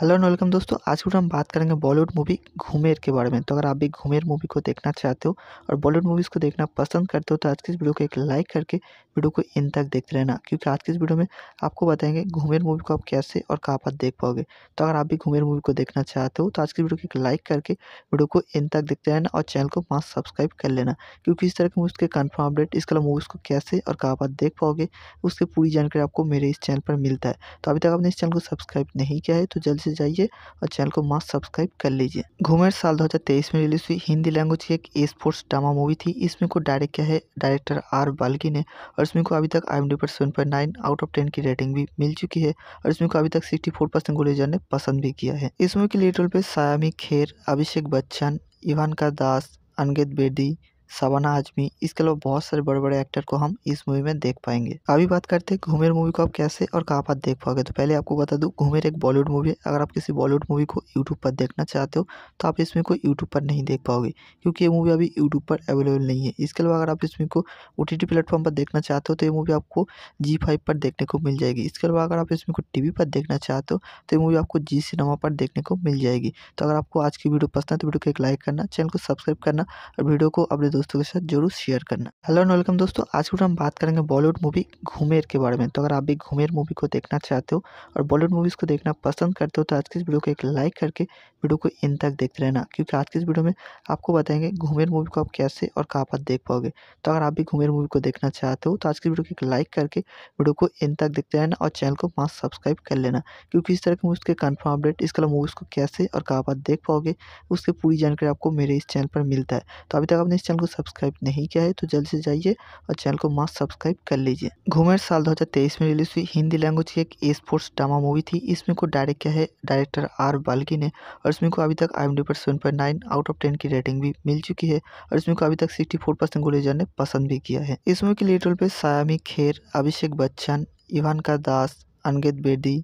hello and welcome दोस्तों आज के हम बात करेंगे बॉलीवुड मूवी घूमेर के बारे में तो अगर आप भी घूमेर मूवी को देखना चाहते हो और बॉलीवुड मूवीज़ को देखना पसंद करते हो तो आज की इस वीडियो को एक लाइक करके वीडियो को इन तक देखते रहना क्योंकि आज की इस वीडियो में आपको बताएंगे घूमेर मूवी को आप कैसे और कहाँ पर देख पाओगे तो अगर आप भी घूमेर मूवी को देखना चाहते हो तो आज की वीडियो को एक लाइक करके वीडियो को इन तक देखते रहना और चैनल को मास्क सब्सक्राइब कर लेना क्योंकि इस तरह की मूवीज़ के कन्फर्म अपडेट इसके अलावा मूवीज़ को कैसे और कहाँ पर देख पाओगे उसकी पूरी जानकारी आपको मेरे इस चैनल पर मिलता है तो अभी तक आपने इस चैनल को सब्सक्राइब नहीं किया है तो जल्द से जाइए और चैनल को मस्त सब्सक्राइब कर लीजिए घूमेर साल 2023 में रिलीज हुई हिंदी लैंग्वेज की एक स्पोर्ट्स ड्रामा मूवी थी इसमें को डायरेक्ट किया है डायरेक्टर आर बाल्की ने और इसमें को अभी तक आई पर seven point out of ten की रेटिंग भी मिल चुकी है और इसमें को अभी तक सिक्सटी फोर परसेंट ने पसंद भी किया है इस मूवी के लीड रोल पे सायामी खेर अभिषेक बच्चन इवान का दास अनगेत बेदी शबाना आजमी इसके अलावा बहुत सारे बड़े बड़े एक्टर को हम इस मूवी में देख पाएंगे अभी बात करते हैं घूमेर मूवी को आप कैसे और कहाँ पर देख पाओगे तो पहले आपको बता दूँ घूमेर एक बॉलीवुड मूवी है अगर आप किसी बॉलीवुड मूवी को यूट्यूब पर देखना चाहते हो तो आप इसमें को यूट्यूब पर नहीं देख पाओगे क्योंकि ये मूवी अभी यूट्यूब पर अवेलेबल नहीं है इसके अलावा अगर आप इसमें को ओ टी प्लेटफॉर्म पर देखना चाहते हो तो ये मूवी आपको जी फाइव पर देखने को मिल जाएगी इसके अलावा अगर आप इसमें को टी पर देखना चाहते हो तो ये मूवी आपको जी सिनेमा पर देखने को मिल जाएगी तो अगर आपको आज की वीडियो पसंद है तो वीडियो को एक लाइक करना चैनल को सब्सक्राइब करना और वीडियो को अपने दोस्तों दोस्तों के साथ जरूर शेयर करना हेलो एंड वेलकम दोस्तों आज वीडियो हम बात करेंगे बॉलीवुड मूवी घूमेर के बारे में तो अगर आप भी घूमेर मूवी को देखना चाहते हो और बॉलीवुड मूवीज़ को देखना पसंद करते हो तो आज की इस वीडियो को एक लाइक करके वीडियो को इन तक देखते रहना क्योंकि आज की इस वीडियो में आपको बताएंगे घूमेर मूवी को आप कैसे और कहाँ पर देख पाओगे तो अगर आप भी घूमेर मूवी को देखना चाहते हो तो आज की वीडियो को एक लाइक करके वीडियो को इन तक देखते रहना और चैनल को मास्क सब्सक्राइब कर लेना क्योंकि इस तरह के मूवीज़ के कन्फर्म अपडेट इसके अलावा मूवीज़ को कैसे और कहाँ पर देख पाओगे उसकी पूरी जानकारी आपको मेरे इस चैनल पर मिलता है तो अभी तक आपने इस चैनल को सब्सक्राइब नहीं किया है तो जल्द से जाइए और चैनल को मस्त सब्सक्राइब कर लीजिए घूमर साल 2023 में रिलीज हुई हिंदी लैंग्वेज की एक स्पोर्ट्स ड्रामा मूवी थी इसमें को डायरेक्ट किया है डायरेक्टर आर बाल्की ने और इसमें को अभी तक आई पर seven point nine out of ten की रेटिंग भी मिल चुकी है और इसमें को अभी तक सिक्सटी फोर परसेंट गुलेजर ने पसंद भी किया है इस मूवी के लीड रोल पर सायामी खेर अभिषेक बच्चन इवान का दास अनगेत बेदी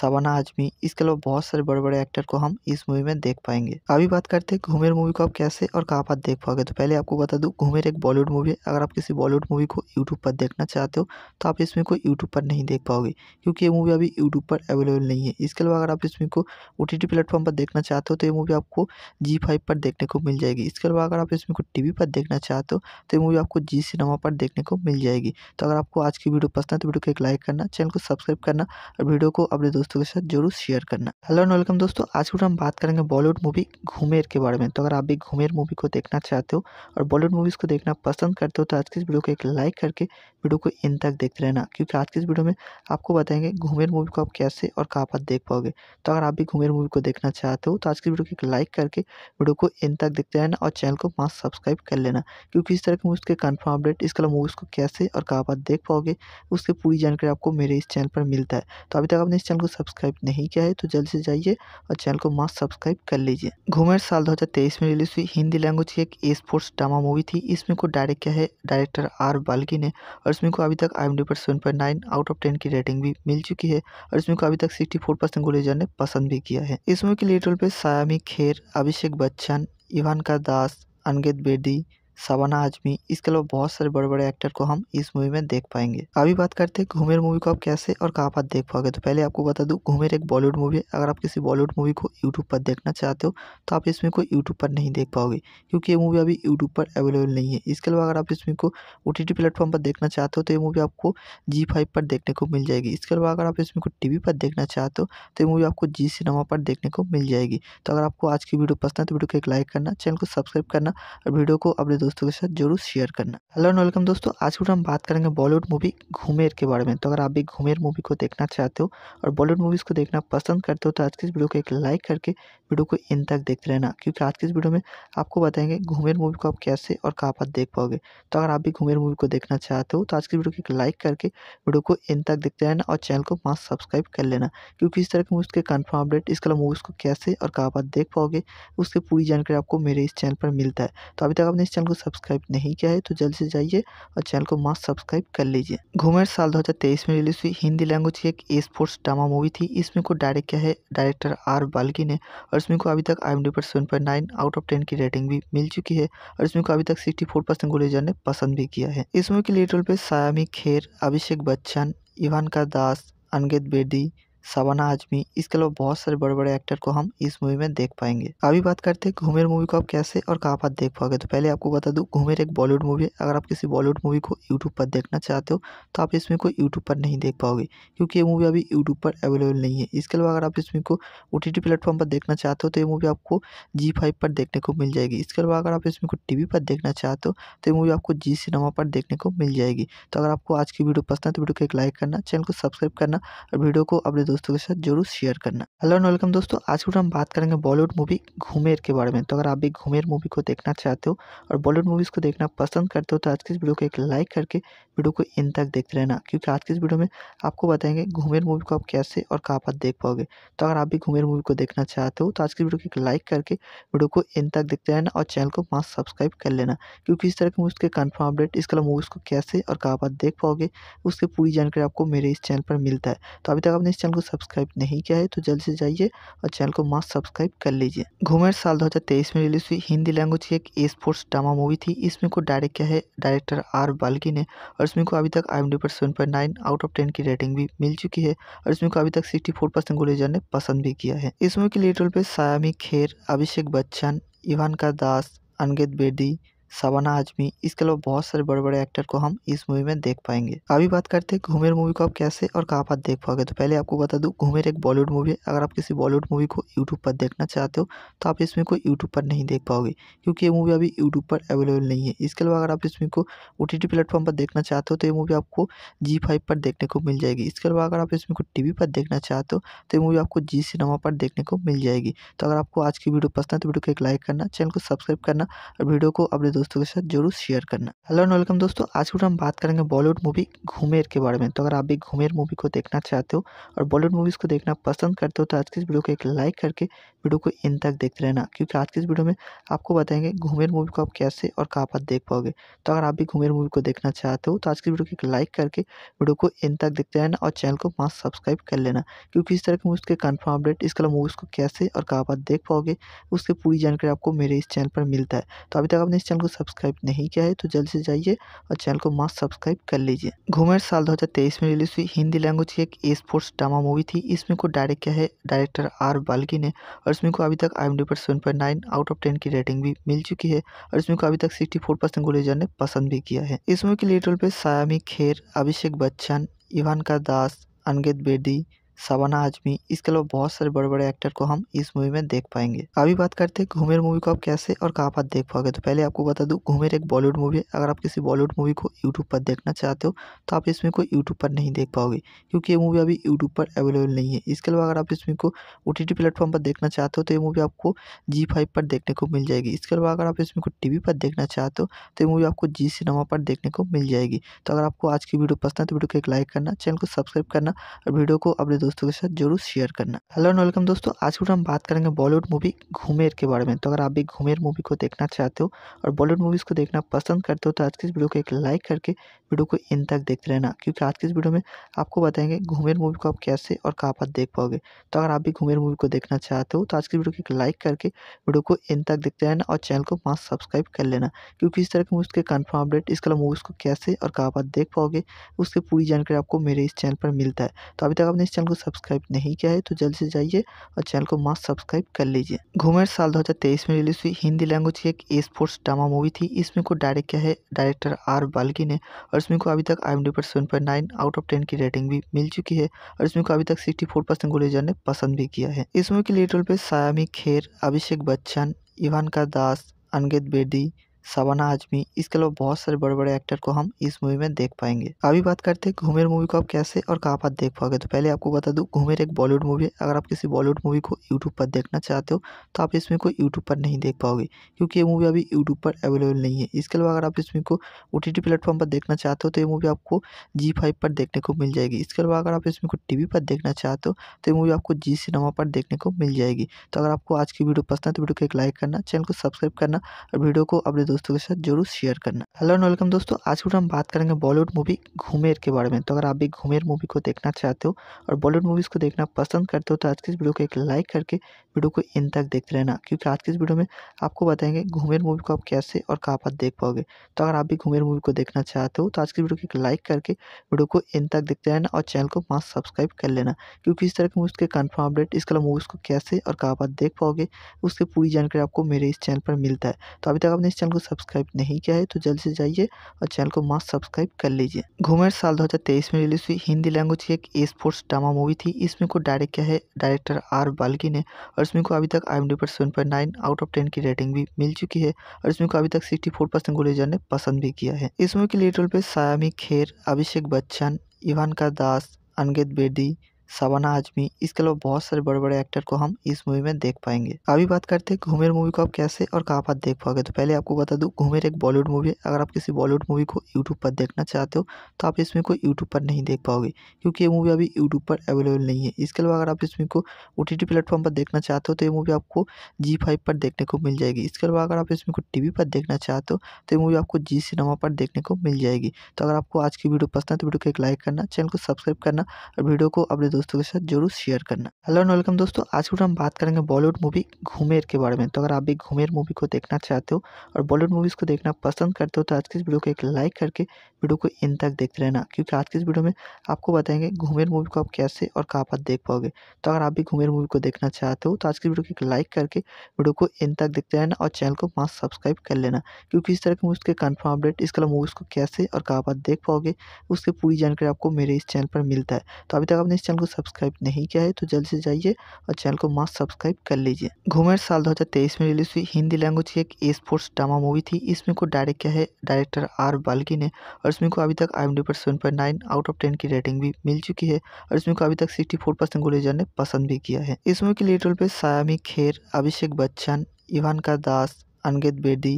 शबाना आजमी इसके अलावा बहुत सारे बड़े बड़े एक्टर को हम इस मूवी में देख पाएंगे अभी बात करते हैं घूमेर मूवी को आप कैसे और कहाँ पर देख पाओगे तो पहले आपको बता दूँ घूमेर एक बॉलीवुड मूवी है अगर आप किसी बॉलीवुड मूवी को यूट्यूब पर देखना चाहते हो तो आप इसमें को यूट्यूब पर नहीं देख पाओगे क्योंकि ये मूवी अभी यूट्यूब पर अवेलेबल नहीं है इसके अलावा अगर आप इसमें को ओ टी प्लेटफॉर्म पर देखना चाहते हो तो ये मूवी आपको जी फाइव पर देखने को मिल जाएगी इसके अलावा अगर आप इसमें को टी पर देखना चाहते हो तो ये मूवी आपको जी सिनेमा पर देखने को मिल जाएगी तो अगर आपको आज की वीडियो पसंद है तो वीडियो को एक लाइक करना चैनल को सब्सक्राइब करना और वीडियो को अपने दोस्तों के साथ जरूर शेयर करना हेलो एंड वेलकम दोस्तों आज हम बात करेंगे बॉलीवुड मूवी घूमेर के बारे में तो अगर आप भी घूमेर मूवी को देखना चाहते हो और बॉलीवुड मूवीज़ को देखना पसंद करते हो तो आज की इस वीडियो को एक लाइक करके वीडियो को इन तक देखते रहना क्योंकि आज की इस वीडियो में आपको बताएंगे घूमेर मूवी को आप कैसे और कहाँ पर देख पाओगे तो अगर आप भी घूमेर मूवी को देखना चाहते हो तो आज की वीडियो को एक लाइक करके वीडियो को इन तक देखते रहना और चैनल को मास्क सब्सक्राइब कर लेना क्योंकि इस तरह की मूवीज़ के कन्फर्म अपडेट इसके अलावा मूवीज़ को कैसे और कहाँ पर देख पाओगे उसकी पूरी जानकारी आपको मेरे इस चैनल पर मिलता है तो अभी तक आपने इस चैनल को को सब्सक्राइब नहीं किया है तो जल्द से जाइए और चैनल को मस्त सब्सक्राइब कर लीजिए घूमर साल 2023 में रिलीज हुई हिंदी लैंग्वेज की एक ए स्पोर्ट्स ड्रामा मूवी थी इसमें को डायरेक्ट किया है डायरेक्टर आर बाल्की ने और इसमें को अभी तक आई पर सेवन आउट ऑफ टेन की रेटिंग भी मिल चुकी है और इसमें को अभी तक सिक्सटी फोर गुलेजर ने पसंद भी किया है इस मूवी के लीड रोल पे सायामी खेर अभिषेक बच्चन इवान का दास अनगेत बेदी शबाना आजमी इसके अलावा बहुत सारे बड़े बड़े एक्टर को हम इस मूवी में देख पाएंगे अभी बात करते हैं घूमेर मूवी को आप कैसे और कहाँ पर देख पाओगे तो पहले आपको बता दूँ घूमेर एक बॉलीवुड मूवी है अगर आप किसी बॉलीवुड मूवी को यूट्यूब पर देखना चाहते हो तो आप इसमें को यूट्यूब पर नहीं देख पाओगे क्योंकि ये मूवी अभी यूट्यूब पर अवेलेबल नहीं है इसके अलावा अगर आप इसमें को ओ टी प्लेटफॉर्म पर देखना चाहते हो तो ये मूवी आपको जी फाइव पर देखने को मिल जाएगी इसके अलावा अगर आप इसमें को टी पर देखना चाहते हो तो ये मूवी आपको जी सिनेमा पर देखने को मिल जाएगी तो अगर आपको आज की वीडियो पसंद है तो वीडियो को एक लाइक करना चैनल को सब्सक्राइब करना और वीडियो को अपने दोस्तों के साथ जरूर शेयर करना हेलो एंड वेलकम दोस्तों आज के हम बात करेंगे बॉलीवुड मूवी घूमेर के बारे में तो अगर आप भी घूमेर मूवी को देखना चाहते हो और बॉलीवुड मूवीज़ को देखना पसंद करते हो तो आज की इस वीडियो को एक लाइक करके वीडियो को इन तक देखते रहना क्योंकि आज की इस वीडियो में आपको बताएंगे घूमेर मूवी को आप कैसे और कहाँ पर देख पाओगे तो अगर आप भी घूमेर मूवी को देखना चाहते हो तो आज की वीडियो को एक लाइक करके वीडियो को इन तक देखते रहना और चैनल को मास्क सब्सक्राइब कर लेना क्योंकि इस तरह की मूवीज़ के कन्फर्म अपडेट इसके अलावा मूवीज़ को कैसे और कहाँ पर देख पाओगे उसकी पूरी जानकारी आपको मेरे इस चैनल पर मिलता है तो अभी तक आपने इस चैनल को सब्सक्राइब नहीं किया है तो जल्द से जाइए और चैनल को मास्क सब्सक्राइब कर लीजिए घूमेर साल 2023 में रिलीज हुई हिंदी लैंग्वेज की एक स्पोर्ट्स ड्रामा मूवी थी इसमें को डायरेक्ट किया है डायरेक्टर आर बाल्की ने और इसमें को अभी तक आई पर सेवन आउट ऑफ टेन की रेटिंग भी मिल चुकी है और इसमें को अभी तक सिक्सटी गुलेजर ने पसंद भी किया है इस मूवी के लीड रोल पे सायामी खेर अभिषेक बच्चन इवान का दास अनगेत बेदी शबाना आजमी इसके अलावा बहुत सारे बड़े बड़े एक्टर को हम इस मूवी में देख पाएंगे अभी बात करते हैं घूमेर मूवी को आप कैसे और कहाँ पर देख पाओगे तो पहले आपको बता दूँ घूमेर एक बॉलीवुड मूवी है अगर आप किसी बॉलीवुड मूवी को यूट्यूब पर देखना चाहते हो तो आप इसमें को यूट्यूब पर नहीं देख पाओगे क्योंकि ये मूवी अभी यूट्यूब पर अवेलेबल नहीं है इसके अलावा अगर आप इसमें को ओ टी प्लेटफॉर्म पर देखना चाहते हो तो ये मूवी आपको जी फाइव पर देखने को मिल जाएगी इसके अलावा अगर आप इसमें को टी पर देखना चाहते हो तो ये मूवी आपको जी सिनेमा पर देखने को मिल जाएगी तो अगर आपको आज की वीडियो पसंद है तो वीडियो को एक लाइक करना चैनल को सब्सक्राइब करना और वीडियो को अपने दोस्तों दोस्तों के साथ जरूर शेयर करना हेलो एंड वेलकम दोस्तों आज के हम बात करेंगे बॉलीवुड मूवी घूमेर के बारे में तो अगर आप भी घूमेर मूवी को देखना चाहते हो और बॉलीवुड मूवीज़ को देखना पसंद करते हो तो आज की इस वीडियो को एक लाइक करके वीडियो को इन तक देखते रहना क्योंकि आज के इस वीडियो में आपको बताएंगे घूमेर मूवी को आप कैसे और कहाँ पर देख पाओगे तो अगर आप भी घूमेर मूवी को देखना चाहते हो तो आज की वीडियो को लाइक करके वीडियो को इन तक देखते रहना और चैनल को मास्क सब्सक्राइब कर लेना क्योंकि इस तरह के मूवी के कन्फर्म अपडेट इसके अलावा मूवीज़ को कैसे और कहाँ पर देख पाओगे उसकी पूरी जानकारी आपको मेरे इस चैनल पर मिलता है तो अभी तक आपने इस चैनल को सब्सक्राइब नहीं किया है तो जल्द से जाइए और चैनल को मास्क सब्सक्राइब कर लीजिए घूमेर साल दो में रिलीज हुई हिंदी लैंग्वेज की एक ए स्पोर्ट्स ड्रामा मूवी थी इसमें को डायरेक्ट किया है डायरेक्टर आर बाल्की ने और इसमें को अभी तक आई पर seven point nine out of ten की रेटिंग भी मिल चुकी है और इसमें को अभी तक सिक्सटी फोर परसेंट गुलेजर ने पसंद भी किया है इसमें के लीड रोल पे सायामी खेर अभिषेक बच्चन इवान का दास अनगेत बेदी शबाना आजमी इसके अलावा बहुत सारे बड़े बड़े एक्टर को हम इस मूवी में देख पाएंगे अभी बात करते हैं घूमेर मूवी को आप कैसे और कहाँ पर देख पाओगे तो पहले आपको बता दूँ घूमेर एक बॉलीवुड मूवी है अगर आप किसी बॉलीवुड मूवी को यूट्यूब पर देखना चाहते हो तो आप इसमें को यूट्यूब पर नहीं देख पाओगे क्योंकि ये मूवी अभी यूट्यूब पर अवेलेबल नहीं है इसके अलावा अगर आप इसमें को ओ टी प्लेटफॉर्म पर देखना चाहते हो तो ये मूवी आपको जी फाइव पर देखने को मिल जाएगी इसके अलावा अगर आप इसमें को टी पर देखना चाहते हो तो ये मूवी आपको जी सिनेमा पर देखने को मिल जाएगी तो अगर आपको आज की वीडियो पसंद है तो वीडियो को एक लाइक करना चैनल को सब्सक्राइब करना और वीडियो को अपने दोस्तों के साथ जरूर शेयर करना हेलो एंड वेलकम दोस्तों आज हम बात करेंगे बॉलीवुड मूवी घूमेर के बारे में तो अगर आप भी घूमेर मूवी को देखना चाहते हो और बॉलीवुड मूवीज़ को देखना पसंद करते हो तो आज के इस वीडियो को एक लाइक करके वीडियो को इन तक देखते रहना क्योंकि आज के इस वीडियो में आपको बताएंगे घूमेर मूवी को आप कैसे और कहाँ पर देख पाओगे तो अगर आप भी घूमेर मूवी को देखना चाहते हो तो आज की वीडियो को लाइक करके वीडियो को इन तक देखते रहना और चैनल को मास्क सब्सक्राइब कर लेना क्योंकि इस तरह के मूवीज़ के कन्फर्म अपडेट इसके अलावा मूवीज़ को कैसे और कहाँ पर देख पाओगे उसकी पूरी जानकारी आपको मेरे इस चैनल पर मिलता है तो अभी तक आपने इस चैनल को सब्सक्राइब नहीं किया है तो जल्द से जाइए और चैनल को मास्क सब्सक्राइब कर लीजिए घूमेर साल दो में रिलीज हुई हिंदी लैंग्वेज की एक स्पोर्ट्स ड्रामा मूवी थी इसमें को डायरेक्ट किया है डायरेक्टर आर बाल्की ने और इसमें को अभी तक आई पर seven point nine out of ten की रेटिंग भी मिल चुकी है और इसमें को अभी तक सिक्सटी फोर परसेंट गोलेजर ने पसंद भी किया है इसमें की लीड रोल पे सायामी खेर अभिषेक बच्चन इवान का दास अनगेत बेदी शबाना आजमी इसके अलावा बहुत सारे बड़े बड़े एक्टर को हम इस मूवी में देख पाएंगे अभी बात करते हैं घूमेर मूवी को आप कैसे और कहाँ पर देख पाओगे तो पहले आपको बता दूँ घूमेर एक बॉलीवुड मूवी है अगर आप किसी बॉलीवुड मूवी को यूट्यूब पर देखना चाहते हो तो आप इसमें को यूट्यूब पर नहीं देख पाओगे क्योंकि ये मूवी अभी यूट्यूब पर अवेलेबल नहीं है इसके अलावा अगर आप इसमें को ओ टी प्लेटफॉर्म पर देखना चाहते हो तो ये मूवी आपको जी फाइव पर देखने को मिल जाएगी इसके अलावा अगर आप इसमें को टी पर देखना चाहते हो तो ये मूवी आपको जी सिनेमा पर देखने को मिल जाएगी तो अगर आपको आज की वीडियो पसंद है तो वीडियो को एक लाइक करना चैनल को सब्सक्राइब करना और वीडियो को अपने दोस्तों के साथ जरूर शेयर करना हेलो एंड वेलकम दोस्तों आज के हम बात करेंगे बॉलीवुड मूवी घूमेर के बारे में तो अगर आप भी घूमेर मूवी को देखना चाहते हो और बॉलीवुड मूवीज़ को देखना पसंद करते हो तो आज की इस वीडियो को एक लाइक करके वीडियो को इन तक देखते रहना क्योंकि आज के इस वीडियो में आपको बताएंगे घूमेर मूवी को आप कैसे और कहाँ पर देख पाओगे तो अगर आप भी घूमेर मूवी को देखना चाहते हो तो आज की वीडियो को एक लाइक करके वीडियो को इन तक देखते रहना और चैनल को मास्क सब्सक्राइब कर लेना क्योंकि इस तरह की मूवीज़ के कन्फर्म अपडेट इसके अलावा मूवीज़ को कैसे और कहाँ पर देख पाओगे उसकी पूरी जानकारी आपको मेरे इस चैनल पर मिलता है तो अभी तक आपने इस चैनल को सब्सक्राइब नहीं किया है तो जल्द से जाइए और चैनल को मास्क सब्सक्राइब कर लीजिए घूमेर साल दो में रिलीज हुई हिंदी लैंग्वेज की एक स्पोर्ट्स ड्रामा मूवी थी इसमें को डायरेक्ट किया है डायरेक्टर आर बाल्की ने और और इसमें को अभी तक आई एम डी पर seven point nine out of ten की रेटिंग भी मिल चुकी है और इसमें को अभी तक सिक्सटी फोर परसेंट गुलेजर ने पसंद भी किया है इसमें के लीड रोल पे सायामी खेर अभिषेक बच्चन इवान का दास अनगेत बेदी शबाना आजमी इसके अलावा बहुत सारे बड़े बड़े एक्टर को हम इस मूवी में देख पाएंगे अभी बात करते हैं घूमेर मूवी को आप कैसे और कहाँ पर देख पाओगे तो पहले आपको बता दूँ घूमेर एक बॉलीवुड मूवी है अगर आप किसी बॉलीवुड मूवी को यूट्यूब पर देखना चाहते हो तो आप इसमें को यूट्यूब पर नहीं देख पाओगे क्योंकि ये मूवी अभी यूट्यूब पर अवेलेबल नहीं है इसके अलावा अगर आप इसमें को ओ टी प्लेटफॉर्म पर देखना चाहते हो तो ये मूवी आपको जी फाइव पर देखने को मिल जाएगी इसके अलावा अगर आप इसमें को टी पर देखना चाहते हो तो ये मूवी आपको जी सिनेमा पर देखने को मिल जाएगी तो अगर आपको आज की वीडियो पसंद है तो वीडियो को एक लाइक करना चैनल को सब्सक्राइब करना और वीडियो को अपने दोस्तों दोस्तों के साथ जरूर शेयर करना हेलो एंड वेलकम दोस्तों आज के हम बात करेंगे बॉलीवुड मूवी घूमेर के बारे में तो अगर आप भी घूमेर मूवी को देखना चाहते हो और बॉलीवुड मूवीज़ को देखना पसंद करते हो तो आज के इस वीडियो को एक लाइक करके वीडियो को इन तक देखते रहना क्योंकि आज के इस वीडियो में आपको बताएंगे घूमेर मूवी को आप कैसे और कहाँ पर देख पाओगे तो अगर आप भी घूमेर मूवी को देखना चाहते हो तो आज की वीडियो को एक लाइक करके वीडियो को इन तक देखते रहना और चैनल को मास्क सब्सक्राइब कर लेना क्योंकि इस तरह के मूवी के कन्फर्म अपडेट इसके अलावा मूवीज़ को कैसे और कहाँ पर देख पाओगे उसकी पूरी जानकारी आपको मेरे इस चैनल पर मिलता है तो अभी तक आपने इस चैनल को सब्सक्राइब नहीं किया है तो जल्द से जाइए और चैनल को मास्क सब्सक्राइब कर लीजिए घूमेर साल दो में रिलीज हुई हिंदी लैंग्वेज की एक स्पोर्ट्स ड्रामा मूवी थी इसमें को डायरेक्ट किया है डायरेक्टर आर बाल्की ने और इसमें को अभी तक आई पर seven point nine out of ten की रेटिंग भी मिल चुकी है और इसमें को अभी तक सिक्सटी फोर परसेंट गोलेजर ने पसंद भी किया है इसमें के लीड रोल पे सायामी खेर अभिषेक बच्चन इवान का दास अनगेत बेदी शबाना आजमी इसके अलावा बहुत सारे बड़े बड़े एक्टर को हम इस मूवी में देख पाएंगे अभी बात करते हैं घूमेर मूवी को आप कैसे और कहाँ पर देख पाओगे तो पहले आपको बता दूँ घूमेर एक बॉलीवुड मूवी है अगर आप किसी बॉलीवुड मूवी को यूट्यूब पर देखना चाहते हो तो आप इसमें को यूट्यूब पर नहीं देख पाओगे क्योंकि ये मूवी अभी यूट्यूब पर अवेलेबल नहीं है इसके अलावा अगर आप इसमें को ओ टी प्लेटफॉर्म पर देखना चाहते हो तो ये मूवी आपको जी फाइव पर देखने को मिल जाएगी इसके अलावा अगर आप इसमें को टी पर देखना चाहते हो तो ये मूवी आपको जी सिनेमा पर देखने को मिल जाएगी तो अगर आपको आज की वीडियो पसंद है तो वीडियो को एक लाइक करना चैनल को सब्सक्राइब करना और वीडियो को अपने दोस्तों के साथ जरूर शेयर करना हेलो एंड वेलकम दोस्तों आज के हम बात करेंगे बॉलीवुड मूवी घूमेर के बारे में तो अगर आप भी घूमेर मूवी को देखना चाहते हो और बॉलीवुड मूवीज़ को देखना पसंद करते हो तो आज की इस वीडियो को एक लाइक करके वीडियो को इन तक देखते रहना क्योंकि आज की इस वीडियो में आपको बताएंगे घूमेर मूवी को आप कैसे और कहाँ पर देख पाओगे तो अगर आप भी घूमेर मूवी को देखना चाहते हो तो आज की वीडियो को एक लाइक करके वीडियो को इन तक देखते रहना और चैनल को मास्क सब्सक्राइब कर लेना क्योंकि इस तरह की मूवीज़ के कन्फर्म अपडेट इसके अलावा मूवीज़ को कैसे और कहाँ पर देख पाओगे उसकी पूरी जानकारी आपको मेरे इस चैनल पर मिलता है तो अभी तक आपने इस चैनल को सब्सक्राइब नहीं किया है तो जल्द से जाइए और चैनल को मस्त सब्सक्राइब कर लीजिए घूमर साल 2023 में रिलीज हुई हिंदी लैंग्वेज की एक ए स्पोर्ट्स ड्रामा मूवी थी इसमें को डायरेक्ट किया है डायरेक्टर आर बाल्की ने और इसमें को अभी तक आई पर seven point out of ten की रेटिंग भी मिल चुकी है और इसमें को अभी तक सिक्सटी फोर परसेंट ने पसंद भी किया है इस मूवी के लीड रोल पे सायामी खेर अभिषेक बच्चन इवान का दास अनगेत बेदी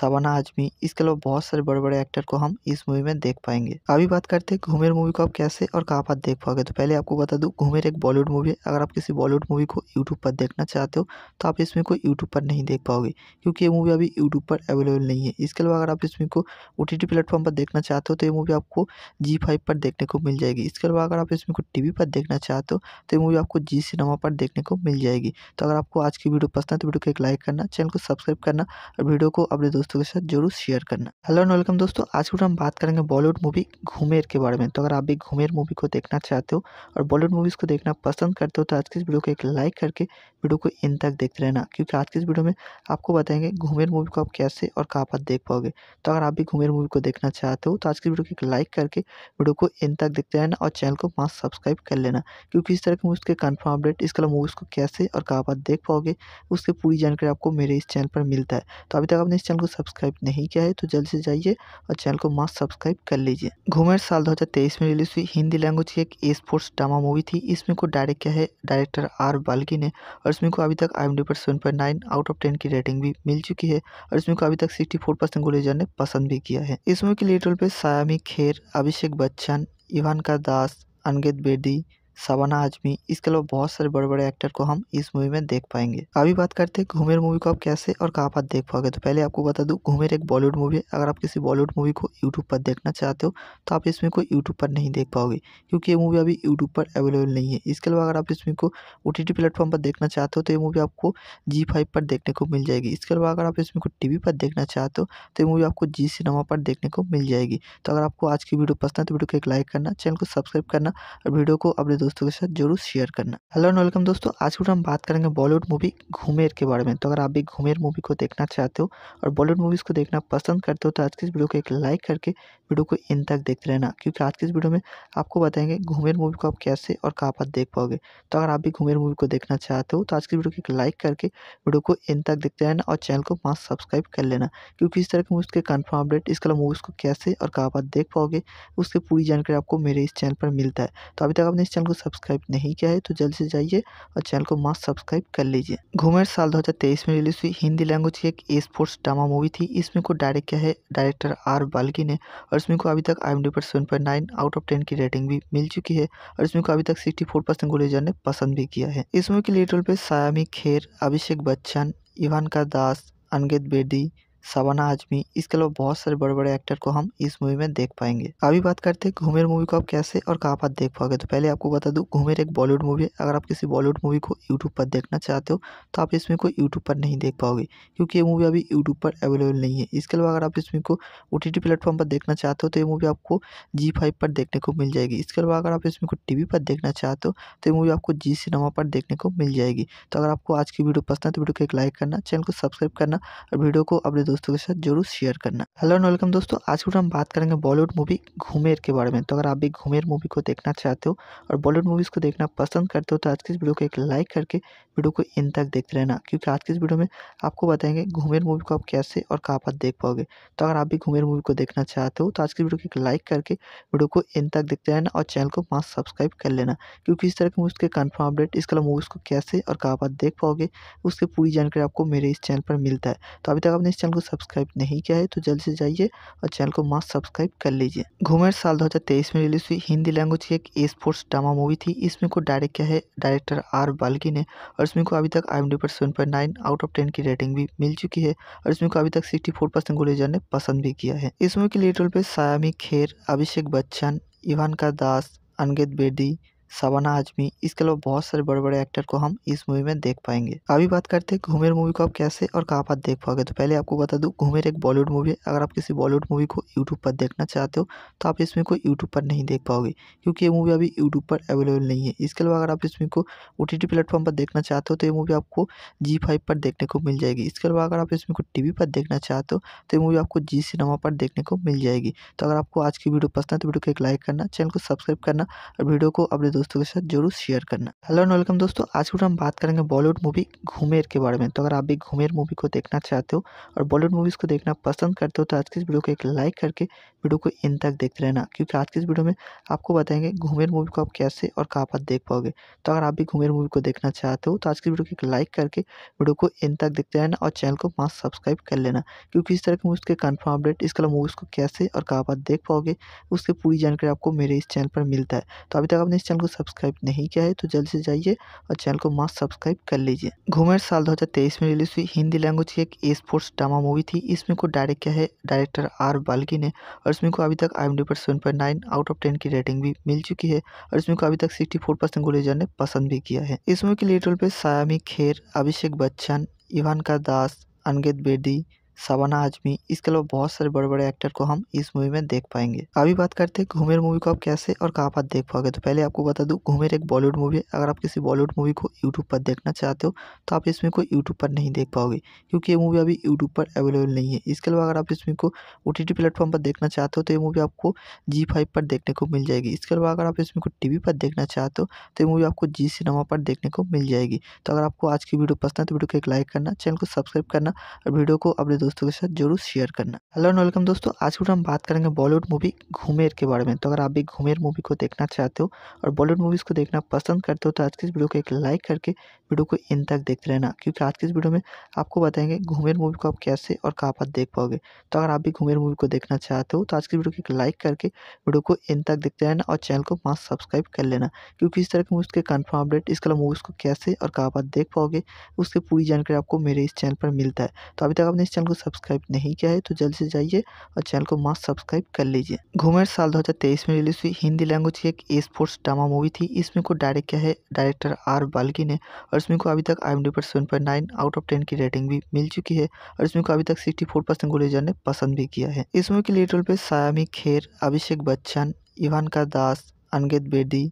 शबाना आजमी इसके अलावा बहुत सारे बड़े बड़े एक्टर को हम इस मूवी में देख पाएंगे अभी बात करते हैं घूमेर मूवी को आप कैसे और कहाँ पर देख पाओगे तो पहले आपको बता दूँ घूमेर एक बॉलीवुड मूवी है अगर आप किसी बॉलीवुड मूवी को यूट्यूब पर देखना चाहते हो तो आप इसमें को यूट्यूब पर नहीं देख पाओगे क्योंकि ये मूवी अभी यूट्यूब पर अवेलेबल नहीं है इसके अलावा अगर आप इसमें को ओ टी प्लेटफॉर्म पर देखना चाहते हो तो ये मूवी आपको जी फाइव पर देखने को मिल जाएगी इसके अलावा अगर आप इसमें को टी पर देखना चाहते हो तो ये मूवी आपको जी सिनेमा पर देखने को मिल जाएगी तो अगर आपको आज की वीडियो पसंद है तो वीडियो को एक लाइक करना चैनल को सब्सक्राइब करना और वीडियो को अपने दोस्तों दोस्तों के साथ जरूर शेयर करना हेलो एंड वेलकम दोस्तों आज के हम बात करेंगे बॉलीवुड मूवी घूमेर के बारे में तो अगर आप भी घूमेर मूवी को देखना चाहते हो और बॉलीवुड मूवीज़ को देखना पसंद करते हो तो आज की इस वीडियो को एक लाइक करके वीडियो को इन तक देखते रहना क्योंकि आज की इस वीडियो में आपको बताएंगे घूमेर मूवी को आप कैसे और कहाँ पर देख पाओगे तो अगर आप भी घूमेर मूवी को देखना चाहते हो तो आज की वीडियो को एक लाइक करके वीडियो को इन तक देखते रहना और चैनल को मास्क सब्सक्राइब कर लेना क्योंकि इस तरह के मूवीज़ के कन्फर्म अपडेट इसके अलावा मूवीज़ को कैसे और कहाँ पर देख पाओगे उसकी पूरी जानकारी आपको मेरे इस चैनल पर मिलता है तो अभी तक आपने इस चैनल को सब्सक्राइब नहीं किया है तो जल्द से जाइए और चैनल को मास्क सब्सक्राइब कर लीजिए घूमेर साल 2023 में रिलीज हुई हिंदी लैंग्वेज की एक स्पोर्ट्स ड्रामा मूवी थी इसमें को डायरेक्ट किया है डायरेक्टर आर बाल्की ने और इसमें को अभी तक आई पर seven point nine out of ten की रेटिंग भी मिल चुकी है और इसमें को अभी तक सिक्सटी फोर परसेंट गुलेजर ने पसंद भी किया है इस मूवी के लीड रोल पे सयामी खेर अभिषेक बच्चन इवान का दास अनगेत बेदी शबाना आजमी इसके अलावा बहुत सारे बड़े बड़े एक्टर को हम इस मूवी में देख पाएंगे अभी बात करते हैं घूमेर मूवी को आप कैसे और कहाँ पर देख पाओगे तो पहले आपको बता दूँ घूमेर एक बॉलीवुड मूवी है अगर आप किसी बॉलीवुड मूवी को यूट्यूब पर देखना चाहते हो तो आप इसमें को यूट्यूब पर नहीं देख पाओगे क्योंकि ये मूवी अभी यूट्यूब पर अवेलेबल नहीं है इसके अलावा अगर आप इसमें को ओ टी प्लेटफॉर्म पर देखना चाहते हो तो ये मूवी आपको जी फाइव पर देखने को मिल जाएगी इसके अलावा अगर आप इसमें को टी पर देखना चाहते हो तो ये मूवी आपको जी सिनेमा पर देखने को मिल जाएगी तो अगर आपको आज की वीडियो पसंद है तो वीडियो को एक लाइक करना चैनल को सब्सक्राइब करना और वीडियो को अपने दोस्तों के साथ जरूर शेयर करना हेलो एंड वेलकम दोस्तों आज के हम बात करेंगे बॉलीवुड मूवी घूमेर के बारे में तो अगर आप भी घूमेर मूवी को देखना चाहते हो और बॉलीवुड मूवीज़ को देखना पसंद करते हो तो आज की इस वीडियो को एक लाइक करके वीडियो को इन तक देखते रहना क्योंकि आज की इस वीडियो में आपको बताएंगे घूमेर मूवी को आप कैसे और कहाँ पर देख पाओगे तो अगर आप भी घूमेर मूवी को देखना चाहते हो तो आज की वीडियो को एक लाइक करके वीडियो को इन तक देखते रहना और चैनल को पाँच सब्सक्राइब कर लेना क्योंकि इस तरह के मूवीज़ के कन्फर्म अपडेट इसके अलावा मूवीज़ को कैसे और कहाँ पर देख पाओगे उसकी पूरी जानकारी आपको मेरे इस चैनल पर मिलता है तो अभी तक आपने इस चैनल को को सब्सक्राइब नहीं किया है तो जल्द से जाइए और चैनल को मस्त सब्सक्राइब कर लीजिए घूमेर साल 2023 में रिलीज हुई हिंदी लैंग्वेज की एक स्पोर्ट्स ड्रामा मूवी थी इसमें को डायरेक्ट किया है डायरेक्टर आर बाल्की ने और इसमें को अभी तक आई पर seven point nine out of ten की रेटिंग भी मिल चुकी है और इसमें को अभी तक सिक्सटी फोर परसेंट गुलेजर ने पसंद भी किया है इस मूवी के लीड रोल पर सायामी खेर अभिषेक बच्चन इवान का दास अनगेत बेदी शबाना आजमी इसके अलावा बहुत सारे बड़े बड़े एक्टर को हम इस मूवी में देख पाएंगे अभी बात करते हैं घूमेर मूवी को आप कैसे और कहाँ पर देख पाओगे तो पहले आपको बता दूँ घूमेर एक बॉलीवुड मूवी है अगर आप किसी बॉलीवुड मूवी को यूट्यूब पर देखना चाहते हो तो आप इसमें को यूट्यूब पर नहीं देख पाओगे क्योंकि ये मूवी अभी यूट्यूब पर अवेलेबल नहीं है इसके अलावा अगर आप इसमें को ओ टी प्लेटफॉर्म पर देखना चाहते हो तो ये मूवी आपको जी फाइव पर देखने को मिल जाएगी इसके अलावा अगर आप इसमें को टी पर देखना चाहते हो तो ये मूवी आपको जी सिनेमा पर देखने को मिल जाएगी तो अगर आपको आज की वीडियो पसंद है तो वीडियो को एक लाइक करना चैनल को सब्सक्राइब करना और वीडियो को अपने दोस्तों के साथ जरूर शेयर करना हेलो एंड वेलकम दोस्तों आज हम बात करेंगे बॉलीवुड मूवी घूमेर के बारे में तो अगर आप भी घूमेर मूवी को देखना चाहते हो और बॉलीवुड मूवीज़ को देखना पसंद करते हो तो आज की इस वीडियो को एक लाइक करके वीडियो को इन तक देखते रहना क्योंकि आज की इस वीडियो में आपको बताएंगे घूमेर मूवी को आप कैसे और कहाँ पर देख पाओगे तो अगर आप भी घूमेर मूवी को देखना चाहते हो तो आज की वीडियो को एक लाइक करके वीडियो को इन तक देखते रहना और चैनल को मास सब्सक्राइब कर लेना क्योंकि इस तरह के मूवीज़ के कन्फर्म अपडेट इसके अलावा मूवीज़ को कैसे और कहाँ पर देख पाओगे उसकी पूरी जानकारी आपको मेरे इस चैनल पर मिलता है तो अभी तक आपने इस चैनल को सब्सक्राइब नहीं किया है तो जल्द से जाइए और चैनल को मस्त सब्सक्राइब कर लीजिए घूमर साल 2023 में रिलीज हुई हिंदी लैंग्वेज की एक ए स्पोर्ट्स ड्रामा मूवी थी इसमें को डायरेक्ट किया है डायरेक्टर आर बाल्की ने और इसमें को अभी तक आई पर सेवन आउट ऑफ टेन की रेटिंग भी मिल चुकी है और इसमें को अभी तक सिक्सटी फोर परसेंट ने पसंद भी किया है इस मूवी के लीड रोल पर सायामी खेर अभिषेक बच्चन इवान का दास अनगेत बेदी शबाना आजमी इसके अलावा बहुत सारे बड़े बड़े एक्टर को हम इस मूवी में देख पाएंगे अभी बात करते हैं घूमेर मूवी को आप कैसे और कहाँ पर देख पाओगे तो पहले आपको बता दूँ घूमेर एक बॉलीवुड मूवी है अगर आप किसी बॉलीवुड मूवी को यूट्यूब पर देखना चाहते हो तो आप इसमें को यूट्यूब पर नहीं देख पाओगे क्योंकि ये मूवी अभी यूट्यूब पर अवेलेबल नहीं है इसके अलावा अगर आप इसमें को ओ टी प्लेटफॉर्म पर देखना चाहते हो तो ये मूवी आपको जी फाइव पर देखने को मिल जाएगी इसके अलावा अगर आप इसमें को टी पर देखना चाहते हो तो ये मूवी आपको जी सिनेमा पर देखने को मिल जाएगी तो अगर आपको आज की वीडियो पसंद है तो वीडियो को एक लाइक करना चैनल को सब्सक्राइब करना और वीडियो को अपने दोस्तों दोस्तों के साथ जरूर शेयर करना हेलो एंड वेलकम दोस्तों आज के हम बात करेंगे बॉलीवुड मूवी घूमेर के बारे में तो अगर आप भी घूमेर मूवी को देखना चाहते हो और बॉलीवुड मूवीज़ को देखना पसंद करते हो तो आज की इस वीडियो को एक लाइक करके वीडियो को इन तक देखते रहना क्योंकि आज की इस वीडियो में आपको बताएंगे घूमेर मूवी को आप कैसे और कहाँ पर देख पाओगे तो अगर आप भी घूमेर मूवी को देखना चाहते हो तो आज की वीडियो को एक लाइक करके वीडियो को इन तक देखते रहना और चैनल को पाँच सब्सक्राइब कर लेना क्योंकि इस तरह की मूवीज़ के कन्फर्म अपडेट इसके अलावा मूवीज़ को कैसे और कहाँ पर देख पाओगे उसकी पूरी जानकारी आपको मेरे इस चैनल पर मिलता है तो अभी तक आपने इस चैनल को सब्सक्राइब नहीं किया है तो जल्द से जाइए और चैनल को मास्क सब्सक्राइब कर लीजिए घूमेर साल 2023 में रिलीज हुई हिंदी लैंग्वेज की एक स्पोर्ट्स ड्रामा मूवी थी इसमें को डायरेक्ट किया है डायरेक्टर आर बाल्की ने और इसमें को अभी तक आई पर सेवन आउट ऑफ टेन की रेटिंग भी मिल चुकी है और इसमें को अभी तक सिक्सटी परसेंट लीजर ने पसंद भी किया है इस मूवी के लीड रोल पे सायामी खेर अभिषेक बच्चन इवान का दास अनगेत बेदी शबाना आजमी इसके अलावा बहुत सारे बड़े बड़े एक्टर को हम इस मूवी में देख पाएंगे अभी बात करते हैं घूमेर मूवी को आप कैसे और कहाँ पर देख पाओगे तो पहले आपको बता दूँ घूमेर एक बॉलीवुड मूवी है अगर आप किसी बॉलीवुड मूवी को यूट्यूब पर देखना चाहते हो तो आप इसमें को यूट्यूब पर नहीं देख पाओगे क्योंकि ये मूवी अभी यूट्यूब पर अवेलेबल नहीं है इसके अलावा अगर आप इसमें को ओ टी प्लेटफॉर्म पर देखना चाहते हो तो ये मूवी आपको जी फाइव पर देखने को मिल जाएगी इसके अलावा अगर आप इसमें को टी पर देखना चाहते हो तो ये मूवी आपको जी सिनेमा पर देखने को मिल जाएगी तो अगर आपको आज की वीडियो पसंद है तो वीडियो को एक लाइक करना चैनल को सब्सक्राइब करना और वीडियो को अपने दोस्तों दोस्तों के साथ जरूर शेयर करना हेलो एंड वेलकम दोस्तों आज के हम बात करेंगे बॉलीवुड मूवी घूमेर के बारे में तो अगर आप भी घूमेर मूवी को देखना चाहते हो और बॉलीवुड मूवीज़ को देखना पसंद करते हो तो आज की इस वीडियो को एक लाइक करके वीडियो को इन तक देखते रहना क्योंकि आज की इस वीडियो में आपको बताएंगे घूमेर मूवी को आप कैसे और कहाँ पर देख पाओगे तो अगर आप भी घूमेर मूवी को देखना चाहते हो तो आज की वीडियो को एक लाइक करके वीडियो को इन तक देखते रहना और चैनल को मास्क सब्सक्राइब कर लेना क्योंकि इस तरह के मूवीज़ के कन्फर्म अपडेट इसके अलावा मूवीज़ को कैसे और कहाँ पर देख पाओगे उसकी पूरी जानकारी आपको मेरे इस चैनल पर मिलता है तो अभी तक आपने इस चैनल को सब्सक्राइब नहीं किया है तो जल्द से जाइए और चैनल को मस्त सब्सक्राइब कर लीजिए घूमर साल 2023 में रिलीज हुई हिंदी लैंग्वेज की एक स्पोर्ट्स ड्रामा मूवी थी इसमें को डायरेक्ट किया है डायरेक्टर आर बाल्की ने और इसमें को अभी तक आई पर seven point nine out of ten की रेटिंग भी मिल चुकी है और इसमें को अभी तक सिक्सटी फोर परसेंट गुलेजर ने पसंद भी किया है इस मूवी के लीड रोल पर सायामी खेर अभिषेक बच्चन इवान का दास अनगेत बेदी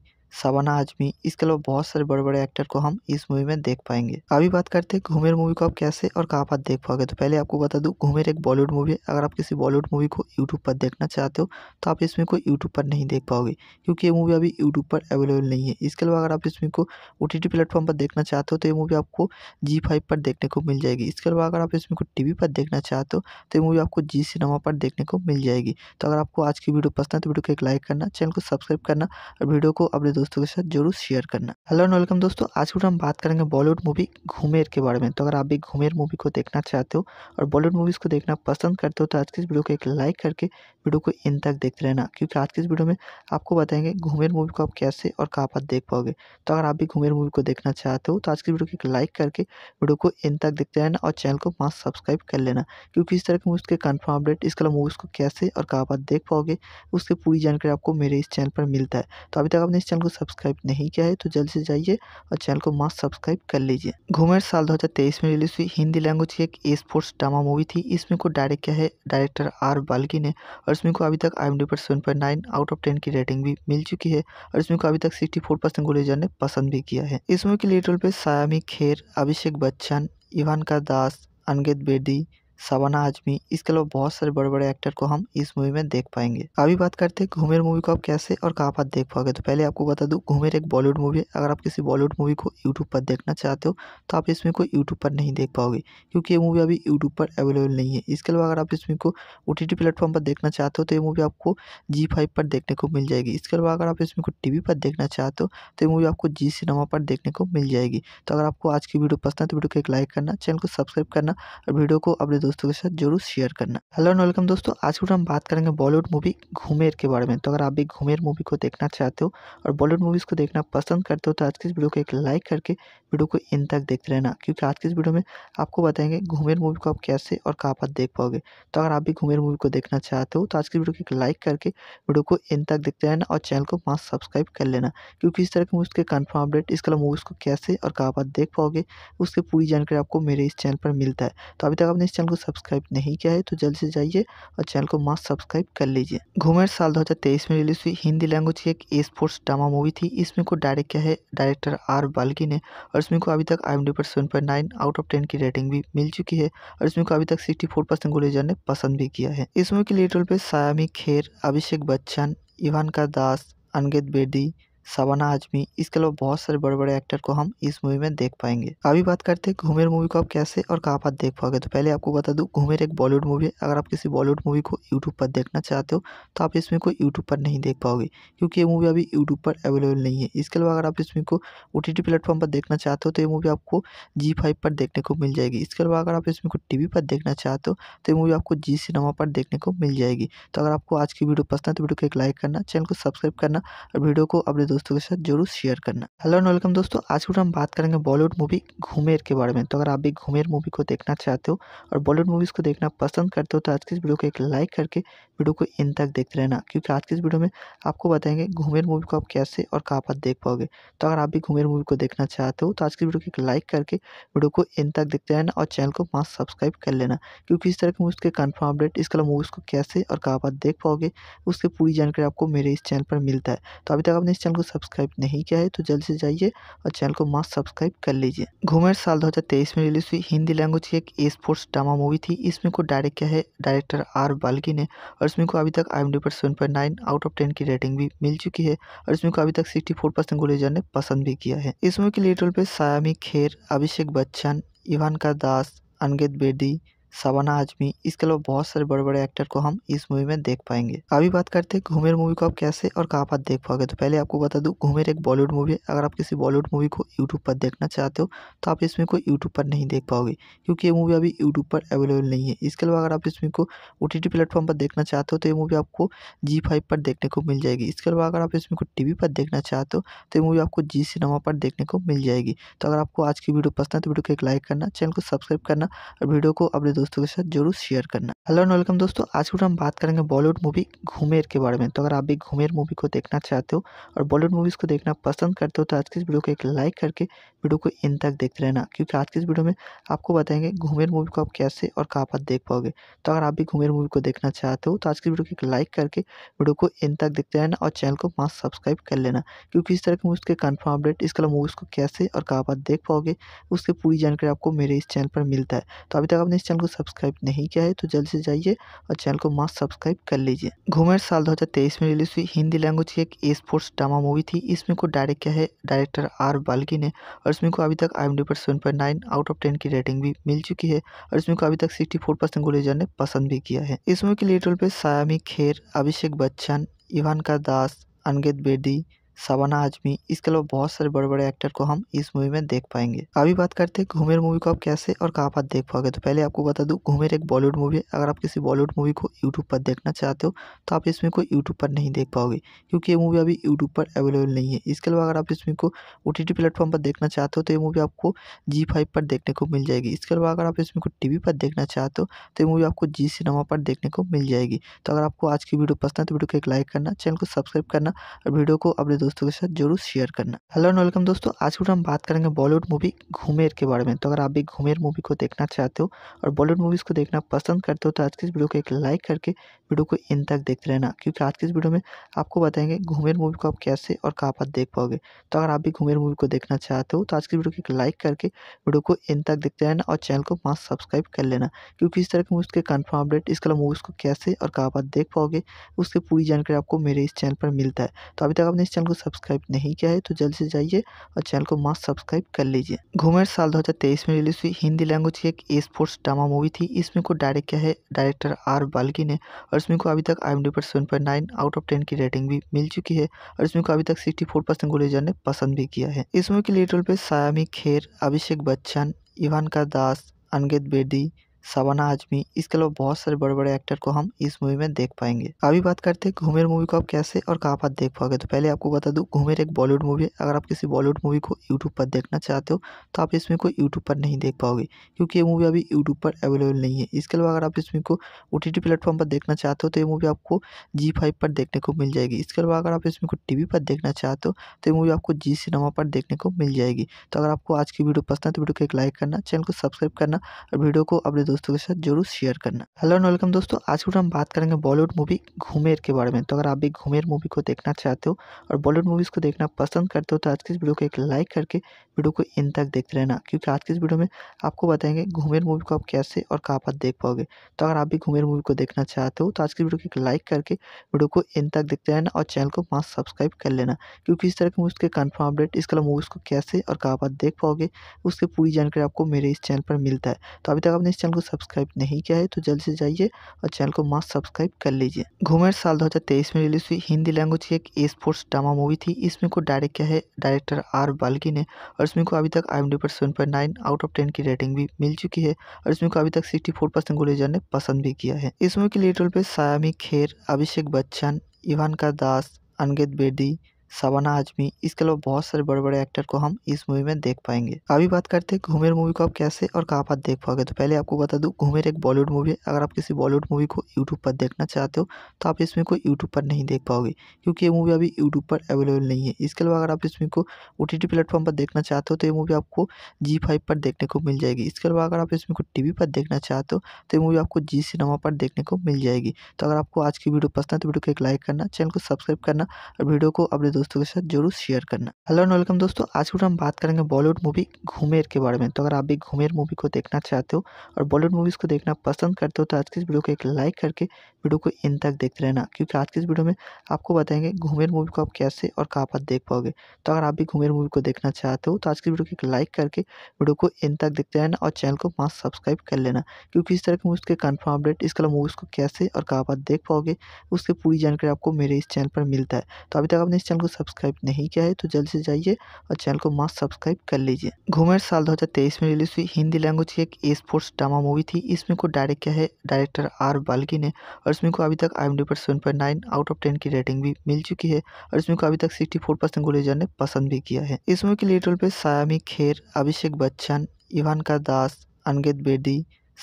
शबाना आजमी इसके अलावा बहुत सारे बड़े बड़े एक्टर को हम इस मूवी में देख पाएंगे अभी बात करते हैं घूमेर मूवी को आप कैसे और कहाँ पर देख पाओगे तो पहले आपको बता दूँ घूमेर एक बॉलीवुड मूवी है अगर आप किसी बॉलीवुड मूवी को यूट्यूब पर देखना चाहते हो तो आप इसमें को यूट्यूब पर नहीं देख पाओगे क्योंकि ये मूवी अभी यूट्यूब पर अवेलेबल नहीं है इसके अलावा अगर आप इसमें को ओ टी प्लेटफॉर्म पर देखना चाहते हो तो ये मूवी आपको जी फाइव पर देखने को मिल जाएगी इसके अलावा अगर आप इसमें को टी पर देखना चाहते हो तो ये मूवी आपको जी सिनेमा पर देखने को मिल जाएगी तो अगर आपको आज की वीडियो पसंद है तो वीडियो को एक लाइक करना चैनल को सब्सक्राइब करना और वीडियो को अपने दोस्तों के साथ जरूर शेयर करना हेलो एंड वेलकम दोस्तों आज हम बात करेंगे बॉलीवुड मूवी घूमेर के बारे में तो अगर आप भी घूमेर मूवी को देखना चाहते हो और बॉलीवुड मूवीज़ को देखना पसंद करते हो तो आज की इस वीडियो को एक लाइक करके वीडियो को इन तक देखते रहना क्योंकि आज की इस वीडियो में आपको बताएंगे घूमेर मूवी को आप कैसे और कहाँ पर देख पाओगे तो अगर आप भी घूमेर मूवी को देखना चाहते हो तो आज की वीडियो को एक लाइक करके वीडियो को इन तक देखते रहना और चैनल को मास्क सब्सक्राइब कर लेना क्योंकि इस तरह की मूवीज़ के कन्फर्म अपडेट इसके अलावा मूवीज़ को कैसे और कहाँ पर देख पाओगे उसकी पूरी जानकारी आपको मेरे इस चैनल पर मिलता है तो अभी तक आपने इस चैनल को सब्सक्राइब नहीं किया है तो जल्द से जाइए और चैनल को मस्त सब्सक्राइब कर लीजिए घूमर साल 2023 में रिलीज हुई हिंदी लैंग्वेज की एक ए स्पोर्ट्स ड्रामा मूवी थी इसमें को डायरेक्ट किया है डायरेक्टर आर बाल्की ने और इसमें को अभी तक आई पर सेवन आउट ऑफ टेन की रेटिंग भी मिल चुकी है और इसमें को अभी तक सिक्सटी फोर गुलेजर ने पसंद भी किया है इस मूवी के लीड रोल पर सायामी खेर अभिषेक बच्चन इवान का दास अनगेत बेदी शबाना आजमी इसके अलावा बहुत सारे बड़े बड़े एक्टर को हम इस मूवी में देख पाएंगे अभी बात करते हैं घूमेर मूवी को आप कैसे और कहाँ पर देख पाओगे तो पहले आपको बता दूँ घूमेर एक बॉलीवुड मूवी है अगर आप किसी बॉलीवुड मूवी को यूट्यूब पर देखना चाहते हो तो आप इसमें को यूट्यूब पर नहीं देख पाओगे क्योंकि ये मूवी अभी यूट्यूब पर अवेलेबल नहीं है इसके अलावा अगर आप इसमें को ओ टी प्लेटफॉर्म पर देखना चाहते हो तो ये मूवी आपको जी फाइव पर देखने को मिल जाएगी इसके अलावा अगर आप इसमें को टी पर देखना चाहते हो तो ये मूवी आपको जी सिनेमा पर देखने को मिल जाएगी तो अगर आपको आज की वीडियो पसंद है तो वीडियो को एक लाइक करना चैनल को सब्सक्राइब करना और वीडियो को अपने दोस्तों के साथ जरूर शेयर करना हेलो एंड वेलकम दोस्तों आज के हम बात करेंगे बॉलीवुड मूवी घूमेर के बारे में तो अगर आप भी घूमेर मूवी को देखना चाहते हो और बॉलीवुड मूवीज़ को देखना पसंद करते हो तो आज की इस वीडियो को एक लाइक करके वीडियो को इन तक देखते रहना क्योंकि आज की इस वीडियो में आपको बताएंगे घूमेर मूवी को आप कैसे और कहाँ पर देख पाओगे तो अगर आप भी घूमेर मूवी को देखना चाहते हो तो आज की वीडियो को एक लाइक करके वीडियो को इन तक देखते रहना और चैनल को पाँच सब्सक्राइब कर लेना क्योंकि इस तरह की मूवीज़ के कन्फर्म अपडेट इसके अलावा मूवीज़ को कैसे और कहाँ पर देख पाओगे उसकी पूरी जानकारी आपको मेरे इस चैनल पर मिलता है तो अभी तक आपने इस चैनल को सब्सक्राइब नहीं किया है तो जल्द से जाइए और चैनल को मास्क सब्सक्राइब कर लीजिए घूमेर साल 2023 में रिलीज हुई हिंदी लैंग्वेज की एक स्पोर्ट्स ड्रामा मूवी थी इसमें को डायरेक्ट किया है डायरेक्टर आर बाल्की ने और इसमें को अभी तक आई पर seven point nine out of ten की रेटिंग भी मिल चुकी है और इसमें को अभी तक सिक्सटी फोर परसेंट ने पसंद भी किया है इस मूवी के लीड रोल पे सायामी खेर अभिषेक बच्चन इवान का दास अनगेत बेदी शबाना आजमी इसके अलावा बहुत सारे बड़े बड़े एक्टर को हम इस मूवी में देख पाएंगे अभी बात करते हैं घूमेर मूवी को आप कैसे और कहाँ पर देख पाओगे तो पहले आपको बता दूँ घूमेर एक बॉलीवुड मूवी है अगर आप किसी बॉलीवुड मूवी को यूट्यूब पर देखना चाहते हो तो आप इसमें को यूट्यूब पर नहीं देख पाओगे क्योंकि ये मूवी अभी यूट्यूब पर अवेलेबल नहीं है इसके अलावा अगर आप इसमें को ओ टी प्लेटफॉर्म पर देखना चाहते हो तो ये मूवी आपको जी फाइव पर देखने को मिल जाएगी इसके अलावा अगर आप इसमें को टी पर देखना चाहते हो तो ये मूवी आपको जी सिनेमा पर देखने को मिल जाएगी तो अगर आपको आज की वीडियो पसंद है तो वीडियो को एक लाइक करना चैनल को सब्सक्राइब करना और वीडियो को अपने दोस्तों के साथ जरूर शेयर करना हेलो एंड वेलकम दोस्तों आज के हम बात करेंगे बॉलीवुड मूवी घूमेर के बारे में तो अगर आप भी घूमेर मूवी को देखना चाहते हो और बॉलीवुड मूवीज़ को देखना पसंद करते हो तो आज की इस वीडियो को एक लाइक करके वीडियो को इन तक देखते रहना क्योंकि आज के इस वीडियो में आपको बताएंगे घूमेर मूवी को आप कैसे और कहाँ पर देख पाओगे तो अगर आप भी घूमेर मूवी को देखना चाहते हो तो आज की वीडियो को लाइक करके वीडियो को इन तक देखते रहना और चैनल को मास्क सब्सक्राइब कर लेना क्योंकि इस तरह के मूवी के कन्फर्म अपडेट इसके अलावा मूवीज़ को कैसे और कहाँ पर देख पाओगे उसकी पूरी जानकारी आपको मेरे इस चैनल पर मिलता है तो अभी तक आपने इस चैनल को सब्सक्राइब नहीं किया है तो जल्द से जाइए और चैनल को मास्क सब्सक्राइब कर लीजिए घूमेर साल दो में रिलीज हुई हिंदी लैंग्वेज की एक ए स्पोर्ट्स ड्रामा मूवी थी इसमें को डायरेक्ट किया है डायरेक्टर आर बाल्की ने और इसमें को अभी तक आई पर seven point nine out of ten की रेटिंग भी मिल चुकी है और इसमें को अभी तक सिक्सटी फोर परसेंट गोलेजर ने पसंद भी किया है इसमें के लीड रोल पे सायामी खेर अभिषेक बच्चन इवान का दास अनगेत बेदी शबाना आजमी इसके अलावा बहुत सारे बड़े बड़े एक्टर को हम इस मूवी में देख पाएंगे अभी बात करते हैं घूमेर मूवी को आप कैसे और कहाँ पर देख पाओगे तो पहले आपको बता दूँ घूमेर एक बॉलीवुड मूवी है अगर आप किसी बॉलीवुड मूवी को यूट्यूब पर देखना चाहते हो तो आप इसमें को यूट्यूब पर नहीं देख पाओगे क्योंकि ये मूवी अभी यूट्यूब पर अवेलेबल नहीं है इसके अलावा अगर आप इसमें को ओ टी प्लेटफॉर्म पर देखना चाहते हो तो ये मूवी आपको जी फाइव पर देखने को मिल जाएगी इसके अलावा अगर आप इसमें को टी पर देखना चाहते हो तो ये मूवी आपको जी सिनेमा पर देखने को मिल जाएगी तो अगर आपको आज की वीडियो पसंद है तो वीडियो को एक लाइक करना चैनल को सब्सक्राइब करना और वीडियो को अपने दोस्तों के साथ जरूर शेयर करना हेलो एंड वेलकम दोस्तों आज के हम बात करेंगे बॉलीवुड मूवी घूमेर के बारे में तो अगर आप भी घूमेर मूवी को देखना चाहते हो और बॉलीवुड मूवीज़ को देखना पसंद करते हो तो आज की इस वीडियो को एक लाइक करके वीडियो को इन तक देखते रहना क्योंकि आज की इस वीडियो में आपको बताएंगे घूमेर मूवी को आप कैसे और कहाँ पर देख पाओगे तो अगर आप भी घूमेर मूवी को देखना चाहते हो तो आज की वीडियो को एक लाइक करके वीडियो को इन तक देखते रहना और चैनल को मास्क सब्सक्राइब कर लेना क्योंकि इस तरह की मूवीज़ के कन्फर्म अपडेट इसके अलावा मूवीज़ को कैसे और कहाँ पर देख पाओगे उसकी पूरी जानकारी आपको मेरे इस चैनल पर मिलता है तो अभी तक आपने इस चैनल को सब्सक्राइब नहीं किया है तो जल्द से जाइए और चैनल को मास्क सब्सक्राइब कर लीजिए घूमेर साल 2023 में रिलीज हुई हिंदी लैंग्वेज की एक स्पोर्ट्स ड्रामा मूवी थी इसमें को डायरेक्ट किया है डायरेक्टर आर बाल्की ने और इसमें को अभी तक आई पर सेवन आउट ऑफ टेन की रेटिंग भी मिल चुकी है और इसमें को अभी तक सिक्सटी फोर ने पसंद भी किया है इस मूवी के लीड रोल पर सायामी खेर अभिषेक बच्चन इवान का दास अनगेत बेदी शबाना आजमी इसके अलावा बहुत सारे बड़े बड़े एक्टर को हम इस मूवी में देख पाएंगे अभी बात करते हैं घूमेर मूवी को आप कैसे और कहाँ पर देख पाओगे तो पहले आपको बता दूं घूमेर एक बॉलीवुड मूवी है अगर आप किसी बॉलीवुड मूवी को यूट्यूब पर देखना चाहते हो तो आप इसमें को यूट्यूब पर नहीं देख पाओगे क्योंकि ये मूवी अभी यूट्यूब पर अवेलेबल नहीं है इसके अलावा अगर आप इसमें को ओ टी प्लेटफॉर्म पर देखना चाहते हो तो ये मूवी आपको जी फाइव पर देखने को मिल जाएगी इसके अलावा अगर आप इसमें को टी पर देखना चाहते हो तो ये मूवी आपको जी सिनेमा पर देखने को मिल जाएगी तो अगर आपको आज की वीडियो पसंद है तो वीडियो को एक लाइक करना चैनल को सब्सक्राइब करना और वीडियो को अपने दोस्तों दोस्तों के साथ जरूर शेयर करना हेलो एंड वेलकम दोस्तों आज के हम बात करेंगे बॉलीवुड मूवी घूमेर के बारे में तो अगर आप भी घूमेर मूवी को देखना चाहते हो और बॉलीवुड मूवीज़ को देखना पसंद करते हो तो आज की इस वीडियो को एक लाइक करके वीडियो को इन तक देखते रहना क्योंकि आज के इस वीडियो में आपको बताएंगे घूमेर मूवी को आप कैसे और कहाँ पर देख पाओगे तो अगर आप भी घूमेर मूवी को देखना चाहते हो तो आज की वीडियो को एक लाइक करके वीडियो को इन तक देखते रहना और चैनल को मास्क सब्सक्राइब कर लेना क्योंकि इस तरह की मूवीज़ के कन्फर्म अपडेट इसके अलावा मूवीज़ को कैसे और कहाँ पर देख पाओगे उसकी पूरी जानकारी आपको मेरे इस चैनल पर मिलता है तो अभी तक आपने इस चैनल को सब्सक्राइब नहीं किया है तो जल्द से जाइए और चैनल को मास्क सब्सक्राइब कर लीजिए घूमेर साल दो में रिलीज हुई हिंदी लैंग्वेज की एक ए स्पोर्ट्स ड्रामा मूवी थी इसमें को डायरेक्ट किया है डायरेक्टर आर बाल्की ने और इसमें को अभी तक आई एम पर seven point nine out of ten की रेटिंग भी मिल चुकी है और इसमें को अभी तक सिक्सटी फोर परसेंट गुलेजर ने पसंद भी किया है इस मूवी के लीड रोल पे सायामी खेर अभिषेक बच्चन इवान का दास अनगेत बेदी शबाना आजमी इसके अलावा बहुत सारे बड़े बड़े एक्टर को हम इस मूवी में देख पाएंगे अभी बात करते हैं घूमेर मूवी को आप कैसे और कहाँ पर देख पाओगे तो पहले आपको बता दूँ घूमेर एक बॉलीवुड मूवी है अगर आप किसी बॉलीवुड मूवी को यूट्यूब पर देखना चाहते हो तो आप इसमें को यूट्यूब पर नहीं देख पाओगे क्योंकि ये मूवी अभी यूट्यूब पर अवेलेबल नहीं है इसके अलावा अगर आप इसमें को ओ टी प्लेटफॉर्म पर देखना चाहते हो तो ये मूवी आपको जी फाइव पर देखने को मिल जाएगी इसके अलावा अगर आप इसमें को टी पर देखना चाहते हो तो ये मूवी आपको जी सिनेमा पर देखने को मिल जाएगी तो अगर आपको आज की वीडियो पसंद है तो वीडियो को एक लाइक करना चैनल को सब्सक्राइब करना और वीडियो को अपने दोस्तों के साथ जरूर शेयर करना हेलो एंड वेलकम दोस्तों आज हम बात करेंगे बॉलीवुड मूवी घूमेर के बारे में तो अगर आप भी घूमेर मूवी को देखना चाहते हो और बॉलीवुड मूवीज़ को देखना पसंद करते हो तो आज की इस वीडियो को एक लाइक करके वीडियो को इन तक देखते रहना क्योंकि आज की इस वीडियो में आपको बताएंगे घूमेर मूवी को आप कैसे और कहाँ पर देख पाओगे तो अगर आप भी घूमेर मूवी को देखना चाहते हो तो आज की वीडियो को एक लाइक करके वीडियो को इन तक देखते रहना और चैनल को मास्क सब्सक्राइब कर लेना क्योंकि इस तरह के मूवीज़ के कन्फर्म अपडेट इसके अलावा मूवीज़ को कैसे और कहाँ पर देख पाओगे उसकी पूरी जानकारी आपको मेरे इस चैनल पर मिलता है तो अभी तक आपने इस चैनल को को सब्सक्राइब नहीं किया है तो जल्द से जाइए और चैनल को मस्त सब्सक्राइब कर लीजिए घूमर साल 2023 में रिलीज हुई हिंदी लैंग्वेज की एक स्पोर्ट्स ड्रामा मूवी थी इसमें को डायरेक्ट किया है डायरेक्टर आर बाल्की ने और इसमें को अभी तक आई पर seven point nine out of ten की रेटिंग भी मिल चुकी है और इसमें को अभी तक सिक्सटी फोर परसेंट गुलेजर ने पसंद भी किया है इस मूवी के लीड रोल पर सायामी खेर अभिषेक बच्चन इवान का दास अनगेत बेदी शबाना आजमी इसके अलावा बहुत सारे बड़े बड़े एक्टर को हम इस मूवी में देख पाएंगे अभी बात करते हैं घूमेर मूवी को आप कैसे और कहाँ पर देख पाओगे तो पहले आपको बता दूँ घूमेर एक बॉलीवुड मूवी है अगर आप किसी बॉलीवुड मूवी को यूट्यूब पर देखना चाहते हो तो आप इसमें को यूट्यूब पर नहीं देख पाओगे क्योंकि ये मूवी अभी यूट्यूब पर अवेलेबल नहीं है इसके अलावा अगर आप इसमें को ओ टी प्लेटफॉर्म पर देखना चाहते हो तो ये मूवी आपको जी फाइव पर देखने को मिल जाएगी इसके अलावा अगर आप इसमें को टी पर देखना चाहते हो तो ये मूवी आपको जी सिनेमा पर देखने को मिल जाएगी तो अगर आपको आज की वीडियो पसंद है तो वीडियो को एक लाइक करना चैनल को सब्सक्राइब करना और वीडियो को अपने दोस्तों के साथ जरूर शेयर करना हेलो एंड वेलकम दोस्तों आज के हम बात करेंगे बॉलीवुड मूवी घूमेर के बारे में तो अगर आप भी घूमेर मूवी को देखना चाहते हो और बॉलीवुड मूवीज़ को देखना पसंद करते हो तो आज की इस वीडियो को एक लाइक करके वीडियो को इन तक देखते रहना क्योंकि आज की इस वीडियो में आपको बताएंगे घूमेर मूवी को आप कैसे और कहाँ पर देख पाओगे तो अगर आप भी घूमेर मूवी को देखना चाहते हो तो आज की वीडियो को एक लाइक करके वीडियो को इन तक देखते रहना और चैनल को मास्क सब्सक्राइब कर लेना क्योंकि इस तरह की मूवीज़ के कन्फर्म अपडेट इसके अलावा मूवीज़ को कैसे और कहाँ पर देख पाओगे उसकी पूरी जानकारी आपको मेरे इस चैनल पर मिलता है तो अभी तक आपने इस चैनल को सब्सक्राइब नहीं किया है तो जल्द से जाइए और चैनल को मस्त सब्सक्राइब कर लीजिए घूमेर साल 2023 में रिलीज हुई हिंदी लैंग्वेज की एक स्पोर्ट्स ड्रामा मूवी थी इसमें को डायरेक्ट किया है डायरेक्टर आर बाल्की ने और इसमें को अभी तक आई पर seven point out of ten की रेटिंग भी मिल चुकी है और इसमें को अभी तक सिक्सटी फोर परसेंट ने पसंद भी किया है इस मूवी के लीड रोल पे सायामी खेर अभिषेक बच्चन इवान का दास अनगेत बेदी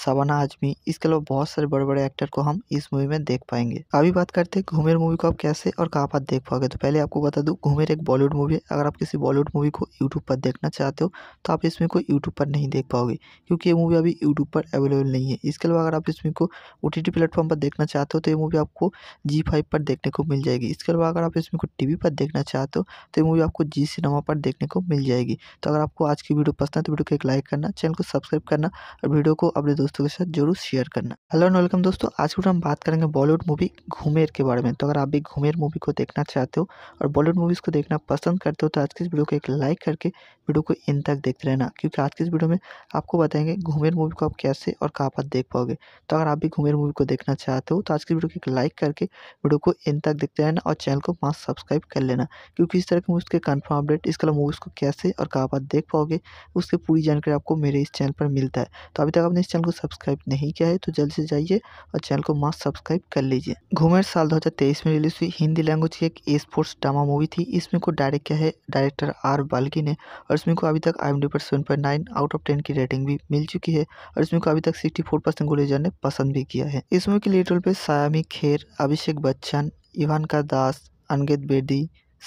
शबाना आजमी इसके अलावा बहुत सारे बड़े बड़े एक्टर को हम इस मूवी में देख पाएंगे अभी बात करते हैं घूमेर मूवी को आप कैसे और कहाँ पर देख पाओगे तो पहले आपको बता दूँ घूमेर एक बॉलीवुड मूवी है अगर आप किसी बॉलीवुड मूवी को यूट्यूब पर देखना चाहते हो तो आप इसमें को यूट्यूब पर नहीं देख पाओगे क्योंकि ये मूवी अभी यूट्यूब पर अवेलेबल नहीं है इसके अलावा अगर आप इसमें को ओ टी प्लेटफॉर्म पर देखना चाहते हो तो ये मूवी आपको जी फाइव पर देखने को मिल जाएगी इसके अलावा अगर आप इसमें को टी पर देखना चाहते हो तो ये मूवी आपको जी सिनेमा पर देखने को मिल जाएगी तो अगर आपको आज की वीडियो पसंद है तो वीडियो को एक लाइक करना चैनल को सब्सक्राइब करना और वीडियो को अपने दोस्तों दोस्तों के साथ जरूर शेयर करना हेलो एंड वेलकम दोस्तों आज के हम बात करेंगे बॉलीवुड मूवी घूमेर के बारे में तो अगर आप भी घूमेर मूवी को देखना चाहते हो और बॉलीवुड मूवीज़ को देखना पसंद करते हो तो आज की इस वीडियो को एक लाइक करके वीडियो को इन तक देखते रहना क्योंकि आज की इस वीडियो में आपको बताएंगे घूमेर मूवी को आप कैसे और कहाँ पर देख पाओगे तो अगर आप भी घूमेर मूवी को देखना चाहते हो तो आज की वीडियो को एक लाइक करके वीडियो को इन तक देखते रहना और चैनल को पाँच सब्सक्राइब कर लेना क्योंकि इस तरह के मूवीज़ के कन्फर्म अपडेट इसके अलावा मूवीज़ को कैसे और कहाँ पर देख पाओगे उसकी पूरी जानकारी आपको मेरे इस चैनल पर मिलता है तो अभी तक आपने इस चैनल को सब्सक्राइब नहीं किया है तो जल्द से जाइए और चैनल को मास्क सब्सक्राइब कर लीजिए घूमे साल 2023 में रिलीज हुई हिंदी लैंग्वेज की एक स्पोर्ट्स ड्रामा मूवी थी इसमें को डायरेक्ट किया है डायरेक्टर आर बाल्की ने और इसमें को अभी तक आई पर seven point nine out of ten की रेटिंग भी मिल चुकी है और इसमें को अभी तक सिक्सटी फोर परसेंट गुलेजर ने पसंद भी किया है इस मूवी के लीड रोल पे सायामी खेर अभिषेक बच्चन इवान का दास अनगेत बेदी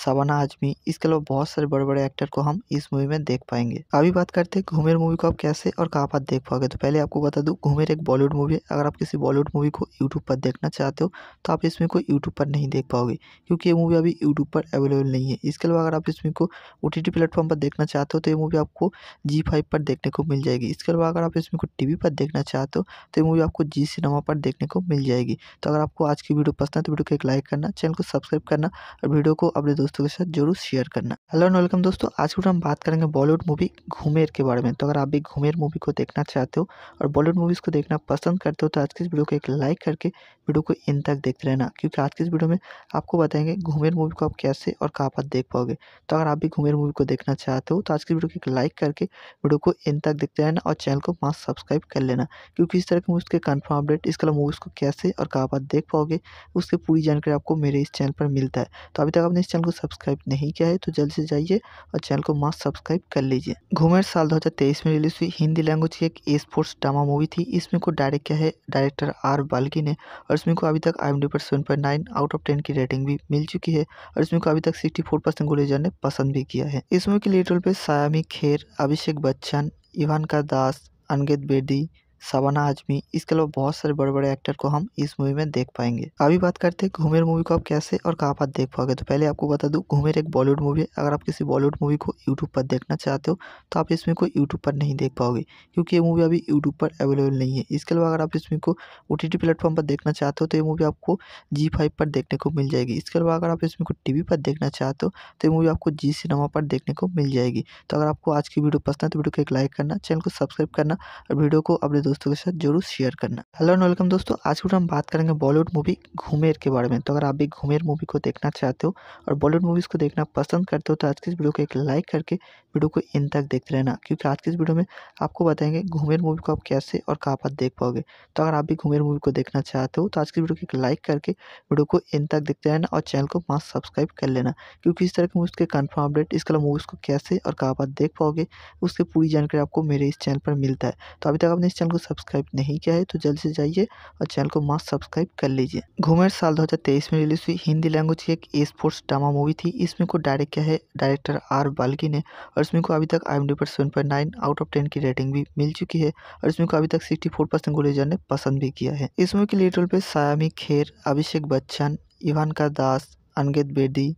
शबाना आजमी इसके अलावा बहुत सारे बड़े बड़े एक्टर को हम इस मूवी में देख पाएंगे अभी बात करते हैं घूमेर मूवी को आप कैसे और कहाँ पर देख पाओगे तो पहले आपको बता दूँ घूमेर एक बॉलीवुड मूवी है अगर आप किसी बॉलीवुड मूवी को यूट्यूब पर देखना चाहते हो तो आप इसमें को यूट्यूब पर नहीं देख पाओगे क्योंकि ये मूवी अभी यूट्यूब पर अवेलेबल नहीं है इसके अलावा अगर आप इसमें को ओ टी प्लेटफॉर्म पर देखना चाहते हो तो ये मूवी आपको जी फाइव पर देखने को मिल जाएगी इसके अलावा अगर आप इसमें को टी पर देखना चाहते हो तो ये मूवी आपको जी सिनेमा पर देखने को मिल जाएगी तो अगर आपको आज की वीडियो पसंद है तो वीडियो को एक लाइक करना चैनल को सब्सक्राइब करना और वीडियो को अपने दोस्तों के साथ जरूर शेयर करना हेलो एंड वेलकम दोस्तों आज को हम बात करेंगे बॉलीवुड मूवी घूमेर के बारे में तो अगर आप भी घूमेर मूवी को देखना चाहते हो और बॉलीवुड मूवीज़ को देखना पसंद करते हो तो आज की इस वीडियो को एक लाइक करके वीडियो को इन तक देखते रहना क्योंकि आज की इस वीडियो में आपको बताएंगे घूमेर मूवी को आप कैसे और कहाँ पर देख पाओगे तो अगर आप भी घूमेर मूवी को देखना चाहते हो तो आज की वीडियो को एक लाइक करके वीडियो को इन तक देखते रहना और चैनल को मास सब्सक्राइब कर लेना क्योंकि इस तरह के मूवी के कन्फर्म अपडेट इसके अलावा मूवीज़ को कैसे और कहाँ पर देख पाओगे उसकी पूरी जानकारी आपको मेरे इस चैनल पर मिलता है तो अभी तक आपने इस चैनल को को सब्सक्राइब नहीं किया है तो जल्द से जाइए और चैनल को मस्त सब्सक्राइब कर लीजिए घूमेर साल 2023 में रिलीज हुई हिंदी लैंग्वेज की एक स्पोर्ट्स ड्रामा मूवी थी इसमें को डायरेक्ट किया है डायरेक्टर आर बाल्की ने और इसमें को अभी तक आई पर seven point nine out of ten की रेटिंग भी मिल चुकी है और इसमें को अभी तक सिक्सटी फोर परसेंट गुलेजर ने पसंद भी किया है इस मूवी के लीड रोल पे सायामी खेर अभिषेक बच्चन इवान का दास अनगेत बेदी शबाना आजमी इसके अलावा बहुत सारे बड़े बड़े एक्टर को हम इस मूवी में देख पाएंगे अभी बात करते हैं घूमेर मूवी को आप कैसे और कहाँ पर देख पाओगे तो पहले आपको बता दूँ घूमेर एक बॉलीवुड मूवी है अगर आप किसी बॉलीवुड मूवी को यूट्यूब पर देखना चाहते हो तो आप इसमें को यूट्यूब पर नहीं देख पाओगे क्योंकि ये मूवी अभी यूट्यूब पर अवेलेबल नहीं है इसके अलावा अगर आप इसमें को ओ टी प्लेटफॉर्म पर देखना चाहते हो तो ये मूवी आपको जी फाइव पर देखने को मिल जाएगी इसके अलावा अगर आप इसमें को टी पर देखना चाहते हो तो ये मूवी आपको जी सिनेमा पर देखने को मिल जाएगी तो अगर आपको आज की वीडियो पसंद है तो वीडियो को एक लाइक करना चैनल को सब्सक्राइब करना और वीडियो को अपने दोस्तों के साथ जरूर शेयर करना हेलो एंड वेलकम दोस्तों आज के हम बात करेंगे बॉलीवुड मूवी घूमेर के बारे में तो अगर आप भी घूमेर मूवी को देखना चाहते हो और बॉलीवुड मूवीज़ को देखना पसंद करते हो तो आज की इस वीडियो को एक लाइक करके वीडियो को इन तक देखते रहना क्योंकि आज की इस वीडियो में आपको बताएंगे घूमेर मूवी को आप कैसे और कहाँ पर देख पाओगे तो अगर आप भी घूमेर मूवी को देखना चाहते हो तो आज की वीडियो को एक लाइक करके वीडियो को इन तक देखते रहना और चैनल को मास्क सब्सक्राइब कर लेना क्योंकि इस तरह की मूवीज़ के कन्फर्म अपडेट इसके अलावा मूवीज़ को कैसे और कहाँ पर देख पाओगे उसकी पूरी जानकारी आपको मेरे इस चैनल पर मिलता है तो अभी तक आपने इस चैनल को सब्सक्राइब नहीं किया है तो जल्द से जाइए और चैनल को मस्त सब्सक्राइब कर लीजिए घूमर साल 2023 में रिलीज हुई हिंदी लैंग्वेज की एक ए स्पोर्ट्स ड्रामा मूवी थी इसमें को डायरेक्ट किया है डायरेक्टर आर बाल्की ने और इसमें को अभी तक आई पर seven point out of ten की रेटिंग भी मिल चुकी है और इसमें को अभी तक सिक्सटी फोर परसेंट ने पसंद भी किया है इस मूवी के लीड रोल पे सायामी खेर अभिषेक बच्चन इवान का दास अनगेत बेदी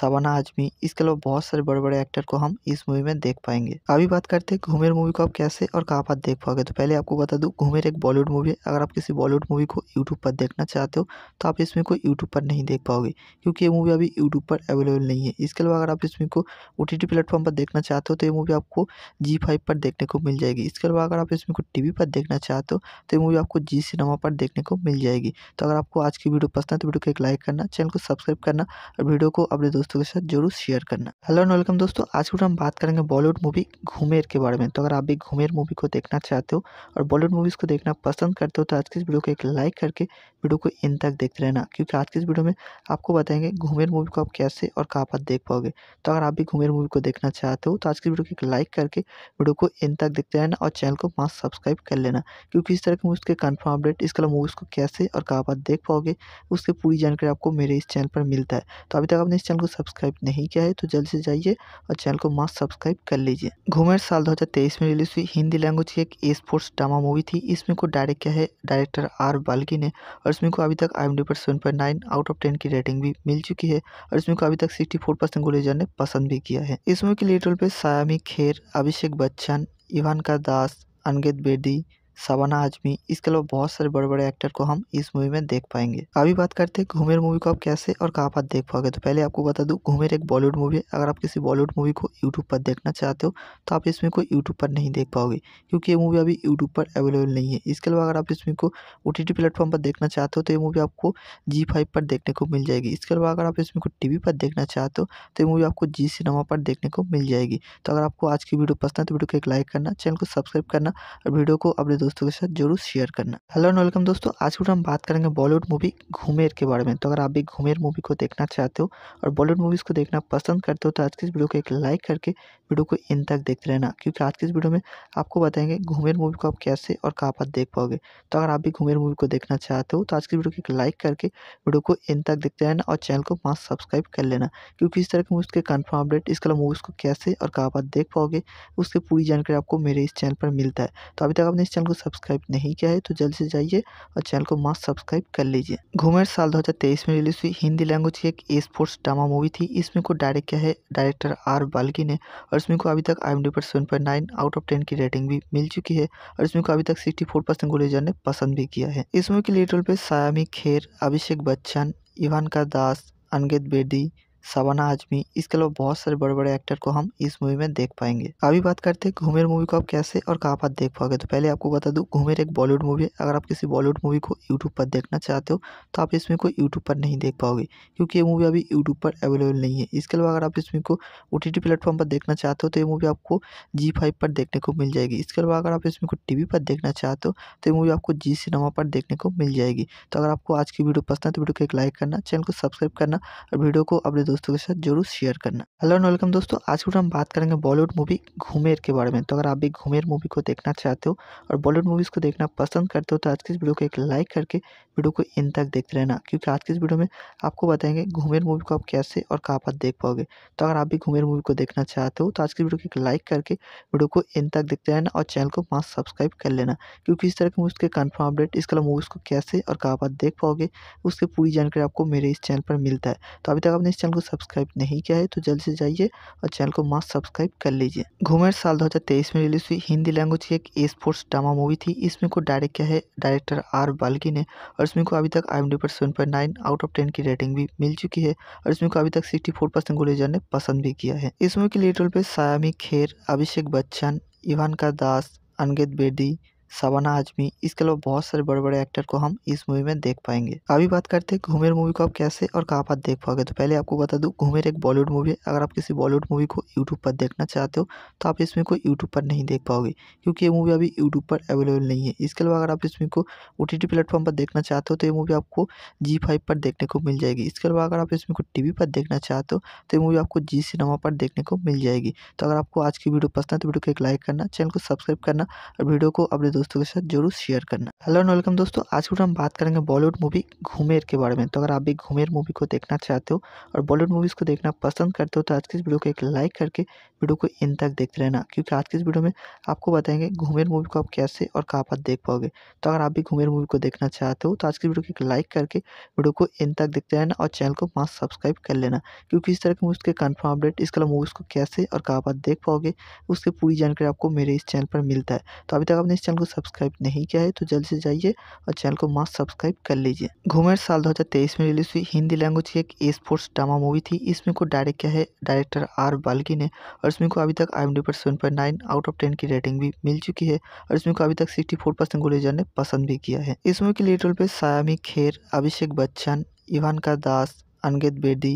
शबाना आजमी इसके अलावा बहुत सारे बड़े बड़े एक्टर को हम इस मूवी में देख पाएंगे अभी बात करते हैं घूमेर मूवी को आप कैसे और कहाँ पर देख पाओगे तो पहले आपको बता दूँ घूमेर एक बॉलीवुड मूवी है अगर आप किसी बॉलीवुड मूवी को यूट्यूब पर देखना चाहते हो तो आप इसमें को यूट्यूब पर नहीं देख पाओगे क्योंकि ये मूवी अभी यूट्यूब पर अवेलेबल नहीं है इसके अलावा अगर आप इसमें को ओ टी प्लेटफॉर्म पर देखना चाहते हो तो ये मूवी आपको जी फाइव पर देखने को मिल जाएगी इसके अलावा अगर आप इसमें को टी पर देखना चाहते हो तो ये मूवी आपको जी सिनेमा पर देखने को मिल जाएगी तो अगर आपको आज की वीडियो पसंद है तो वीडियो को एक लाइक करना चैनल को सब्सक्राइब करना और वीडियो को अपने दोस्तों दोस्तों के साथ जरूर शेयर करना हेलो एंड वेलकम दोस्तों आज के हम बात करेंगे बॉलीवुड मूवी घूमेर के बारे में तो अगर आप भी घूमेर मूवी को देखना चाहते हो और बॉलीवुड मूवीज़ को देखना पसंद करते हो तो आज की इस वीडियो को एक लाइक करके वीडियो को इन तक देखते रहना क्योंकि आज की इस वीडियो में आपको बताएंगे घूमेर मूवी को आप कैसे और कहाँ पर देख पाओगे तो अगर आप भी घूमेर मूवी को देखना चाहते हो तो आज की वीडियो को एक लाइक करके वीडियो को इन तक देखते रहना और चैनल को मास्क सब्सक्राइब कर लेना क्योंकि इस तरह के मूवीज़ के कन्फर्म अपडेट इसके अलावा मूवीज़ को कैसे और कहाँ पर देख पाओगे उसकी पूरी जानकारी आपको मेरे इस चैनल पर मिलता है तो अभी तक आपने इस चैनल को सब्सक्राइब नहीं किया है तो जल्द से जाइए और चैनल को मास्क सब्सक्राइब कर लीजिए घूमेर साल 2023 में रिलीज हुई हिंदी लैंग्वेज की एक स्पोर्ट्स ड्रामा मूवी थी इसमें को डायरेक्ट किया है डायरेक्टर आर बाल्की ने और इसमें को अभी तक आई पर सेवन आउट ऑफ टेन की रेटिंग भी मिल चुकी है और इसमें को अभी तक सिक्सटी परसेंट लीजर ने पसंद भी किया है इस मूवी के लीड रोल पे सायामी खेर अभिषेक बच्चन इवान का दास अनगेत बेदी शबाना आजमी इसके अलावा बहुत सारे बड़े बड़े एक्टर को हम इस मूवी में देख पाएंगे अभी बात करते हैं घूमेर मूवी को आप कैसे और कहाँ पर देख पाओगे तो पहले आपको बता दूँ घूमेर एक बॉलीवुड मूवी है अगर आप किसी बॉलीवुड मूवी को यूट्यूब पर देखना चाहते हो तो आप इसमें को यूट्यूब पर नहीं देख पाओगे क्योंकि ये मूवी अभी यूट्यूब पर अवेलेबल नहीं है इसके अलावा अगर आप इसमें को ओ टी प्लेटफॉर्म पर देखना चाहते हो तो ये मूवी आपको जी फाइव पर देखने को मिल जाएगी इसके अलावा अगर आप इसमें को टी पर देखना चाहते हो तो ये मूवी आपको जी सिनेमा पर देखने को मिल जाएगी तो अगर आपको आज की वीडियो पसंद है तो वीडियो को एक लाइक करना चैनल को सब्सक्राइब करना और वीडियो को अपने दोस्तों दोस्तों के साथ जरूर शेयर करना हेलो एंड वेलकम दोस्तों आज के हम बात करेंगे बॉलीवुड मूवी घूमेर के बारे में तो अगर आप भी घूमेर मूवी को देखना चाहते हो और बॉलीवुड मूवीज़ को देखना पसंद करते हो तो आज की इस वीडियो को एक लाइक करके वीडियो को इन तक देखते रहना क्योंकि आज की इस वीडियो में आपको बताएंगे घूमेर मूवी को आप कैसे और कहाँ पर देख पाओगे तो अगर आप भी घूमेर मूवी को देखना चाहते हो तो आज की वीडियो को एक लाइक करके वीडियो को इन तक देखते रहना और चैनल को मास्क सब्सक्राइब कर लेना क्योंकि इस तरह के मूवीज़ के कन्फर्म अपडेट इसके अलावा मूवीज़ को कैसे और कहाँ पर देख पाओगे उसकी पूरी जानकारी आपको मेरे इस चैनल पर मिलता है तो अभी तक आपने इस चैनल को सब्सक्राइब नहीं किया है तो जल्द से जाइए और चैनल को मस्त सब्सक्राइब कर लीजिए घूमेर साल 2023 में रिलीज हुई हिंदी लैंग्वेज की एक ए स्पोर्ट्स ड्रामा मूवी थी इसमें को डायरेक्ट किया है डायरेक्टर आर बाल्की ने और इसमें को अभी तक आई पर seven point nine out of ten की रेटिंग भी मिल चुकी है और इसमें को अभी तक सिक्सटी फोर परसेंट गुलेजर ने पसंद भी किया है इस मूवी के लीड रोल पर सायामी खेर अभिषेक बच्चन इवान का दास अनगेत बेदी शबाना आजमी इसके अलावा बहुत सारे बड़े बड़े एक्टर को हम इस मूवी में देख पाएंगे अभी बात करते हैं घूमेर मूवी को आप कैसे और कहाँ पर देख पाओगे तो पहले आपको बता दूँ घूमेर एक बॉलीवुड मूवी है अगर आप किसी बॉलीवुड मूवी को यूट्यूब पर देखना चाहते हो तो आप इसमें को यूट्यूब पर नहीं देख पाओगे क्योंकि ये मूवी अभी यूट्यूब पर अवेलेबल नहीं है इसके अलावा अगर आप इसमें को ओ टी प्लेटफॉर्म पर देखना चाहते हो तो ये मूवी आपको जी फाइव पर देखने को मिल जाएगी इसके अलावा अगर आप इसमें को टी पर देखना चाहते हो तो ये मूवी आपको जी सिनेमा पर देखने को मिल जाएगी तो अगर आपको आज की वीडियो पसंद है तो वीडियो को एक लाइक करना चैनल को सब्सक्राइब करना और वीडियो को अपने दोस्तों के साथ जरूर शेयर करना हेलो एंड वेलकम दोस्तों आज हम बात करेंगे बॉलीवुड मूवी घूमेर के बारे में तो अगर आप भी घूमेर मूवी को देखना चाहते हो और बॉलीवुड मूवीज़ को देखना पसंद करते हो तो आज की इस वीडियो को एक लाइक करके वीडियो को इन तक देखते रहना क्योंकि आज की इस वीडियो में आपको बताएंगे घूमेर मूवी को आप कैसे और कहाँ पर देख पाओगे तो अगर आप भी घूमेर मूवी को देखना चाहते हो तो आज की वीडियो को एक लाइक करके वीडियो को इन तक देखते रहना और चैनल को मास्क सब्सक्राइब कर लेना क्योंकि इस तरह के मूवीज़ के कन्फर्म अपडेट इस कला मूवीज़ को कैसे और कहाँ पर देख पाओगे उसकी पूरी जानकारी आपको मेरे इस चैनल पर मिलता है तो अभी तक आपने इस चैनल को सब्सक्राइब नहीं किया है तो जल्द से जाइए और चैनल को मास्क सब्सक्राइब कर लीजिए घूमेर साल दो में रिलीज हुई हिंदी लैंग्वेज की एक स्पोर्ट्स ड्रामा मूवी थी इसमें को डायरेक्ट किया है डायरेक्टर आर बाल्की ने और और इसमें को अभी तक आई एम पर seven point nine out of ten की रेटिंग भी मिल चुकी है और इसमें को अभी तक सिक्सटी फोर परसेंट गोलेजर ने पसंद भी किया है इस मूवी के लीड रोल पे सायामी खेर अभिषेक बच्चन इवान का दास अनगेत बेदी शबाना आजमी इसके अलावा बहुत सारे बड़े बड़े एक्टर को हम इस मूवी में देख पाएंगे अभी बात करते हैं घूमेर मूवी को आप कैसे और कहाँ पर देख पाओगे तो पहले आपको बता दूँ घूमेर एक बॉलीवुड मूवी है अगर आप किसी बॉलीवुड मूवी को यूट्यूब पर देखना चाहते हो तो आप इसमें को यूट्यूब पर नहीं देख पाओगे क्योंकि ये मूवी अभी यूट्यूब पर अवेलेबल नहीं है इसके अलावा अगर आप इसमें को ओ टी प्लेटफॉर्म पर देखना चाहते हो तो ये मूवी आपको जी फाइव पर देखने को मिल जाएगी इसके अलावा अगर आप इसमें को टी पर देखना चाहते हो तो ये मूवी आपको जी सिनेमा पर देखने को मिल जाएगी तो अगर आपको आज की वीडियो पसंद है तो वीडियो को एक लाइक करना चैनल को सब्सक्राइब करना और वीडियो को अपने दोस्तों के साथ जरूर शेयर करना हेलो एंड वेलकम दोस्तों आज के हम बात करेंगे बॉलीवुड मूवी घूमेर के बारे में तो अगर आप भी घूमेर मूवी को देखना चाहते हो और बॉलीवुड मूवीज़ को देखना पसंद करते हो तो आज की इस वीडियो को एक लाइक करके वीडियो को इन तक देखते रहना क्योंकि आज की इस वीडियो में आपको बताएंगे घूमेर मूवी को आप कैसे और कहाँ पर देख पाओगे तो अगर आप भी घूमेर मूवी को देखना चाहते हो तो आज की वीडियो को एक लाइक करके वीडियो को इन तक देखते रहना और चैनल को मास्ट सब्सक्राइब कर लेना क्योंकि इस तरह के मूवीज़ के कन्फर्म अपडेट इसके अलावा मूवीज़ को कैसे और कहाँ पर देख पाओगे उसकी पूरी जानकारी आपको मेरे इस चैनल पर मिलता है तो अभी तक आपने इस चैनल को सब्सक्राइब नहीं किया है तो जल्द से जाइए और चैनल को मास्क सब्सक्राइब कर लीजिए घूमेर साल 2023 में रिलीज हुई हिंदी लैंग्वेज की एक ए स्पोर्ट्स ड्रामा मूवी थी इसमें को डायरेक्ट किया है डायरेक्टर आर बाल्की ने और इसमें को अभी तक आई पर seven point nine out of ten की रेटिंग भी मिल चुकी है और इसमें को अभी तक सिक्सटी फोर परसेंट गुलेजर ने पसंद भी किया है इस मूवी के लीड रोल पे सायामी खेर अभिषेक बच्चन इवान का दास अनगेत बेदी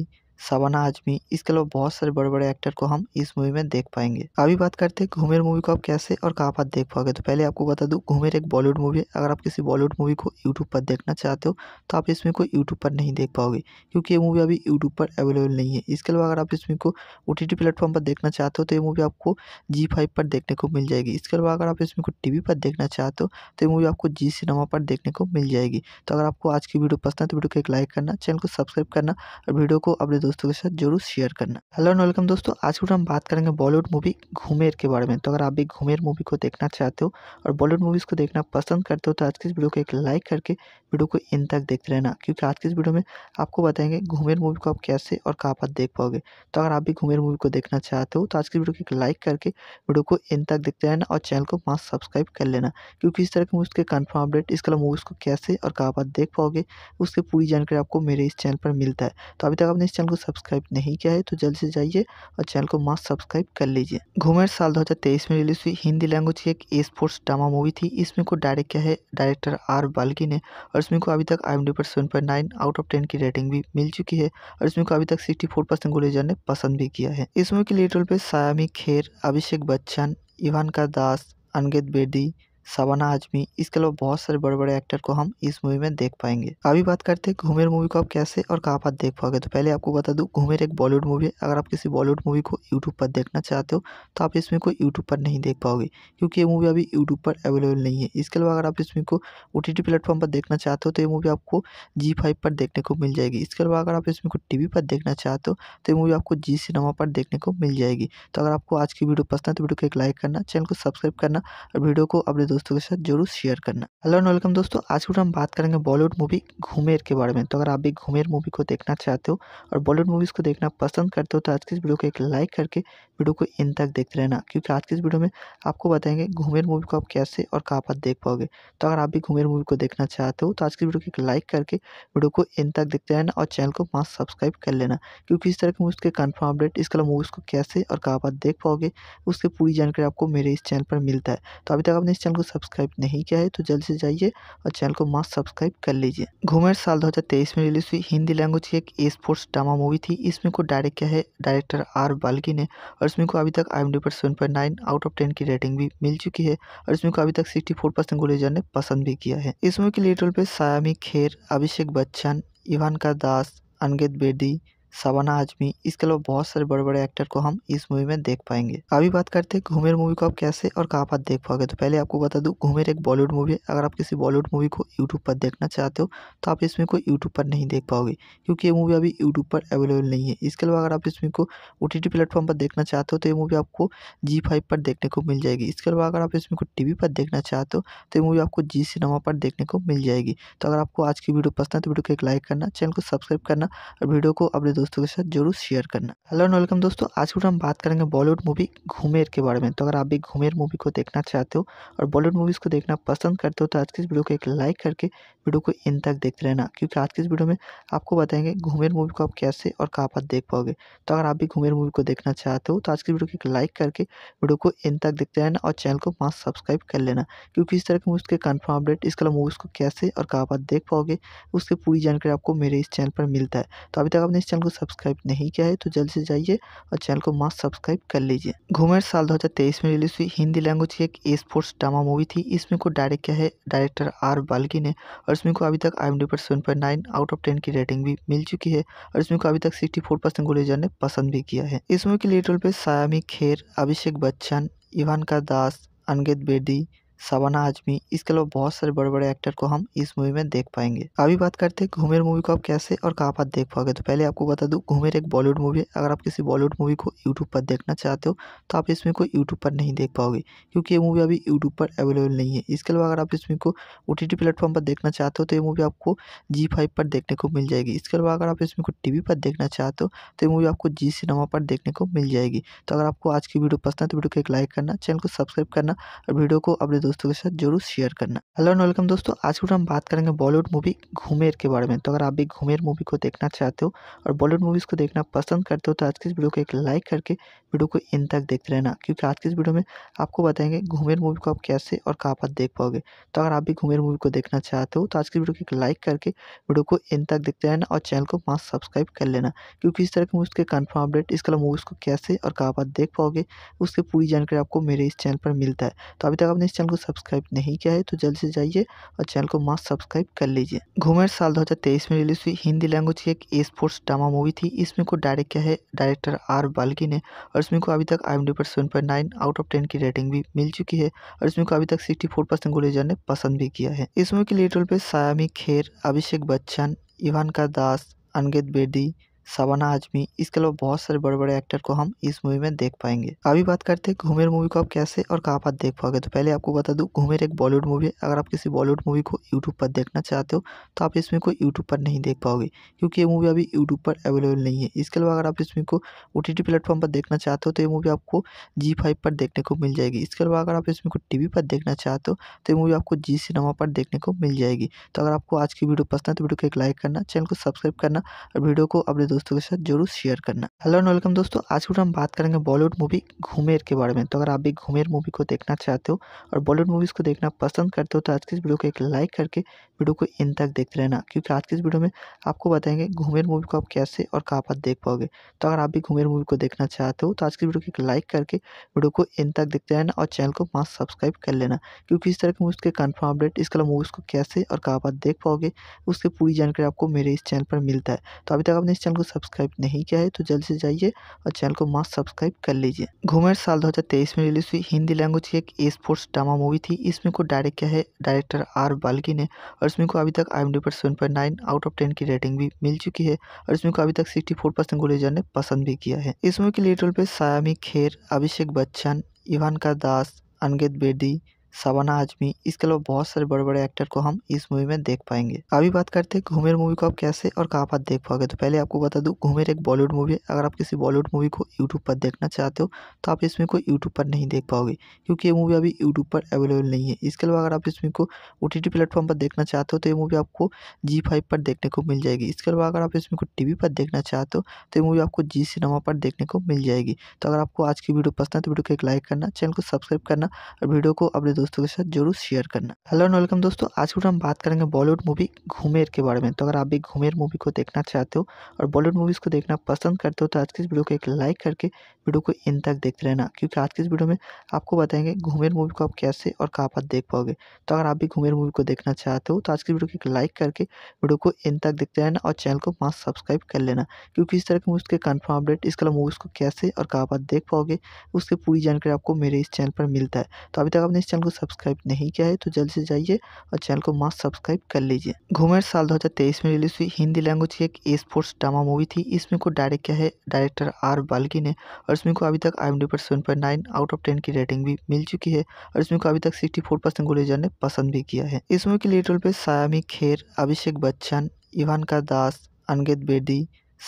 शबाना आजमी इसके अलावा बहुत सारे बड़े बड़े एक्टर को हम इस मूवी में देख पाएंगे अभी बात करते हैं घूमेर मूवी को आप कैसे और कहाँ पर देख पाओगे तो पहले आपको बता दूँ घूमेर एक बॉलीवुड मूवी है अगर आप किसी बॉलीवुड मूवी को यूट्यूब पर देखना चाहते हो तो आप इसमें को यूट्यूब पर नहीं देख पाओगे क्योंकि ये मूवी अभी यूट्यूब पर अवेलेबल नहीं है इसके अलावा अगर आप इसमें को ओ टी प्लेटफॉर्म पर देखना चाहते हो तो ये मूवी आपको जी फाइव पर देखने को मिल जाएगी इसके अलावा अगर आप इसमें को टी पर देखना चाहते हो तो ये मूवी आपको जी सिनेमा पर देखने को मिल जाएगी तो अगर आपको आज की वीडियो पसंद है तो वीडियो को एक लाइक करना चैनल को सब्सक्राइब करना और वीडियो को अपने दोस्तों के साथ जरूर शेयर करना हेलो एंड वेलकम दोस्तों आज हम बात करेंगे बॉलीवुड मूवी घूमेर के बारे में तो अगर आप भी घूमेर मूवी को देखना चाहते हो और बॉलीवुड मूवीज़ को देखना पसंद करते हो तो आज के इस वीडियो को एक लाइक करके वीडियो को इन तक देखते रहना क्योंकि आज के इस वीडियो में आपको बताएंगे घूमेर मूवी को आप कैसे और कहाँ पर देख पाओगे तो अगर आप भी घूमेर मूवी को देखना चाहते हो तो आज की वीडियो को एक लाइक करके वीडियो को इन तक देखते रहना और चैनल को मस्त सब्सक्राइब कर लेना क्योंकि इस तरह के मूवीज़ के कन्फर्म अपडेट इसके अलावा मूवीज़ को कैसे और कहाँ पर देख पाओगे उसकी पूरी जानकारी आपको मेरे इस चैनल पर मिलता है तो अभी तक आपने इस चैनल को को सब्सक्राइब नहीं किया है तो जल्द से जाइए और चैनल को मस्त सब्सक्राइब कर लीजिए घूमर साल 2023 में रिलीज हुई हिंदी लैंग्वेज की एक ए स्पोर्ट्स ड्रामा मूवी थी इसमें को डायरेक्ट किया है डायरेक्टर आर बाल्की ने और इसमें को अभी तक आई पर seven point nine out of ten की रेटिंग भी मिल चुकी है और इसमें को अभी तक सिक्सटी फोर परसेंट गुलेजर ने पसंद भी किया है इस मूवी के लीड रोल पे सायामी खेर अभिषेक बच्चन इवान का दास अनगेत बेदी शबाना आजमी इसके अलावा बहुत सारे बड़े बड़े एक्टर को हम इस मूवी में देख पाएंगे अभी बात करते हैं घूमेर मूवी को आप कैसे और कहाँ पर देख पाओगे तो पहले आपको बता दूँ घूमेर एक बॉलीवुड मूवी है अगर आप किसी बॉलीवुड मूवी को यूट्यूब पर देखना चाहते हो तो आप इसमें को यूट्यूब पर नहीं देख पाओगे क्योंकि ये मूवी अभी यूट्यूब पर अवेलेबल नहीं है इसके अलावा अगर आप इसमें को ओ टी प्लेटफॉर्म पर देखना चाहते हो तो ये मूवी आपको जी फाइव पर देखने को मिल जाएगी इसके अलावा अगर आप इसमें को टी पर देखना चाहते हो तो ये मूवी आपको जी सिनेमा पर देखने को मिल जाएगी तो अगर आपको आज की वीडियो पसंद है तो वीडियो को एक लाइक करना चैनल को सब्सक्राइब करना और वीडियो को अपने दोस्तों के साथ जरूर शेयर करना हेलो एंड वेलकम दोस्तों आज के हम बात करेंगे बॉलीवुड मूवी घूमेर के बारे में तो अगर आप भी घूमेर मूवी को देखना चाहते हो और बॉलीवुड मूवीज़ को देखना पसंद करते हो तो आज की इस वीडियो को एक लाइक करके वीडियो को इन तक देखते रहना क्योंकि आज के इस वीडियो में आपको बताएंगे घूमेर मूवी को आप कैसे और कहाँ पर देख पाओगे तो अगर आप भी घूमेर मूवी को देखना चाहते हो तो आज की वीडियो को एक लाइक करके वीडियो को इन तक देखते रहना और चैनल को मास्क सब्सक्राइब कर लेना क्योंकि इस तरह की मूवीज़ के कन्फर्म अपडेट इसके अलावा मूवीज़ को कैसे और कहाँ पर देख पाओगे उसकी पूरी जानकारी आपको मेरे इस चैनल पर मिलता है तो अभी तक आपने इस चैनल को सब्सक्राइब नहीं किया है तो जल्द से जाइए और चैनल को मास्क सब्सक्राइब कर लीजिए घूमेर साल दो में रिलीज हुई हिंदी लैंग्वेज की एक स्पोर्ट्स ड्रामा मूवी थी इसमें को डायरेक्ट किया है डायरेक्टर आर बाल्की ने और और इसमें को अभी तक आई एम डी पर seven point nine out of ten की रेटिंग भी मिल चुकी है और इसमें को अभी तक सिक्सटी फोर परसेंट गुलेजर ने पसंद भी किया है इसमें के लिए रोल पे सायामी खेर अभिषेक बच्चन इवान का दास अनगेत बेदी शबाना आजमी इसके अलावा बहुत सारे बड़े बड़े एक्टर को हम इस मूवी में देख पाएंगे अभी बात करते हैं घूमेर मूवी को आप कैसे और कहाँ पर देख पाओगे तो पहले आपको बता दूँ घूमेर एक बॉलीवुड मूवी है अगर आप किसी बॉलीवुड मूवी को यूट्यूब पर देखना चाहते हो तो आप इसमें को यूट्यूब पर नहीं देख पाओगे क्योंकि ये मूवी अभी यूट्यूब पर अवेलेबल नहीं है इसके अलावा अगर आप इसमें को ओ टी प्लेटफॉर्म पर देखना चाहते हो तो ये मूवी आपको जी फाइव पर देखने को मिल जाएगी इसके अलावा अगर आप इसमें को टी पर देखना चाहते हो तो ये मूवी आपको जी सिनेमा पर देखने को मिल जाएगी तो अगर आपको आज की वीडियो पसंद है तो वीडियो को एक लाइक करना चैनल को सब्सक्राइब करना और वीडियो को अपने दोस्तों दोस्तों के साथ जरूर शेयर करना हेलो एंड वेलकम दोस्तों आज के हम बात करेंगे बॉलीवुड मूवी घूमेर के बारे में तो अगर आप भी घूमेर मूवी को देखना चाहते हो और बॉलीवुड मूवीज़ को देखना पसंद करते हो तो आज की इस वीडियो को एक लाइक करके वीडियो को इन तक देखते रहना क्योंकि आज की इस वीडियो में आपको बताएंगे घूमेर मूवी को आप कैसे और कहाँ पर देख पाओगे तो अगर आप भी घूमेर मूवी को देखना चाहते हो तो आज की वीडियो को एक लाइक करके वीडियो को इन तक देखते रहना और चैनल को पाँच सब्सक्राइब कर लेना क्योंकि इस तरह के मूवीज़ के कन्फर्म अपडेट इसके अलावा मूवीज़ को कैसे और कहाँ पर देख पाओगे उसकी पूरी जानकारी आपको मेरे इस चैनल पर मिलता है तो अभी तक आपने इस चैनल को सब्सक्राइब नहीं किया है तो जल्द से जाइए और चैनल को मस्त सब्सक्राइब कर लीजिए घूमेर साल 2023 में रिलीज हुई हिंदी लैंग्वेज की एक ए स्पोर्ट्स ड्रामा मूवी थी इसमें को डायरेक्ट किया है डायरेक्टर आर बाल्की ने और इसमें को अभी तक आई पर seven point nine out of ten की रेटिंग भी मिल चुकी है और इसमें को अभी तक सिक्सटी फोर परसेंट गुलेजर ने पसंद भी किया है इस मूवी के लीड रोल पर सायामी खेर अभिषेक बच्चन इवान का दास अनगेत बेदी शबाना आजमी इसके अलावा बहुत सारे बड़े बड़े एक्टर को हम इस मूवी में देख पाएंगे अभी बात करते हैं घूमेर मूवी को आप कैसे और कहाँ पर देख पाओगे तो पहले आपको बता दूँ घूमेर एक बॉलीवुड मूवी है अगर आप किसी बॉलीवुड मूवी को यूट्यूब पर देखना चाहते हो तो आप इसमें को यूट्यूब पर नहीं देख पाओगे क्योंकि ये मूवी अभी यूट्यूब पर अवेलेबल नहीं है इसके अलावा अगर आप इसमें को ओ टी प्लेटफॉर्म पर देखना चाहते हो तो ये मूवी आपको जी फाइव पर देखने को मिल जाएगी इसके अलावा अगर आप इसमें को टी पर देखना चाहते हो तो ये मूवी आपको जी सिनेमा पर देखने को मिल जाएगी तो अगर आपको आज की वीडियो पसंद है तो वीडियो को एक लाइक करना चैनल को सब्सक्राइब करना और वीडियो को अपने दोस्तों के साथ जरूर शेयर करना हेलो एंड वेलकम दोस्तों आज हम बात करेंगे बॉलीवुड मूवी घूमेर के बारे में तो अगर आप भी घूमेर मूवी को देखना चाहते हो और बॉलीवुड मूवीज़ को देखना पसंद करते हो तो आज की इस वीडियो को एक लाइक करके वीडियो को इन तक देखते रहना क्योंकि आज की इस वीडियो में आपको बताएंगे घूमेर मूवी को आप कैसे और कहाँ पर देख पाओगे तो अगर आप भी घूमेर मूवी को देखना चाहते हो तो आज की वीडियो को एक लाइक करके वीडियो को इन तक देखते रहना और चैनल को मास्क सब्सक्राइब कर लेना क्योंकि इस तरह के मूवीज़ के कन्फर्म अपडेट इसके अलावा मूवीज़ को कैसे और कहाँ पर देख पाओगे उसकी पूरी जानकारी आपको मेरे इस चैनल पर मिलता है तो अभी तक आपने इस चैनल को को सब्सक्राइब नहीं किया है तो जल्द से जाइए और चैनल को मस्त सब्सक्राइब कर लीजिए घूमर साल 2023 में रिलीज हुई हिंदी लैंग्वेज की एक स्पोर्ट्स ड्रामा मूवी थी इसमें को डायरेक्ट किया है डायरेक्टर आर बाल्की ने और इसमें को अभी तक आई एम पर seven point nine out of ten की रेटिंग भी मिल चुकी है और इसमें को अभी तक सिक्सटी फोर परसेंट गुलेजर ने पसंद भी किया है इस मूवी के लीड रोल पे सायामी खेर अभिषेक बच्चन इवान का दास अनगेत बेदी शबाना आजमी इसके अलावा बहुत सारे बड़े बड़े एक्टर को हम इस मूवी में देख पाएंगे अभी बात करते हैं घूमेर मूवी को आप कैसे और कहाँ पर देख पाओगे तो पहले आपको बता दूँ घूमेर एक बॉलीवुड मूवी है अगर आप किसी बॉलीवुड मूवी को यूट्यूब पर देखना चाहते हो तो आप इसमें को यूट्यूब पर नहीं देख पाओगे क्योंकि ये मूवी अभी यूट्यूब पर अवेलेबल नहीं है इसके अलावा अगर आप इसमें को ओ टी प्लेटफॉर्म पर देखना चाहते हो तो ये मूवी आपको जी फाइव पर देखने को मिल जाएगी इसके अलावा अगर आप इसमें को टी पर देखना चाहते हो तो ये मूवी आपको जी सिनेमा पर देखने को मिल जाएगी तो अगर आपको आज की वीडियो पसंद है तो वीडियो को एक लाइक करना चैनल को सब्सक्राइब करना और वीडियो को अपने दोस्तों के साथ जरूर शेयर करना हेलो एंड वेलकम दोस्तों आज के हम बात करेंगे बॉलीवुड मूवी घूमेर के बारे में तो अगर आप भी घूमेर मूवी को देखना चाहते हो और बॉलीवुड मूवीज़ को देखना पसंद करते हो तो आज की इस वीडियो को एक लाइक करके वीडियो को इन तक देखते रहना क्योंकि आज की इस वीडियो में आपको बताएंगे घूमेर मूवी को आप कैसे और कहाँ पर देख पाओगे तो अगर आप भी घूमेर मूवी को देखना चाहते हो तो आज की वीडियो को एक लाइक करके वीडियो को इन तक देखते रहना और चैनल को मास्क सब्सक्राइब कर लेना क्योंकि इस तरह की मूवीज़ के कन्फर्म अपडेट इसके अलावा मूवीज़ को कैसे और कहाँ पर देख पाओगे उसकी पूरी जानकारी आपको मेरे इस चैनल पर मिलता है तो अभी तक आपने इस चैनल को सब्सक्राइब नहीं किया है तो जल्द से जाइए और चैनल को मस्त सब्सक्राइब कर लीजिए घूमेर साल 2023 में रिलीज हुई हिंदी लैंग्वेज की एक स्पोर्ट्स ड्रामा मूवी थी इसमें को डायरेक्ट किया है डायरेक्टर आर बाल्की ने और इसमें को अभी तक आई पर सेवन आउट ऑफ टेन की रेटिंग भी मिल चुकी है और इसमें को अभी तक सिक्सटी फोर ने पसंद भी किया है इस मूवी के लीड रोल पे सायामी खेर अभिषेक बच्चन इवान का दास अनगेत बेदी शबाना आजमी इसके अलावा बहुत सारे बड़े बड़े एक्टर को हम इस मूवी में देख पाएंगे अभी बात करते हैं घूमेर मूवी को आप कैसे और कहाँ पर देख पाओगे तो पहले आपको बता दूँ घूमेर एक बॉलीवुड मूवी है अगर आप किसी बॉलीवुड मूवी को यूट्यूब पर देखना चाहते हो तो आप इसमें को यूट्यूब पर नहीं देख पाओगे क्योंकि ये मूवी अभी यूट्यूब पर अवेलेबल नहीं है इसके अलावा अगर आप इसमें को ओ टी प्लेटफॉर्म पर देखना चाहते हो तो ये मूवी आपको जी फाइव पर देखने को मिल जाएगी इसके अलावा अगर आप इसमें को टी पर देखना चाहते हो तो ये मूवी आपको जी सिनेमा पर देखने को मिल जाएगी तो अगर आपको आज की वीडियो पसंद है तो वीडियो को एक लाइक करना चैनल को सब्सक्राइब करना और वीडियो को अपने दोस्तों दोस्तों के साथ जरूर शेयर करना हेलो एंड वेलकम दोस्तों आज के हम बात करेंगे बॉलीवुड मूवी घूमेर के बारे में तो अगर आप भी घूमेर मूवी को देखना चाहते हो और बॉलीवुड मूवीज़ को देखना पसंद करते हो तो आज की इस वीडियो को एक लाइक करके वीडियो को इन तक देखते रहना क्योंकि आज की इस वीडियो में आपको बताएंगे घूमेर मूवी को आप कैसे और कहाँ पर देख पाओगे तो अगर आप भी घूमेर मूवी को देखना चाहते हो तो आज की वीडियो को एक लाइक करके वीडियो को इन तक देखते रहना और चैनल को मास्क सब्सक्राइब कर लेना क्योंकि इस तरह की मूवीज़ के कन्फर्म अपडेट इसके अलावा मूवीज़ को कैसे और कहाँ पर देख पाओगे उसकी पूरी जानकारी आपको मेरे इस चैनल पर मिलता है तो अभी तक आपने इस चैनल को सब्सक्राइब नहीं किया है तो जल्द से जाइए और चैनल को मास्क सब्सक्राइब कर लीजिए घूमेर साल 2023 में रिलीज हुई हिंदी लैंग्वेज की एक स्पोर्ट्स ड्रामा मूवी थी इसमें को डायरेक्ट किया है डायरेक्टर आर बाल्की ने और इसमें को अभी तक आई पर seven point nine out of ten की रेटिंग भी मिल चुकी है और इसमें को अभी तक सिक्सटी फोर परसेंट गुलेजर ने पसंद भी किया है इस मूवी के लीड रोल पर सायामी खेर अभिषेक बच्चन इवान का दास अनगेत बेदी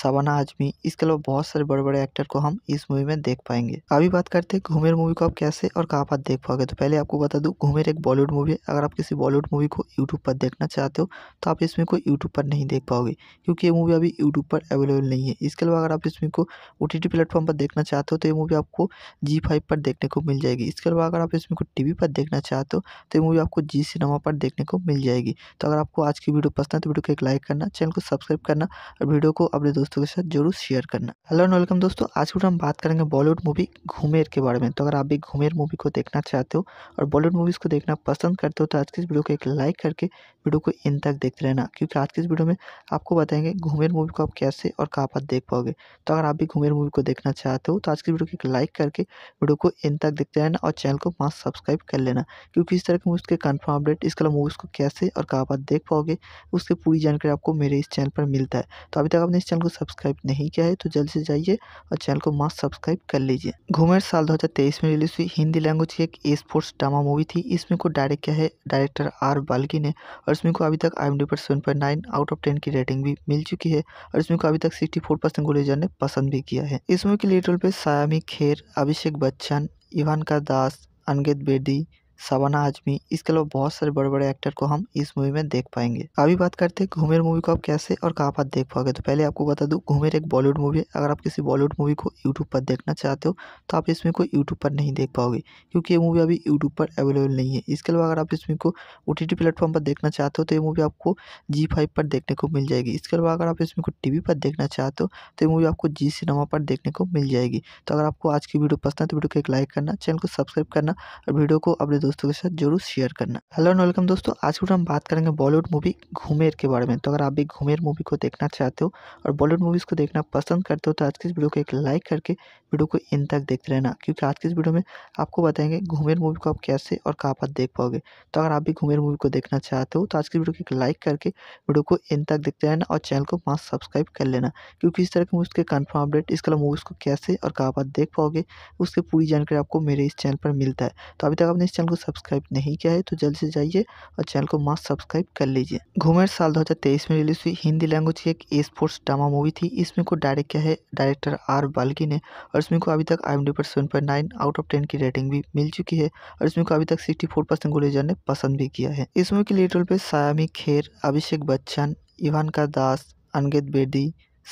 शबाना आजमी इसके अलावा बहुत सारे बड़े बड़े एक्टर को हम इस मूवी में देख पाएंगे अभी बात करते हैं घूमेर मूवी को आप कैसे और कहाँ पर देख पाओगे तो पहले आपको बता दूँ घूमेर एक बॉलीवुड मूवी है अगर आप किसी बॉलीवुड मूवी को यूट्यूब पर देखना चाहते हो तो आप इसमें को यूट्यूब पर नहीं देख पाओगे क्योंकि ये मूवी अभी यूट्यूब पर अवेलेबल नहीं है इसके अलावा अगर आप इसमें को ओ टी प्लेटफॉर्म पर देखना चाहते हो तो ये मूवी आपको जी फाइव पर देखने को मिल जाएगी इसके अलावा अगर आप इसमें को टी पर देखना चाहते हो तो ये मूवी आपको जी सिनेमा पर देखने को मिल जाएगी तो अगर आपको आज की वीडियो पसंद है तो वीडियो को एक लाइक करना चैनल को सब्सक्राइब करना और वीडियो को अपने दोस्तों के साथ जरूर शेयर करना हेलो एंड वेलकम दोस्तों आज के हम बात करेंगे बॉलीवुड मूवी घूमेर के बारे में तो अगर आप भी घूमेर मूवी को देखना चाहते हो और बॉलीवुड मूवीज़ को देखना पसंद करते हो तो आज की इस वीडियो को एक लाइक करके वीडियो को इन तक देखते रहना क्योंकि आज की इस वीडियो में आपको बताएंगे घूमेर मूवी को आप कैसे और कहाँ पर देख पाओगे तो अगर आप भी घूमेर मूवी को देखना चाहते हो तो आज की वीडियो को एक लाइक करके वीडियो को इन तक देखते रहना और चैनल को मस्त सब्सक्राइब कर लेना क्योंकि इस तरह के मूवीज़ के कन्फर्म अपडेट इसके अलावा मूवीज़ को कैसे और कहाँ पर देख पाओगे उसकी पूरी जानकारी आपको मेरे इस चैनल पर मिलता है तो अभी तक आपने इस चैनल को को सब्सक्राइब नहीं किया है तो जल्द से जाइए और चैनल को मस्त सब्सक्राइब कर लीजिए घूमर साल 2023 में रिलीज हुई हिंदी लैंग्वेज की एक ए स्पोर्ट्स ड्रामा मूवी थी इसमें को डायरेक्ट किया है डायरेक्टर आर बाल्की ने और इसमें को अभी तक आई पर seven point nine out of ten की रेटिंग भी मिल चुकी है और इसमें को अभी तक सिक्सटी फोर परसेंट गुलेजर ने पसंद भी किया है इस मूवी के लीड रोल पर सायामी खेर अभिषेक बच्चन इवान का दास अनगेत बेदी शबाना आजमी इसके अलावा बहुत सारे बड़े बड़े एक्टर को हम इस मूवी में देख पाएंगे अभी बात करते हैं घूमेर मूवी को आप कैसे और कहाँ पर देख पाओगे तो पहले आपको बता दूँ घूमेर एक बॉलीवुड मूवी है अगर आप किसी बॉलीवुड मूवी को यूट्यूब पर देखना चाहते हो तो आप इसमें को यूट्यूब पर नहीं देख पाओगे क्योंकि ये मूवी अभी यूट्यूब पर अवेलेबल नहीं है इसके अलावा अगर आप इसमें को ओ टी प्लेटफॉर्म पर देखना चाहते हो तो ये मूवी आपको जी फाइव पर देखने को मिल जाएगी इसके अलावा अगर आप इसमें को टी पर देखना चाहते हो तो ये मूवी आपको जी सिनेमा पर देखने को मिल जाएगी तो अगर आपको आज की वीडियो पसंद है तो वीडियो को एक लाइक करना चैनल को सब्सक्राइब करना और वीडियो को अपने दोस्तों के साथ जरूर शेयर करना हेलो एंड वेलकम दोस्तों आज के हम बात करेंगे बॉलीवुड मूवी घूमेर के बारे में तो अगर आप भी घूमेर मूवी को देखना चाहते हो और बॉलीवुड मूवीज़ को देखना पसंद करते हो तो आज की इस वीडियो को एक लाइक करके वीडियो को इन तक देखते रहना क्योंकि आज की इस वीडियो में आपको बताएंगे घूमेर मूवी को आप कैसे और कहाँ पर देख पाओगे तो अगर आप भी घूमेर मूवी को देखना चाहते हो तो आज की वीडियो को एक लाइक करके वीडियो को इन तक देखते रहना और चैनल को मास्क सब्सक्राइब कर लेना क्योंकि इस तरह की मूवीज़ के कन्फर्म अपडेट इसके अलावा मूवीज़ को कैसे और कहाँ पर देख पाओगे उसकी पूरी जानकारी आपको मेरे इस चैनल पर मिलता है तो अभी तक आपने इस चैनल को सब्सक्राइब नहीं किया है तो जल्द से जाइए और चैनल को मस्त सब्सक्राइब कर लीजिए घूमेर साल 2023 में रिलीज हुई हिंदी लैंग्वेज की एक स्पोर्ट्स ड्रामा मूवी थी इसमें को डायरेक्ट किया है डायरेक्टर आर बाल्की ने और इसमें को अभी तक आई पर seven point out of ten की रेटिंग भी मिल चुकी है और इसमें को अभी तक सिक्सटी फोर परसेंट ने पसंद भी किया है इस मूवी के लीड रोल पे सायामी खेर अभिषेक बच्चन इवान का दास अनगेत बेदी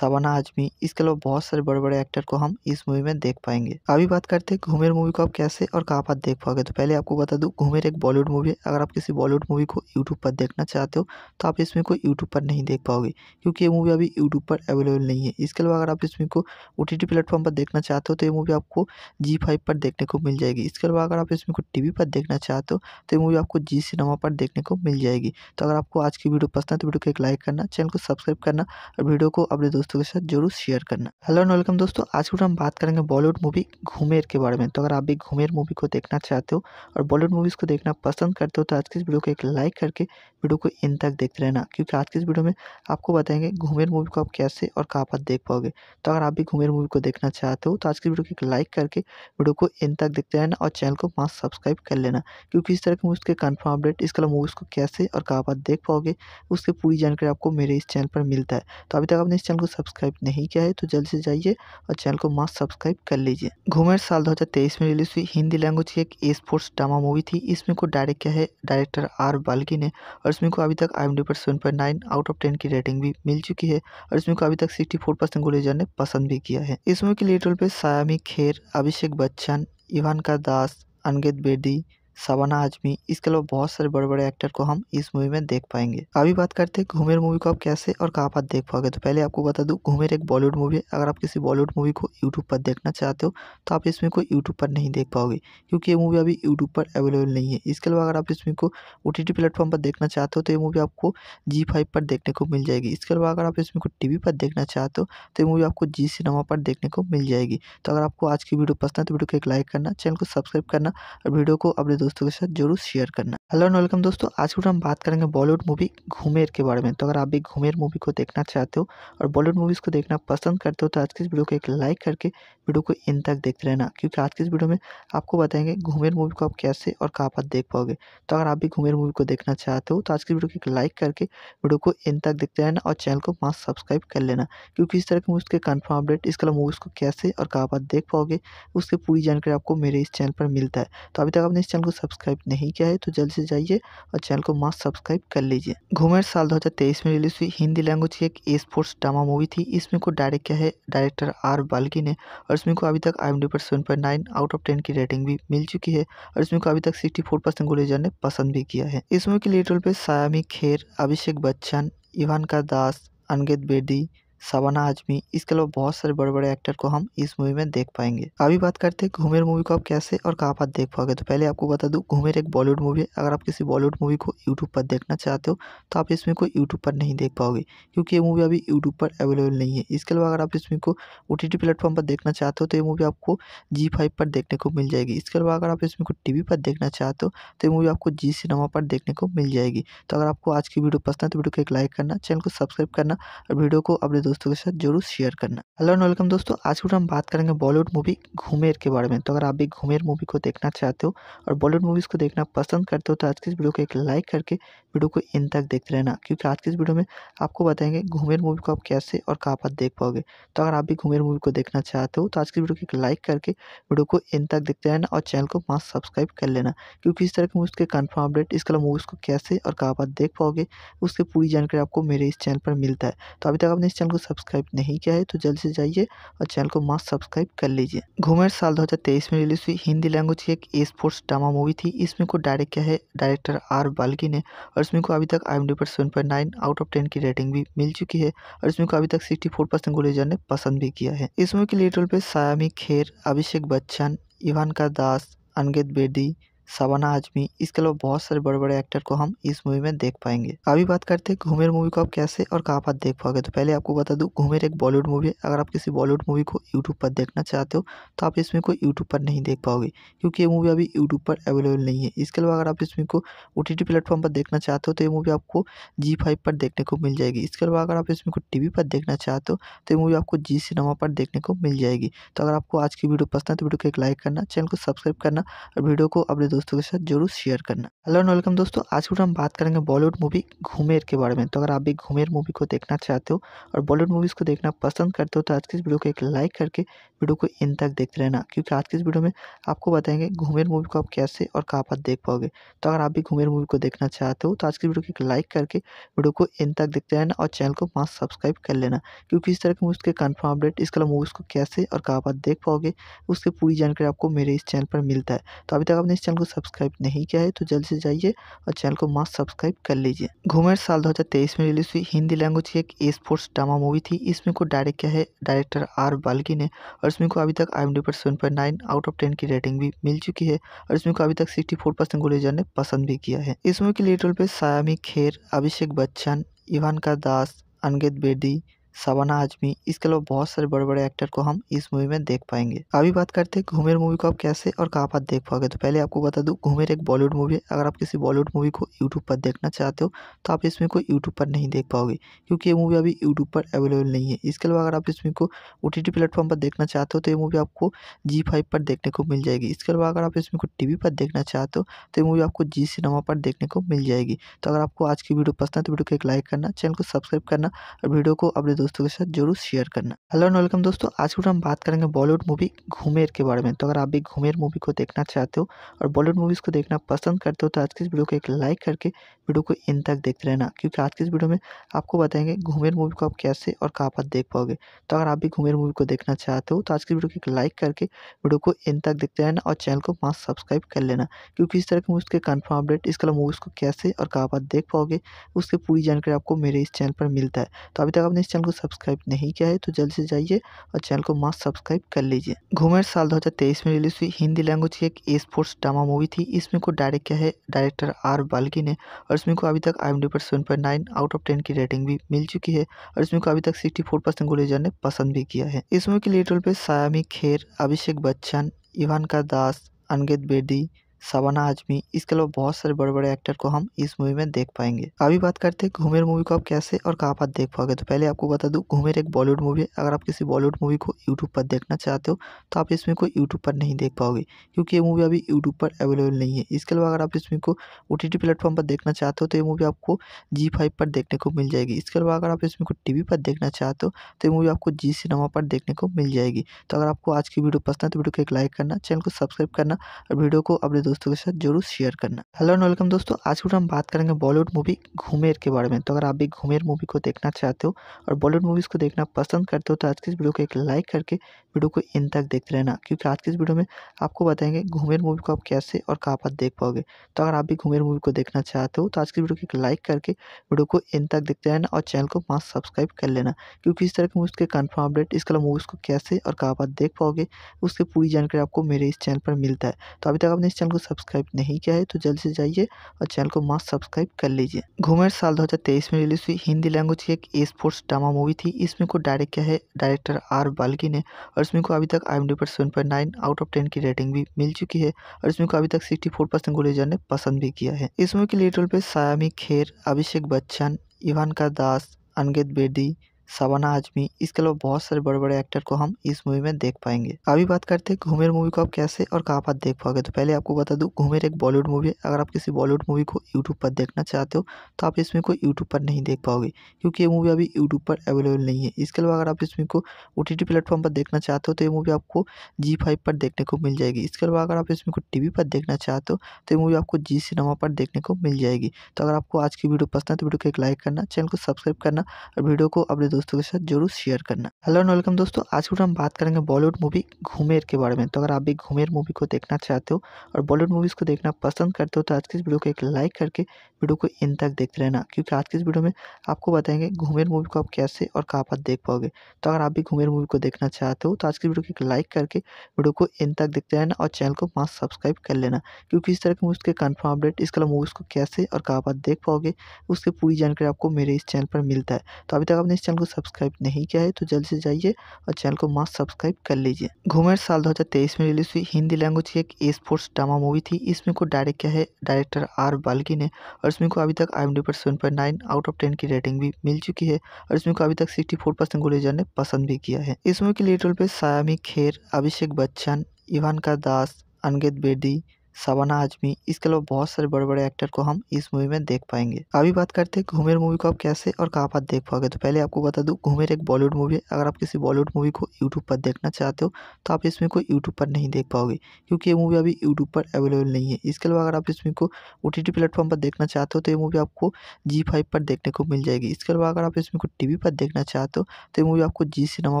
शबाना आजमी इसके अलावा बहुत सारे बड़े बड़े एक्टर को हम इस मूवी में देख पाएंगे अभी बात करते हैं घूमेर मूवी को आप कैसे और कहाँ पर देख पाओगे तो पहले आपको बता दूँ घूमेर एक बॉलीवुड मूवी है अगर आप किसी बॉलीवुड मूवी को यूट्यूब पर देखना चाहते हो तो आप इसमें को यूट्यूब पर नहीं देख पाओगे क्योंकि ये मूवी अभी यूट्यूब पर अवेलेबल नहीं है इसके अलावा अगर आप इसमें को ओ टी प्लेटफॉर्म पर देखना चाहते हो तो ये मूवी आपको जी फाइव पर देखने को मिल जाएगी इसके अलावा अगर आप इसमें को टी पर देखना चाहते हो तो ये मूवी आपको जी सिनेमा पर देखने को मिल जाएगी तो अगर आपको आज की वीडियो पसंद है तो वीडियो को एक लाइक करना चैनल को सब्सक्राइब करना और वीडियो को अपने दोस्तों दोस्तों के साथ जरूर शेयर करना हेलो एंड वेलकम दोस्तों आज के हम बात करेंगे बॉलीवुड मूवी घूमेर के बारे में तो अगर आप भी घूमेर मूवी को देखना चाहते हो और बॉलीवुड मूवीज़ को देखना पसंद करते हो तो आज की इस वीडियो को एक लाइक करके वीडियो को इन तक देखते रहना क्योंकि आज की इस वीडियो में आपको बताएंगे घूमेर मूवी को आप कैसे और कहाँ पर देख पाओगे तो अगर आप भी घूमेर मूवी को देखना चाहते हो तो आज की वीडियो को एक लाइक करके वीडियो को इन तक देखते रहना और चैनल को पाँच सब्सक्राइब कर लेना क्योंकि इस तरह की मूवीज़ के कन्फर्म अपडेट इसके अलावा मूवीज़ को कैसे और कहाँ पर देख पाओगे उसकी पूरी जानकारी आपको मेरे इस चैनल पर मिलता है तो अभी तक आपने इस चैनल को सब्सक्राइब नहीं किया है तो जल्द से जाइए और चैनल को मस्त सब्सक्राइब कर लीजिए घूमेर साल 2023 में रिलीज हुई हिंदी लैंग्वेज की एक ए स्पोर्ट्स ड्रामा मूवी थी इसमें को डायरेक्ट किया है डायरेक्टर आर बाल्की ने और इसमें को अभी तक आई पर seven point out of ten की रेटिंग भी मिल चुकी है और इसमें को अभी तक सिक्सटी फोर परसेंट गुलेजर ने पसंद भी किया है इस मूवी के लीड रोल पर सायामी खेर अभिषेक बच्चन इवान का दास अनगेत बेदी शबाना आजमी इसके अलावा बहुत सारे बड़े बड़े एक्टर को हम इस मूवी में देख पाएंगे अभी बात करते हैं घूमेर मूवी को आप कैसे और कहाँ पर देख पाओगे तो पहले आपको बता दूँ घूमेर एक बॉलीवुड मूवी है अगर आप किसी बॉलीवुड मूवी को यूट्यूब पर देखना चाहते हो तो आप इसमें को यूट्यूब पर नहीं देख पाओगे क्योंकि ये मूवी अभी यूट्यूब पर अवेलेबल नहीं है इसके अलावा अगर आप इसमें को ओ टी प्लेटफॉर्म पर देखना चाहते हो तो ये मूवी आपको जी फाइव पर देखने को मिल जाएगी इसके अलावा अगर आप इसमें को टी पर देखना चाहते हो तो ये मूवी आपको जी सिनेमा पर देखने को मिल जाएगी तो अगर आपको आज की वीडियो पसंद है तो वीडियो को एक लाइक करना चैनल को सब्सक्राइब करना और वीडियो को अपने दोस्तों दोस्तों के साथ जरूर शेयर करना हेलो एंड वेलकम दोस्तों आज हम बात करेंगे बॉलीवुड मूवी घूमेर के बारे में तो अगर आप भी घूमेर मूवी को देखना चाहते हो और बॉलीवुड मूवीज़ को देखना पसंद करते हो तो आज की इस वीडियो को एक लाइक करके वीडियो को इन तक देखते रहना क्योंकि आज की इस वीडियो में आपको बताएंगे घूमेर मूवी को आप कैसे और कहाँ पर देख पाओगे तो अगर आप भी घूमेर मूवी को देखना चाहते हो तो आज की वीडियो को एक लाइक करके वीडियो को इन तक देखते रहना और चैनल को मास्क सब्सक्राइब कर लेना क्योंकि इस तरह की मूवीज़ के कन्फर्म अपडेट इसके अलावा मूवीज़ को कैसे और कहाँ पर देख पाओगे उसकी पूरी जानकारी आपको मेरे इस चैनल पर मिलता है तो अभी तक आपने इस चैनल को सब्सक्राइब नहीं किया है तो जल्द से जाइए और चैनल को मस्त सब्सक्राइब कर लीजिए घूमर साल 2023 में रिलीज हुई हिंदी लैंग्वेज की एक ए स्पोर्ट्स ड्रामा मूवी थी इसमें को डायरेक्ट किया है डायरेक्टर आर बाल्की ने और इसमें को अभी तक आई पर सेवन आउट ऑफ टेन की रेटिंग भी मिल चुकी है और इसमें को अभी तक सिक्सटी फोर गुलेजर ने पसंद भी किया है इस मूवी के लीड रोल पर सायामी खेर अभिषेक बच्चन इवान का दास अनगेत बेदी शबाना आजमी इसके अलावा बहुत सारे बड़े बड़े एक्टर को हम इस मूवी में देख पाएंगे अभी बात करते हैं घूमेर मूवी को आप कैसे और कहाँ पर देख पाओगे तो पहले आपको बता दूँ घूमेर एक बॉलीवुड मूवी है अगर आप किसी बॉलीवुड मूवी को यूट्यूब पर देखना चाहते हो तो आप इसमें को यूट्यूब पर नहीं देख पाओगे क्योंकि ये मूवी अभी यूट्यूब पर अवेलेबल नहीं है इसके अलावा अगर आप इसमें को ओ टी प्लेटफॉर्म पर देखना चाहते हो तो ये मूवी आपको जी फाइव पर देखने को मिल जाएगी इसके अलावा अगर आप इसमें को टी पर देखना चाहते हो तो ये मूवी आपको जी सिनेमा पर देखने को मिल जाएगी तो अगर आपको आज की वीडियो पसंद है तो वीडियो को एक लाइक करना चैनल को सब्सक्राइब करना और वीडियो को अपने दोस्तों के साथ जरूर शेयर करना हेलो एंड वेलकम दोस्तों आज के हम बात करेंगे बॉलीवुड मूवी घूमेर के बारे में तो अगर आप भी घूमेर मूवी को देखना चाहते हो और बॉलीवुड मूवीज़ को देखना पसंद करते हो तो आज की इस वीडियो को एक लाइक करके वीडियो को इन तक देखते रहना क्योंकि आज की इस वीडियो में आपको बताएंगे घूमेर मूवी को आप कैसे और कहाँ पर देख पाओगे तो अगर आप भी घूमेर मूवी को देखना चाहते हो तो आज की वीडियो को एक लाइक करके वीडियो को इन तक देखते रहना और चैनल को मास्क सब्सक्राइब कर लेना क्योंकि इस तरह की मूवीज़ के कन्फर्म अपडेट इसके अलावा मूवीज़ को कैसे और कहाँ पर देख पाओगे उसकी पूरी जानकारी आपको मेरे इस चैनल पर मिलता है तो अभी तक आपने इस चैनल को सब्सक्राइब नहीं किया है तो जल्द से जाइए और चैनल को मास्क सब्सक्राइब कर लीजिए घूमेर साल 2023 में रिलीज हुई हिंदी लैंग्वेज की एक स्पोर्ट्स ड्रामा मूवी थी इसमें को डायरेक्ट किया है डायरेक्टर आर बाल्की ने और इसमें को अभी तक आई पर seven point nine out of ten की रेटिंग भी मिल चुकी है और इसमें को अभी तक सिक्सटी फोर परसेंट ने पसंद भी किया है इस मूवी के लीड रोल पे सायामी खेर अभिषेक बच्चन इवान का दास अनगेत बेदी शबाना आजमी इसके अलावा बहुत सारे बड़े बड़े एक्टर को हम इस मूवी में देख पाएंगे अभी बात करते हैं घूमेर मूवी को आप कैसे और कहाँ पर देख पाओगे तो पहले आपको बता दूँ घूमेर एक बॉलीवुड मूवी है अगर आप किसी बॉलीवुड मूवी को यूट्यूब पर देखना चाहते हो तो आप इसमें को यूट्यूब पर नहीं देख पाओगे क्योंकि ये मूवी अभी यूट्यूब पर अवेलेबल नहीं है इसके अलावा अगर आप इसमें को ओ टी प्लेटफॉर्म पर देखना चाहते हो तो ये मूवी आपको जी फाइव पर देखने को मिल जाएगी इसके अलावा अगर आप इसमें को टी पर देखना चाहते हो तो ये मूवी आपको जी सिनेमा पर देखने को मिल जाएगी तो अगर आपको आज की वीडियो पसंद है तो वीडियो को एक लाइक करना चैनल को सब्सक्राइब करना और वीडियो को अपने दोस्तों दोस्तों के साथ जरूर शेयर करना हेलो एंड वेलकम दोस्तों आज के हम बात करेंगे बॉलीवुड मूवी घूमेर के बारे में तो अगर आप भी घूमेर मूवी को देखना चाहते हो और बॉलीवुड मूवीज़ को देखना पसंद करते हो तो आज की इस वीडियो को एक लाइक करके वीडियो को इन तक देखते रहना क्योंकि आज की इस वीडियो में आपको बताएंगे घूमेर मूवी को आप कैसे और कहाँ पर देख पाओगे तो अगर आप भी घूमेर मूवी को देखना चाहते हो तो आज की वीडियो को एक लाइक करके वीडियो को इन तक देखते रहना और चैनल को मास्क सब्सक्राइब कर लेना क्योंकि इस तरह के मूवीज़ के कन्फर्म अपडेट इसके अलावा मूवीज़ को कैसे और कहाँ पर देख पाओगे उसकी पूरी जानकारी आपको मेरे इस चैनल पर मिलता है तो अभी तक आपने इस चैनल को सब्सक्राइब नहीं किया है तो जल्द से जाइए और चैनल को मास्क सब्सक्राइब कर लीजिए घूमेर साल 2023 में रिलीज हुई हिंदी लैंग्वेज की एक स्पोर्ट्स ड्रामा मूवी थी इसमें को डायरेक्ट किया है डायरेक्टर आर बाल्की ने और इसमें को अभी तक आई पर seven point nine out of ten की रेटिंग भी मिल चुकी है और इसमें को अभी तक सिक्सटी फोर परसेंट गुलेजर ने पसंद भी किया है इस मूवी के लीडर रोल पर सायामी खेर अभिषेक बच्चन इवान का दास अनगेत बेदी शबाना आजमी इसके अलावा बहुत सारे बड़े बड़े एक्टर को हम इस मूवी में देख पाएंगे अभी बात करते हैं घूमेर मूवी को आप कैसे और कहाँ पर देख पाओगे तो पहले आपको बता दूँ घूमेर एक बॉलीवुड मूवी है अगर आप किसी बॉलीवुड मूवी को यूट्यूब पर देखना चाहते हो तो आप इसमें को यूट्यूब पर नहीं देख पाओगे क्योंकि ये मूवी अभी यूट्यूब पर अवेलेबल नहीं है इसके अलावा अगर आप इसमें को ओ टी प्लेटफॉर्म पर देखना चाहते हो तो ये मूवी आपको जी फाइव पर देखने को मिल जाएगी इसके अलावा अगर आप इसमें को टी पर देखना चाहते हो तो ये मूवी आपको जी सिनेमा पर देखने को मिल जाएगी तो अगर आपको आज की वीडियो पसंद है तो वीडियो को एक लाइक करना चैनल को सब्सक्राइब करना और वीडियो को अपने दोस्तों के साथ जरूर शेयर करना हेलो एंड वेलकम दोस्तों आज हम बात करेंगे बॉलीवुड मूवी घूमेर के बारे में तो अगर आप भी घूमेर मूवी को देखना चाहते हो और बॉलीवुड मूवीज़ को देखना पसंद करते हो तो आज के इस वीडियो को एक लाइक करके वीडियो को इन तक देखते रहना क्योंकि आज के इस वीडियो में आपको बताएंगे घूमेर मूवी को आप कैसे और कहाँ पर देख पाओगे तो अगर आप भी घूमेर मूवी को देखना चाहते हो तो आज की वीडियो को लाइक करके वीडियो को इन तक देखते रहना और चैनल को पाँच सब्सक्राइब कर लेना क्योंकि इस तरह के मूवीज़ के कन्फर्म अपडेट इसके अलावा मूवीज़ को कैसे और कहाँ पर देख पाओगे उसकी पूरी जानकारी आपको मेरे इस चैनल पर मिलता है तो अभी तक आपने इस चैनल को सब्सक्राइब नहीं किया है तो जल्द से जाइए और चैनल को मास्क सब्सक्राइब कर लीजिए घूमेर साल तेईस में रिलीज हुई हिंदी लैंग्वेज की एक स्पोर्ट्स ड्रामा मूवी थी इसमें को डायरेक्ट किया है डायरेक्टर आर बाल्की ने और इसमें को अभी तक आई पर seven point nine out of ten की रेटिंग भी मिल चुकी है और इसमें को अभी तक सिक्सटी फोर परसेंट गोलेजर ने पसंद भी किया है इसमें के लीड रोल पे सायामी खेर अभिषेक बच्चन इवान का दास अनगेत बेदी शबाना आजमी इसके अलावा बहुत सारे बड़े बड़े एक्टर को हम इस मूवी में देख पाएंगे अभी बात करते हैं घूमेर मूवी को आप कैसे और कहाँ पर देख पाओगे तो पहले आपको बता दूँ घूमेर एक बॉलीवुड मूवी है अगर आप किसी बॉलीवुड मूवी को यूट्यूब पर देखना चाहते हो तो आप इसमें को यूट्यूब पर नहीं देख पाओगे क्योंकि ये मूवी अभी यूट्यूब पर अवेलेबल नहीं है इसके अलावा अगर आप इसमें को ओ टी प्लेटफॉर्म पर देखना चाहते हो तो ये मूवी आपको जी फाइव पर देखने को मिल जाएगी इसके अलावा अगर आप इसमें को टी पर देखना चाहते हो तो ये मूवी आपको जी सिनेमा पर देखने को मिल जाएगी तो अगर आपको आज की वीडियो पसंद है तो वीडियो को एक लाइक करना चैनल को सब्सक्राइब करना और वीडियो को अपने दोस्तों के साथ जरूर शेयर करना हेलो एंड वेलकम दोस्तों आज के हम बात करेंगे बॉलीवुड मूवी घूमेर के बारे में तो अगर आप भी घूमेर मूवी को देखना चाहते हो और बॉलीवुड मूवीज़ को देखना पसंद करते हो तो आज की इस वीडियो को एक लाइक करके वीडियो को इन तक देखते रहना क्योंकि आज की इस वीडियो में आपको बताएंगे घूमेर मूवी को आप कैसे और कहाँ पर देख पाओगे तो अगर आप भी घूमेर मूवी को देखना चाहते हो तो आज की वीडियो को एक लाइक करके वीडियो को इन तक देखते रहना और चैनल को मास्क सब्सक्राइब कर लेना क्योंकि इस तरह की मूवीज़ के कन्फर्म अपडेट इसके अलावा मूवीज़ को कैसे और कहाँ पर देख पाओगे उसकी पूरी जानकारी आपको मेरे इस चैनल पर मिलता है तो अभी तक आपने इस चैनल को सब्सक्राइब नहीं किया है तो जल्द से जाइए और चैनल को मास्क सब्सक्राइब कर लीजिए घूमेर साल 2023 में रिलीज हुई हिंदी लैंग्वेज की एक स्पोर्ट्स ड्रामा मूवी थी इसमें को डायरेक्ट किया है डायरेक्टर आर बाल्की ने और इसमें को अभी तक आई पर seven point nine out of ten की रेटिंग भी मिल चुकी है और इसमें को अभी तक सिक्सटी फोर परसेंट ने पसंद भी किया है इस मूवी के लीड रोल पे सायामी खेर अभिषेक बच्चन इवान का दास अनगेत बेदी शबाना आजमी इसके अलावा बहुत सारे बड़े बड़े एक्टर को हम इस मूवी में देख पाएंगे अभी बात करते हैं घूमेर मूवी को आप कैसे और कहाँ पर देख पाओगे तो पहले आपको बता दूँ घूमेर एक बॉलीवुड मूवी है अगर आप किसी बॉलीवुड मूवी को यूट्यूब पर देखना चाहते हो तो आप इसमें को यूट्यूब पर नहीं देख पाओगे क्योंकि ये मूवी अभी यूट्यूब पर अवेलेबल नहीं है इसके अलावा अगर आप इसमें को ओ टी प्लेटफॉर्म पर देखना चाहते हो तो ये मूवी आपको जी फाइव पर देखने को मिल जाएगी इसके अलावा अगर आप इसमें को टी पर देखना चाहते हो तो ये मूवी आपको जी सिनेमा पर देखने को मिल जाएगी तो अगर आपको आज की वीडियो पसंद है तो वीडियो को एक लाइक करना चैनल को सब्सक्राइब करना और वीडियो को अपने दोस्तों दोस्तों के साथ जरूर शेयर करना हेलो एंड वेलकम दोस्तों आज के हम बात करेंगे बॉलीवुड मूवी घूमेर के बारे में तो अगर आप भी घूमेर मूवी को देखना चाहते हो और बॉलीवुड मूवीज़ को देखना पसंद करते हो तो आज की इस वीडियो को एक लाइक करके वीडियो को इन तक देखते रहना क्योंकि आज की इस वीडियो में आपको बताएंगे घूमेर मूवी को आप कैसे और कहाँ पर देख पाओगे तो अगर आप भी घूमेर मूवी को देखना चाहते हो तो आज की वीडियो को एक लाइक करके वीडियो को इन तक देखते रहना और चैनल को मस्त सब्सक्राइब कर लेना क्योंकि इस तरह की मूवीज़ के कन्फर्म अपडेट इसके अलावा मूवीज़ को कैसे और कहाँ पर देख पाओगे उसकी पूरी जानकारी आपको मेरे इस चैनल पर मिलता है तो अभी तक आपने इस चैनल को सब्सक्राइब नहीं किया है तो जल्द से जाइए और चैनल को मस्त सब्सक्राइब कर लीजिए घूमेर साल 2023 में रिलीज हुई हिंदी लैंग्वेज की एक ए स्पोर्ट्स ड्रामा मूवी थी इसमें को डायरेक्ट किया है डायरेक्टर आर बाल्की ने और इसमें को अभी तक आई पर सेवन आउट ऑफ टेन की रेटिंग भी मिल चुकी है और इसमें को अभी तक सिक्सटी फोर परसेंट ने पसंद भी किया है इस मूवी के लीडर पे पर सायामी खेर अभिषेक बच्चन इवान का दास अनगेत बेदी शबाना आजमी इसके अलावा बहुत सारे बड़े बड़े एक्टर को हम इस मूवी में देख पाएंगे अभी बात करते हैं घूमेर मूवी को आप कैसे और कहाँ पर देख पाओगे तो पहले आपको बता दूँ घूमेर एक बॉलीवुड मूवी है अगर आप किसी बॉलीवुड मूवी को यूट्यूब पर देखना चाहते हो तो आप इसमें को यूट्यूब पर नहीं देख पाओगे क्योंकि ये मूवी अभी यूट्यूब पर अवेलेबल नहीं है इसके अलावा अगर आप इसमें को ओ टी प्लेटफॉर्म पर देखना चाहते हो तो ये मूवी आपको जी फाइव पर देखने को मिल जाएगी इसके अलावा अगर आप इसमें को टी पर देखना चाहते हो तो ये मूवी आपको जी सिनेमा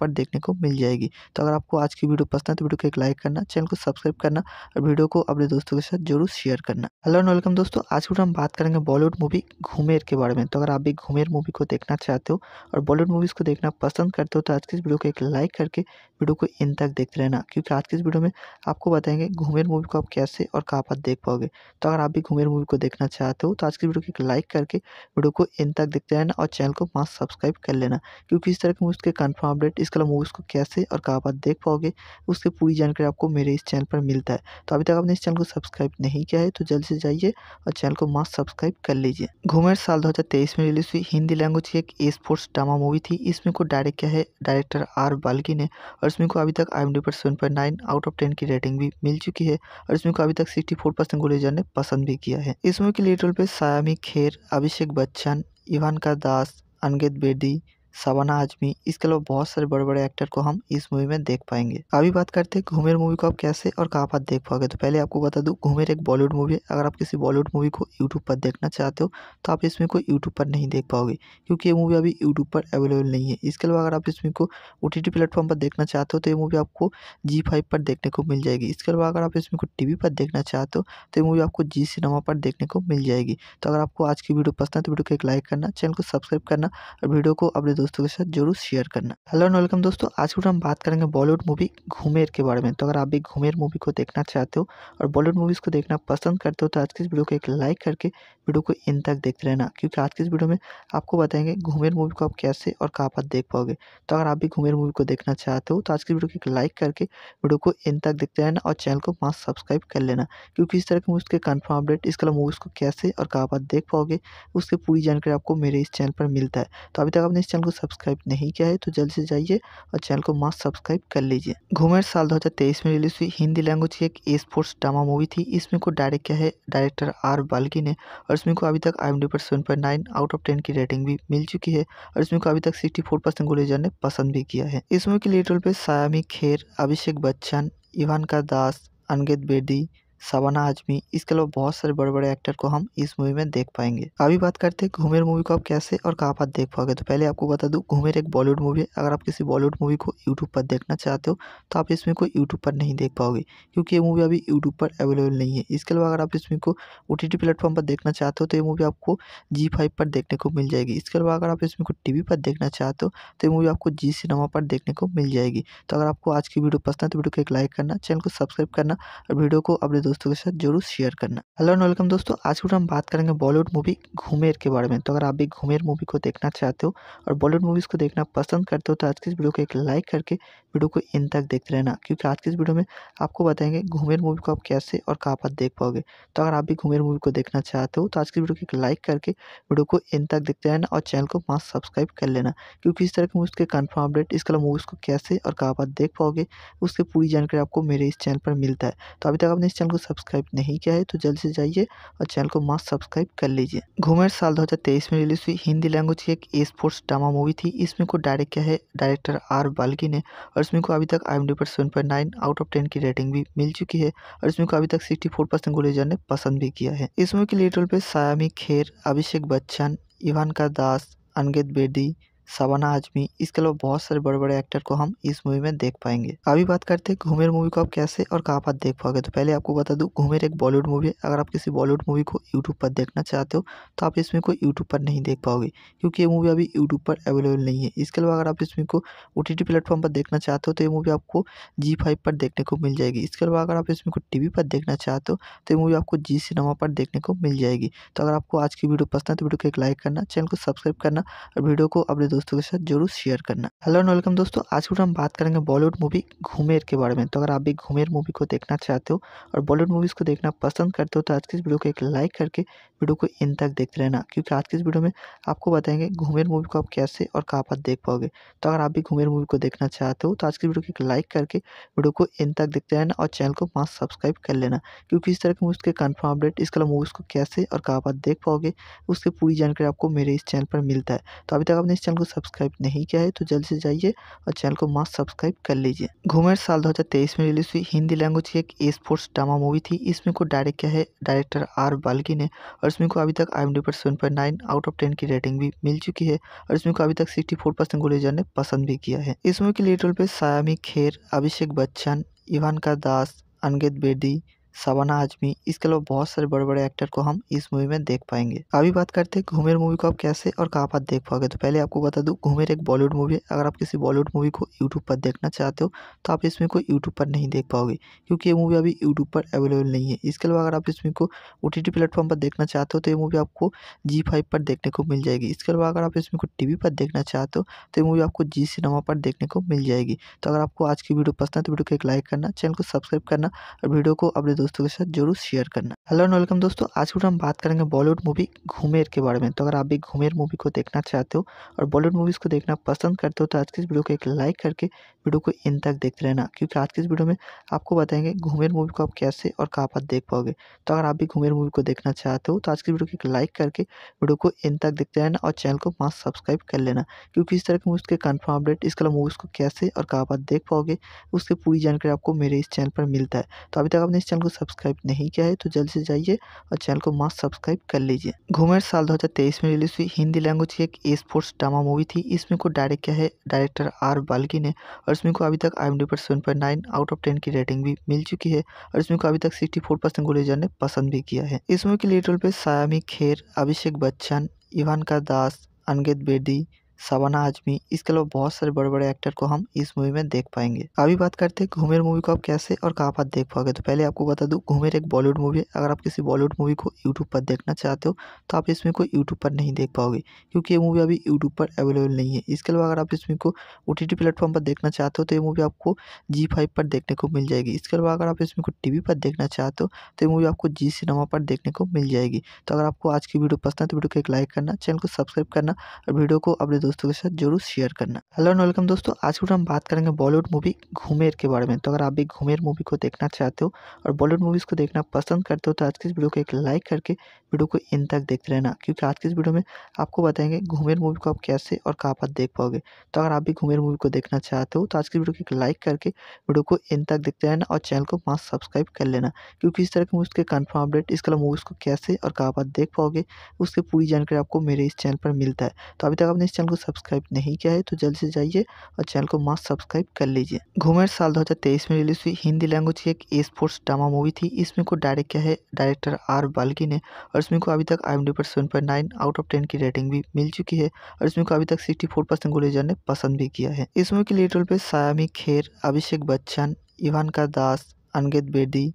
पर देखने को मिल जाएगी तो अगर आपको आज की वीडियो पसंद है तो वीडियो को एक लाइक करना चैनल को सब्सक्राइब करना और वीडियो को अपने दोस्तों के साथ जरूर शेयर करना हेलो एंड वेलकम दोस्तों आज हम बात करेंगे बॉलीवुड मूवी घूमेर के बारे में तो अगर आप भी घूमेर मूवी को देखना चाहते हो और बॉलीवुड मूवीज़ को देखना पसंद करते हो तो आज के इस वीडियो को एक लाइक करके वीडियो को इन तक देखते रहना क्योंकि आज के इस वीडियो में आपको बताएंगे घूमेर मूवी को आप कैसे और कहाँ पर देख पाओगे तो अगर आप भी घूमेर मूवी को देखना चाहते हो तो आज की वीडियो को एक लाइक करके वीडियो को इन तक देखते रहना और चैनल को मस्त सब्सक्राइब कर लेना क्योंकि इस तरह के मूवीज़ के कन्फर्म अपडेट इसके अलावा मूवीज़ को कैसे और कहाँ पर देख पाओगे उसकी पूरी जानकारी आपको मेरे इस चैनल पर मिलता है तो अभी तक आपने इस चैनल को को सब्सक्राइब नहीं किया है तो जल्द से जाइए और चैनल को मस्त सब्सक्राइब कर लीजिए घूमर साल 2023 में रिलीज हुई हिंदी लैंग्वेज की एक ए स्पोर्ट्स ड्रामा मूवी थी इसमें को डायरेक्ट किया है डायरेक्टर आर बाल्की ने और इसमें को अभी तक आई पर seven point nine out of ten की रेटिंग भी मिल चुकी है और इसमें को अभी तक सिक्सटी फोर परसेंट गुलेजर ने पसंद भी किया है इस मूवी के लीड रोल पे सायामी खेर अभिषेक बच्चन इवान का दास अनगेत बेदी शबाना आजमी इसके अलावा बहुत सारे बड़े बड़े एक्टर को हम इस मूवी में देख पाएंगे अभी बात करते हैं घूमेर मूवी को आप कैसे और कहाँ पर देख पाओगे तो पहले आपको बता दूँ घूमेर एक बॉलीवुड मूवी है अगर आप किसी बॉलीवुड मूवी को यूट्यूब पर देखना चाहते हो तो आप इसमें को यूट्यूब पर नहीं देख पाओगे क्योंकि ये मूवी अभी यूट्यूब पर अवेलेबल नहीं है इसके अलावा अगर आप इसमें को ओ टी प्लेटफॉर्म पर देखना चाहते हो तो ये मूवी आपको जी फाइव पर देखने को मिल जाएगी इसके अलावा अगर आप इसमें को टी पर देखना चाहते हो तो ये मूवी आपको जी सिनेमा पर देखने को मिल जाएगी तो अगर आपको आज की वीडियो पसंद है तो वीडियो को एक लाइक करना चैनल को सब्सक्राइब करना और वीडियो को अपने दोस्तों के साथ जरूर शेयर करना हेलो एंड वेलकम दोस्तों आज के हम बात करेंगे बॉलीवुड मूवी घूमेर के बारे में तो अगर आप भी घूमेर मूवी को देखना चाहते हो और बॉलीवुड मूवीज़ को देखना पसंद करते हो तो आज की इस वीडियो को एक लाइक करके वीडियो को इन तक देखते रहना क्योंकि आज की इस वीडियो में आपको बताएंगे घूमेर मूवी को आप कैसे और कहाँ पर देख पाओगे तो अगर आप भी घूमेर मूवी को देखना चाहते हो तो आज की वीडियो को एक लाइक करके वीडियो को इन तक देखते रहना और चैनल को मास्क सब्सक्राइब कर लेना क्योंकि इस तरह की मूवीज़ के कन्फर्म अपडेट इसके अलावा मूवीज़ को कैसे और कहाँ पर देख पाओगे उसकी पूरी जानकारी आपको मेरे इस चैनल पर मिलता है तो अभी तक आपने इस चैनल को सब्सक्राइब नहीं किया है तो जल्द से जाइए और चैनल को मास्क सब्सक्राइब कर लीजिए घूमेर साल 2023 में रिलीज हुई हिंदी लैंग्वेज की एक ए स्पोर्ट्स ड्रामा मूवी थी इसमें को डायरेक्ट किया है डायरेक्टर आर बाल्की ने और इसमें को अभी तक आई एम पर सेवन आउट ऑफ टेन की रेटिंग भी मिल चुकी है और इसमें को अभी तक सिक्सटी फोर ने पसंद भी किया है इस मूवी के लीड रोल पे सायामी खेर अभिषेक बच्चन इवान का दास अनगेत बेदी शबाना आजमी इसके अलावा बहुत सारे बड़े बड़े एक्टर को हम इस मूवी में देख पाएंगे अभी बात करते हैं घूमेर मूवी को आप कैसे और कहाँ पर देख पाओगे तो पहले आपको बता दूँ घूमेर एक बॉलीवुड मूवी है अगर आप किसी बॉलीवुड मूवी को यूट्यूब पर देखना चाहते हो तो आप इसमें को यूट्यूब पर नहीं देख पाओगे क्योंकि ये मूवी अभी यूट्यूब पर अवेलेबल नहीं है इसके अलावा अगर आप इसमें को ओ टी प्लेटफॉर्म पर देखना चाहते हो तो ये मूवी आपको जी फाइव पर देखने को मिल जाएगी इसके अलावा अगर आप इसमें को टी पर देखना चाहते हो तो ये मूवी आपको जी सिनेमा पर देखने को मिल जाएगी तो अगर आपको आज की वीडियो पसंद है तो वीडियो को एक लाइक करना चैनल को सब्सक्राइब करना और वीडियो को अपने दोस्तों दोस्तों के साथ जरूर शेयर करना हेलो एंड वेलकम दोस्तों आज के हम बात करेंगे बॉलीवुड मूवी घूमेर के बारे में तो अगर आप भी घूमेर मूवी को देखना चाहते हो और बॉलीवुड मूवीज़ को देखना पसंद करते हो तो आज की इस वीडियो को एक लाइक करके वीडियो को इन तक देखते रहना क्योंकि आज की इस वीडियो में आपको बताएंगे घूमेर मूवी को आप कैसे और कहाँ पर देख पाओगे तो अगर आप भी घूमेर मूवी को देखना चाहते हो तो आज की वीडियो को एक लाइक करके वीडियो को इन तक देखते रहना और चैनल को मास्क सब्सक्राइब कर लेना क्योंकि इस तरह के मूवीज़ के कन्फर्म अपडेट इसके अलावा मूवीज़ को कैसे और कहाँ पर देख पाओगे उसकी पूरी जानकारी आपको मेरे इस चैनल पर मिलता है तो अभी तक आपने इस चैनल को सब्सक्राइब नहीं किया है तो जल्द से जाइए और चैनल को मास्क सब्सक्राइब कर लीजिए घूमेर साल 2023 में रिलीज हुई हिंदी लैंग्वेज की एक ए स्पोर्ट्स ड्रामा मूवी थी इसमें को डायरेक्ट किया है डायरेक्टर आर बाल्की ने और इसमें को अभी तक आई पर seven point nine out of ten की रेटिंग भी मिल चुकी है और इसमें को अभी तक सिक्सटी फोर परसेंट गुलेजर ने पसंद भी किया है इस मूवी के लीड रोल पर सयामी खेर अभिषेक बच्चन इवान का दास अनगेत बेदी शबाना आजमी इसके अलावा बहुत सारे बड़े बड़े एक्टर को हम इस मूवी में देख पाएंगे अभी बात करते हैं घूमेर मूवी को आप कैसे और कहाँ पर देख पाओगे तो पहले आपको बता दूँ घूमेर एक बॉलीवुड मूवी है अगर आप किसी बॉलीवुड मूवी को यूट्यूब पर देखना चाहते हो तो आप इसमें को यूट्यूब पर नहीं देख पाओगे क्योंकि ये मूवी अभी यूट्यूब पर अवेलेबल नहीं है इसके अलावा अगर आप इसमें को ओ टी प्लेटफॉर्म पर देखना चाहते हो तो ये मूवी आपको जी फाइव पर देखने को मिल जाएगी इसके अलावा अगर आप इसमें को टी पर देखना चाहते हो तो ये मूवी आपको जी सिनेमा पर देखने को मिल जाएगी तो अगर आपको आज की वीडियो पसंद है तो वीडियो को एक लाइक करना चैनल को सब्सक्राइब करना और वीडियो को अपने दोस्तों के साथ जरूर शेयर करना हेलो एंड वेलकम दोस्तों आज हम बात करेंगे बॉलीवुड मूवी घूमेर के बारे में तो अगर आप भी घूमेर मूवी को देखना चाहते हो और बॉलीवुड मूवीज़ को देखना पसंद करते हो तो आज की इस वीडियो को एक लाइक करके वीडियो को इन तक देखते रहना क्योंकि आज की इस वीडियो में आपको बताएंगे घूमेर मूवी को आप कैसे और कहाँ पर देख पाओगे तो अगर आप भी घूमेर मूवी को देखना चाहते हो तो आज की वीडियो को एक लाइक करके वीडियो को इन तक देखते रहना और चैनल को मास्क सब्सक्राइब कर लेना क्योंकि इस तरह के मूवी के कन्फर्म अपडेट इसके अलावा मूवीज़ को कैसे और कहाँ पर देख पाओगे उसकी पूरी जानकारी आपको मेरे इस चैनल पर मिलता है तो अभी तक आपने इस चैनल को को सब्सक्राइब नहीं किया है तो जल्द से जाइए और चैनल को मस्त सब्सक्राइब कर लीजिए घूमर साल 2023 में रिलीज हुई हिंदी लैंग्वेज की एक स्पोर्ट्स ड्रामा मूवी थी इसमें को डायरेक्ट किया है डायरेक्टर आर बाल्की ने और इसमें को अभी तक आई पर seven point nine out of ten की रेटिंग भी मिल चुकी है और इसमें को अभी तक सिक्सटी फोर परसेंट गुलेजर ने पसंद भी किया है इस मूवी के लीड रोल पे सायामी खेर अभिषेक बच्चन इवान का दास अनगेत बेदी शबाना आजमी इसके अलावा बहुत सारे बड़े बड़े एक्टर को हम इस मूवी में देख पाएंगे अभी बात करते हैं घूमेर मूवी को आप कैसे और कहाँ पर देख पाओगे तो पहले आपको बता दूँ घूमेर एक बॉलीवुड मूवी है अगर आप किसी बॉलीवुड मूवी को यूट्यूब पर देखना चाहते हो तो आप इसमें को यूट्यूब पर नहीं देख पाओगे क्योंकि ये मूवी अभी यूट्यूब पर अवेलेबल नहीं है इसके अलावा अगर आप इसमें को ओ टी प्लेटफॉर्म पर देखना चाहते हो तो ये मूवी आपको जी फाइव पर देखने को मिल जाएगी इसके अलावा अगर आप इसमें को टी पर देखना चाहते हो तो ये मूवी आपको जी सिनेमा पर देखने को मिल जाएगी तो अगर आपको आज की वीडियो पसंद है तो वीडियो को एक लाइक करना चैनल को सब्सक्राइब करना और वीडियो को अपने दोस्तों के साथ जरूर शेयर करना हेलो एंड वेलकम दोस्तों आज फिर हम बात करेंगे बॉलीवुड मूवी घूमेर के बारे में तो अगर आप भी घूमेर मूवी को देखना चाहते हो और बॉलीवुड मूवीज़ को देखना पसंद करते हो तो आज की इस वीडियो को एक लाइक करके वीडियो को इन तक देखते रहना क्योंकि आज की इस वीडियो में आपको बताएंगे घूमेर मूवी को आप कैसे और कहाँ पर देख पाओगे तो अगर आप भी घूमेर मूवी को देखना चाहते हो तो आज की वीडियो को एक लाइक करके वीडियो को इन तक देखते रहना और चैनल को मस्त सब्सक्राइब कर लेना क्योंकि इस तरह के मूवीज़ के कन्फर्म अपडेट इसके अलावा मूवीज़ को कैसे और कहाँ पर देख पाओगे उसकी पूरी जानकारी आपको मेरे इस चैनल पर मिलता है तो अभी तक आपने इस चैनल को सब्सक्राइब नहीं किया है तो जल्द से जाइए और चैनल को मास्क सब्सक्राइब कर लीजिए घूमेर साल 2023 में रिलीज हुई हिंदी लैंग्वेज की एक स्पोर्ट्स ड्रामा मूवी थी इसमें को डायरेक्ट किया है डायरेक्टर आर बाल्की ने और इसमें को अभी तक आई पर सेवन आउट ऑफ टेन की रेटिंग भी मिल चुकी है और इसमें को अभी तक सिक्सटी फोर लीजर ने पसंद भी किया है इस मूवी के लीड रोल पे सायामी खेर अभिषेक बच्चन इवान का दास अनगेत बेदी शबाना आजमी इसके अलावा बहुत सारे बड़े बड़े एक्टर को हम इस मूवी में देख पाएंगे अभी बात करते हैं घूमेर मूवी को आप कैसे और कहाँ पर देख पाओगे तो पहले आपको बता दूँ घूमेर एक बॉलीवुड मूवी है अगर आप किसी बॉलीवुड मूवी को यूट्यूब पर देखना चाहते हो तो आप इसमें को यूट्यूब पर नहीं देख पाओगे क्योंकि ये मूवी अभी यूट्यूब पर अवेलेबल नहीं है इसके अलावा अगर आप इसमें को ओ टी प्लेटफॉर्म पर देखना चाहते हो तो ये मूवी आपको जी फाइव पर देखने को मिल जाएगी इसके अलावा अगर आप इसमें को टी पर देखना चाहते हो तो ये मूवी आपको जी सिनेमा पर देखने को मिल जाएगी तो अगर आपको आज की वीडियो पसंद है तो वीडियो को एक लाइक करना चैनल को सब्सक्राइब करना और वीडियो को अपने दोस्तों दोस्तों के साथ जरूर शेयर करना हेलो एंड वेलकम दोस्तों आज के हम बात करेंगे बॉलीवुड मूवी घूमेर के बारे में तो अगर आप भी घूमेर मूवी को देखना चाहते हो और बॉलीवुड मूवीज़ को देखना पसंद करते हो तो आज की इस वीडियो को एक लाइक करके वीडियो को इन तक देखते रहना क्योंकि आज की इस वीडियो में आपको बताएंगे घूमेर मूवी को आप कैसे और कहाँ पर देख पाओगे तो अगर आप भी घूमेर मूवी को देखना चाहते हो तो आज की वीडियो को एक लाइक करके वीडियो को इन तक देखते रहना और चैनल को मास्क सब्सक्राइब कर लेना क्योंकि इस तरह के मूवीज़ के कन्फर्म अपडेट इसके अलावा मूवीज़ को कैसे और कहाँ पर देख पाओगे उसकी पूरी जानकारी आपको मेरे इस चैनल पर मिलता है तो अभी तक आपने इस चैनल को सब्सक्राइब नहीं किया है तो जल्द से जाइए और चैनल को मस्त सब्सक्राइब कर लीजिए घूमर साल 2023 में रिलीज हुई हिंदी लैंग्वेज की एक ए स्पोर्ट्स ड्रामा मूवी थी इसमें को डायरेक्ट किया है डायरेक्टर आर बाल्की ने और इसमें को अभी तक आई पर seven point nine out of ten की रेटिंग भी मिल चुकी है और इसमें को अभी तक सिक्सटी फोर परसेंट गुलेजर ने पसंद भी किया है इस मूवी के लीड रोल पर सायामी खेर अभिषेक बच्चन इवान का दास अनगेत बेदी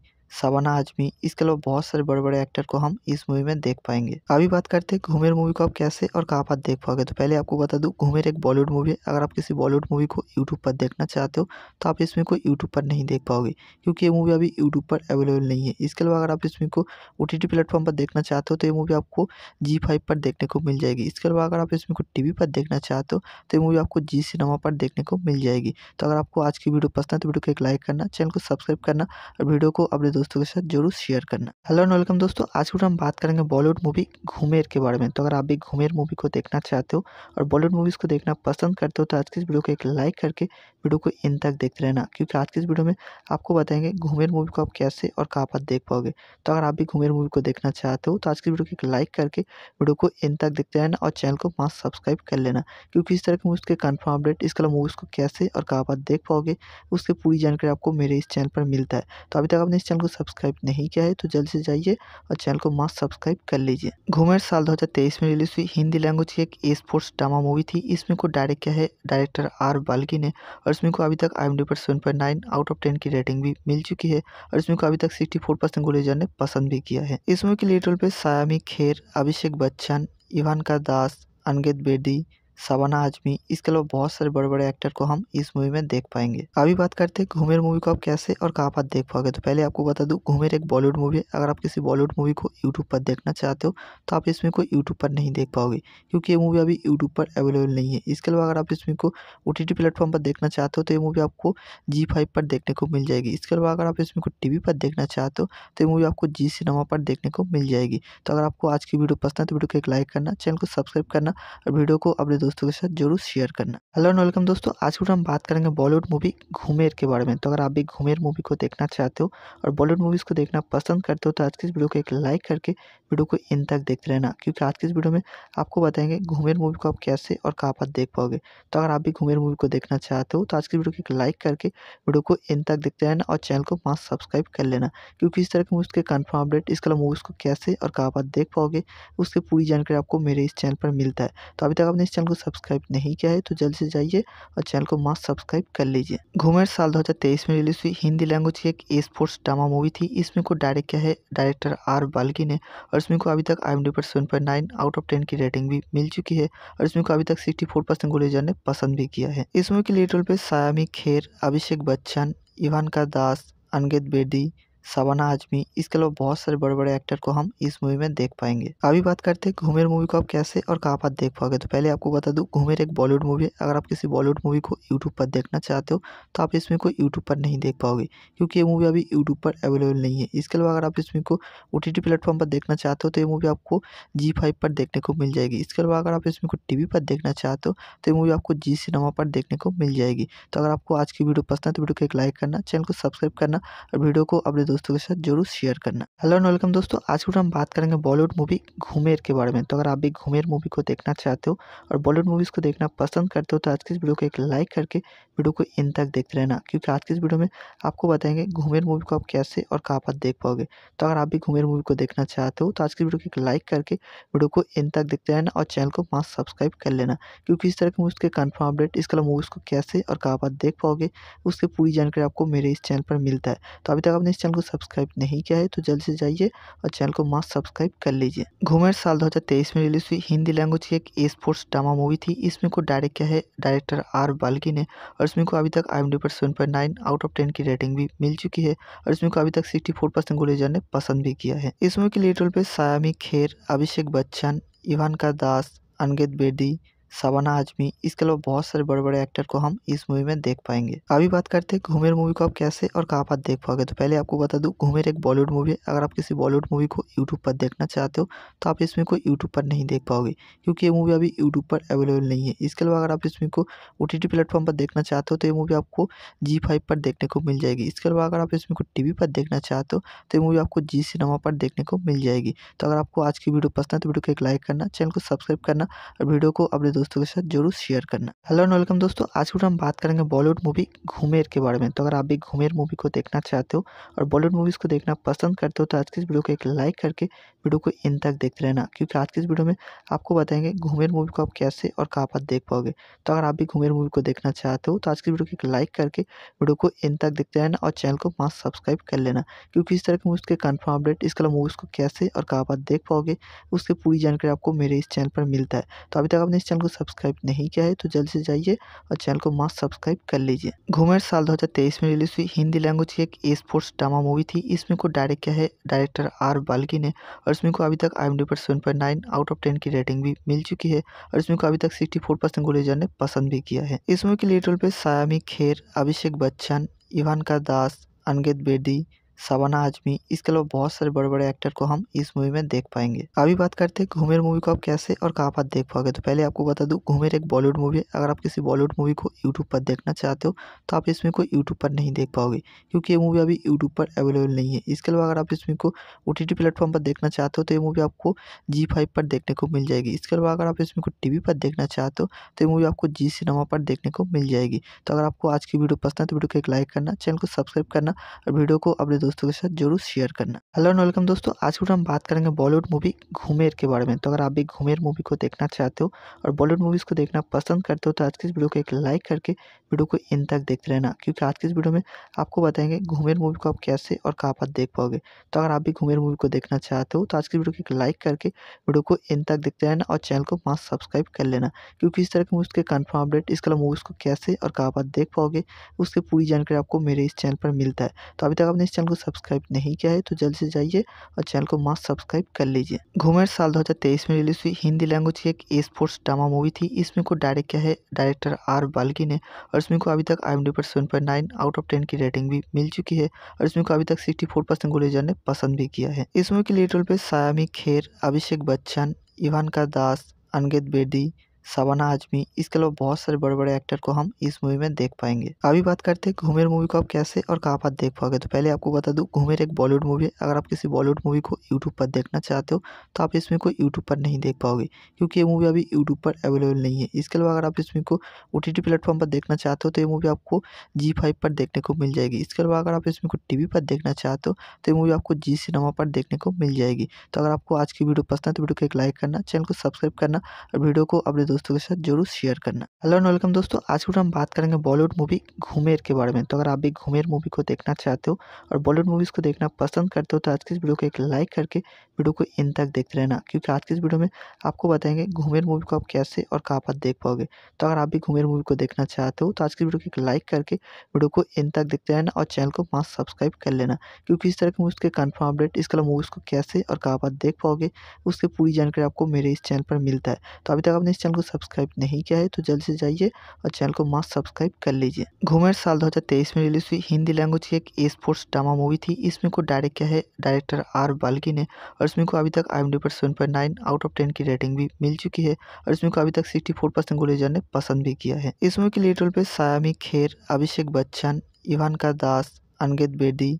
शबाना आजमी इसके अलावा बहुत सारे बड़े बड़े एक्टर को हम इस मूवी में देख पाएंगे अभी बात करते हैं घूमेर मूवी को आप कैसे और कहाँ पर देख पाओगे तो पहले आपको बता दूँ घूमेर एक बॉलीवुड मूवी है अगर आप किसी बॉलीवुड मूवी को यूट्यूब पर देखना चाहते हो तो आप इसमें को यूट्यूब पर नहीं देख पाओगे क्योंकि ये मूवी अभी यूट्यूब पर अवेलेबल नहीं है इसके अलावा अगर आप इसमें को ओ टी प्लेटफॉर्म पर देखना चाहते हो तो ये मूवी आपको जी फाइव पर देखने को मिल जाएगी इसके अलावा अगर आप इसमें को टी पर देखना चाहते हो तो ये मूवी आपको जी सिनेमा पर देखने को मिल जाएगी तो अगर आपको आज की वीडियो पसंद है तो वीडियो को एक लाइक करना चैनल को सब्सक्राइब करना और वीडियो को अपने दोस्तों के साथ जरूर शेयर करना हेलो एंड वेलकम दोस्तों आज के हम बात करेंगे बॉलीवुड मूवी घूमेर के बारे में तो अगर आप भी घूमेर मूवी को देखना चाहते हो और बॉलीवुड मूवीज़ को देखना पसंद करते हो तो आज की इस वीडियो को एक लाइक करके वीडियो को इन तक देखते रहना क्योंकि आज की इस वीडियो में आपको बताएंगे घूमेर मूवी को आप कैसे और कहाँ पर देख पाओगे तो अगर आप भी घूमेर मूवी को देखना चाहते हो तो आज की वीडियो को एक लाइक करके वीडियो को इन तक देखते रहना और चैनल को पाँच सब्सक्राइब कर लेना क्योंकि इस तरह के मूवीज़ के कन्फर्म अपडेट इसके अलावा मूवीज़ को कैसे और कहाँ पर देख पाओगे उसकी पूरी जानकारी आपको मेरे इस चैनल पर मिलता है तो अभी तक आपने इस चैनल को सब्सक्राइब नहीं किया है तो जल्द से जाइए और चैनल को मस्त सब्सक्राइब कर लीजिए घूमर साल 2023 में रिलीज हुई हिंदी लैंग्वेज की एक ए स्पोर्ट्स ड्रामा मूवी थी इसमें को डायरेक्ट किया है डायरेक्टर आर बाल्की ने और इसमें को अभी तक आई पर सेवन आउट ऑफ टेन की रेटिंग भी मिल चुकी है और इसमें को अभी तक सिक्सटी फोर गुलेजर ने पसंद भी किया है इस मूवी के लीड रोल पर सायामी खेर अभिषेक बच्चन इवान का दास अनगेत बेदी शबाना आजमी इसके अलावा बहुत सारे बड़े बड़े एक्टर को हम इस मूवी में देख पाएंगे अभी बात करते हैं घूमेर मूवी को आप कैसे और कहाँ पर देख पाओगे तो पहले आपको बता दूँ घूमेर एक बॉलीवुड मूवी है अगर आप किसी बॉलीवुड मूवी को यूट्यूब पर देखना चाहते हो तो आप इसमें को यूट्यूब पर नहीं देख पाओगे क्योंकि ये मूवी अभी यूट्यूब पर अवेलेबल नहीं है इसके अलावा अगर आप इसमें को ओ टी प्लेटफॉर्म पर देखना चाहते हो तो ये मूवी आपको जी फाइव पर देखने को मिल जाएगी इसके अलावा अगर आप इसमें को टी पर देखना चाहते हो तो ये मूवी आपको जी सिनेमा पर देखने को मिल जाएगी तो अगर आपको आज की वीडियो पसंद है तो वीडियो को एक लाइक करना चैनल को सब्सक्राइब करना और वीडियो को अपने दोस्तों के साथ जरूर शेयर करना हेलो एंड वेलकम दोस्तों आज के हम बात करेंगे बॉलीवुड मूवी घूमेर के बारे में तो अगर आप भी घूमेर मूवी को देखना चाहते हो और बॉलीवुड मूवीज़ को देखना पसंद करते हो तो आज की इस वीडियो को एक लाइक करके वीडियो को इन तक देखते रहना क्योंकि आज की इस वीडियो में आपको बताएंगे घूमेर मूवी को आप कैसे और कहाँ पर देख पाओगे तो अगर आप भी घूमेर मूवी को देखना चाहते हो तो आज की वीडियो को एक लाइक करके वीडियो को इन तक देखते रहना और चैनल को पाँच सब्सक्राइब कर लेना क्योंकि इस तरह की मूवीज़ के कन्फर्म अपडेट इसके अलावा मूवीज़ को कैसे और कहाँ पर देख पाओगे उसकी पूरी जानकारी आपको मेरे इस चैनल पर मिलता है तो अभी तक आपने इस चैनल को सब्सक्राइब नहीं किया है तो जल्द से जाइए और चैनल को मास्क सब्सक्राइब कर लीजिए घूमेर साल 2023 में रिलीज हुई हिंदी लैंग्वेज की एक स्पोर्ट्स ड्रामा मूवी थी इसमें को डायरेक्ट किया है डायरेक्टर आर बाल्की ने और इसमें को अभी तक आई पर seven point nine out of ten की रेटिंग भी मिल चुकी है और इसमें को अभी तक सिक्सटी फोर परसेंट ने पसंद भी किया है इस मूवी के लीड रोल पे सायामी खेर अभिषेक बच्चन इवान का दास अनगेत बेदी शबाना आजमी इसके अलावा बहुत सारे बड़े बड़े एक्टर को हम इस मूवी में देख पाएंगे अभी बात करते हैं घूमेर मूवी को आप कैसे और कहाँ पर देख पाओगे तो पहले आपको बता दूँ घूमेर एक बॉलीवुड मूवी है अगर आप किसी बॉलीवुड मूवी को यूट्यूब पर देखना चाहते हो तो आप इसमें को यूट्यूब पर नहीं देख पाओगे क्योंकि ये मूवी अभी यूट्यूब पर अवेलेबल नहीं है इसके अलावा अगर आप इसमें को ओ टी प्लेटफॉर्म पर देखना चाहते हो तो ये मूवी आपको जी फाइव पर देखने को मिल जाएगी इसके अलावा अगर आप इसमें को टी पर देखना चाहते हो तो ये मूवी आपको जी सिनेमा पर देखने को मिल जाएगी तो अगर आपको आज की वीडियो पसंद है तो वीडियो को एक लाइक करना चैनल को सब्सक्राइब करना और वीडियो को अपने दोस्तों के साथ जरूर शेयर करना हेलो एंड वेलकम दोस्तों आज फिर हम बात करेंगे बॉलीवुड मूवी घूमेर के बारे में तो अगर आप भी घूमेर मूवी को देखना चाहते हो और बॉलीवुड मूवीज़ को देखना पसंद करते हो तो आज की इस वीडियो को एक लाइक करके वीडियो को इन तक देखते रहना क्योंकि आज के इस वीडियो में आपको बताएंगे घूमेर मूवी को आप कैसे और कहाँ पर देख पाओगे तो अगर आप भी घूमेर मूवी को देखना चाहते हो तो आज की वीडियो को लाइक करके वीडियो को इन तक देखते रहना और चैनल को मास्क सब्सक्राइब कर लेना क्योंकि इस तरह के मूवी के कन्फर्म अपडेट इसके अलावा मूवीज़ को कैसे और कहाँ पर देख पाओगे उसकी पूरी जानकारी आपको मेरे इस चैनल पर मिलता है तो अभी तक आपने इस चैनल को सब्सक्राइब नहीं किया है तो जल्द से जाइए और चैनल को मास्क सब्सक्राइब कर लीजिए घूमेर साल दो में रिलीज हुई हिंदी लैंग्वेज की एक स्पोर्ट्स ड्रामा मूवी थी इसमें को डायरेक्ट किया है डायरेक्टर आर बाल्की ने और इसमें को अभी तक आई पर seven point nine out of ten की रेटिंग भी मिल चुकी है और इसमें को अभी तक सिक्सटी फोर परसेंट गोलेजर ने पसंद भी किया है इसमें की लीड रोल पर सायामी खेर अभिषेक बच्चन इवान का दास अनगेत बेदी शबाना आजमी इसके अलावा बहुत सारे बड़े बड़े एक्टर को हम इस मूवी में देख पाएंगे अभी बात करते हैं घूमेर मूवी को आप कैसे और कहाँ पर देख पाओगे तो पहले आपको बता दूँ घूमेर एक बॉलीवुड मूवी है अगर आप किसी बॉलीवुड मूवी को यूट्यूब पर देखना चाहते हो तो आप इसमें को यूट्यूब पर नहीं देख पाओगे क्योंकि ये मूवी अभी यूट्यूब पर अवेलेबल नहीं है इसके अलावा अगर आप इसमें को ओ टी प्लेटफॉर्म पर देखना चाहते हो तो ये मूवी आपको जी फाइव पर देखने को मिल जाएगी इसके अलावा अगर आप इसमें को टी पर देखना चाहते हो तो ये मूवी आपको जी सिनेमा पर देखने को मिल जाएगी तो अगर आपको आज की वीडियो पसंद है तो वीडियो को एक लाइक करना चैनल को सब्सक्राइब करना और वीडियो को अपने दोस्तों के साथ जरूर शेयर करना हेलो एंड वेलकम दोस्तों आज हम बात करेंगे बॉलीवुड मूवी घूमेर के बारे में तो अगर आप भी घूमेर मूवी को देखना चाहते हो और बॉलीवुड मूवीज़ को देखना पसंद करते हो तो आज की इस वीडियो को एक लाइक करके वीडियो को इन तक देखते रहना क्योंकि आज की इस वीडियो में आपको बताएंगे घूमेर मूवी को आप कैसे और कहाँ पर देख पाओगे तो अगर आप भी घूमेर मूवी को देखना चाहते हो तो आज की वीडियो को एक लाइक करके वीडियो को इन तक देखते रहना और चैनल को मास्क सब्सक्राइब कर लेना क्योंकि इस तरह की मूवीज़ के कन्फर्म अपडेट इसके अलावा मूवीज़ को कैसे और कहाँ पर देख पाओगे उसकी पूरी जानकारी आपको मेरे इस चैनल पर मिलता है तो अभी तक आपने इस चैनल को को सब्सक्राइब नहीं किया है तो जल्द से जाइए और चैनल को मस्त सब्सक्राइब कर लीजिए घूमर साल 2023 में रिलीज हुई हिंदी लैंग्वेज की एक ए स्पोर्ट्स ड्रामा मूवी थी इसमें को डायरेक्ट किया है डायरेक्टर आर बाल्की ने और इसमें को अभी तक आई पर सेवन आउट ऑफ टेन की रेटिंग भी मिल चुकी है और इसमें को अभी तक सिक्सटी फोर ने पसंद भी किया है इस मूवी के लीड रोल पर सायामी खेर अभिषेक बच्चन इवान का दास अनगेत बेदी शबाना आजमी इसके अलावा बहुत सारे बड़े बड़े एक्टर को हम इस मूवी में देख पाएंगे अभी बात करते हैं घूमेर मूवी को आप कैसे और कहाँ पर देख पाओगे तो पहले आपको बता दूँ घूमेर एक बॉलीवुड मूवी है अगर आप किसी बॉलीवुड मूवी को यूट्यूब पर देखना चाहते हो तो आप इसमें को यूट्यूब पर नहीं देख पाओगे क्योंकि ये मूवी अभी यूट्यूब पर अवेलेबल नहीं है इसके अलावा अगर आप इसमें को ओ टी प्लेटफॉर्म पर देखना चाहते हो तो ये मूवी आपको जी फाइव पर देखने को मिल जाएगी इसके अलावा अगर आप इसमें को टी पर देखना चाहते हो तो ये मूवी आपको जी सिनेमा पर देखने को मिल जाएगी तो अगर आपको आज की वीडियो पसंद है तो वीडियो को एक लाइक करना चैनल को सब्सक्राइब करना और वीडियो को अपने दोस्तों के साथ जरूर शेयर करना हेलो एंड वेलकम दोस्तों आज के हम बात करेंगे बॉलीवुड मूवी घूमेर के बारे में तो अगर आप भी घूमेर मूवी को देखना चाहते हो और बॉलीवुड मूवीज़ को देखना पसंद करते हो तो आज की इस वीडियो को एक लाइक करके वीडियो को इन तक देखते रहना क्योंकि आज की इस वीडियो में आपको बताएंगे घूमेर मूवी को आप कैसे और कहाँ पर देख पाओगे तो अगर आप भी घूमेर मूवी को देखना चाहते हो तो आज की वीडियो को एक लाइक करके वीडियो को इन तक देखते रहना और चैनल को मास्क सब्सक्राइब कर लेना क्योंकि इस तरह की मूवीज़ के कन्फर्म अपडेट इसके अलावा मूवीज़ को कैसे और कहाँ पर देख पाओगे उसकी पूरी जानकारी आपको मेरे इस चैनल पर मिलता है तो अभी तक आपने इस चैनल को सब्सक्राइब नहीं किया है तो जल्द से जाइए और चैनल को मास्क सब्सक्राइब कर लीजिए घूमेर साल 2023 में रिलीज हुई हिंदी लैंग्वेज की एक स्पोर्ट्स ड्रामा मूवी थी इसमें को डायरेक्ट किया है डायरेक्टर आर बाल्की ने और इसमें को अभी तक आई पर सेवन आउट ऑफ टेन की रेटिंग भी मिल चुकी है और इसमें को अभी तक सिक्सटी फोर ने पसंद भी किया है इस मूवी के लीड रोल पे सायामी खेर अभिषेक बच्चन इवान का दास अनगेत बेदी शबाना आजमी इसके अलावा बहुत सारे बड़े बड़े एक्टर को हम इस मूवी में देख पाएंगे अभी बात करते हैं घूमेर मूवी को आप कैसे और कहाँ पर देख पाओगे तो पहले आपको बता दूँ घूमेर एक बॉलीवुड मूवी है अगर आप किसी बॉलीवुड मूवी को यूट्यूब पर देखना चाहते हो तो आप इसमें को यूट्यूब पर नहीं देख पाओगे क्योंकि ये मूवी अभी यूट्यूब पर अवेलेबल नहीं है इसके अलावा अगर आप इसमें को ओ टी प्लेटफॉर्म पर देखना चाहते हो तो ये मूवी आपको जी फाइव पर देखने को मिल जाएगी इसके अलावा अगर आप इसमें को टी पर देखना चाहते हो तो ये मूवी आपको जी सिनेमा पर देखने को मिल जाएगी तो अगर आपको आज की वीडियो पसंद है तो वीडियो को एक लाइक करना चैनल को सब्सक्राइब करना और वीडियो को अपने दोस्तों दोस्तों के साथ जरूर शेयर करना हेलो एंड वेलकम दोस्तों आज के हम बात करेंगे बॉलीवुड मूवी घूमेर के बारे में तो अगर आप भी घूमेर मूवी को देखना चाहते हो और बॉलीवुड मूवीज़ को देखना पसंद करते हो तो आज की इस वीडियो को एक लाइक करके वीडियो को इन तक देखते रहना क्योंकि आज की इस वीडियो में आपको बताएंगे घूमेर मूवी को आप कैसे और कहाँ पर देख पाओगे तो अगर आप भी घूमेर मूवी को देखना चाहते हो तो आज की वीडियो को एक लाइक करके वीडियो को इन तक देखते रहना और चैनल को पाँच सब्सक्राइब कर लेना क्योंकि इस तरह के मूवीज़ के कन्फर्म अपडेट इसके अलावा मूवीज़ को कैसे और कहाँ पर देख पाओगे उसकी पूरी जानकारी आपको मेरे इस चैनल पर मिलता है तो अभी तक आपने इस चैनल को सब्सक्राइब नहीं किया है तो जल्द से जाइए और चैनल को मस्त सब्सक्राइब कर लीजिए घूमेर साल 2023 में रिलीज हुई हिंदी लैंग्वेज की एक ए स्पोर्ट्स ड्रामा मूवी थी इसमें को डायरेक्ट किया है डायरेक्टर आर बाल्की ने और इसमें को अभी तक आई पर सेवन आउट ऑफ टेन की रेटिंग भी मिल चुकी है और इसमें को अभी तक सिक्सटी फोर परसेंट ने पसंद भी किया है इस मूवी के लीडर पे पर सायामी खेर अभिषेक बच्चन इवान का दास अनगेत बेदी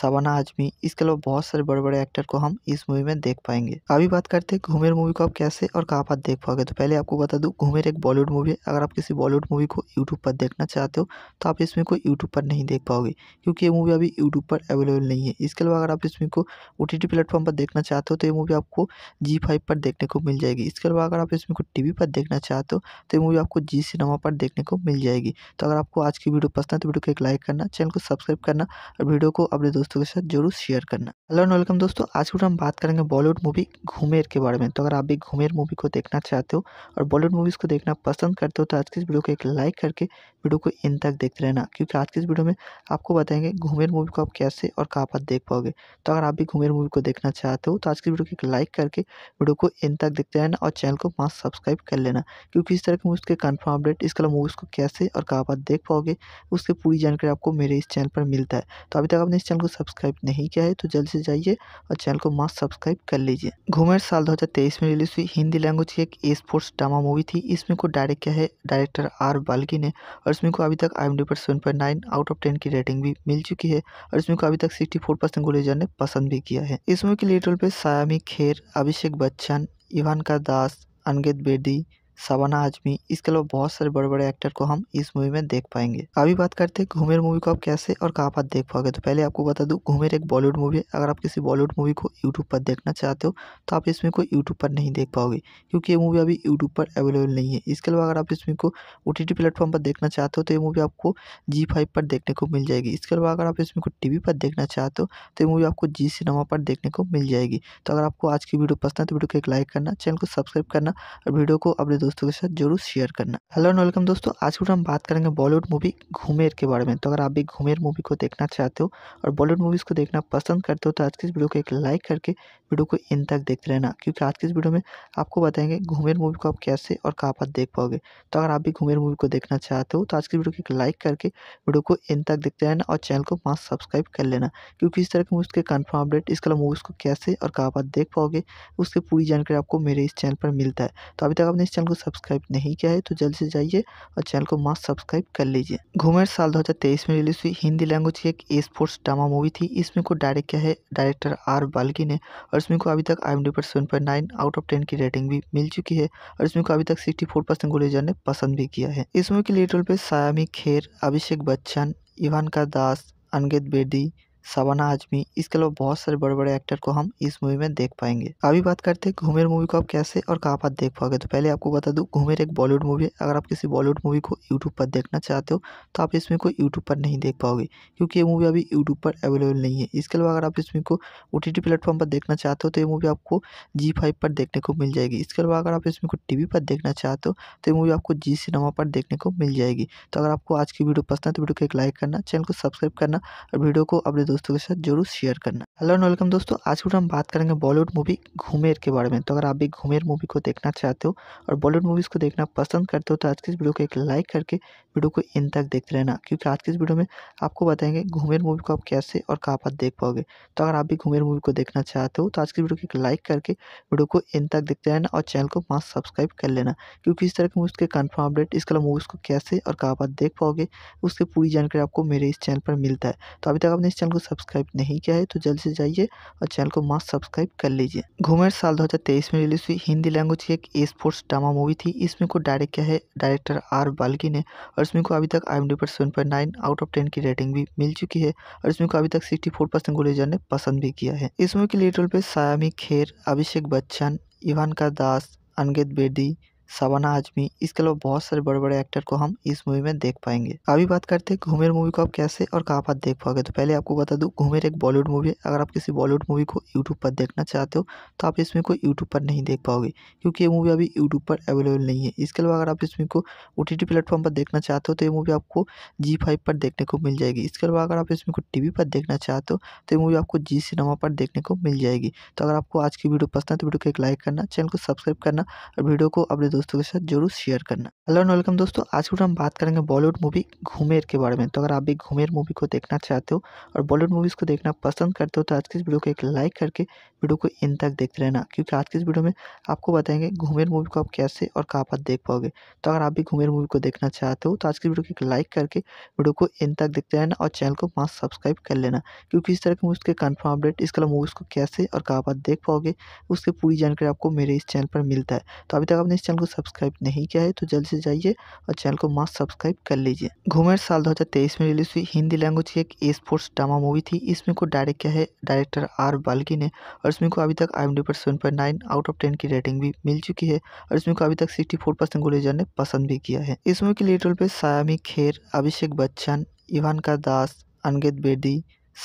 शबाना आजमी इसके अलावा बहुत सारे बड़े बड़े एक्टर को हम इस मूवी में देख पाएंगे अभी बात करते हैं घूमेर मूवी को आप कैसे और कहाँ पर देख पाओगे तो पहले आपको बता दूँ घूमेर एक बॉलीवुड मूवी है अगर आप किसी बॉलीवुड मूवी को यूट्यूब पर देखना चाहते हो तो आप इसमें को यूट्यूब पर नहीं देख पाओगे क्योंकि ये मूवी अभी यूट्यूब पर अवेलेबल नहीं है इसके अलावा अगर आप इसमें को ओ टी प्लेटफॉर्म पर देखना चाहते हो तो ये मूवी आपको जी फाइव पर देखने को मिल जाएगी इसके अलावा अगर आप इसमें को टी पर देखना चाहते हो तो ये मूवी आपको जी सिनेमा पर देखने को मिल जाएगी तो अगर आपको आज की वीडियो पसंद है तो वीडियो को एक लाइक करना चैनल को सब्सक्राइब करना और वीडियो को अपने दोस्तों के साथ जरूर शेयर करना हेलो एंड वेलकम दोस्तों आज हम बात करेंगे बॉलीवुड मूवी घूमेर के बारे में तो अगर आप भी घूमेर मूवी को देखना चाहते हो और बॉलीवुड मूवीज़ को देखना पसंद करते हो तो आज के इस वीडियो को एक लाइक करके वीडियो को इन तक देखते रहना क्योंकि आज के इस वीडियो में आपको बताएंगे घूमेर मूवी को आप कैसे और कहाँ पर देख पाओगे तो अगर आप भी घूमेर मूवी को देखना चाहते हो तो आज की वीडियो को एक लाइक करके वीडियो को इन तक देखते रहना और चैनल को मस्त सब्सक्राइब कर लेना क्योंकि इस तरह की मूवीज़ के कन्फर्म अपडेट इसके अलावा मूवीज़ को कैसे और कहाँ पर देख पाओगे उसकी पूरी जानकारी आपको मेरे इस चैनल पर मिलता है तो अभी तक आपने इस चैनल को को सब्सक्राइब नहीं किया है तो जल्द से जाइए और चैनल को मस्त सब्सक्राइब कर लीजिए घूमर साल 2023 में रिलीज हुई हिंदी लैंग्वेज की एक ए स्पोर्ट्स ड्रामा मूवी थी इसमें को डायरेक्ट किया है डायरेक्टर आर बाल्की ने और इसमें को अभी तक आई पर सेवन आउट ऑफ टेन की रेटिंग भी मिल चुकी है और इसमें को अभी तक सिक्सटी फोर ने पसंद भी किया है इस मूवी के लीड रोल पर सायामी खेर अभिषेक बच्चन इवान का दास अनगेत बेदी शबाना आजमी इसके अलावा बहुत सारे बड़े बड़े एक्टर को हम इस मूवी में देख पाएंगे अभी बात करते हैं घूमेर मूवी को आप कैसे और कहाँ पर देख पाओगे तो पहले आपको बता दूँ घूमेर एक बॉलीवुड मूवी है अगर आप किसी बॉलीवुड मूवी को यूट्यूब पर देखना चाहते हो तो आप इसमें को यूट्यूब पर नहीं देख पाओगे क्योंकि ये मूवी अभी यूट्यूब पर अवेलेबल नहीं है इसके अलावा अगर आप इसमें को ओ टी प्लेटफॉर्म पर देखना चाहते हो तो ये मूवी आपको जी फाइव पर देखने को मिल जाएगी इसके अलावा अगर आप इसमें को टी पर देखना चाहते हो तो ये मूवी आपको जी सिनेमा पर देखने को मिल जाएगी तो अगर आपको आज की वीडियो पसंद है तो वीडियो को एक लाइक करना चैनल को सब्सक्राइब करना और वीडियो को अपने दोस्तों के साथ जरूर शेयर करना हेलो एंड वेलकम दोस्तों आज के हम बात करेंगे बॉलीवुड मूवी घूमेर के बारे में तो अगर आप भी घूमेर मूवी को देखना चाहते हो और बॉलीवुड मूवीज़ को देखना पसंद करते हो तो आज की इस वीडियो को एक लाइक करके वीडियो को इन तक देखते रहना क्योंकि आज की इस वीडियो में आपको बताएंगे घूमेर मूवी को आप कैसे और कहाँ पर देख पाओगे तो अगर आप भी घूमेर मूवी को देखना चाहते हो तो आज की वीडियो को एक लाइक करके वीडियो को इन तक देखते रहना और चैनल को मास्क सब्सक्राइब कर लेना क्योंकि इस तरह की मूवीज़ के कन्फर्म अपडेट इसके अलावा मूवीज़ को कैसे और कहाँ पर देख पाओगे उसकी पूरी जानकारी आपको मेरे इस चैनल पर मिलता है तो अभी तक आपने इस चैनल को सब्सक्राइब नहीं किया है तो जल्द से जाइए और चैनल को मास्क सब्सक्राइब कर लीजिए घूमेर साल 2023 में रिलीज हुई हिंदी लैंग्वेज की एक स्पोर्ट्स ड्रामा मूवी थी इसमें को डायरेक्ट किया है डायरेक्टर आर बाल्की ने और इसमें को अभी तक आई पर seven point nine out of ten की रेटिंग भी मिल चुकी है और इसमें को अभी तक सिक्सटी फोर परसेंट ने पसंद भी किया है इस मूवी के लीड रोल पे सायामी खेर अभिषेक बच्चन इवान का दास अनगेत बेदी शबाना आजमी इसके अलावा बहुत सारे बड़े बड़े एक्टर को हम इस मूवी में देख पाएंगे अभी बात करते हैं घूमेर मूवी को आप कैसे और कहाँ पर देख पाओगे तो पहले आपको बता दूँ घूमेर एक बॉलीवुड मूवी है अगर आप किसी बॉलीवुड मूवी को यूट्यूब पर देखना चाहते हो तो आप इसमें को यूट्यूब पर नहीं देख पाओगे क्योंकि ये मूवी अभी यूट्यूब पर अवेलेबल नहीं है इसके अलावा अगर आप इसमें को ओ टी प्लेटफॉर्म पर देखना चाहते हो तो ये मूवी आपको जी फाइव पर देखने को मिल जाएगी इसके अलावा अगर आप इसमें को टी पर देखना चाहते हो तो ये मूवी आपको जी सिनेमा पर देखने को मिल जाएगी तो अगर आपको आज की वीडियो पसंद है तो वीडियो को एक लाइक करना चैनल को सब्सक्राइब करना और वीडियो को अपने दोस्तों दोस्तों के साथ जरूर शेयर करना हेलो एंड वेलकम दोस्तों आज के हम बात करेंगे बॉलीवुड मूवी घूमेर के बारे में तो अगर आप भी घूमेर मूवी को देखना चाहते हो और बॉलीवुड मूवीज़ को देखना पसंद करते हो तो आज की इस वीडियो को एक लाइक करके वीडियो को इन तक देखते रहना क्योंकि आज की इस वीडियो में आपको बताएंगे घूमेर मूवी को आप कैसे और कहाँ पर देख पाओगे तो अगर आप भी घूमेर मूवी को देखना चाहते हो तो आज की वीडियो को एक लाइक करके वीडियो को इन तक देखते रहना और चैनल को मास्क सब्सक्राइब कर लेना क्योंकि इस तरह के मूवीज़ के कन्फर्म अपडेट इसके अलावा मूवीज़ को कैसे और कहाँ पर देख पाओगे उसकी पूरी जानकारी आपको मेरे इस चैनल पर मिलता है तो अभी तक आपने इस चैनल को सब्सक्राइब नहीं किया है तो जल्द से जाइए और चैनल को मास्क सब्सक्राइब कर लीजिए घूमेर साल 2023 में रिलीज हुई हिंदी लैंग्वेज की एक स्पोर्ट्स ड्रामा मूवी थी इसमें को डायरेक्ट किया है डायरेक्टर आर बाल्की ने और इसमें को अभी तक आई पर seven point nine out of ten की रेटिंग भी मिल चुकी है और इसमें को अभी तक सिक्सटी फोर परसेंट गुलेजर ने पसंद भी किया है इस मूवी के लीड रोल पे सायामी खेर अभिषेक बच्चन इवान का दास अनगेत बेदी शबाना आजमी इसके अलावा बहुत सारे बड़े बड़े एक्टर को हम इस मूवी में देख पाएंगे अभी बात करते हैं घूमेर मूवी को आप कैसे और कहाँ पर देख पाओगे तो पहले आपको बता दूँ घूमेर एक बॉलीवुड मूवी है अगर आप किसी बॉलीवुड मूवी को यूट्यूब पर देखना चाहते हो तो आप इसमें को यूट्यूब पर नहीं देख पाओगे क्योंकि ये मूवी अभी यूट्यूब पर अवेलेबल नहीं है इसके अलावा अगर आप इसमें को ओ टी प्लेटफॉर्म पर देखना चाहते हो तो ये मूवी आपको जी फाइव पर देखने को मिल जाएगी इसके अलावा अगर आप इसमें को टी पर देखना चाहते हो तो ये मूवी आपको जी सिनेमा पर देखने को मिल जाएगी तो अगर आपको आज की वीडियो पसंद है तो वीडियो को एक लाइक करना चैनल को सब्सक्राइब करना और वीडियो को अपने दोस्तों के साथ जरूर शेयर करना हेलो एंड वेलकम दोस्तों आज के हम बात करेंगे बॉलीवुड मूवी घूमेर के बारे में तो अगर आप भी घूमेर मूवी को देखना चाहते हो और बॉलीवुड मूवीज़ को देखना पसंद करते हो तो आज की इस वीडियो को एक लाइक करके वीडियो को इन तक देखते रहना क्योंकि आज की इस वीडियो में आपको बताएंगे घूमेर मूवी को आप कैसे और कहाँ पर देख पाओगे तो अगर आप भी घूमेर मूवी को देखना चाहते हो तो आज की वीडियो को एक लाइक करके वीडियो को इन तक देखते रहना और चैनल को मास्क सब्सक्राइब कर लेना क्योंकि इस तरह की मूवीज़ के कन्फर्म अपडेट इसके अलावा मूवीज़ को कैसे और कहाँ पर देख पाओगे उसकी पूरी जानकारी आपको मेरे इस चैनल पर मिलता है तो अभी तक आपने इस चैनल को सब्सक्राइब नहीं किया है तो जल्द से जाइए और चैनल को मस्त सब्सक्राइब कर लीजिए घूमर साल 2023 में रिलीज हुई हिंदी लैंग्वेज की एक ए स्पोर्ट्स ड्रामा मूवी थी इसमें को डायरेक्ट किया है डायरेक्टर आर बाल्की ने और इसमें को अभी तक आई पर seven point out of ten की रेटिंग भी मिल चुकी है और इसमें को अभी तक सिक्सटी फोर परसेंट ने पसंद भी किया है इस मूवी के लीड रोल पे सायामी खेर अभिषेक बच्चन इवान का दास अनगेत बेदी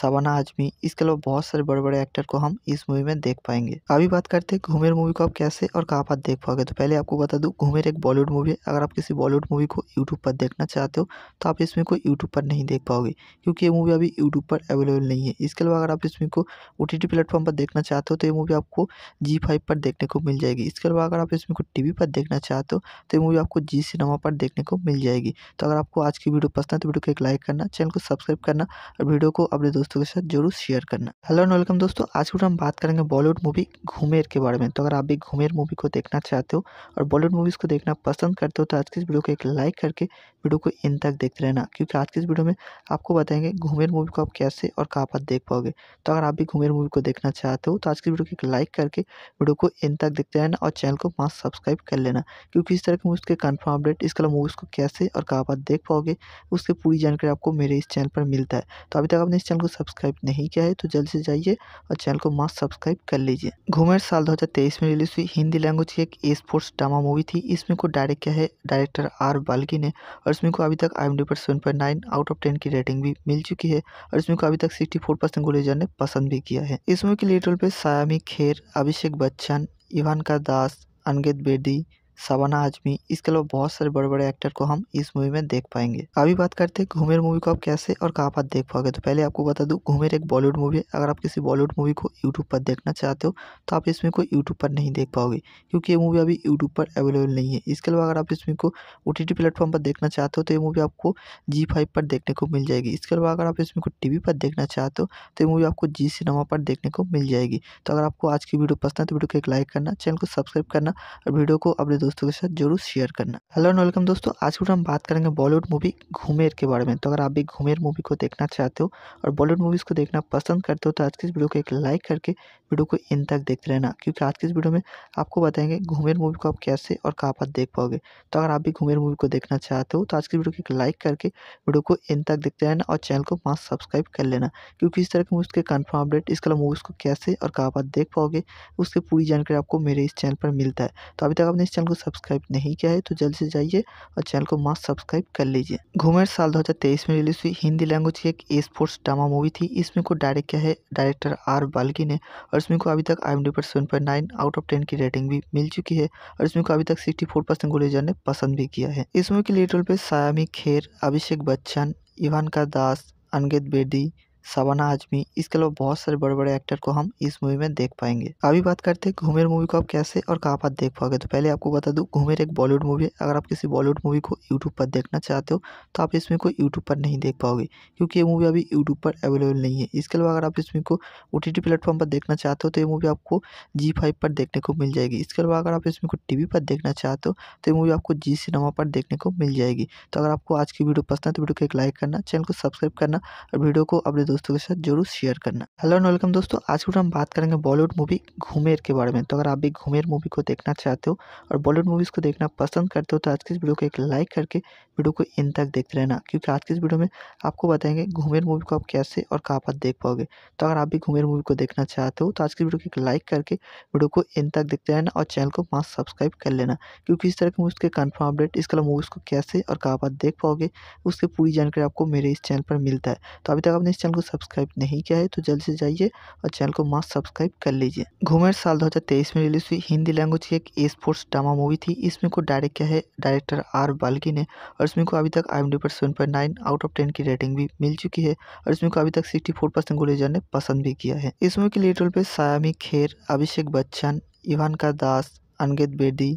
शबाना आजमी इसके अलावा बहुत सारे बड़े बड़े एक्टर को हम इस मूवी में देख पाएंगे अभी बात करते हैं घूमेर मूवी को आप कैसे और कहाँ पर देख पाओगे तो पहले आपको बता दूँ घूमेर एक बॉलीवुड मूवी है अगर आप किसी बॉलीवुड मूवी को यूट्यूब पर देखना चाहते हो तो आप इसमें को यूट्यूब पर नहीं देख पाओगे क्योंकि ये मूवी अभी यूट्यूब पर अवेलेबल नहीं है इसके अलावा अगर आप इसमें को ओ टी प्लेटफॉर्म पर देखना चाहते हो तो ये मूवी आपको जी फाइव पर देखने को मिल जाएगी इसके अलावा अगर आप इसमें को टी पर देखना चाहते हो तो ये मूवी आपको जी सिनेमा पर देखने को मिल जाएगी तो अगर आपको आज की वीडियो पसंद है तो वीडियो को एक लाइक करना चैनल को सब्सक्राइब करना और वीडियो को अपने दोस्तों दोस्तों के साथ जरूर शेयर करना हेलो एंड वेलकम दोस्तों आज के हम बात करेंगे बॉलीवुड मूवी घूमेर के बारे में तो अगर आप भी घूमेर मूवी को देखना चाहते हो और बॉलीवुड मूवीज़ को देखना पसंद करते हो तो आज की इस वीडियो को एक लाइक करके वीडियो को इन तक देखते रहना क्योंकि आज की इस वीडियो में आपको बताएंगे घूमेर मूवी को आप कैसे और कहाँ पर देख पाओगे तो अगर आप भी घूमेर मूवी को देखना चाहते हो तो आज की वीडियो को एक लाइक करके वीडियो को इन तक देखते रहना और चैनल को मास्क सब्सक्राइब कर लेना क्योंकि इस तरह के मूवीज़ के कन्फर्म अपडेट इसके अलावा मूवीज़ को कैसे और कहाँ पर देख पाओगे उसकी पूरी जानकारी आपको मेरे इस चैनल पर मिलता है तो अभी तक आपने इस चैनल को सब्सक्राइब नहीं किया है तो जल्द से जाइए और चैनल को मास्क सब्सक्राइब कर लीजिए घूमे साल 2023 में रिलीज हुई हिंदी लैंग्वेज की एक स्पोर्ट्स ड्रामा मूवी थी इसमें को डायरेक्ट किया है डायरेक्टर आर बाल्की ने और इसमें को अभी तक आई पर seven point nine out of ten की रेटिंग भी मिल चुकी है और इसमें को अभी तक सिक्सटी फोर परसेंट गुलेजर ने पसंद भी किया है इस मूवी के लीड रोल पे सयामी खेर अभिषेक बच्चन इवान का दास अनगेत बेदी शबाना आजमी इसके अलावा बहुत सारे बड़े बड़े एक्टर को हम इस मूवी में देख पाएंगे अभी बात करते हैं घूमेर मूवी को आप कैसे और कहाँ पर देख पाओगे तो पहले आपको बता दूँ घूमेर एक बॉलीवुड मूवी है अगर आप किसी बॉलीवुड मूवी को यूट्यूब पर देखना चाहते हो तो आप इसमें को यूट्यूब पर नहीं देख पाओगे क्योंकि ये मूवी अभी यूट्यूब पर अवेलेबल नहीं है इसके अलावा अगर आप इसमें को ओ टी प्लेटफॉर्म पर देखना चाहते हो तो ये मूवी आपको जी फाइव पर देखने को मिल जाएगी इसके अलावा अगर आप इसमें को टी पर देखना चाहते हो तो ये मूवी आपको जी सिनेमा पर देखने को मिल जाएगी तो अगर आपको आज की वीडियो पसंद है तो वीडियो को एक लाइक करना चैनल को सब्सक्राइब करना और वीडियो को अपने दोस्तों दोस्तों के साथ जरूर शेयर करना हेलो एंड वेलकम दोस्तों आज को हम बात करेंगे बॉलीवुड मूवी घूमेर के बारे में तो अगर आप भी घूमेर मूवी को देखना चाहते हो और बॉलीवुड मूवीज़ को देखना पसंद करते हो तो आज की इस वीडियो को एक लाइक करके वीडियो को इन तक देखते रहना क्योंकि आज की इस वीडियो में आपको बताएंगे घूमेर मूवी को आप कैसे और कहाँ पर देख पाओगे तो अगर आप भी घूमेर मूवी को देखना चाहते हो तो आज की वीडियो को एक लाइक करके वीडियो को इन तक देखते रहना और चैनल को मास्क सब्सक्राइब कर लेना क्योंकि इस तरह के मूवी के कन्फर्म अपडेट इसके अलावा मूवीज़ को कैसे और कहाँ पर देख पाओगे उसकी पूरी जानकारी आपको मेरे इस चैनल पर मिलता है तो अभी तक आपने इस चैनल को को सब्सक्राइब नहीं किया है तो जल्द से जाइए और चैनल को मस्त सब्सक्राइब कर लीजिए घूमेर साल 2023 में रिलीज हुई हिंदी लैंग्वेज की एक ए स्पोर्ट्स ड्रामा मूवी थी इसमें को डायरेक्ट किया है डायरेक्टर आर बाल्की ने और इसमें को अभी तक आई पर seven point nine out of ten की रेटिंग भी मिल चुकी है और इसमें को अभी तक सिक्सटी फोर परसेंट गुलेजर ने पसंद भी किया है इस मूवी के लीड रोल पर सायामी खेर अभिषेक बच्चन इवान का दास अनगेत बेदी शबाना आजमी इसके अलावा बहुत सारे बड़े बड़े एक्टर को हम इस मूवी में देख पाएंगे अभी बात करते हैं घूमेर मूवी को आप कैसे और कहाँ पर देख पाओगे तो पहले आपको बता दूँ घूमेर एक बॉलीवुड मूवी है अगर आप किसी बॉलीवुड मूवी को यूट्यूब पर देखना चाहते हो तो आप इसमें को यूट्यूब पर नहीं देख पाओगे क्योंकि ये मूवी अभी यूट्यूब पर अवेलेबल नहीं है इसके अलावा अगर आप इसमें को ओ टी प्लेटफॉर्म पर देखना चाहते हो तो ये मूवी आपको जी फाइव पर देखने को मिल जाएगी इसके अलावा अगर आप इसमें को टी पर देखना चाहते हो तो ये मूवी आपको जी सिनेमा पर देखने को मिल जाएगी तो अगर आपको आज की वीडियो पसंद है तो वीडियो को एक लाइक करना चैनल को सब्सक्राइब करना और वीडियो को अपने दोस्तों के साथ जरूर शेयर करना हेलो एंड वेलकम दोस्तों आज हम बात करेंगे बॉलीवुड मूवी घूमेर के बारे में तो अगर आप भी घूमेर मूवी को देखना चाहते हो और बॉलीवुड मूवीज़ को देखना पसंद करते हो तो आज की इस वीडियो को एक लाइक करके वीडियो को इन तक देखते रहना क्योंकि आज की इस वीडियो में आपको बताएंगे घूमेर मूवी को आप कैसे और कहाँ पर देख पाओगे तो अगर आप भी घूमेर मूवी को देखना चाहते हो तो आज की वीडियो को एक लाइक करके वीडियो को इन तक देखते रहना और चैनल को मस्त सब्सक्राइब कर लेना क्योंकि इस तरह की मूवीज़ के कन्फर्म अपडेट इसके अलावा मूवीज़ को कैसे और कहाँ पर देख पाओगे उसकी पूरी जानकारी आपको मेरे इस चैनल पर मिलता है तो अभी तक आपने इस चैनल को सब्सक्राइब नहीं किया है तो जल्द से जाइए और चैनल को मस्त सब्सक्राइब कर लीजिए घूमर साल 2023 में रिलीज हुई हिंदी लैंग्वेज की एक स्पोर्ट्स ड्रामा मूवी थी इसमें को डायरेक्ट किया है डायरेक्टर आर बाल्की ने और इसमें को अभी तक आई पर सेवन आउट ऑफ टेन की रेटिंग भी मिल चुकी है और इसमें को अभी तक सिक्सटी फोर परसेंट ने पसंद भी किया है इस मूवी के लीड रोल पे सायामी खेर अभिषेक बच्चन इवान का दास अनगेत बेदी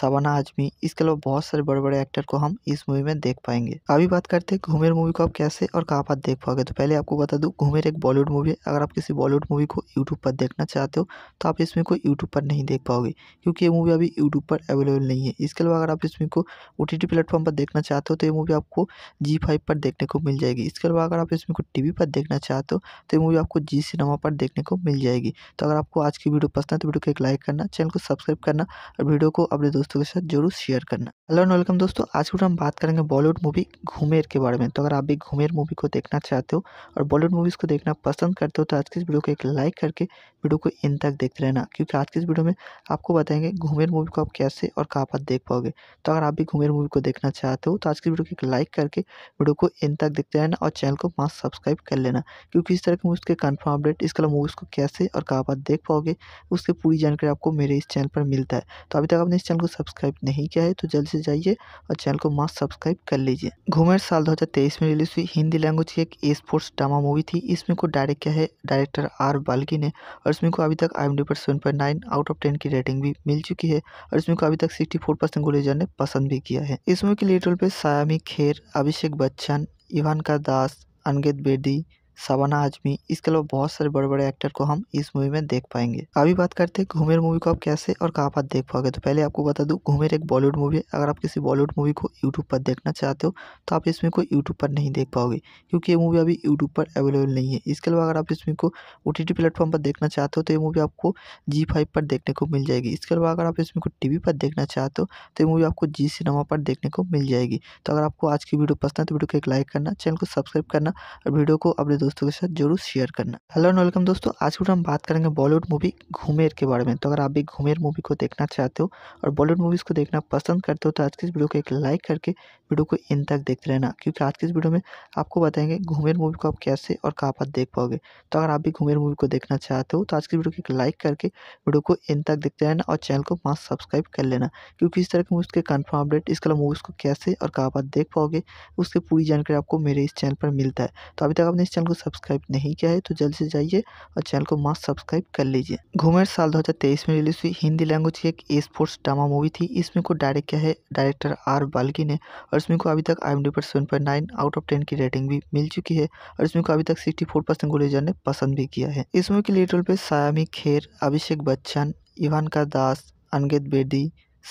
शबाना आजमी इसके अलावा बहुत सारे बड़े बड़े एक्टर को हम इस मूवी में देख पाएंगे अभी बात करते हैं घूमेर मूवी को आप कैसे और कहाँ पर देख पाओगे तो पहले आपको बता दूँ घूमेर एक बॉलीवुड मूवी है अगर आप किसी बॉलीवुड मूवी को यूट्यूब पर देखना चाहते हो तो आप इसमें को यूट्यूब पर नहीं देख पाओगे क्योंकि ये मूवी अभी यूट्यूब पर अवेलेबल नहीं है इसके अलावा अगर आप इसमें को ओ टी प्लेटफॉर्म पर देखना चाहते हो तो ये मूवी आपको जी फाइव पर देखने को मिल जाएगी इसके अलावा अगर आप इसमें को टी पर देखना चाहते हो तो ये मूवी आपको जी सिनेमा पर देखने को मिल जाएगी तो अगर आपको आज की वीडियो पसंद है तो वीडियो को एक लाइक करना चैनल को सब्सक्राइब करना और वीडियो को अपने दोस्तों दोस्तों के साथ जरूर शेयर करना हेलो एंड वेलकम दोस्तों आज के हम बात करेंगे बॉलीवुड मूवी घुमेर के बारे में तो अगर आप भी घुमेर मूवी को देखना चाहते हो और बॉलीवुड मूवीज़ को देखना पसंद करते हो तो आज की इस वीडियो को एक लाइक करके वीडियो को इन तक देखते रहना क्योंकि आज के इस वीडियो में आपको बताएंगे घूमेर मूवी को आप कैसे और कहाँ पर देख पाओगे तो अगर आप भी घूमेर मूवी को देखना चाहते हो तो आज की वीडियो को एक लाइक करके वीडियो को इन तक देखते रहना और चैनल को मास्क सब्सक्राइब कर लेना क्योंकि इस तरह की मूवीज़ के कन्फर्म अपडेट इसके अलावा मूवीज़ को कैसे और कहाँ पर देख पाओगे उसकी पूरी जानकारी आपको मेरे इस चैनल पर मिलता है तो अभी तक आपने इस चैनल को सब्सक्राइब नहीं किया है तो जल्द से जाइए और चैनल को मास्क सब्सक्राइब कर लीजिए घूमेर साल दो में रिलीज हुई हिंदी लैंग्वेज की एक स्पोर्ट्स ड्रामा मूवी थी इसमें को डायरेक्ट किया है डायरेक्टर आर बाल्की ने और और इसमें को अभी तक आई एम पर seven point nine out of ten की रेटिंग भी मिल चुकी है और इसमें को अभी तक सिक्सटी फोर परसेंट गुलेजर ने पसंद भी किया है इसमें के लिए रोल पे सायामी खेर अभिषेक बच्चन इवान का दास अनगेत बेदी शबाना आजमी इसके अलावा बहुत सारे बड़े बड़े एक्टर को हम इस मूवी में देख पाएंगे अभी बात करते हैं घूमेर मूवी को आप कैसे और कहाँ पर देख पाओगे तो पहले आपको बता दूँ घूमेर एक बॉलीवुड मूवी है अगर आप किसी बॉलीवुड मूवी को यूट्यूब पर देखना चाहते हो तो आप इसमें को यूट्यूब पर नहीं देख पाओगे क्योंकि ये मूवी अभी यूट्यूब पर अवेलेबल नहीं है इसके अलावा अगर आप इसमें को ओ टी प्लेटफॉर्म पर देखना चाहते हो तो ये मूवी आपको जी फाइव पर देखने को मिल जाएगी इसके अलावा अगर आप इसमें को टी पर देखना चाहते हो तो ये मूवी आपको जी सिनेमा पर देखने को मिल जाएगी तो अगर आपको आज की वीडियो पसंद है तो वीडियो को एक लाइक करना चैनल को सब्सक्राइब करना और वीडियो को अपने दोस्तों के साथ जरूर शेयर करना हेलो एंड वेलकम दोस्तों आज के हम बात करेंगे बॉलीवुड मूवी घूमेर के बारे में तो अगर आप भी घूमेर मूवी को देखना चाहते हो और बॉलीवुड मूवीज़ को देखना पसंद करते हो तो आज की इस वीडियो को एक लाइक करके वीडियो को इन तक देखते रहना क्योंकि आज की इस वीडियो में आपको बताएंगे घूमेर मूवी को आप कैसे और कहाँ पर देख पाओगे तो अगर आप भी घूमेर मूवी को देखना चाहते हो तो आज की वीडियो को एक लाइक करके वीडियो को इन तक देखते रहना और चैनल को मस्त सब्सक्राइब कर लेना क्योंकि इस तरह के मूवीज़ के कन्फर्म अपडेट इसके अलावा मूवीज़ को कैसे और कहाँ पर देख पाओगे उसकी पूरी जानकारी आपको मेरे इस चैनल पर मिलता है तो अभी तक आपने इस चैनल को सब्सक्राइब नहीं किया है तो जल्द से जाइए और चैनल को मस्त सब्सक्राइब कर लीजिए घूमर साल 2023 में रिलीज हुई हिंदी लैंग्वेज की एक स्पोर्ट्स ड्रामा मूवी थी इसमें को डायरेक्ट किया है डायरेक्टर आर बाल्की ने और इसमें को अभी तक आई पर seven point nine out of ten की रेटिंग भी मिल चुकी है और इसमें को अभी तक सिक्सटी फोर परसेंट गुलेजर ने पसंद भी किया है इस मूवी के लीड रोल पर सायामी खेर अभिषेक बच्चन इवान का दास अनगेत बेदी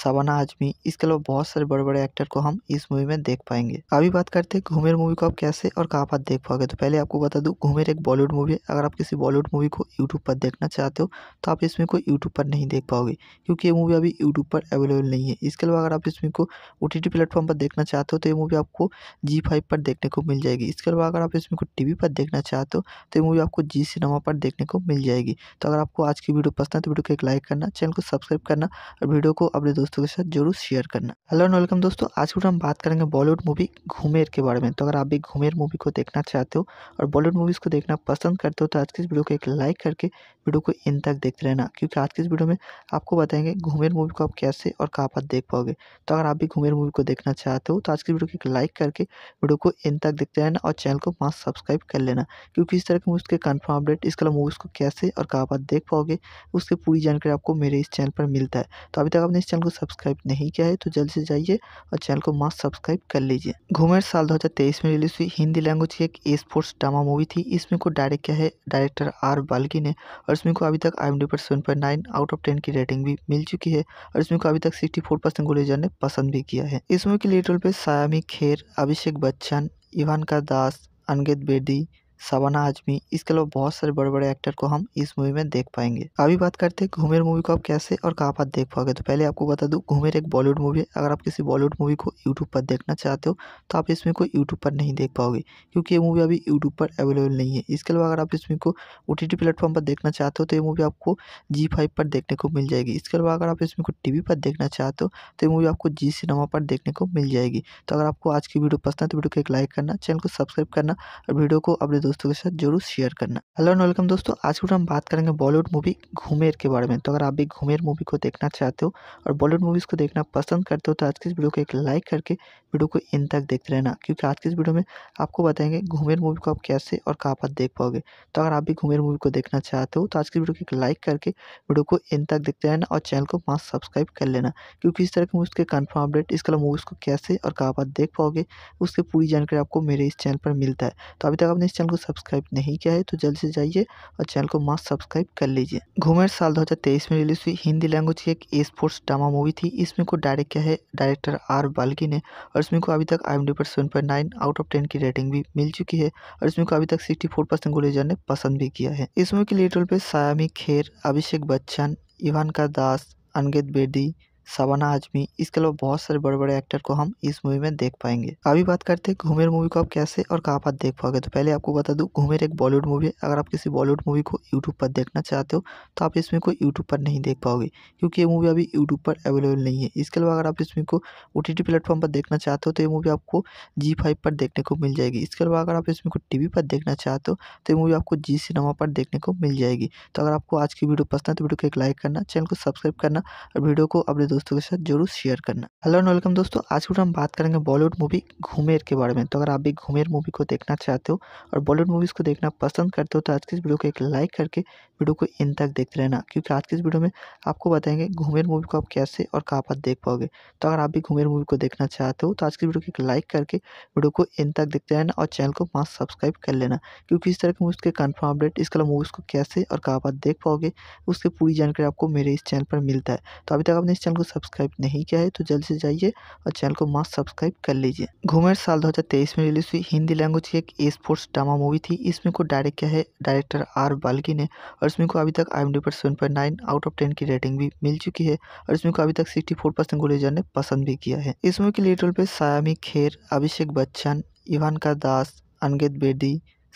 शबाना आजमी इसके अलावा बहुत सारे बड़े बड़े एक्टर को हम इस मूवी में देख पाएंगे अभी बात करते हैं घूमेर मूवी को आप कैसे और कहाँ पर देख पाओगे तो पहले आपको बता दूँ घूमेर एक बॉलीवुड मूवी है अगर आप किसी बॉलीवुड मूवी को यूट्यूब पर देखना चाहते हो तो आप इसमें को यूट्यूब पर नहीं देख पाओगे क्योंकि ये मूवी अभी यूट्यूब पर अवेलेबल नहीं है इसके अलावा अगर आप इसमें को ओ टी प्लेटफॉर्म पर देखना चाहते हो तो ये मूवी आपको जी फाइव पर देखने को मिल जाएगी इसके अलावा अगर आप इसमें को टी पर देखना चाहते हो तो ये मूवी आपको जी सिनेमा पर देखने को मिल जाएगी तो अगर आपको आज की वीडियो पसंद है तो वीडियो को एक लाइक करना चैनल को सब्सक्राइब करना और वीडियो को अपने दोस्तों के साथ जरूर शेयर करना हेलो एंड वेलकम दोस्तों आज हम बात करेंगे बॉलीवुड मूवी घूमेर के बारे में तो अगर आप भी घूमेर मूवी को देखना चाहते हो और बॉलीवुड मूवीज़ को देखना पसंद करते हो तो आज की इस वीडियो को एक लाइक करके वीडियो को इन तक देखते रहना क्योंकि आज की इस वीडियो में आपको बताएंगे घूमेर मूवी को आप कैसे और कहाँ पर देख पाओगे तो अगर आप भी घूमेर मूवी को देखना चाहते हो तो आज की वीडियो को एक लाइक करके वीडियो को इन तक देखते रहना और चैनल को मास्क सब्सक्राइब कर लेना क्योंकि इस तरह के मूवीज़ के कन्फर्म अपडेट इसके अलावा मूवीज़ को कैसे और कहाँ पर देख पाओगे उसकी पूरी जानकारी आपको मेरे इस चैनल पर मिलता है तो अभी तक आपने इस चैनल को सब्सक्राइब नहीं किया है तो जल्द से जाइए और चैनल को मस्त सब्सक्राइब कर लीजिए घूमर साल 2023 में रिलीज हुई हिंदी लैंग्वेज की एक ए स्पोर्ट्स ड्रामा मूवी थी इसमें को डायरेक्ट किया है डायरेक्टर आर बाल्की ने और इसमें को अभी तक आई पर सेवन आउट ऑफ टेन की रेटिंग भी मिल चुकी है और इसमें को अभी तक सिक्सटी फोर गुलेजर ने पसंद भी किया है इस मूवी के लीड रोल पर सायामी खेर अभिषेक बच्चन इवान का दास अनगेत बेदी शबाना आजमी इसके अलावा बहुत सारे बड़े बड़े एक्टर को हम इस मूवी में देख पाएंगे अभी बात करते हैं घूमेर मूवी को आप कैसे और कहाँ पर देख पाओगे तो पहले आपको बता दूँ घूमेर एक बॉलीवुड मूवी है अगर आप किसी बॉलीवुड मूवी को यूट्यूब पर देखना चाहते हो तो आप इसमें को यूट्यूब पर नहीं देख पाओगे क्योंकि ये मूवी अभी यूट्यूब पर अवेलेबल नहीं है इसके अलावा अगर आप इसमें को ओ टी प्लेटफॉर्म पर देखना चाहते हो तो ये मूवी आपको जी फाइव पर देखने को मिल जाएगी इसके अलावा अगर आप इसमें को टी पर देखना चाहते हो तो ये मूवी आपको जी सिनेमा पर देखने को मिल जाएगी तो अगर आपको आज की वीडियो पसंद है तो वीडियो को एक लाइक करना चैनल को सब्सक्राइब करना और वीडियो को अपने दोस्तों के साथ जरूर शेयर करना हेलो एंड वेलकम दोस्तों आज के हम बात करेंगे बॉलीवुड मूवी घूमेर के बारे में तो अगर आप भी घूमेर मूवी को देखना चाहते हो और बॉलीवुड मूवीज़ को देखना पसंद करते हो तो आज की इस वीडियो को एक लाइक करके वीडियो को इन तक देखते रहना क्योंकि आज की इस वीडियो में आपको बताएंगे घूमेर मूवी को आप कैसे और कहाँ पर देख पाओगे तो अगर आप भी घूमेर मूवी को देखना चाहते हो तो आज की वीडियो को एक लाइक करके वीडियो को इन तक देखते रहना और चैनल को पाँच सब्सक्राइब कर लेना क्योंकि इस तरह की मूवीज़ के कन्फर्म अपडेट इसके अलावा मूवीज़ को कैसे और कहाँ पर देख पाओगे उसकी पूरी जानकारी आपको मेरे इस चैनल पर मिलता है तो अभी तक आपने इस चैनल को सब्सक्राइब नहीं किया है तो जल्द से जाइए और चैनल को मास्क सब्सक्राइब कर लीजिए घूमेर साल 2023 में रिलीज हुई हिंदी लैंग्वेज की एक स्पोर्ट्स ड्रामा मूवी थी इसमें को डायरेक्ट किया है डायरेक्टर आर बाल्की ने और इसमें को अभी तक आई पर seven point nine out of ten की रेटिंग भी मिल चुकी है और इसमें को अभी तक सिक्सटी फोर परसेंट ने पसंद भी किया है इस मूवी के लीड रोल पे सायामी खेर अभिषेक बच्चन इवान का दास अनगेत बेदी शबाना आजमी इसके अलावा बहुत सारे बड़े बड़े एक्टर को हम इस मूवी में देख पाएंगे अभी बात करते हैं घूमेर मूवी को आप कैसे और कहाँ पर देख पाओगे तो पहले आपको बता दूँ घूमेर एक बॉलीवुड मूवी है अगर आप किसी बॉलीवुड मूवी को यूट्यूब पर देखना चाहते हो तो आप इसमें को यूट्यूब पर नहीं देख पाओगे क्योंकि ये मूवी अभी यूट्यूब पर अवेलेबल नहीं है इसके अलावा अगर आप इसमें को ओ टी प्लेटफॉर्म पर देखना चाहते हो तो ये मूवी आपको जी फाइव पर देखने को मिल जाएगी इसके अलावा अगर आप इसमें को टी पर देखना चाहते हो तो ये मूवी आपको जी सिनेमा पर देखने को मिल जाएगी तो अगर आपको आज की वीडियो पसंद है तो वीडियो को एक लाइक करना चैनल को सब्सक्राइब करना और वीडियो को अपने दोस्तों दोस्तों के साथ जरूर शेयर करना हेलो एंड वेलकम दोस्तों आज वीडियो हम बात करेंगे बॉलीवुड मूवी घूमेर के बारे में तो अगर आप भी घूमेर मूवी को देखना चाहते हो और बॉलीवुड मूवीज़ को देखना पसंद करते हो तो आज की इस वीडियो को एक लाइक करके वीडियो को इन तक देखते रहना क्योंकि आज की इस वीडियो में आपको बताएंगे घूमेर मूवी को आप कैसे और कहाँ पर देख पाओगे तो अगर आप भी घूमेर मूवी को देखना चाहते हो तो आज की वीडियो को एक लाइक करके वीडियो को इन तक देखते रहना और चैनल को मास्क सब्सक्राइब कर लेना क्योंकि इस तरह के मूवीज़ के कन्फर्म अपडेट इसके अलावा मूवीज़ को कैसे और कहाँ पर देख पाओगे उसकी पूरी जानकारी आपको मेरे इस चैनल पर मिलता है तो अभी तक आपने इस चैनल को सब्सक्राइब नहीं किया है तो जल्द से जाइए और चैनल को मस्त सब्सक्राइब कर लीजिए घूमर साल 2023 में रिलीज हुई हिंदी लैंग्वेज की एक स्पोर्ट्स ड्रामा मूवी थी इसमें को डायरेक्ट किया है डायरेक्टर आर बाल्की ने और इसमें को अभी तक आई पर seven point nine out of ten की रेटिंग भी मिल चुकी है और इसमें को अभी तक सिक्सटी फोर परसेंट गुलेजर ने पसंद भी किया है इस मूवी के लीड रोल पर सायामी खेर अभिषेक बच्चन इवान का दास अनगेत बेदी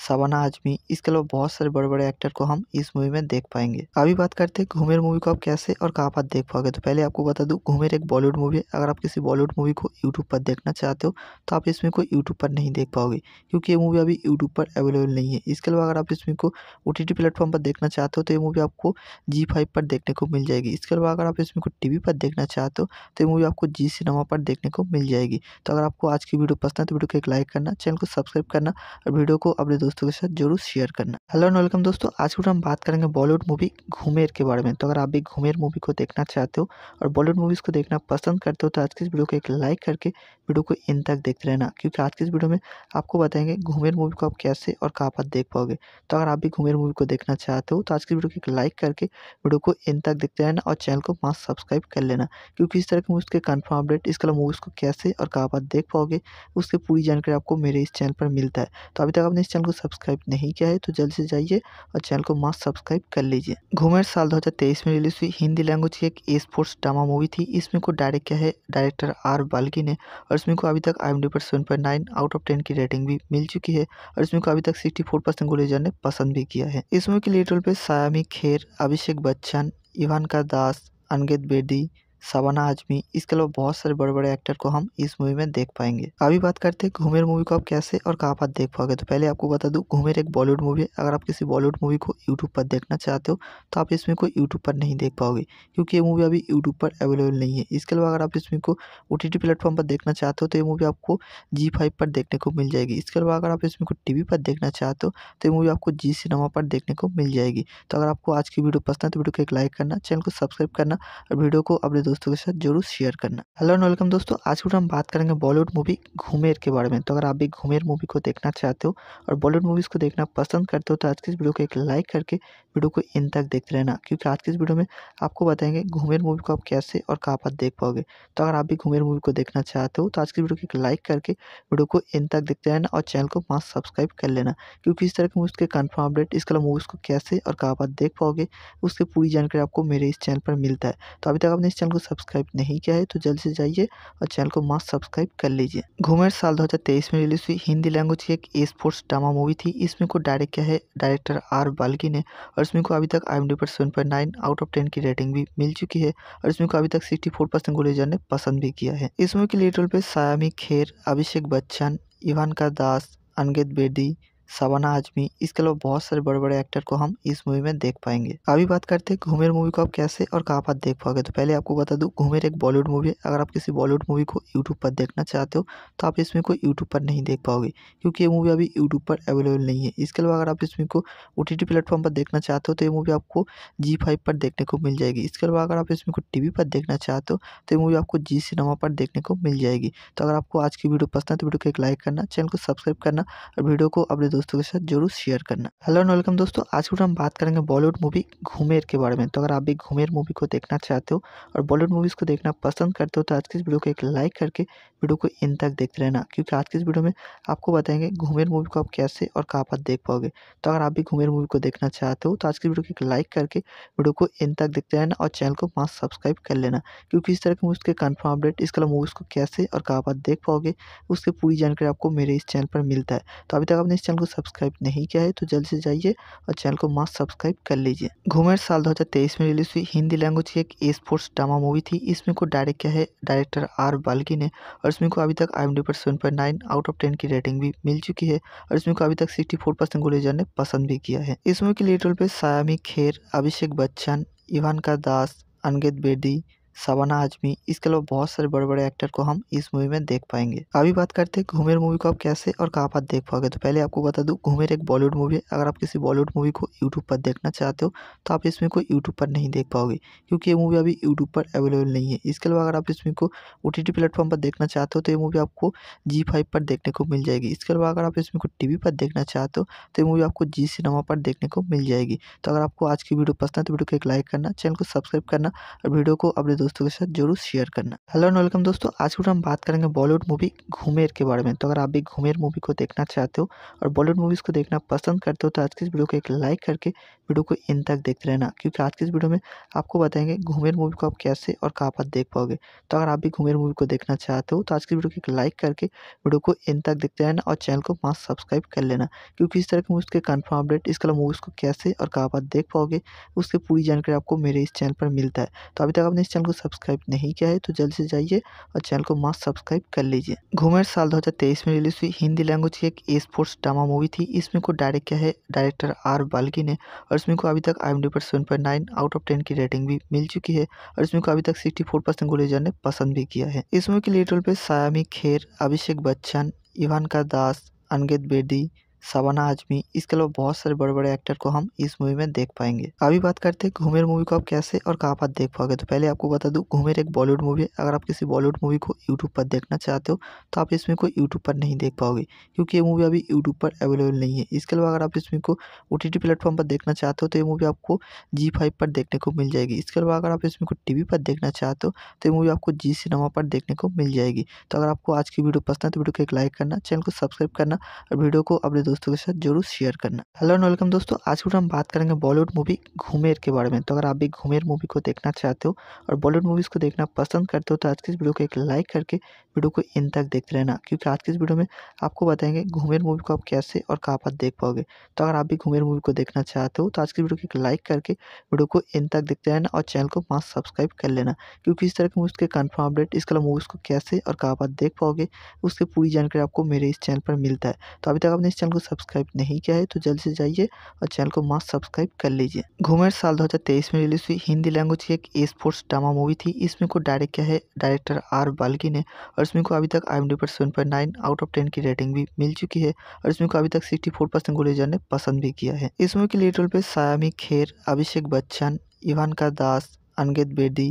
शबाना आजमी इसके अलावा बहुत सारे बड़े बड़े एक्टर को हम इस मूवी में देख पाएंगे अभी बात करते हैं घूमेर मूवी को आप कैसे और कहाँ पर देख पाओगे तो पहले आपको बता दूँ घूमेर एक बॉलीवुड मूवी है अगर आप किसी बॉलीवुड मूवी को यूट्यूब पर देखना चाहते हो तो आप इसमें को यूट्यूब पर नहीं देख पाओगे क्योंकि ये मूवी अभी यूट्यूब पर अवेलेबल नहीं है इसके अलावा अगर आप इसमें को ओ टी प्लेटफॉर्म पर देखना चाहते हो तो ये मूवी आपको जी फाइव पर देखने को मिल जाएगी इसके अलावा अगर आप इसमें को टी पर देखना चाहते हो तो ये मूवी आपको जी सिनेमा पर देखने को मिल जाएगी तो अगर आपको आज की वीडियो पसंद है तो वीडियो को एक लाइक करना चैनल को सब्सक्राइब करना और वीडियो को अपने दोस्तों के साथ जरूर शेयर करना हेलो एंड वेलकम दोस्तों आज के हम बात करेंगे बॉलीवुड मूवी घूमेर के बारे में तो अगर आप भी घूमेर मूवी को देखना चाहते हो और बॉलीवुड मूवीज़ को देखना पसंद करते हो तो आज की इस वीडियो को एक लाइक करके वीडियो को इन तक देखते रहना क्योंकि आज की इस वीडियो में आपको बताएंगे घूमेर मूवी को आप कैसे और कहाँ पर देख पाओगे तो अगर आप भी घूमेर मूवी को देखना चाहते हो तो आज की वीडियो को एक लाइक करके वीडियो को इन तक देखते रहना और चैनल को मास्क सब्सक्राइब कर लेना क्योंकि इस तरह की मूवीज़ के कन्फर्म अपडेट इसके अलावा मूवीज़ को कैसे और कहाँ पर देख पाओगे उसकी पूरी जानकारी आपको मेरे इस चैनल पर मिलता है तो अभी तक आपने इस चैनल को सब्सक्राइब नहीं किया है तो जल्द से जाइए और चैनल को मस्त सब्सक्राइब कर लीजिए घूमेर साल 2023 में रिलीज हुई हिंदी लैंग्वेज की एक ए स्पोर्ट्स ड्रामा मूवी थी इसमें को डायरेक्ट किया है डायरेक्टर आर बाल्की ने और इसमें को अभी तक आई एम पर सेवन आउट ऑफ टेन की रेटिंग भी मिल चुकी है और इसमें को अभी तक सिक्सटी फोर ने पसंद भी किया है इस मूवी के लीड रोल पे सायामी खेर अभिषेक बच्चन इवान का दास अनगेत बेदी शबाना आजमी इसके अलावा बहुत सारे बड़े बड़े एक्टर को हम इस मूवी में देख पाएंगे अभी बात करते हैं घूमेर मूवी को आप कैसे और कहाँ पर देख पाओगे तो पहले आपको बता दूँ घूमेर एक बॉलीवुड मूवी है अगर आप किसी बॉलीवुड मूवी को यूट्यूब पर देखना चाहते हो तो आप इसमें को यूट्यूब पर नहीं देख पाओगे क्योंकि ये मूवी अभी यूट्यूब पर अवेलेबल नहीं है इसके अलावा अगर आप इसमें को ओ टी प्लेटफॉर्म पर देखना चाहते हो तो ये मूवी आपको जी फाइव पर देखने को मिल जाएगी इसके अलावा अगर आप इसमें को टी पर देखना चाहते हो तो ये मूवी आपको जी सिनेमा पर देखने को मिल जाएगी तो अगर आपको आज की वीडियो पसंद है तो वीडियो को एक लाइक करना चैनल को सब्सक्राइब करना और वीडियो को अपने दोस्तों दोस्तों के साथ जरूर शेयर करना हेलो एंड वेलकम दोस्तों आज के हम बात करेंगे बॉलीवुड मूवी घूमेर के बारे में तो अगर आप भी घूमेर मूवी को देखना चाहते हो और बॉलीवुड मूवीज़ को देखना पसंद करते हो तो आज की इस वीडियो को एक लाइक करके वीडियो को इन तक देखते रहना क्योंकि आज की इस वीडियो में आपको बताएंगे घूमेर मूवी को आप कैसे और कहाँ पर देख पाओगे तो अगर आप भी घूमेर मूवी को देखना चाहते हो तो आज की वीडियो को एक लाइक करके वीडियो को इन तक देखते रहना और चैनल को मास्क सब्सक्राइब कर लेना क्योंकि इस तरह के मूवीज़ के कन्फर्म अपडेट इसके अलावा मूवीज़ को कैसे और कहाँ पर देख पाओगे उसकी पूरी जानकारी आपको मेरे इस चैनल पर मिलता है तो अभी तक आपने इस चैनल को सब्सक्राइब नहीं किया है तो जल्द से जाइए और चैनल को मास्क सब्सक्राइब कर लीजिए घूमेर साल 2023 में रिलीज हुई हिंदी लैंग्वेज की एक स्पोर्ट्स ड्रामा मूवी थी इसमें को डायरेक्ट किया है डायरेक्टर आर बाल्की ने और इसमें को अभी तक आई पर seven point nine out of ten की रेटिंग भी मिल चुकी है और इसमें को अभी तक सिक्सटी फोर परसेंट गुलेजर ने पसंद भी किया है इस मूवी के लीड रोल पर सयामी खेर अभिषेक बच्चन इवान का दास अनगेत बेदी शबाना आजमी इसके अलावा बहुत सारे बड़े बड़े एक्टर को हम इस मूवी में देख पाएंगे अभी बात करते हैं घूमेर मूवी को आप कैसे और कहाँ पर देख पाओगे तो पहले आपको बता दूँ घूमेर एक बॉलीवुड मूवी है अगर आप किसी बॉलीवुड मूवी को यूट्यूब पर देखना चाहते हो तो आप इसमें को यूट्यूब पर नहीं देख पाओगे क्योंकि ये मूवी अभी यूट्यूब पर अवेलेबल नहीं है इसके अलावा अगर आप इसमें को ओ टी प्लेटफॉर्म पर देखना चाहते हो तो ये मूवी आपको जी फाइव पर देखने को मिल जाएगी इसके अलावा अगर आप इसमें को टी पर देखना चाहते हो तो ये मूवी आपको जी सिनेमा पर देखने को मिल जाएगी तो अगर आपको आज की वीडियो पसंद है तो वीडियो को एक लाइक करना चैनल को सब्सक्राइब करना और वीडियो को अपने दोस्तों के साथ जरूर शेयर करना हेलो एंड वेलकम दोस्तों आज हम बात करेंगे बॉलीवुड मूवी घूमेर के बारे में तो अगर आप भी घूमेर मूवी को देखना चाहते हो और बॉलीवुड मूवीज़ को देखना पसंद करते हो तो आज की इस वीडियो को एक लाइक करके वीडियो को इन तक देखते रहना क्योंकि आज की इस वीडियो में आपको बताएंगे घूमेर मूवी को आप कैसे और कहाँ पर देख पाओगे तो अगर आप भी घूमेर मूवी को देखना चाहते हो तो आज की वीडियो को एक लाइक करके वीडियो को इन तक देखते रहना और चैनल को मास्क सब्सक्राइब कर लेना क्योंकि इस तरह के मूवी के कन्फर्म अपडेट इसके अलावा मूवीज़ को कैसे और कहाँ पर देख पाओगे उसकी पूरी जानकारी आपको मेरे इस चैनल पर मिलता है तो अभी तक आपने इस चैनल को को सब्सक्राइब नहीं किया है तो जल्द से जाइए और चैनल को मस्त सब्सक्राइब कर लीजिए घूमर साल 2023 में रिलीज हुई हिंदी लैंग्वेज की एक स्पोर्ट्स ड्रामा मूवी थी इसमें को डायरेक्ट किया है डायरेक्टर आर बाल्की ने और इसमें को अभी तक आई पर seven point nine out of ten की रेटिंग भी मिल चुकी है और इसमें को अभी तक सिक्सटी फोर परसेंट गुलेजर ने पसंद भी किया है इस मूवी के लीड रोल पे सायामी खेर अभिषेक बच्चन इवान का दास अनगेत बेदी शबाना आजमी इसके अलावा बहुत सारे बड़े बड़े एक्टर को हम इस मूवी में देख पाएंगे अभी बात करते हैं घूमेर मूवी को आप कैसे और कहाँ पर देख पाओगे तो पहले आपको बता दूँ घूमेर एक बॉलीवुड मूवी है अगर आप किसी बॉलीवुड मूवी को यूट्यूब पर देखना चाहते हो तो आप इसमें को यूट्यूब पर नहीं देख पाओगे क्योंकि ये मूवी अभी यूट्यूब पर अवेलेबल नहीं है इसके अलावा अगर आप इसमें को ओ टी प्लेटफॉर्म पर देखना चाहते हो तो ये मूवी आपको जी फाइव पर देखने को मिल जाएगी इसके अलावा अगर आप इसमें को टी पर देखना चाहते हो तो ये मूवी आपको जी सिनेमा पर देखने को मिल जाएगी तो अगर आपको आज की वीडियो पसंद है तो वीडियो को एक लाइक करना चैनल को सब्सक्राइब करना और वीडियो को अपने दोस्तों के साथ जरूर शेयर करना हेलो एंड वेलकम दोस्तों आज हम बात करेंगे बॉलीवुड मूवी घूमेर के बारे में तो अगर आप भी घूमेर मूवी को देखना चाहते हो और बॉलीवुड मूवीज़ को देखना पसंद करते हो तो आज की इस वीडियो को एक लाइक करके वीडियो को इन तक देखते रहना क्योंकि आज की इस वीडियो में आपको बताएंगे घूमेर मूवी को आप कैसे और कहाँ पर देख पाओगे तो अगर आप भी घूमेर मूवी को देखना चाहते हो तो आज की वीडियो को एक लाइक करके वीडियो को इन तक देखते रहना और चैनल को मास्क सब्सक्राइब कर लेना क्योंकि इस तरह की मूवीज़ के कन्फर्म अपडेट इसके अलावा मूवीज़ को कैसे और कहाँ पर देख पाओगे उसकी पूरी जानकारी आपको मेरे इस चैनल पर मिलता है तो अभी तक आपने इस चैनल को सब्सक्राइब नहीं किया है तो जल्द से जाइए और चैनल को मस्त सब्सक्राइब कर लीजिए घूमर साल 2023 में रिलीज हुई हिंदी लैंग्वेज की एक स्पोर्ट्स ड्रामा मूवी थी इसमें को डायरेक्ट किया है डायरेक्टर आर बाल्की ने और इसमें को अभी तक आई पर seven point out of ten की रेटिंग भी मिल चुकी है और इसमें को अभी तक सिक्सटी फोर परसेंट ने पसंद भी किया है इस मूवी के लीड रोल पे सायामी खेर अभिषेक बच्चन इवान का दास अनगेत बेदी शबाना आजमी इसके अलावा बहुत सारे बड़े बड़े एक्टर को हम इस मूवी में देख पाएंगे अभी बात करते हैं घूमेर मूवी को आप कैसे और कहाँ पर देख पाओगे तो पहले आपको बता दूँ घूमेर एक बॉलीवुड मूवी है अगर आप किसी बॉलीवुड मूवी को यूट्यूब पर देखना चाहते हो तो आप इसमें को यूट्यूब पर नहीं देख पाओगे क्योंकि ये मूवी अभी यूट्यूब पर अवेलेबल नहीं है इसके अलावा अगर आप इसमें को ओ टी प्लेटफॉर्म पर देखना चाहते हो तो ये मूवी आपको जी फाइव पर देखने को मिल जाएगी इसके अलावा अगर आप इसमें को टी पर देखना चाहते हो तो ये मूवी आपको जी सिनेमा पर देखने को मिल जाएगी तो अगर आपको आज की वीडियो पसंद है तो वीडियो को एक लाइक करना चैनल को सब्सक्राइब करना और वीडियो को अपने दोस्तों दोस्तों के साथ जरूर शेयर करना हेलो एंड वेलकम दोस्तों आज के हम बात करेंगे बॉलीवुड मूवी घूमेर के बारे में तो अगर आप भी घूमेर मूवी को देखना चाहते हो और बॉलीवुड मूवीज़ को देखना पसंद करते हो तो आज की इस वीडियो को एक लाइक करके वीडियो को इन तक देखते रहना क्योंकि आज की इस वीडियो में आपको बताएंगे घूमेर मूवी को आप कैसे और कहाँ पर देख पाओगे तो अगर आप भी घूमेर मूवी को देखना चाहते हो तो आज की वीडियो को एक लाइक करके वीडियो को इन तक देखते रहना और चैनल को मास्क सब्सक्राइब कर लेना क्योंकि इस तरह की मूवीज़ के कन्फर्म अपडेट इसके अलावा मूवीज़ को कैसे और कहाँ पर देख पाओगे उसकी पूरी जानकारी आपको मेरे इस चैनल पर मिलता है तो अभी तक आपने इस चैनल को सब्सक्राइब नहीं किया है तो जल्द से जाइए और चैनल को मास्क सब्सक्राइब कर लीजिए घूमे साल 2023 में रिलीज हुई हिंदी लैंग्वेज की एक ए स्पोर्ट्स ड्रामा मूवी थी इसमें को डायरेक्ट किया है डायरेक्टर आर बाल्की ने और इसमें को अभी तक आई पर seven point nine out of ten की रेटिंग भी मिल चुकी है और इसमें को अभी तक सिक्सटी फोर परसेंट गुलेजर ने पसंद भी किया है इस मूवी के लीड रोल पे सायामी खेर अभिषेक बच्चन इवान का दास अनगेत बेदी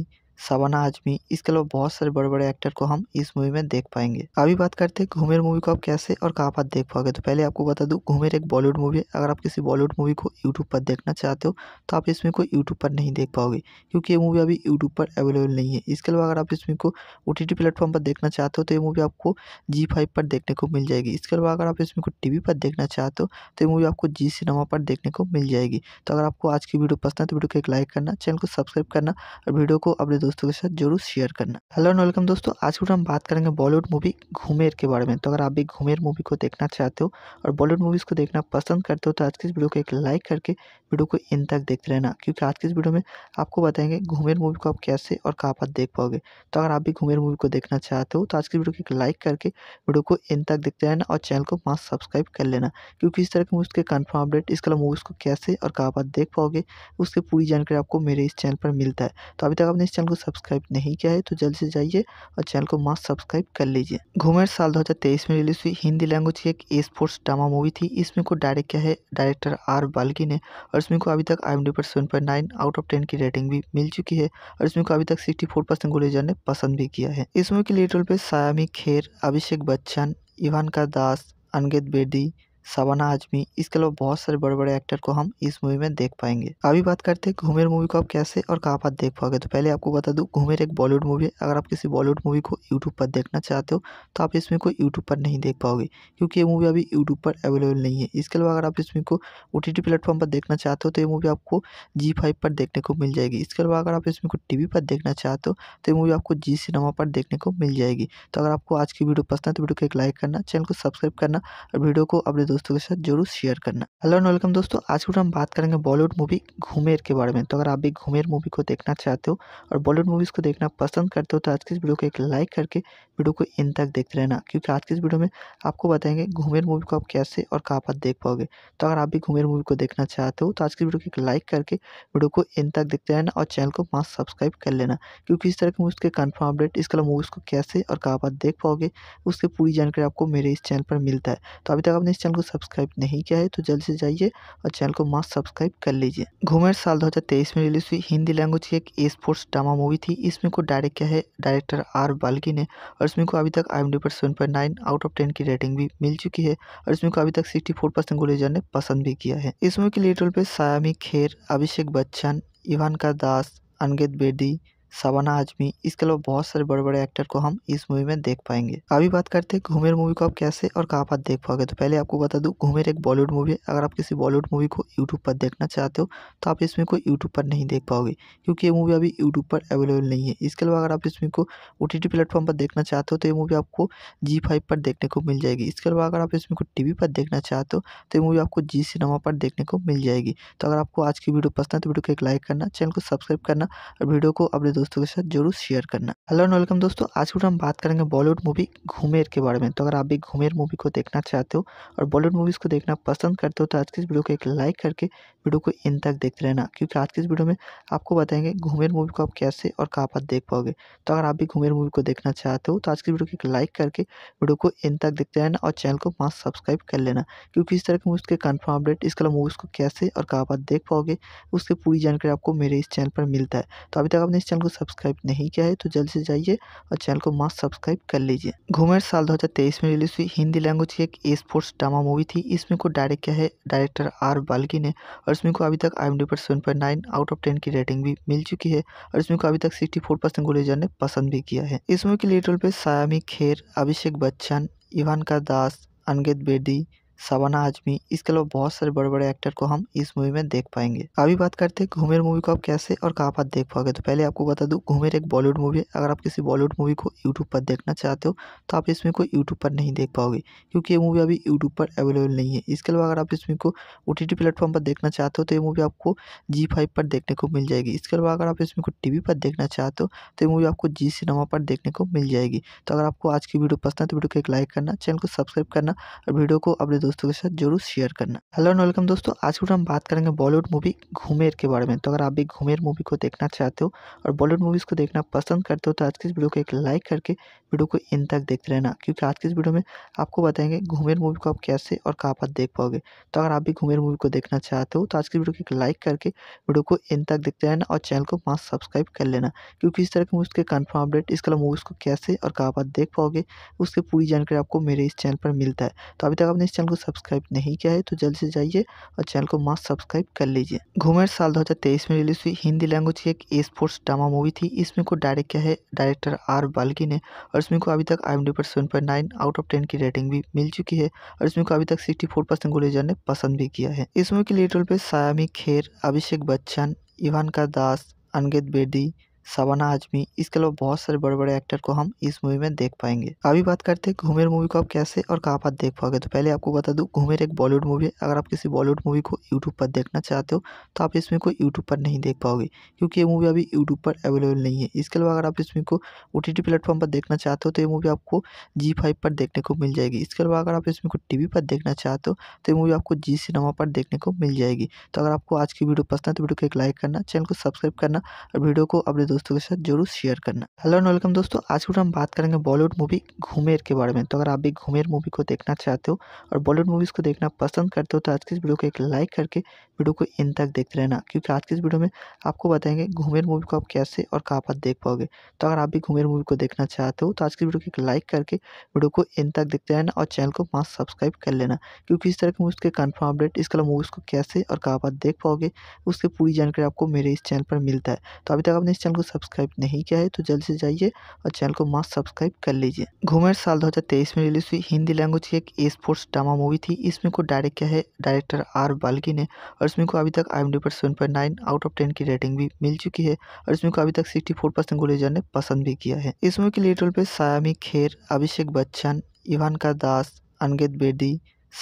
शबाना आजमी इसके अलावा बहुत सारे बड़े बड़े एक्टर को हम इस मूवी में देख पाएंगे अभी बात करते हैं घूमेर मूवी को आप कैसे और कहाँ पर देख पाओगे तो पहले आपको बता दूँ घूमेर एक बॉलीवुड मूवी है अगर आप किसी बॉलीवुड मूवी को यूट्यूब पर देखना चाहते हो तो आप इसमें को यूट्यूब पर नहीं देख पाओगे क्योंकि ये मूवी अभी यूट्यूब पर अवेलेबल नहीं है इसके अलावा अगर आप इसमें को ओ टी प्लेटफॉर्म पर देखना चाहते हो तो ये मूवी आपको जी फाइव पर देखने को मिल जाएगी इसके अलावा अगर आप इसमें को टी पर देखना चाहते हो तो ये मूवी आपको जी सिनेमा पर देखने को मिल जाएगी तो अगर आपको आज की वीडियो पसंद है तो वीडियो को एक लाइक करना चैनल को सब्सक्राइब करना और वीडियो को अपने दोस्तों के साथ जरूर शेयर करना हेलो एंड वेलकम दोस्तों आज वीडियो हम बात करेंगे बॉलीवुड मूवी घूमेर के बारे में तो अगर आप भी घूमेर मूवी को देखना चाहते हो और बॉलीवुड मूवीज़ को देखना पसंद करते हो तो आज की इस वीडियो को एक लाइक करके वीडियो को इन तक देखते रहना क्योंकि आज की इस वीडियो में आपको बताएंगे घूमेर मूवी को आप कैसे और कहाँ पर देख पाओगे तो अगर आप भी घूमेर मूवी को देखना चाहते हो तो आज की वीडियो को एक लाइक करके वीडियो को इन तक देखते रहना और चैनल को मास्क सब्सक्राइब कर लेना क्योंकि इस तरह के मूवीज़ के कन्फर्म अपडेट इसके अलावा मूवीज़ को कैसे और कहाँ पर देख पाओगे उसकी पूरी जानकारी आपको मेरे इस चैनल पर मिलता है तो अभी तक आपने इस चैनल को को सब्सक्राइब नहीं किया है तो जल्द से जाइए और चैनल को मस्त सब्सक्राइब कर लीजिए घूमर साल 2023 में रिलीज हुई हिंदी लैंग्वेज की एक ए स्पोर्ट्स ड्रामा मूवी थी इसमें को डायरेक्ट किया है डायरेक्टर आर बाल्की ने और इसमें को अभी तक आई पर seven point nine out of ten की रेटिंग भी मिल चुकी है और इसमें को अभी तक सिक्सटी फोर परसेंट गुलेजर ने पसंद भी किया है इस मूवी के लीड रोल पे सायामी खेर अभिषेक बच्चन इवान का दास अनगेत बेदी शबाना आजमी इसके अलावा बहुत सारे बड़े बड़े एक्टर को हम इस मूवी में देख पाएंगे अभी बात करते हैं घूमेर मूवी को आप कैसे और कहाँ पर देख पाओगे तो पहले आपको बता दूँ घूमेर एक बॉलीवुड मूवी है अगर आप किसी बॉलीवुड मूवी को यूट्यूब पर देखना चाहते हो तो आप इसमें को यूट्यूब पर नहीं देख पाओगे क्योंकि ये मूवी अभी यूट्यूब पर अवेलेबल नहीं है इसके अलावा अगर आप इसमें को ओ टी प्लेटफॉर्म पर देखना चाहते हो तो ये मूवी आपको जी फाइव पर देखने को मिल जाएगी इसके अलावा अगर आप इसमें को टी पर देखना चाहते हो तो ये मूवी आपको जी सिनेमा पर देखने को मिल जाएगी तो अगर आपको आज की वीडियो पसंद है तो वीडियो को एक लाइक करना चैनल को सब्सक्राइब करना और वीडियो को अपने दोस्तों के साथ जरूर शेयर करना हेलो एंड वेलकम दोस्तों आज हम बात करेंगे बॉलीवुड मूवी घूमेर के बारे में तो अगर आप भी घूमेर मूवी को देखना चाहते हो और बॉलीवुड मूवीज़ को देखना पसंद करते हो तो आज की इस वीडियो को एक लाइक करके वीडियो को इन तक देखते रहना क्योंकि आज के इस वीडियो में आपको बताएंगे घूमेर मूवी को आप कैसे और कहाँ पर देख पाओगे तो अगर आप भी घूमेर मूवी को देखना चाहते हो तो आज की वीडियो को एक लाइक करके वीडियो को इन तक देखते रहना और चैनल को मास्क सब्सक्राइब कर लेना क्योंकि इस तरह की मूवीज़ के कन्फर्म अपडेट इसके अलावा मूवीज़ को कैसे और कहाँ पर देख पाओगे उसकी पूरी जानकारी आपको मेरे इस चैनल पर मिलता है तो अभी तक आपने इस चैनल को सब्सक्राइब नहीं किया है तो जल्द से जाइए और चैनल को मास्क सब्सक्राइब कर लीजिए घूमेर साल दो में रिलीज हुई हिंदी लैंग्वेज की एक ए स्पोर्ट्स ड्रामा मूवी थी इसमें को डायरेक्ट किया है डायरेक्टर आर बाल्की ने और और इसमें को अभी तक आई एम पर seven point nine out of ten की रेटिंग भी मिल चुकी है और इसमें को अभी तक सिक्सटी फोर परसेंट गुलेजर ने पसंद भी किया है इसमें के लिए रोल पे सायामी खेर अभिषेक बच्चन इवान का दास अनगेत बेदी शबाना आजमी इसके अलावा बहुत सारे बड़े बड़े एक्टर को हम इस मूवी में देख पाएंगे अभी बात करते हैं घूमेर मूवी को आप कैसे और कहाँ पर देख पाओगे तो पहले आपको बता दूँ घूमेर एक बॉलीवुड मूवी है अगर आप किसी बॉलीवुड मूवी को यूट्यूब पर देखना चाहते हो तो आप इसमें को यूट्यूब पर नहीं देख पाओगे क्योंकि ये मूवी अभी यूट्यूब पर अवेलेबल नहीं है इसके अलावा अगर आप इसमें को ओ टी प्लेटफॉर्म पर देखना चाहते हो तो ये मूवी आपको जी फाइव पर देखने को मिल जाएगी इसके अलावा अगर आप इसमें को टी पर देखना चाहते हो तो ये मूवी आपको जी सिनेमा पर देखने को मिल जाएगी तो अगर आपको आज की वीडियो पसंद है तो वीडियो को एक लाइक करना चैनल को सब्सक्राइब करना और वीडियो को अपने दोस्तों दोस्तों के साथ जरूर शेयर करना हेलो एंड वेलकम दोस्तों आज के हम बात करेंगे बॉलीवुड मूवी घूमेर के बारे में तो अगर आप भी घूमेर मूवी को देखना चाहते हो और बॉलीवुड मूवीज़ को देखना पसंद करते हो तो आज की इस वीडियो को एक लाइक करके वीडियो को इन तक देखते रहना क्योंकि आज की इस वीडियो में आपको बताएंगे घूमेर मूवी को आप कैसे और कहाँ पर देख पाओगे तो अगर आप भी घूमेर मूवी को देखना चाहते हो तो आज की वीडियो को एक लाइक करके वीडियो को इन तक देखते रहना और चैनल को पाँच सब्सक्राइब कर लेना क्योंकि इस तरह के मूवीज़ के कन्फर्म अपडेट इसके अलावा मूवीज़ को कैसे और कहाँ पर देख पाओगे उसकी पूरी जानकारी आपको मेरे इस चैनल पर मिलता है तो अभी तक आपने इस चैनल को सब्सक्राइब नहीं किया है तो जल्द से जाइए और चैनल को मास्क सब्सक्राइब कर लीजिए घूमे साल 2023 में रिलीज हुई हिंदी लैंग्वेज की एक स्पोर्ट्स ड्रामा मूवी थी इसमें को डायरेक्ट किया है डायरेक्टर आर बाल्की ने और इसमें को अभी तक आई पर seven point nine out of ten की रेटिंग भी मिल चुकी है और इसमें को अभी तक सिक्सटी फोर परसेंट गुलेजर ने पसंद भी किया है इस मूवी के लीड रोल पे सयामी खेर अभिषेक बच्चन इवान का दास अनगेत बेदी शबाना आजमी इसके अलावा बहुत सारे बड़े बड़े एक्टर को हम इस मूवी में देख पाएंगे अभी बात करते हैं घूमेर मूवी को आप कैसे और कहाँ पर देख पाओगे तो पहले आपको बता दूँ घूमेर एक बॉलीवुड मूवी है अगर आप किसी बॉलीवुड मूवी को यूट्यूब पर देखना चाहते हो तो आप इसमें को यूट्यूब पर नहीं देख पाओगे क्योंकि ये मूवी अभी यूट्यूब पर अवेलेबल नहीं है इसके अलावा अगर आप इसमें को ओ टी प्लेटफॉर्म पर देखना चाहते हो तो ये मूवी आपको जी फाइव पर देखने को मिल जाएगी इसके अलावा अगर आप इसमें को टी पर देखना चाहते हो तो ये मूवी आपको जी सिनेमा पर देखने को मिल जाएगी तो अगर आपको आज की वीडियो पसंद है तो वीडियो को एक लाइक करना चैनल को सब्सक्राइब करना और वीडियो को अपने दोस्तों के साथ जरूर शेयर करना हेलो एंड वेलकम दोस्तों आज को हम बात करेंगे बॉलीवुड मूवी घूमेर के बारे में तो अगर आप भी घूमेर मूवी को देखना चाहते हो और बॉलीवुड मूवीज़ को देखना पसंद करते हो तो आज की इस वीडियो को एक लाइक करके वीडियो को इन तक देखते रहना क्योंकि आज की इस वीडियो में आपको बताएंगे घूमेर मूवी को आप कैसे और कहाँ पर देख पाओगे तो अगर आप भी घूमेर मूवी को देखना चाहते हो तो आज की वीडियो को एक लाइक करके वीडियो को इन तक देखते रहना और चैनल को पाँच सब्सक्राइब कर लेना क्योंकि इस तरह के मूवीज़ के कन्फर्म अपडेट इसके अलावा मूवीज़ को कैसे और कहाँ पर देख पाओगे उसकी पूरी जानकारी आपको मेरे इस चैनल पर मिलता है तो अभी तक आपने इस चैनल को को सब्सक्राइब नहीं किया है तो जल्द से जाइए और चैनल को मस्त सब्सक्राइब कर लीजिए घूमेर साल 2023 में रिलीज हुई हिंदी लैंग्वेज की एक स्पोर्ट्स ड्रामा मूवी थी इसमें को डायरेक्ट किया है डायरेक्टर आर बाल्की ने और इसमें को अभी तक आई पर seven point nine out of ten की रेटिंग भी मिल चुकी है और इसमें को अभी तक सिक्सटी फोर परसेंट गुलेजर ने पसंद भी किया है इस मूवी के लीड रोल पर सायामी खेर अभिषेक बच्चन इवान का दास अनगेत बेदी शबाना आजमी इसके अलावा बहुत सारे बड़े बड़े एक्टर को हम इस मूवी में देख पाएंगे अभी बात करते हैं घूमेर मूवी को आप कैसे और कहाँ पर देख पाओगे तो पहले आपको बता दूँ घूमेर एक बॉलीवुड मूवी है अगर आप किसी बॉलीवुड मूवी को यूट्यूब पर देखना चाहते हो तो आप इसमें को यूट्यूब पर नहीं देख पाओगे क्योंकि ये मूवी अभी यूट्यूब पर अवेलेबल नहीं है इसके अलावा अगर आप इसमें को ओ टी प्लेटफॉर्म पर देखना चाहते हो तो ये मूवी आपको जी फाइव पर देखने को मिल जाएगी इसके अलावा अगर आप इसमें को टी पर देखना चाहते हो तो ये मूवी आपको जी सिनेमा पर देखने को मिल जाएगी तो अगर आपको आज की वीडियो पसंद है तो वीडियो को एक लाइक करना चैनल को सब्सक्राइब करना और वीडियो को अपने दोस्तों के साथ जरूर शेयर करना हेलो एंड वेलकम दोस्तों आज के हम बात करेंगे बॉलीवुड मूवी घूमेर के बारे में तो अगर आप भी घूमेर मूवी को देखना चाहते हो और बॉलीवुड मूवीज़ को देखना पसंद करते हो तो आज की इस वीडियो को एक लाइक करके वीडियो को इन तक देखते रहना क्योंकि आज की इस वीडियो में आपको बताएंगे घूमेर मूवी को आप कैसे और कहाँ पर देख पाओगे तो अगर आप भी घूमेर मूवी को देखना चाहते हो तो आज की वीडियो को एक लाइक करके वीडियो को इन तक देखते रहना और चैनल को पाँच सब्सक्राइब कर लेना क्योंकि इस तरह के मूवीज़ के कन्फर्म अपडेट इसके अलावा मूवीज़ को कैसे और कहाँ पर देख पाओगे उसकी पूरी जानकारी आपको मेरे इस चैनल पर मिलता है तो अभी तक आपने इस चैनल को सब्सक्राइब नहीं किया है तो जल्द से जाइए और चैनल को मस्त सब्सक्राइब कर लीजिए घूमर साल 2023 में रिलीज हुई हिंदी लैंग्वेज की एक ए स्पोर्ट्स ड्रामा मूवी थी इसमें को डायरेक्ट किया है डायरेक्टर आर बाल्की ने और इसमें को अभी तक आई पर सेवन आउट ऑफ टेन की रेटिंग भी मिल चुकी है और इसमें को अभी तक सिक्सटी फोर परसेंट ने पसंद भी किया है इस मूवी के लीड रोल पर सायामी खेर अभिषेक बच्चन इवान का दास अनगेत बेदी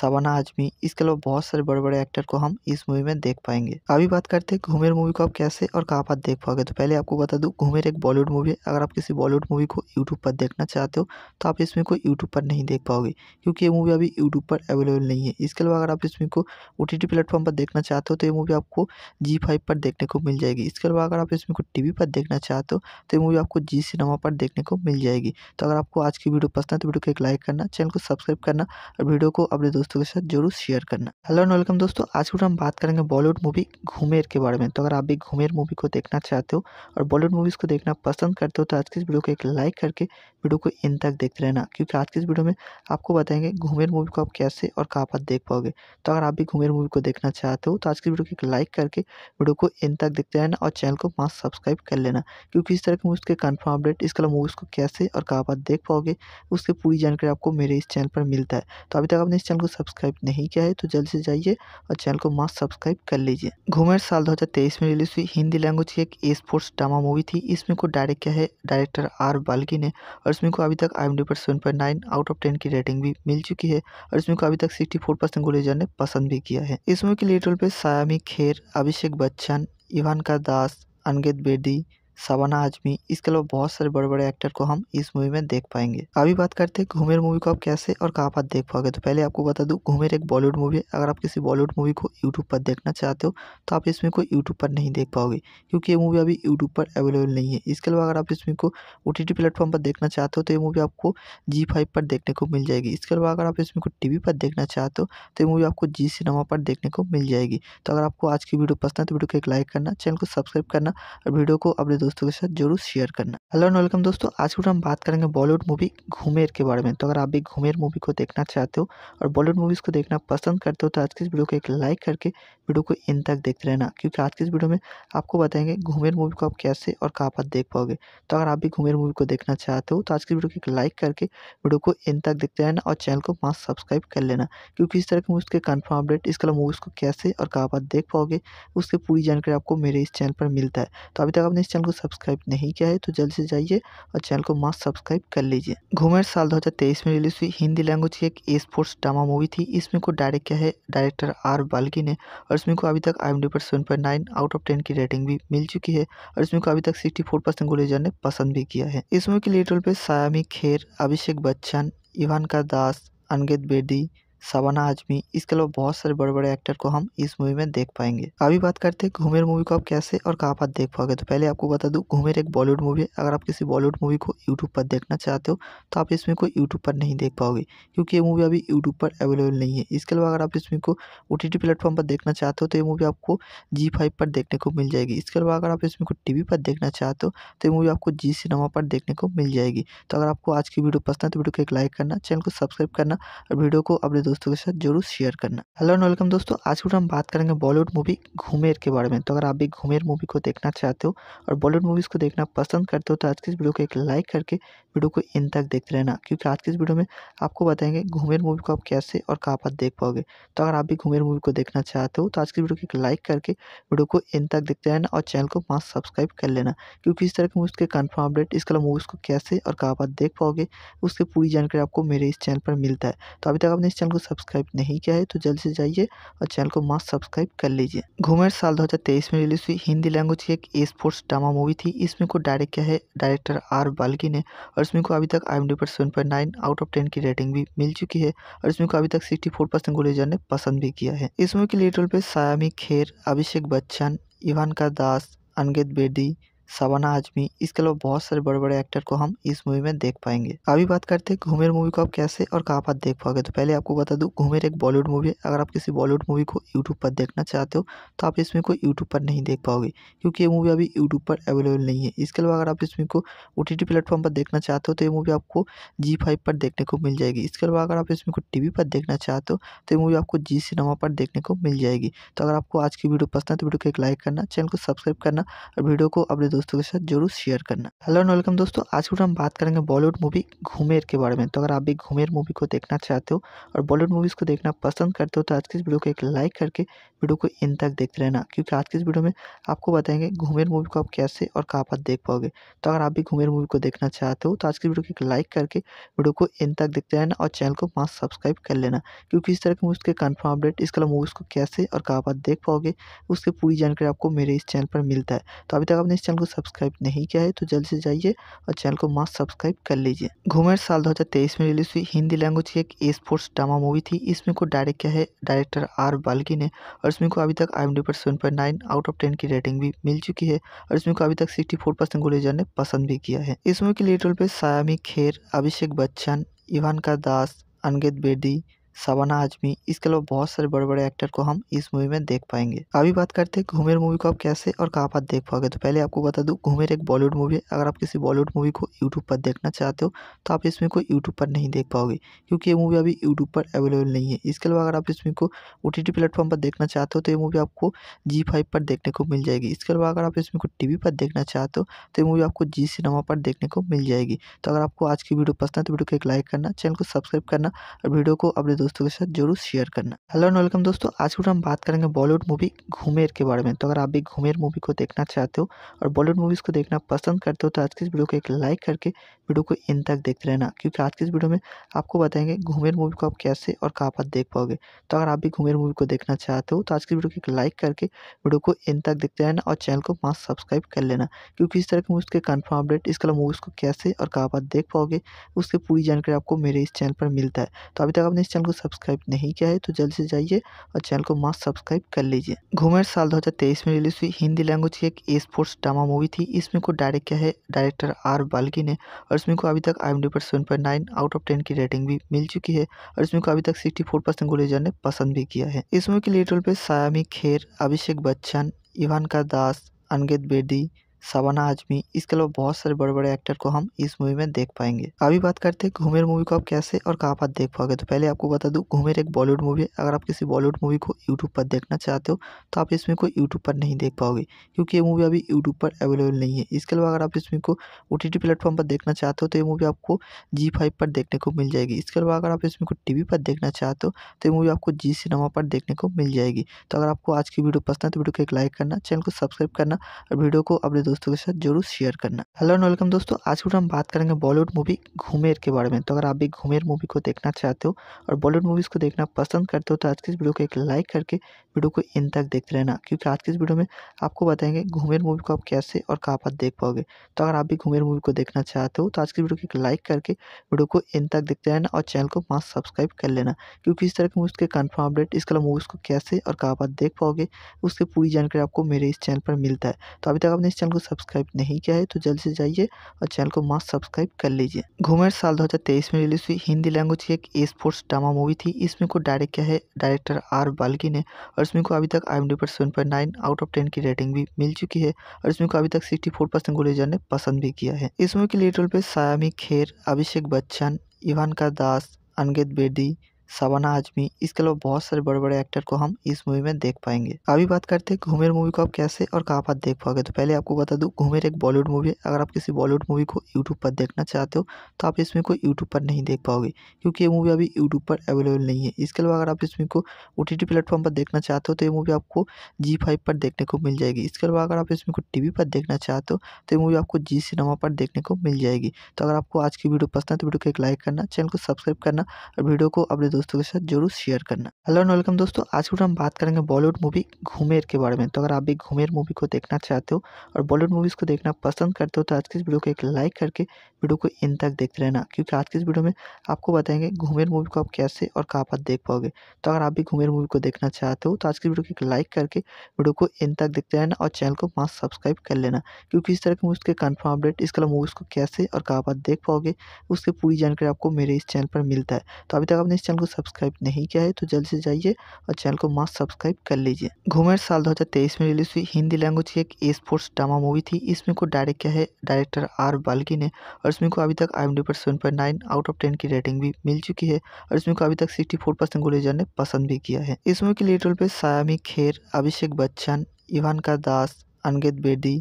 शबाना आजमी इसके अलावा बहुत सारे बड़े बड़े एक्टर को हम इस मूवी में देख पाएंगे अभी बात करते हैं घूमेर मूवी को आप कैसे और कहाँ पर देख पाओगे तो पहले आपको बता दूँ घूमेर एक बॉलीवुड मूवी है अगर आप किसी बॉलीवुड मूवी को यूट्यूब पर देखना चाहते हो तो आप इसमें को यूट्यूब पर नहीं देख पाओगे क्योंकि ये मूवी अभी यूट्यूब पर अवेलेबल नहीं है इसके अलावा अगर आप इसमें को ओ टी प्लेटफॉर्म पर देखना चाहते हो तो ये मूवी आपको जी फाइव पर देखने को मिल जाएगी इसके अलावा अगर आप इसमें को टी पर देखना चाहते हो तो ये मूवी आपको जी सिनेमा पर देखने को मिल जाएगी तो अगर आपको आज की वीडियो पसंद है तो वीडियो को एक लाइक करना चैनल को सब्सक्राइब करना और वीडियो को अपने दोस्तों दोस्तों के साथ जरूर शेयर करना हेलो एंड वेलकम दोस्तों आज के हम बात करेंगे बॉलीवुड मूवी घूमेर के बारे में तो अगर आप भी घूमेर मूवी को देखना चाहते हो और बॉलीवुड मूवीज़ को देखना पसंद करते हो तो आज की इस वीडियो को एक लाइक करके वीडियो को इन तक देखते रहना क्योंकि आज की इस वीडियो में आपको बताएंगे घूमेर मूवी को आप कैसे और कहाँ पर देख पाओगे तो अगर आप भी घूमेर मूवी को देखना चाहते हो तो आज की वीडियो को एक लाइक करके वीडियो को इन तक देखते रहना और चैनल को मास्क सब्सक्राइब कर लेना क्योंकि इस तरह की मूवीज़ के कन्फर्म अपडेट इसके अलावा मूवीज़ को कैसे और कहाँ पर देख पाओगे उसकी पूरी जानकारी आपको मेरे इस चैनल पर मिलता है तो अभी तक आपने इस चैनल को सब्सक्राइब नहीं किया है तो जल्द से जाइए और चैनल को मस्त सब्सक्राइब कर लीजिए घूमेर साल 2023 में रिलीज हुई हिंदी लैंग्वेज की एक स्पोर्ट्स ड्रामा मूवी थी इसमें को डायरेक्ट किया है डायरेक्टर आर बाल्की ने और इसमें को अभी तक आई पर सेवन आउट ऑफ टेन की रेटिंग भी मिल चुकी है और इसमें को अभी तक सिक्सटी फोर लीजर ने पसंद भी किया है इस मूवी के लीड रोल पे सायामी खेर अभिषेक बच्चन इवान का दास अनगेत बेदी शबाना आजमी इसके अलावा बहुत सारे बड़े बड़े एक्टर को हम इस मूवी में देख पाएंगे अभी बात करते हैं घूमेर मूवी को आप कैसे और कहाँ पर देख पाओगे तो पहले आपको बता दूँ घूमेर एक बॉलीवुड मूवी है अगर आप किसी बॉलीवुड मूवी को यूट्यूब पर देखना चाहते हो तो आप इसमें को यूट्यूब पर नहीं देख पाओगे क्योंकि ये मूवी अभी यूट्यूब पर अवेलेबल नहीं है इसके अलावा अगर आप इसमें को ओ टी प्लेटफॉर्म पर देखना चाहते हो तो ये मूवी आपको जी फाइव पर देखने को मिल जाएगी इसके अलावा अगर आप इसमें को टी पर देखना चाहते हो तो ये मूवी आपको जी सिनेमा पर देखने को मिल जाएगी तो अगर आपको आज की वीडियो पसंद है तो वीडियो को एक लाइक करना चैनल को सब्सक्राइब करना और वीडियो को अपने दोस्तों दोस्तों के साथ जरूर शेयर करना हेलो एंड वेलकम दोस्तों आज हम बात करेंगे बॉलीवुड मूवी घूमेर के बारे में तो अगर आप भी घूमेर मूवी को देखना चाहते हो और बॉलीवुड मूवीज़ को देखना पसंद करते हो तो आज की इस वीडियो को एक लाइक करके वीडियो को इन तक देखते रहना क्योंकि आज की इस वीडियो में आपको बताएंगे घूमेर मूवी को आप कैसे और कहाँ पर देख पाओगे तो अगर आप भी घूमेर मूवी को देखना चाहते हो तो आज की वीडियो को एक लाइक करके वीडियो को इन तक देखते रहना और चैनल को मस्त सब्सक्राइब कर लेना क्योंकि इस तरह की मूवीज़ के कन्फर्म अपडेट इसके अलावा मूवीज़ को कैसे और कहाँ पर देख पाओगे उसकी पूरी जानकारी आपको मेरे इस चैनल पर मिलता है तो अभी तक आपने इस चैनल को को सब्सक्राइब नहीं किया है तो जल्द से जाइए और चैनल को मस्त सब्सक्राइब कर लीजिए घूमर साल 2023 में रिलीज हुई हिंदी लैंग्वेज की एक ए स्पोर्ट्स ड्रामा मूवी थी इसमें को डायरेक्ट किया है डायरेक्टर आर बाल्की ने और इसमें को अभी तक आई पर आउट ऑफ टेन की रेटिंग भी मिल चुकी है और इसमें को अभी तक सिक्सटी फोर परसेंट ने पसंद भी किया है इस मूवी के लीड रोल पर सायामी खेर अभिषेक बच्चन इवान का दास अनगेत बेदी शबाना आजमी इसके अलावा बहुत सारे बड़े बड़े एक्टर को हम इस मूवी में देख पाएंगे अभी बात करते हैं घूमेर मूवी को आप कैसे और कहाँ पर देख पाओगे तो पहले आपको बता दूँ घूमेर एक बॉलीवुड मूवी है अगर आप किसी बॉलीवुड मूवी को यूट्यूब पर देखना चाहते हो तो आप इसमें को यूट्यूब पर नहीं देख पाओगे क्योंकि ये मूवी अभी यूट्यूब पर अवेलेबल नहीं है इसके अलावा अगर आप इसमें को ओ टी प्लेटफॉर्म पर देखना चाहते हो तो ये मूवी आपको जी फाइव पर देखने को मिल जाएगी इसके अलावा अगर आप इसमें को टी पर देखना चाहते हो तो ये मूवी आपको जी सिनेमा पर देखने को मिल जाएगी तो अगर आपको आज की वीडियो पसंद है तो वीडियो को एक लाइक करना चैनल को सब्सक्राइब करना और वीडियो को अपने दोस्तों के साथ जरूर शेयर करना हेलो एंड वेलकम दोस्तों आज के हम बात करेंगे बॉलीवुड मूवी घूमेर के बारे में तो अगर आप भी घूमेर मूवी को देखना चाहते हो और बॉलीवुड मूवीज़ को देखना पसंद करते हो तो आज की इस वीडियो को एक लाइक करके वीडियो को इन तक देखते रहना क्योंकि आज की इस वीडियो में आपको बताएंगे घूमेर मूवी को आप कैसे और कहाँ पर देख पाओगे तो अगर आप भी घूमेर मूवी को देखना चाहते हो तो आज की वीडियो को एक लाइक करके वीडियो को इन तक देखते रहना और चैनल को मास्क सब्सक्राइब कर लेना क्योंकि इस तरह की मूवीज़ के कन्फर्म अपडेट इसके अलावा मूवीज़ को कैसे और कहाँ पर देख पाओगे उसकी पूरी जानकारी आपको मेरे इस चैनल पर मिलता है तो अभी तक आपने इस चैनल को सब्सक्राइब नहीं किया है तो जल्द से जाइए और चैनल को मास्क सब्सक्राइब कर लीजिए घूमेर साल 2023 में रिलीज हुई हिंदी लैंग्वेज की एक स्पोर्ट्स ड्रामा मूवी थी इसमें को डायरेक्ट किया है डायरेक्टर आर बाल्की ने और इसमें को अभी तक आई एम पर सेवन आउट ऑफ टेन की रेटिंग भी मिल चुकी है और इसमें को अभी तक सिक्सटी फोर ने पसंद भी किया है इस मूवी के लीड रोल पर सायामी खेर अभिषेक बच्चन इवान का दास अनगेत बेदी शबाना आजमी इसके अलावा बहुत सारे बड़े बड़े एक्टर को हम इस मूवी में देख पाएंगे अभी बात करते हैं घूमेर मूवी को आप कैसे और कहाँ पर देख पाओगे तो पहले आपको बता दूँ घूमेर एक बॉलीवुड मूवी है अगर आप किसी बॉलीवुड मूवी को यूट्यूब पर देखना चाहते हो तो आप इसमें को यूट्यूब पर नहीं देख पाओगे क्योंकि ये मूवी अभी यूट्यूब पर अवेलेबल नहीं है इसके अलावा अगर आप इसमें को ओ टी प्लेटफॉर्म पर देखना चाहते हो तो ये मूवी आपको जी फाइव पर देखने को मिल जाएगी इसके अलावा अगर आप इसमें को टी पर देखना चाहते हो तो ये मूवी आपको जी सिनेमा पर देखने को मिल जाएगी तो अगर आपको आज की वीडियो पसंद है तो वीडियो को एक लाइक करना चैनल को सब्सक्राइब करना और वीडियो को अपने दोस्तों दोस्तों के साथ जरूर शेयर करना हेलो एंड वेलकम दोस्तों आज के हम बात करेंगे बॉलीवुड मूवी घूमेर के बारे में तो अगर आप भी घूमेर मूवी को देखना चाहते हो और बॉलीवुड मूवीज़ को देखना पसंद करते हो तो आज की इस वीडियो को एक लाइक करके वीडियो को इन तक देखते रहना क्योंकि आज की इस वीडियो में आपको बताएंगे घूमेर मूवी को आप कैसे और कहाँ पर देख पाओगे तो अगर आप भी घूमेर मूवी को देखना चाहते हो तो आज की वीडियो को एक लाइक करके वीडियो को इन तक देखते रहना और चैनल को पाँच सब्सक्राइब कर लेना क्योंकि इस तरह के मूवीज़ के कन्फर्म अपडेट इसके अलावा मूवीज़ को कैसे और कहाँ पर देख पाओगे उसकी पूरी जानकारी आपको मेरे इस चैनल पर मिलता है तो अभी तक आपने इस चैनल को सब्सक्राइब नहीं किया है तो जल्द से जाइए और चैनल को मास्क सब्सक्राइब कर लीजिए घूमेर साल 2023 में रिलीज हुई हिंदी लैंग्वेज की एक ए स्पोर्ट्स ड्रामा मूवी थी इसमें को डायरेक्ट किया है डायरेक्टर आर बाल्की ने और इसमें को अभी तक आई पर seven point nine out of ten की रेटिंग भी मिल चुकी है और इसमें को अभी तक सिक्सटी फोर परसेंट गुलेजर ने पसंद भी किया है इस मूवी के लीड रोल पर सायामी खेर अभिषेक बच्चन इवान का दास अनगेत बेदी शबाना आजमी इसके अलावा बहुत सारे बड़े बड़े एक्टर को हम इस मूवी में देख पाएंगे अभी बात करते हैं घूमेर मूवी को आप कैसे और कहाँ पर देख पाओगे तो पहले आपको बता दूँ घूमेर एक बॉलीवुड मूवी है अगर आप किसी बॉलीवुड मूवी को यूट्यूब पर देखना चाहते हो तो आप इसमें को यूट्यूब पर नहीं देख पाओगे क्योंकि ये मूवी अभी यूट्यूब पर अवेलेबल नहीं है इसके अलावा अगर आप इसमें को ओ टी प्लेटफॉर्म पर देखना चाहते हो तो ये मूवी आपको जी फाइव पर देखने को मिल जाएगी इसके अलावा अगर आप इसमें को टी पर देखना चाहते हो तो ये मूवी आपको जी सिनेमा पर देखने को मिल जाएगी तो अगर आपको आज की वीडियो पसंद है तो वीडियो को एक लाइक करना चैनल को सब्सक्राइब करना और वीडियो को अपने दोस्तों के साथ जरूर शेयर करना हेलो एंड वेलकम दोस्तों आज हम बात करेंगे बॉलीवुड मूवी घूमेर के बारे में तो अगर आप भी घूमेर मूवी को देखना चाहते हो और बॉलीवुड मूवीज़ को देखना पसंद करते हो तो आज की इस वीडियो को एक लाइक करके वीडियो को इन तक देखते रहना क्योंकि आज की इस वीडियो में आपको बताएंगे घूमेर मूवी को आप कैसे और कहाँ पर देख पाओगे तो अगर आप भी घूमेर मूवी को देखना चाहते हो तो आज की वीडियो को एक लाइक करके वीडियो को इन तक देखते रहना और चैनल को मास्क सब्सक्राइब कर लेना क्योंकि इस तरह के मूवीज़ के कन्फर्म अपडेट इसके अलावा मूवीज़ को कैसे और कहाँ पर देख पाओगे उसकी पूरी जानकारी आपको मेरे इस चैनल पर मिलता है तो अभी तक आपने इस चैनल को को सब्सक्राइब नहीं किया है तो जल्द से जाइए और चैनल को मस्त सब्सक्राइब कर लीजिए घूमर साल 2023 में रिलीज हुई हिंदी लैंग्वेज की एक ए स्पोर्ट्स ड्रामा मूवी थी इसमें को डायरेक्ट किया है डायरेक्टर आर बाल्की ने और इसमें को अभी तक आई एम पर seven point nine out of ten की रेटिंग भी मिल चुकी है और इसमें को अभी तक सिक्सटी फोर परसेंट गुलेजर ने पसंद भी किया है इस मूवी के लीड रोल पे सायामी खेर अभिषेक बच्चन इवान का दास अनगेत बेदी शबाना आजमी इसके अलावा बहुत सारे बड़े बड़े एक्टर को हम इस मूवी में देख पाएंगे अभी बात करते हैं घूमेर मूवी को आप कैसे और कहाँ पर देख पाओगे तो पहले आपको बता दूँ घूमेर एक बॉलीवुड मूवी है अगर आप किसी बॉलीवुड मूवी को यूट्यूब पर देखना चाहते हो तो आप इसमें को यूट्यूब पर नहीं देख पाओगे क्योंकि ये मूवी अभी यूट्यूब पर अवेलेबल नहीं है इसके अलावा अगर आप इसमें को ओ टी प्लेटफॉर्म पर देखना चाहते हो तो ये मूवी आपको जी फाइव पर देखने को मिल जाएगी इसके अलावा अगर आप इसमें को टी पर देखना चाहते हो तो ये मूवी आपको जी सिनेमा पर देखने को मिल जाएगी तो अगर आपको आज की वीडियो पसंद है तो वीडियो को एक लाइक करना चैनल को सब्सक्राइब करना और वीडियो को अपने दोस्तों के साथ जरूर शेयर करना हेलो एंड वेलकम दोस्तों आज के हम बात करेंगे बॉलीवुड मूवी घूमेर के बारे में तो अगर आप भी घूमेर मूवी को देखना चाहते हो और बॉलीवुड मूवीज़ को देखना पसंद करते हो तो आज की इस वीडियो को एक लाइक करके वीडियो को इन तक देखते रहना क्योंकि आज की इस वीडियो में आपको बताएंगे घूमेर मूवी को आप कैसे और कहाँ पर देख पाओगे तो अगर आप भी घूमेर मूवी को देखना चाहते हो तो आज की वीडियो को एक लाइक करके वीडियो को इन तक देखते रहना और चैनल को मास्क सब्सक्राइब कर लेना क्योंकि इस तरह की मूवीज़ के कन्फर्म अपडेट इसके अलावा मूवीज़ को कैसे और कहाँ पर देख पाओगे उसकी पूरी जानकारी आपको मेरे इस चैनल पर मिलता है तो अभी तक आपने इस चैनल को सब्सक्राइब नहीं किया है तो जल्द से जाइए और चैनल को मस्त सब्सक्राइब कर लीजिए घूमेर साल 2023 में रिलीज हुई हिंदी लैंग्वेज की एक स्पोर्ट्स ड्रामा मूवी थी इसमें को डायरेक्ट किया है डायरेक्टर आर बाल्की ने और इसमें को अभी तक आई पर सेवन आउट ऑफ टेन की रेटिंग भी मिल चुकी है और इसमें को अभी तक सिक्सटी फोर ने पसंद भी किया है इस मूवी के लीड रोल पर सायामी खेर अभिषेक बच्चन इवान का दास अनगेत बेदी शबाना आजमी इसके अलावा बहुत सारे बड़े बड़े एक्टर को हम इस मूवी में देख पाएंगे अभी बात करते हैं घूमेर मूवी को आप कैसे और कहाँ पर देख पाओगे तो पहले आपको बता दूँ घूमेर एक बॉलीवुड मूवी है अगर आप किसी बॉलीवुड मूवी को यूट्यूब पर देखना चाहते हो तो आप इसमें को यूट्यूब पर नहीं देख पाओगे क्योंकि ये मूवी अभी यूट्यूब पर अवेलेबल नहीं है इसके अलावा अगर आप इसमें को ओ टी प्लेटफॉर्म पर देखना चाहते हो तो ये मूवी आपको जी फाइव पर देखने को मिल जाएगी इसके अलावा अगर आप इसमें को टी पर देखना चाहते हो तो ये मूवी आपको जी सिनेमा पर देखने को मिल जाएगी तो अगर आपको आज की वीडियो पसंद है तो वीडियो को एक लाइक करना चैनल को सब्सक्राइब करना और वीडियो को अपने दोस्तों दोस्तों के साथ जरूर शेयर करना हेलो एंड वेलकम दोस्तों आज के हम बात करेंगे बॉलीवुड मूवी घूमेर के बारे में तो अगर आप भी घूमेर मूवी को देखना चाहते हो और बॉलीवुड मूवीज़ को देखना पसंद करते हो तो आज की इस वीडियो को एक लाइक करके वीडियो को इन तक देखते रहना क्योंकि आज की इस वीडियो में आपको बताएंगे घूमेर मूवी को आप कैसे और कहाँ पर देख पाओगे तो अगर आप भी घूमेर मूवी को देखना चाहते हो तो आज की वीडियो को एक लाइक करके वीडियो को इन तक देखते रहना और चैनल को मस्त सब्सक्राइब कर लेना क्योंकि इस तरह की मूवीज़ के कन्फर्म अपडेट इसके अलावा मूवीज़ को कैसे और कहाँ पर देख पाओगे उसकी पूरी जानकारी आपको मेरे इस चैनल पर मिलता है तो अभी तक आपने इस चैनल को सब्सक्राइब नहीं किया है तो जल्द से जाइए और चैनल को मास्क सब्सक्राइब कर लीजिए घूमेर साल 2023 में रिलीज हुई हिंदी लैंग्वेज की एक ए स्पोर्ट्स ड्रामा मूवी थी इसमें को डायरेक्ट किया है डायरेक्टर आर बाल्की ने और इसमें को अभी तक आई पर seven point nine out of ten की रेटिंग भी मिल चुकी है और इसमें को अभी तक सिक्सटी फोर परसेंट गुलेजर ने पसंद भी किया है इस मूवी के लीड रोल पर सायामी खेर अभिषेक बच्चन इवान का दास अनगेत बेदी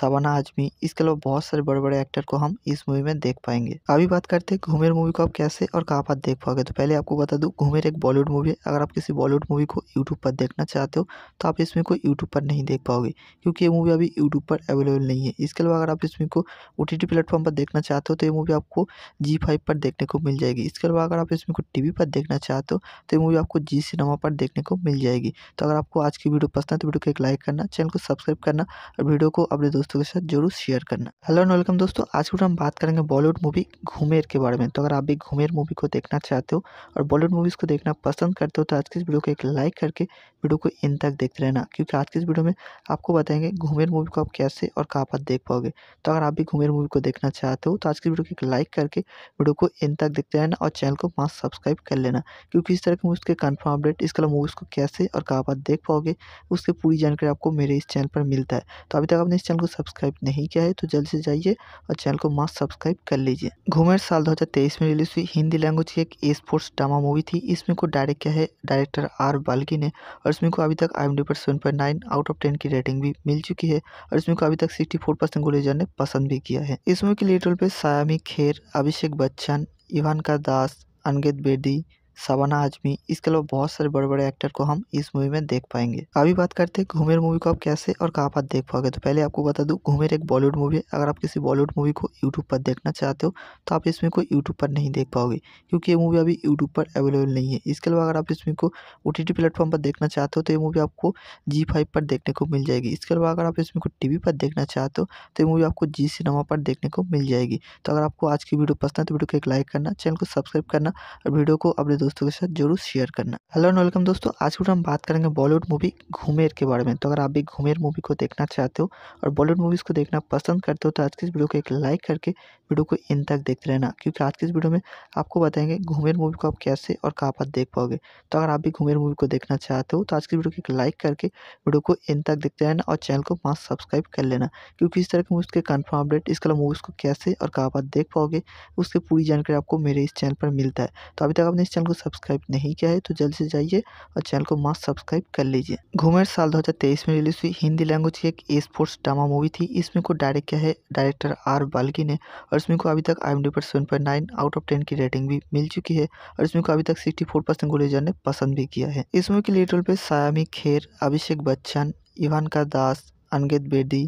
शबाना आजमी इसके अलावा बहुत सारे बड़े बड़े एक्टर को हम इस मूवी में देख पाएंगे अभी बात करते हैं घूमेर मूवी को आप कैसे और कहाँ पर देख पाओगे तो पहले आपको बता दूँ घूमेर एक बॉलीवुड मूवी है अगर आप किसी बॉलीवुड मूवी को यूट्यूब पर देखना चाहते हो तो आप इसमें को यूट्यूब पर नहीं देख पाओगे क्योंकि ये मूवी अभी यूट्यूब पर अवेलेबल नहीं है इसके अलावा अगर आप इसमें को ओ टी प्लेटफॉर्म पर देखना चाहते हो तो ये मूवी आपको जी फाइव पर देखने को मिल जाएगी इसके अलावा अगर आप इसमें को टी पर देखना चाहते हो तो ये मूवी आपको जी सिनेमा पर देखने को मिल जाएगी तो अगर आपको आज की वीडियो पसंद है तो वीडियो को एक लाइक करना चैनल को सब्सक्राइब करना और वीडियो को अपने दोस्तों के साथ जरूर शेयर करना हेलो एंड वेलकम दोस्तों आज हम बात करेंगे बॉलीवुड मूवी घूमेर के बारे में तो अगर आप भी घूमेर मूवी को देखना चाहते हो और बॉलीवुड मूवीज़ को देखना पसंद करते हो तो आज के इस वीडियो को एक लाइक करके वीडियो को इन तक देखते रहना क्योंकि आज के इस वीडियो में आपको बताएंगे घूमेर मूवी को आप कैसे और कहाँ पर देख पाओगे तो अगर आप भी घूमेर मूवी को देखना चाहते हो तो आज की वीडियो को लाइक करके वीडियो को इन तक देखते रहना और चैनल को मास्क सब्सक्राइब कर लेना क्योंकि इस तरह के मूवीज़ के कन्फर्म अपडेट इसके अलावा मूवीज़ को कैसे और कहाँ पर देख पाओगे उसकी पूरी जानकारी आपको मेरे इस चैनल पर मिलता है तो अभी तक आपने इस चैनल को सब्सक्राइब नहीं किया है तो जल्द से जाइए और चैनल को मास सब्सक्राइब कर लीजिए घूमेर साल दो में रिलीज हुई हिंदी लैंग्वेज की एक ए स्पोर्ट्स ड्रामा मूवी थी इसमें को डायरेक्ट किया है डायरेक्टर आर बाल्की ने और इसमें को अभी तक आई पर seven point nine out of ten की रेटिंग भी मिल चुकी है और इसमें को अभी तक सिक्सटी फोर परसेंट गोलेजर ने पसंद भी किया है इस मूवी के लीड रोल पे सायामी खेर अभिषेक बच्चन इवान का दास अनगेत बेदी शबाना आजमी इसके अलावा बहुत सारे बड़े बड़े एक्टर को हम इस मूवी में देख पाएंगे अभी बात करते हैं घूमेर मूवी को आप कैसे और कहाँ पर देख पाओगे तो पहले आपको बता दूँ घूमेर एक बॉलीवुड मूवी है अगर आप किसी बॉलीवुड मूवी को यूट्यूब पर देखना चाहते हो तो आप इसमें को यूट्यूब पर नहीं देख पाओगे क्योंकि ये मूवी अभी यूट्यूब पर अवेलेबल नहीं है इसके अलावा अगर आप इसमें को ओ टी प्लेटफॉर्म पर देखना चाहते हो तो ये मूवी आपको जी फाइव पर देखने को मिल जाएगी इसके अलावा अगर आप इसमें को टी पर देखना चाहते हो तो ये मूवी आपको जी सिनेमा पर देखने को मिल जाएगी तो अगर आपको आज की वीडियो पसंद है तो वीडियो को एक लाइक करना चैनल को सब्सक्राइब करना और वीडियो को अपने दोस्तों के साथ जरूर शेयर करना हेलो एंड वेलकम दोस्तों आज के हम बात करेंगे बॉलीवुड मूवी घूमेर के बारे में तो अगर आप भी घूमेर मूवी को देखना चाहते हो और बॉलीवुड मूवीज़ को देखना पसंद करते हो तो आज की इस वीडियो को एक लाइक करके वीडियो को इन तक देखते रहना क्योंकि आज की इस वीडियो में आपको बताएंगे घूमेर मूवी को आप कैसे और कहाँ पर देख पाओगे तो अगर आप भी घूमेर मूवी को देखना चाहते हो तो आज की वीडियो को एक लाइक करके वीडियो को इन तक देखते रहना और चैनल को मास्क सब्सक्राइब कर लेना क्योंकि इस तरह की मूवीज़ के कन्फर्म अपडेट इसके अलावा मूवीज़ को कैसे और कहाँ पर देख पाओगे उसकी पूरी जानकारी आपको मेरे इस चैनल पर मिलता है तो अभी तक आपने इस चैनल को सब्सक्राइब नहीं किया है तो जल्द से जाइए और चैनल को मस्त सब्सक्राइब कर लीजिए घूमेर साल 2023 में रिलीज हुई हिंदी लैंग्वेज की एक स्पोर्ट्स ड्रामा मूवी थी इसमें को डायरेक्ट किया है डायरेक्टर आर बाल्की ने और इसमें को अभी तक आई पर seven point out of ten की रेटिंग भी मिल चुकी है और इसमें को अभी तक सिक्सटी फोर परसेंट ने पसंद भी किया है इस मूवी के लीड रोल पे सायामी खेर अभिषेक बच्चन इवान का दास अनगेत बेदी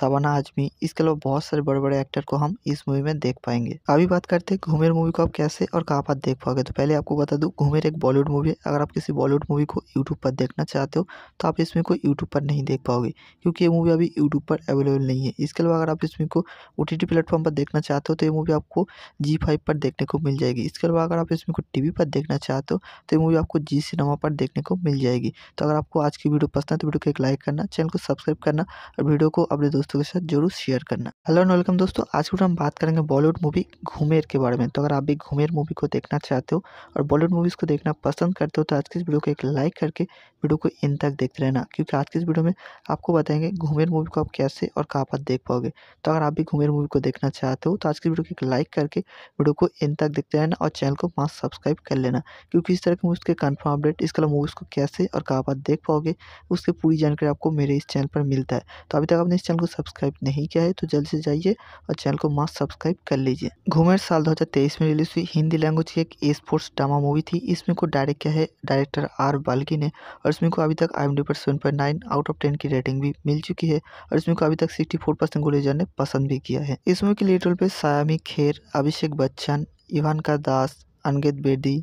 शबाना आजमी इसके अलावा बहुत सारे बड़े बड़े एक्टर को हम इस मूवी में देख पाएंगे अभी बात करते हैं घूमेर मूवी को आप कैसे और कहाँ पर देख पाओगे तो पहले आपको बता दूँ घूमेर एक बॉलीवुड मूवी है अगर आप किसी बॉलीवुड मूवी को यूट्यूब पर देखना चाहते हो तो आप इसमें को यूट्यूब पर नहीं देख पाओगे क्योंकि ये मूवी अभी यूट्यूब पर अवेलेबल नहीं है इसके अलावा अगर आप इसमें को ओ टी प्लेटफॉर्म पर देखना चाहते हो तो ये मूवी आपको जी फाइव पर देखने को मिल जाएगी इसके अलावा अगर आप इसमें को टी पर देखना चाहते हो तो ये मूवी आपको जी सिनेमा पर देखने को मिल जाएगी तो अगर आपको आज की वीडियो पसंद है तो वीडियो को एक लाइक करना चैनल को सब्सक्राइब करना और वीडियो को अपने दोस्तों दोस्तों के साथ जरूर शेयर करना हेलो एंड वेलकम दोस्तों आज के हम बात करेंगे बॉलीवुड मूवी घूमेर के बारे में तो अगर आप भी घूमेर मूवी को देखना चाहते हो और बॉलीवुड मूवीज़ को देखना पसंद करते हो तो आज की इस वीडियो को एक लाइक करके वीडियो को इन तक देखते रहना क्योंकि आज की इस वीडियो में आपको बताएंगे घूमेर मूवी को आप कैसे और कहाँ पर देख पाओगे तो अगर आप भी घूमेर मूवी को देखना चाहते हो तो आज की वीडियो को एक लाइक करके वीडियो को इन तक देखते रहना और चैनल को पाँच सब्सक्राइब कर लेना क्योंकि इस तरह के मूवीज़ के कन्फर्म अपडेट इसके अलावा मूवीज़ को कैसे और कहाँ पर देख पाओगे उसकी पूरी जानकारी आपको मेरे इस चैनल पर मिलता है तो अभी तक आपने इस चैनल को सब्सक्राइब नहीं किया है तो जल्द से जाइए और चैनल को मास्क सब्सक्राइब कर लीजिए घूमे साल 2023 में रिलीज हुई हिंदी लैंग्वेज की एक ए स्पोर्ट्स ड्रामा मूवी थी इसमें को डायरेक्ट किया है डायरेक्टर आर बाल्की ने और इसमें को अभी तक आई पर seven point nine out of ten की रेटिंग भी मिल चुकी है और इसमें को अभी तक सिक्सटी फोर परसेंट ने पसंद भी किया है इस मूवी के लीड रोल पर सायामी खेर अभिषेक बच्चन इवान का दास अनगेत बेदी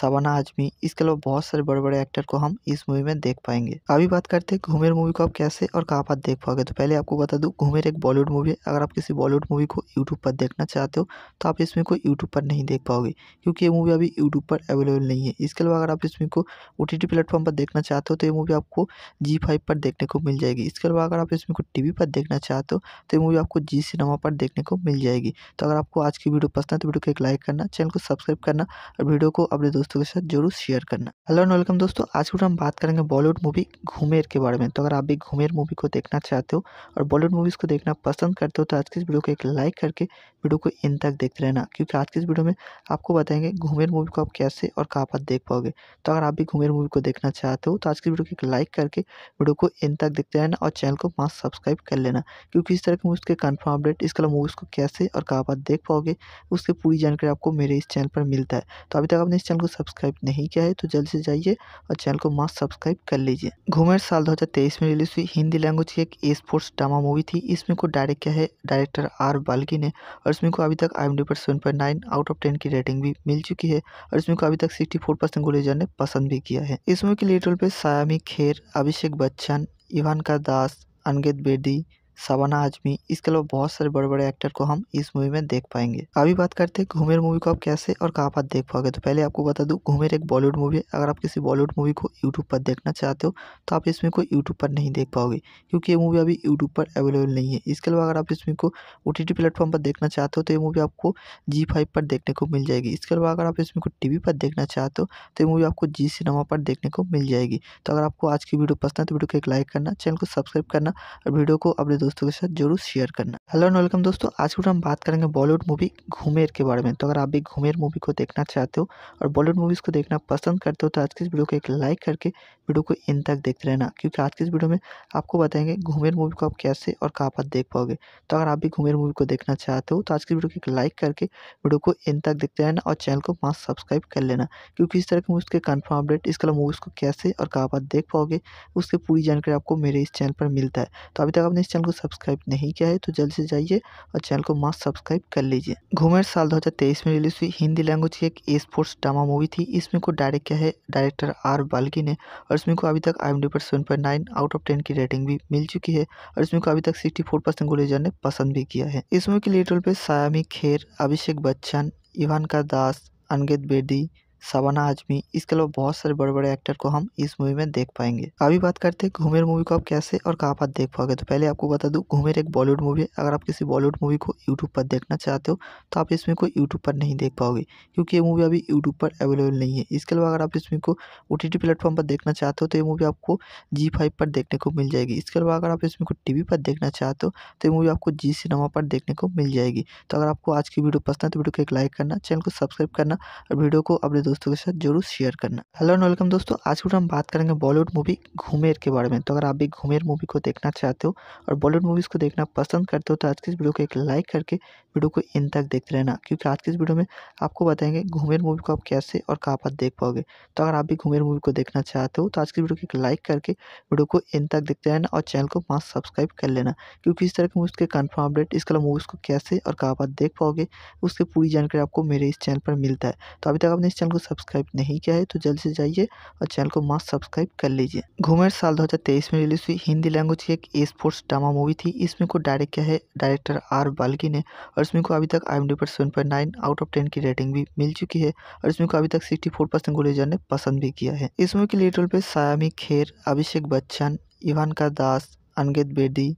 शबाना आजमी इसके अलावा बहुत सारे बड़े बड़े एक्टर को हम इस मूवी में देख पाएंगे अभी बात करते हैं घूमेर मूवी को आप कैसे और कहाँ पर देख पाओगे तो पहले आपको बता दूँ घूमेर एक बॉलीवुड मूवी है अगर आप किसी बॉलीवुड मूवी को यूट्यूब पर देखना चाहते हो तो आप इसमें को यूट्यूब पर नहीं देख पाओगे क्योंकि ये मूवी अभी यूट्यूब पर अवेलेबल नहीं है इसके अलावा अगर आप इसमें को ओ टी प्लेटफॉर्म पर देखना चाहते हो तो ये मूवी आपको जी फाइव पर देखने को मिल जाएगी इसके अलावा अगर आप इसमें को टी पर देखना चाहते हो तो ये मूवी आपको जी सिनेमा पर देखने को मिल जाएगी तो अगर आपको आज की वीडियो पसंद है तो वीडियो को एक लाइक करना चैनल को सब्सक्राइब करना और वीडियो को अपने दोस्तों के साथ जरूर शेयर करना हेलो एंड वेलकम दोस्तों आज को हम बात करेंगे बॉलीवुड मूवी घूमेर के बारे में तो अगर आप भी घूमेर मूवी को देखना चाहते हो और बॉलीवुड मूवीज़ को देखना पसंद करते हो तो आज की इस वीडियो को एक लाइक करके वीडियो को इन तक देखते रहना क्योंकि आज की इस वीडियो में आपको बताएंगे घूमेर मूवी को आप कैसे और कहाँ पर देख पाओगे तो अगर आप भी घूमेर मूवी को देखना चाहते हो तो आज की वीडियो को एक लाइक करके वीडियो को इन तक देखते रहना और चैनल को मास्क सब्सक्राइब कर लेना क्योंकि इस तरह के मूवी के कन्फर्म अपडेट इसके अलावा मूवीज़ को कैसे और कहाँ पर देख पाओगे उसकी पूरी जानकारी आपको मेरे इस चैनल पर मिलता है तो अभी तक आपने इस चैनल को को सब्सक्राइब नहीं किया है तो जल्द से जाइए और चैनल को मस्त सब्सक्राइब कर लीजिए घूमर साल 2023 में रिलीज हुई हिंदी लैंग्वेज की एक स्पोर्ट्स ड्रामा मूवी थी इसमें को डायरेक्ट किया है डायरेक्टर आर बाल्की ने और इसमें को अभी तक आई पर seven point nine out of ten की रेटिंग भी मिल चुकी है और इसमें को अभी तक सिक्सटी फोर परसेंट गुलेजर ने पसंद भी किया है इस मूवी के लीड रोल पे सायामी खेर अभिषेक बच्चन इवान का दास अनगेत बेदी शबाना आजमी इसके अलावा बहुत सारे बड़े बड़े एक्टर को हम इस मूवी में देख पाएंगे अभी बात करते हैं घूमेर मूवी को आप कैसे और कहाँ पर देख पाओगे तो पहले आपको बता दूँ घूमेर एक बॉलीवुड मूवी है अगर आप किसी बॉलीवुड मूवी को यूट्यूब पर देखना चाहते हो तो आप इसमें को यूट्यूब पर नहीं देख पाओगे क्योंकि ये मूवी अभी यूट्यूब पर अवेलेबल नहीं है इसके अलावा अगर आप इसमें को ओ टी प्लेटफॉर्म पर देखना चाहते हो तो ये मूवी आपको जी फाइव पर देखने को मिल जाएगी इसके अलावा अगर आप इसमें को टी पर देखना चाहते हो तो ये मूवी आपको जी सिनेमा पर देखने को मिल जाएगी तो अगर आपको आज की वीडियो पसंद है तो वीडियो को एक लाइक करना चैनल को सब्सक्राइब करना और वीडियो को अपने दोस्तों के साथ जरूर शेयर करना हेलो एंड वेलकम दोस्तों आज के हम बात करेंगे बॉलीवुड मूवी घूमेर के बारे में तो अगर आप भी घूमेर मूवी को देखना चाहते हो और बॉलीवुड मूवीज़ को देखना पसंद करते हो तो आज की इस वीडियो को एक लाइक करके वीडियो को इन तक देखते रहना क्योंकि आज की इस वीडियो में आपको बताएंगे घूमेर मूवी को आप कैसे और कहाँ पर देख पाओगे तो अगर आप भी घूमेर मूवी को देखना चाहते हो तो आज की वीडियो को एक लाइक करके वीडियो को इन तक देखते रहना और चैनल को पाँच सब्सक्राइब कर लेना क्योंकि इस तरह की मूवीज़ के कन्फर्म अपडेट इसके अलावा मूवीज़ को कैसे और कहाँ पर देख पाओगे उसकी पूरी जानकारी आपको मेरे इस चैनल पर मिलता है तो अभी तक आपने इस चैनल को सब्सक्राइब नहीं किया है तो जल्द से जाइए और चैनल को मास्क सब्सक्राइब कर लीजिए घूमेर साल 2023 में रिलीज हुई हिंदी लैंग्वेज की एक स्पोर्ट्स ड्रामा मूवी थी इसमें को डायरेक्ट किया है डायरेक्टर आर बाल्की ने और इसमें को अभी तक आई पर seven point nine out of ten की रेटिंग भी मिल चुकी है और इसमें को अभी तक सिक्सटी फोर परसेंट ने पसंद भी किया है इस मूवी के लीड रोल पे सायामी खेर अभिषेक बच्चन इवान का दास अनगेत बेदी शबाना आजमी इसके अलावा बहुत सारे बड़े बड़े एक्टर को हम इस मूवी में देख पाएंगे अभी बात करते हैं घूमेर मूवी को आप कैसे और कहाँ पर देख पाओगे तो पहले आपको बता दूँ घूमेर एक बॉलीवुड मूवी है अगर आप किसी बॉलीवुड मूवी को यूट्यूब पर देखना चाहते हो तो आप इसमें को यूट्यूब पर नहीं देख पाओगे क्योंकि ये मूवी अभी यूट्यूब पर अवेलेबल नहीं है इसके अलावा अगर आप इसमें को ओ टी प्लेटफॉर्म पर देखना चाहते हो तो ये मूवी आपको जी फाइव पर देखने को मिल जाएगी इसके अलावा अगर आप इसमें को टी पर देखना चाहते हो तो ये मूवी आपको जी सिनेमा पर देखने को मिल जाएगी तो अगर आपको आज की वीडियो पसंद है तो वीडियो को एक लाइक करना चैनल को सब्सक्राइब करना और वीडियो को अपने दोस्तों के साथ जरूर शेयर करना हेलो एंड वेलकम दोस्तों आज के हम बात करेंगे बॉलीवुड मूवी घूमेर के बारे में तो अगर आप भी घूमेर मूवी को देखना चाहते हो और बॉलीवुड मूवीज़ को देखना पसंद करते हो तो आज की इस वीडियो को एक लाइक करके वीडियो को इन तक देखते रहना क्योंकि आज की इस वीडियो में आपको बताएंगे घूमेर मूवी को आप कैसे और कहाँ पर देख पाओगे तो अगर आप भी घूमेर मूवी को देखना चाहते हो तो आज की वीडियो को एक लाइक करके वीडियो को इन तक देखते रहना और चैनल को पाँच सब्सक्राइब कर लेना क्योंकि इस तरह के मूवीज़ के कन्फर्म अपडेट इसके अलावा मूवीज़ को कैसे और कहाँ पर देख पाओगे उसकी पूरी जानकारी आपको मेरे इस चैनल पर मिलता है तो अभी तक आपने इस चैनल को सब्सक्राइब नहीं किया है तो जल्द से जाइए और चैनल को मस्त सब्सक्राइब कर लीजिए घूमर साल 2023 में रिलीज हुई हिंदी लैंग्वेज की एक स्पोर्ट्स ड्रामा मूवी थी इसमें को डायरेक्ट किया है डायरेक्टर आर बाल्की ने और इसमें को अभी तक आई पर seven point nine out of ten की रेटिंग भी मिल चुकी है और इसमें को अभी तक सिक्सटी फोर परसेंट गुलेजर ने पसंद भी किया है इस मूवी के लीड रोल पर सायामी खेर अभिषेक बच्चन इवान का दास अनगेत बेदी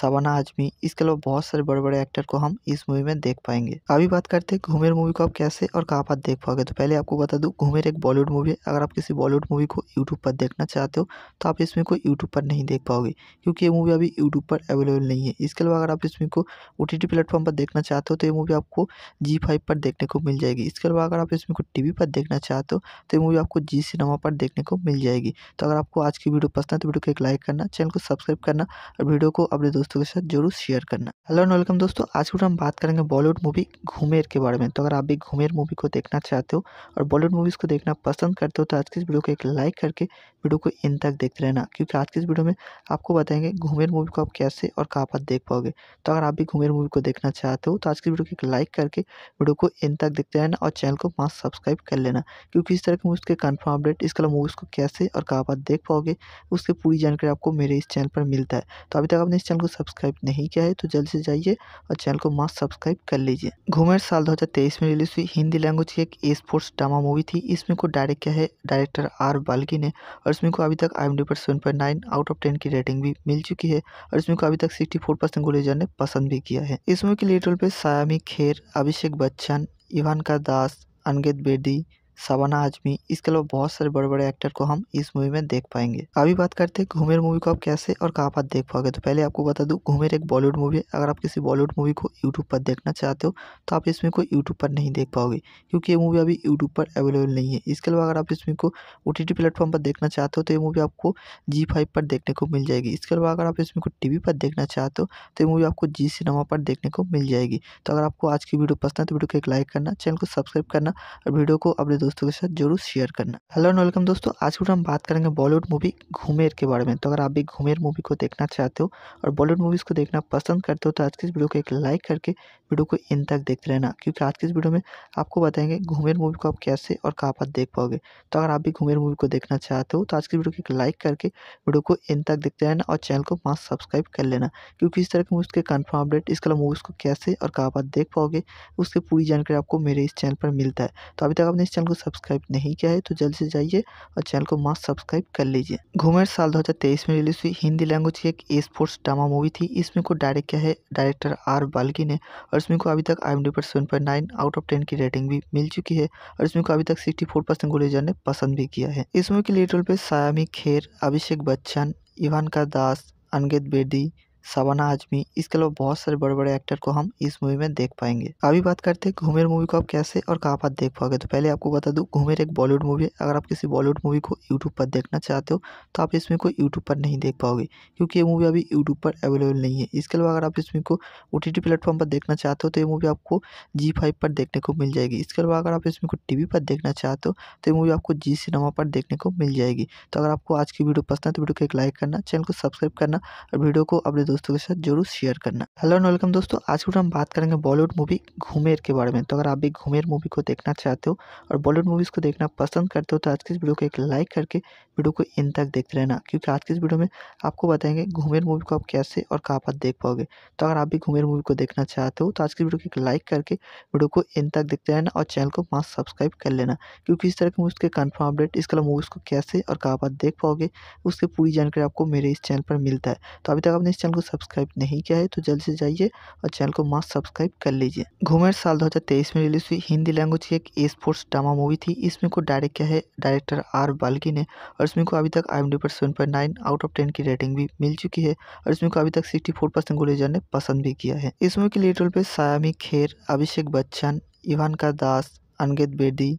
शबाना आजमी इसके अलावा बहुत सारे बड़े बड़े एक्टर को हम इस मूवी में देख पाएंगे अभी बात करते हैं घूमेर मूवी को आप कैसे और कहाँ पर देख पाओगे तो पहले आपको बता दूँ घूमेर एक बॉलीवुड मूवी है अगर आप किसी बॉलीवुड मूवी को यूट्यूब पर देखना चाहते हो तो आप इसमें को यूट्यूब पर नहीं देख पाओगे क्योंकि ये मूवी अभी यूट्यूब पर अवेलेबल नहीं है इसके अलावा अगर आप इसमें को ओ टी प्लेटफॉर्म पर देखना चाहते हो तो ये मूवी आपको जी फाइव पर देखने को मिल जाएगी इसके अलावा अगर आप इसमें को टी पर देखना चाहते हो तो ये मूवी आपको जी सिनेमा पर देखने को मिल जाएगी तो अगर आपको आज की वीडियो पसंद है तो वीडियो को एक लाइक करना चैनल को सब्सक्राइब करना और वीडियो को अपने दोस्तों के साथ जरूर शेयर करना हेलो एंड वेलकम दोस्तों आज हम बात करेंगे बॉलीवुड मूवी घूमेर के बारे में तो अगर आप भी घूमेर मूवी को देखना चाहते हो और बॉलीवुड मूवीज़ को देखना पसंद करते हो तो आज के इस वीडियो को एक लाइक करके वीडियो को इन तक देखते रहना क्योंकि आज के इस वीडियो में आपको बताएंगे घूमेर मूवी को आप कैसे और कहाँ पर देख पाओगे तो अगर आप भी घूमेर मूवी को देखना चाहते हो तो आज की वीडियो को एक लाइक करके वीडियो को इन तक देखते रहना और चैनल को मास्क सब्सक्राइब कर लेना क्योंकि इस तरह की मूवीज़ के कन्फर्म अपडेट इसके अलावा मूवीज़ को कैसे और कहाँ पर देख पाओगे उसकी पूरी जानकारी आपको मेरे इस चैनल पर मिलता है तो अभी तक आपने इस चैनल को को सब्सक्राइब नहीं किया है तो जल्द से जाइए और चैनल को मस्त सब्सक्राइब कर लीजिए घूमर साल 2023 में रिलीज हुई हिंदी लैंग्वेज की एक ए स्पोर्ट्स ड्रामा मूवी थी इसमें को डायरेक्ट किया है डायरेक्टर आर बाल्की ने और इसमें को अभी तक आई पर सेवन आउट ऑफ टेन की रेटिंग भी मिल चुकी है और इसमें को अभी तक सिक्सटी फोर गुलेजर ने पसंद भी किया है इस मूवी के लीड रोल पे सायामी खेर अभिषेक बच्चन इवान का दास अनगेत बेदी शबाना आजमी इसके अलावा बहुत सारे बड़े बड़े एक्टर को हम इस मूवी में देख पाएंगे अभी बात करते हैं घूमेर मूवी को आप कैसे और कहाँ पर देख पाओगे तो पहले आपको बता दूँ घूमेर एक बॉलीवुड मूवी है अगर आप किसी बॉलीवुड मूवी को यूट्यूब पर देखना चाहते हो तो आप इसमें को यूट्यूब पर नहीं देख पाओगे क्योंकि ये मूवी अभी यूट्यूब पर अवेलेबल नहीं है इसके अलावा अगर आप इसमें को ओ टी प्लेटफॉर्म पर देखना चाहते हो तो ये मूवी आपको जी फाइव पर देखने को मिल जाएगी इसके अलावा अगर आप इसमें को टी पर देखना चाहते हो तो ये मूवी आपको जी सिनेमा पर देखने को मिल जाएगी तो अगर आपको आज की वीडियो पसंद है तो वीडियो को एक लाइक करना चैनल को सब्सक्राइब करना और वीडियो को अपने दोस्तों के साथ जरूर शेयर करना हेलो एंड वेलकम दोस्तों आज के हम बात करेंगे बॉलीवुड मूवी घूमेर के बारे में तो अगर आप भी घूमेर मूवी को देखना चाहते हो और बॉलीवुड मूवीज़ को देखना पसंद करते हो तो आज की इस वीडियो को एक लाइक करके वीडियो को इन तक देखते रहना क्योंकि आज की इस वीडियो में आपको बताएंगे घूमेर मूवी को आप कैसे और कहाँ पर देख पाओगे तो अगर आप भी घूमेर मूवी को देखना चाहते हो तो आज की वीडियो को एक लाइक करके वीडियो को इन तक देखते रहना और चैनल को मास्क सब्सक्राइब कर लेना क्योंकि इस तरह की मूवीज़ के कन्फर्म अपडेट इसके अलावा मूवीज़ को कैसे और कहाँ पर देख पाओगे उसकी पूरी जानकारी आपको मेरे इस चैनल पर मिलता है तो अभी तक आपने इस चैनल को सब्सक्राइब नहीं किया है तो जल्द से जाइए और चैनल को मास्क सब्सक्राइब कर लीजिए घूमेर साल 2023 में रिलीज हुई हिंदी लैंग्वेज की एक स्पोर्ट्स ड्रामा मूवी थी इसमें को डायरेक्ट किया है डायरेक्टर आर बाल्की ने और इसमें को अभी तक आई पर seven point nine out of ten की रेटिंग भी मिल चुकी है और इसमें को अभी तक सिक्सटी फोर परसेंट ने पसंद भी किया है इस मूवी के लीड रोल पे सायामी खेर अभिषेक बच्चन इवान का दास अनगेत बेदी शबाना आजमी इसके अलावा बहुत सारे बड़े बड़े एक्टर को हम इस मूवी में देख पाएंगे अभी बात करते हैं घूमेर मूवी को आप कैसे और कहाँ पर देख पाओगे तो पहले आपको बता दूँ घूमेर एक बॉलीवुड मूवी है अगर आप किसी बॉलीवुड मूवी को यूट्यूब पर देखना चाहते हो तो आप इसमें को यूट्यूब पर नहीं देख पाओगे क्योंकि ये मूवी अभी यूट्यूब पर अवेलेबल नहीं है इसके अलावा अगर आप इसमें को ओ टी प्लेटफॉर्म पर देखना चाहते हो तो ये मूवी आपको जी फाइव पर देखने को मिल जाएगी इसके अलावा अगर आप इसमें को टी पर देखना चाहते हो तो ये मूवी आपको जी सिनेमा पर देखने को मिल जाएगी तो अगर आपको आज की वीडियो पसंद है तो वीडियो को एक लाइक करना चैनल को सब्सक्राइब करना और वीडियो को अपने दोस्तों दोस्तों के साथ जरूर शेयर करना हेलो एंड वेलकम दोस्तों आज के हम बात करेंगे बॉलीवुड मूवी घूमेर के बारे में तो अगर आप भी घूमेर मूवी को देखना चाहते हो और बॉलीवुड मूवीज़ को देखना पसंद करते हो तो आज की इस वीडियो को एक लाइक करके वीडियो को इन तक देखते रहना क्योंकि आज की इस वीडियो में आपको बताएंगे घूमेर मूवी को आप कैसे और कहाँ पर देख पाओगे तो अगर आप भी घूमेर मूवी को देखना चाहते हो तो आज की वीडियो को एक लाइक करके वीडियो को इन तक देखते रहना और चैनल को मास सब्सक्राइब कर लेना क्योंकि इस तरह के मूवीज़ के कन्फर्म अपडेट इसके अलावा मूवीज़ को कैसे और कहाँ पर देख पाओगे उसकी पूरी जानकारी आपको मेरे इस चैनल पर मिलता है तो अभी तक आपने इस चैनल को सब्सक्राइब नहीं किया है तो जल्द से जाइए और चैनल को मास्क सब्सक्राइब कर लीजिए घूमेर साल 2023 में रिलीज हुई हिंदी लैंग्वेज की एक ए स्पोर्ट्स ड्रामा मूवी थी इसमें को डायरेक्ट किया है डायरेक्टर आर बाल्की ने और इसमें को अभी तक आई पर seven point nine out of ten की रेटिंग भी मिल चुकी है और इसमें को अभी तक सिक्सटी फोर परसेंट गुलेजर ने पसंद भी किया है इस मूवी के लीड रोल पे सायामी खेर अभिषेक बच्चन इवान का दास अनगेत बेदी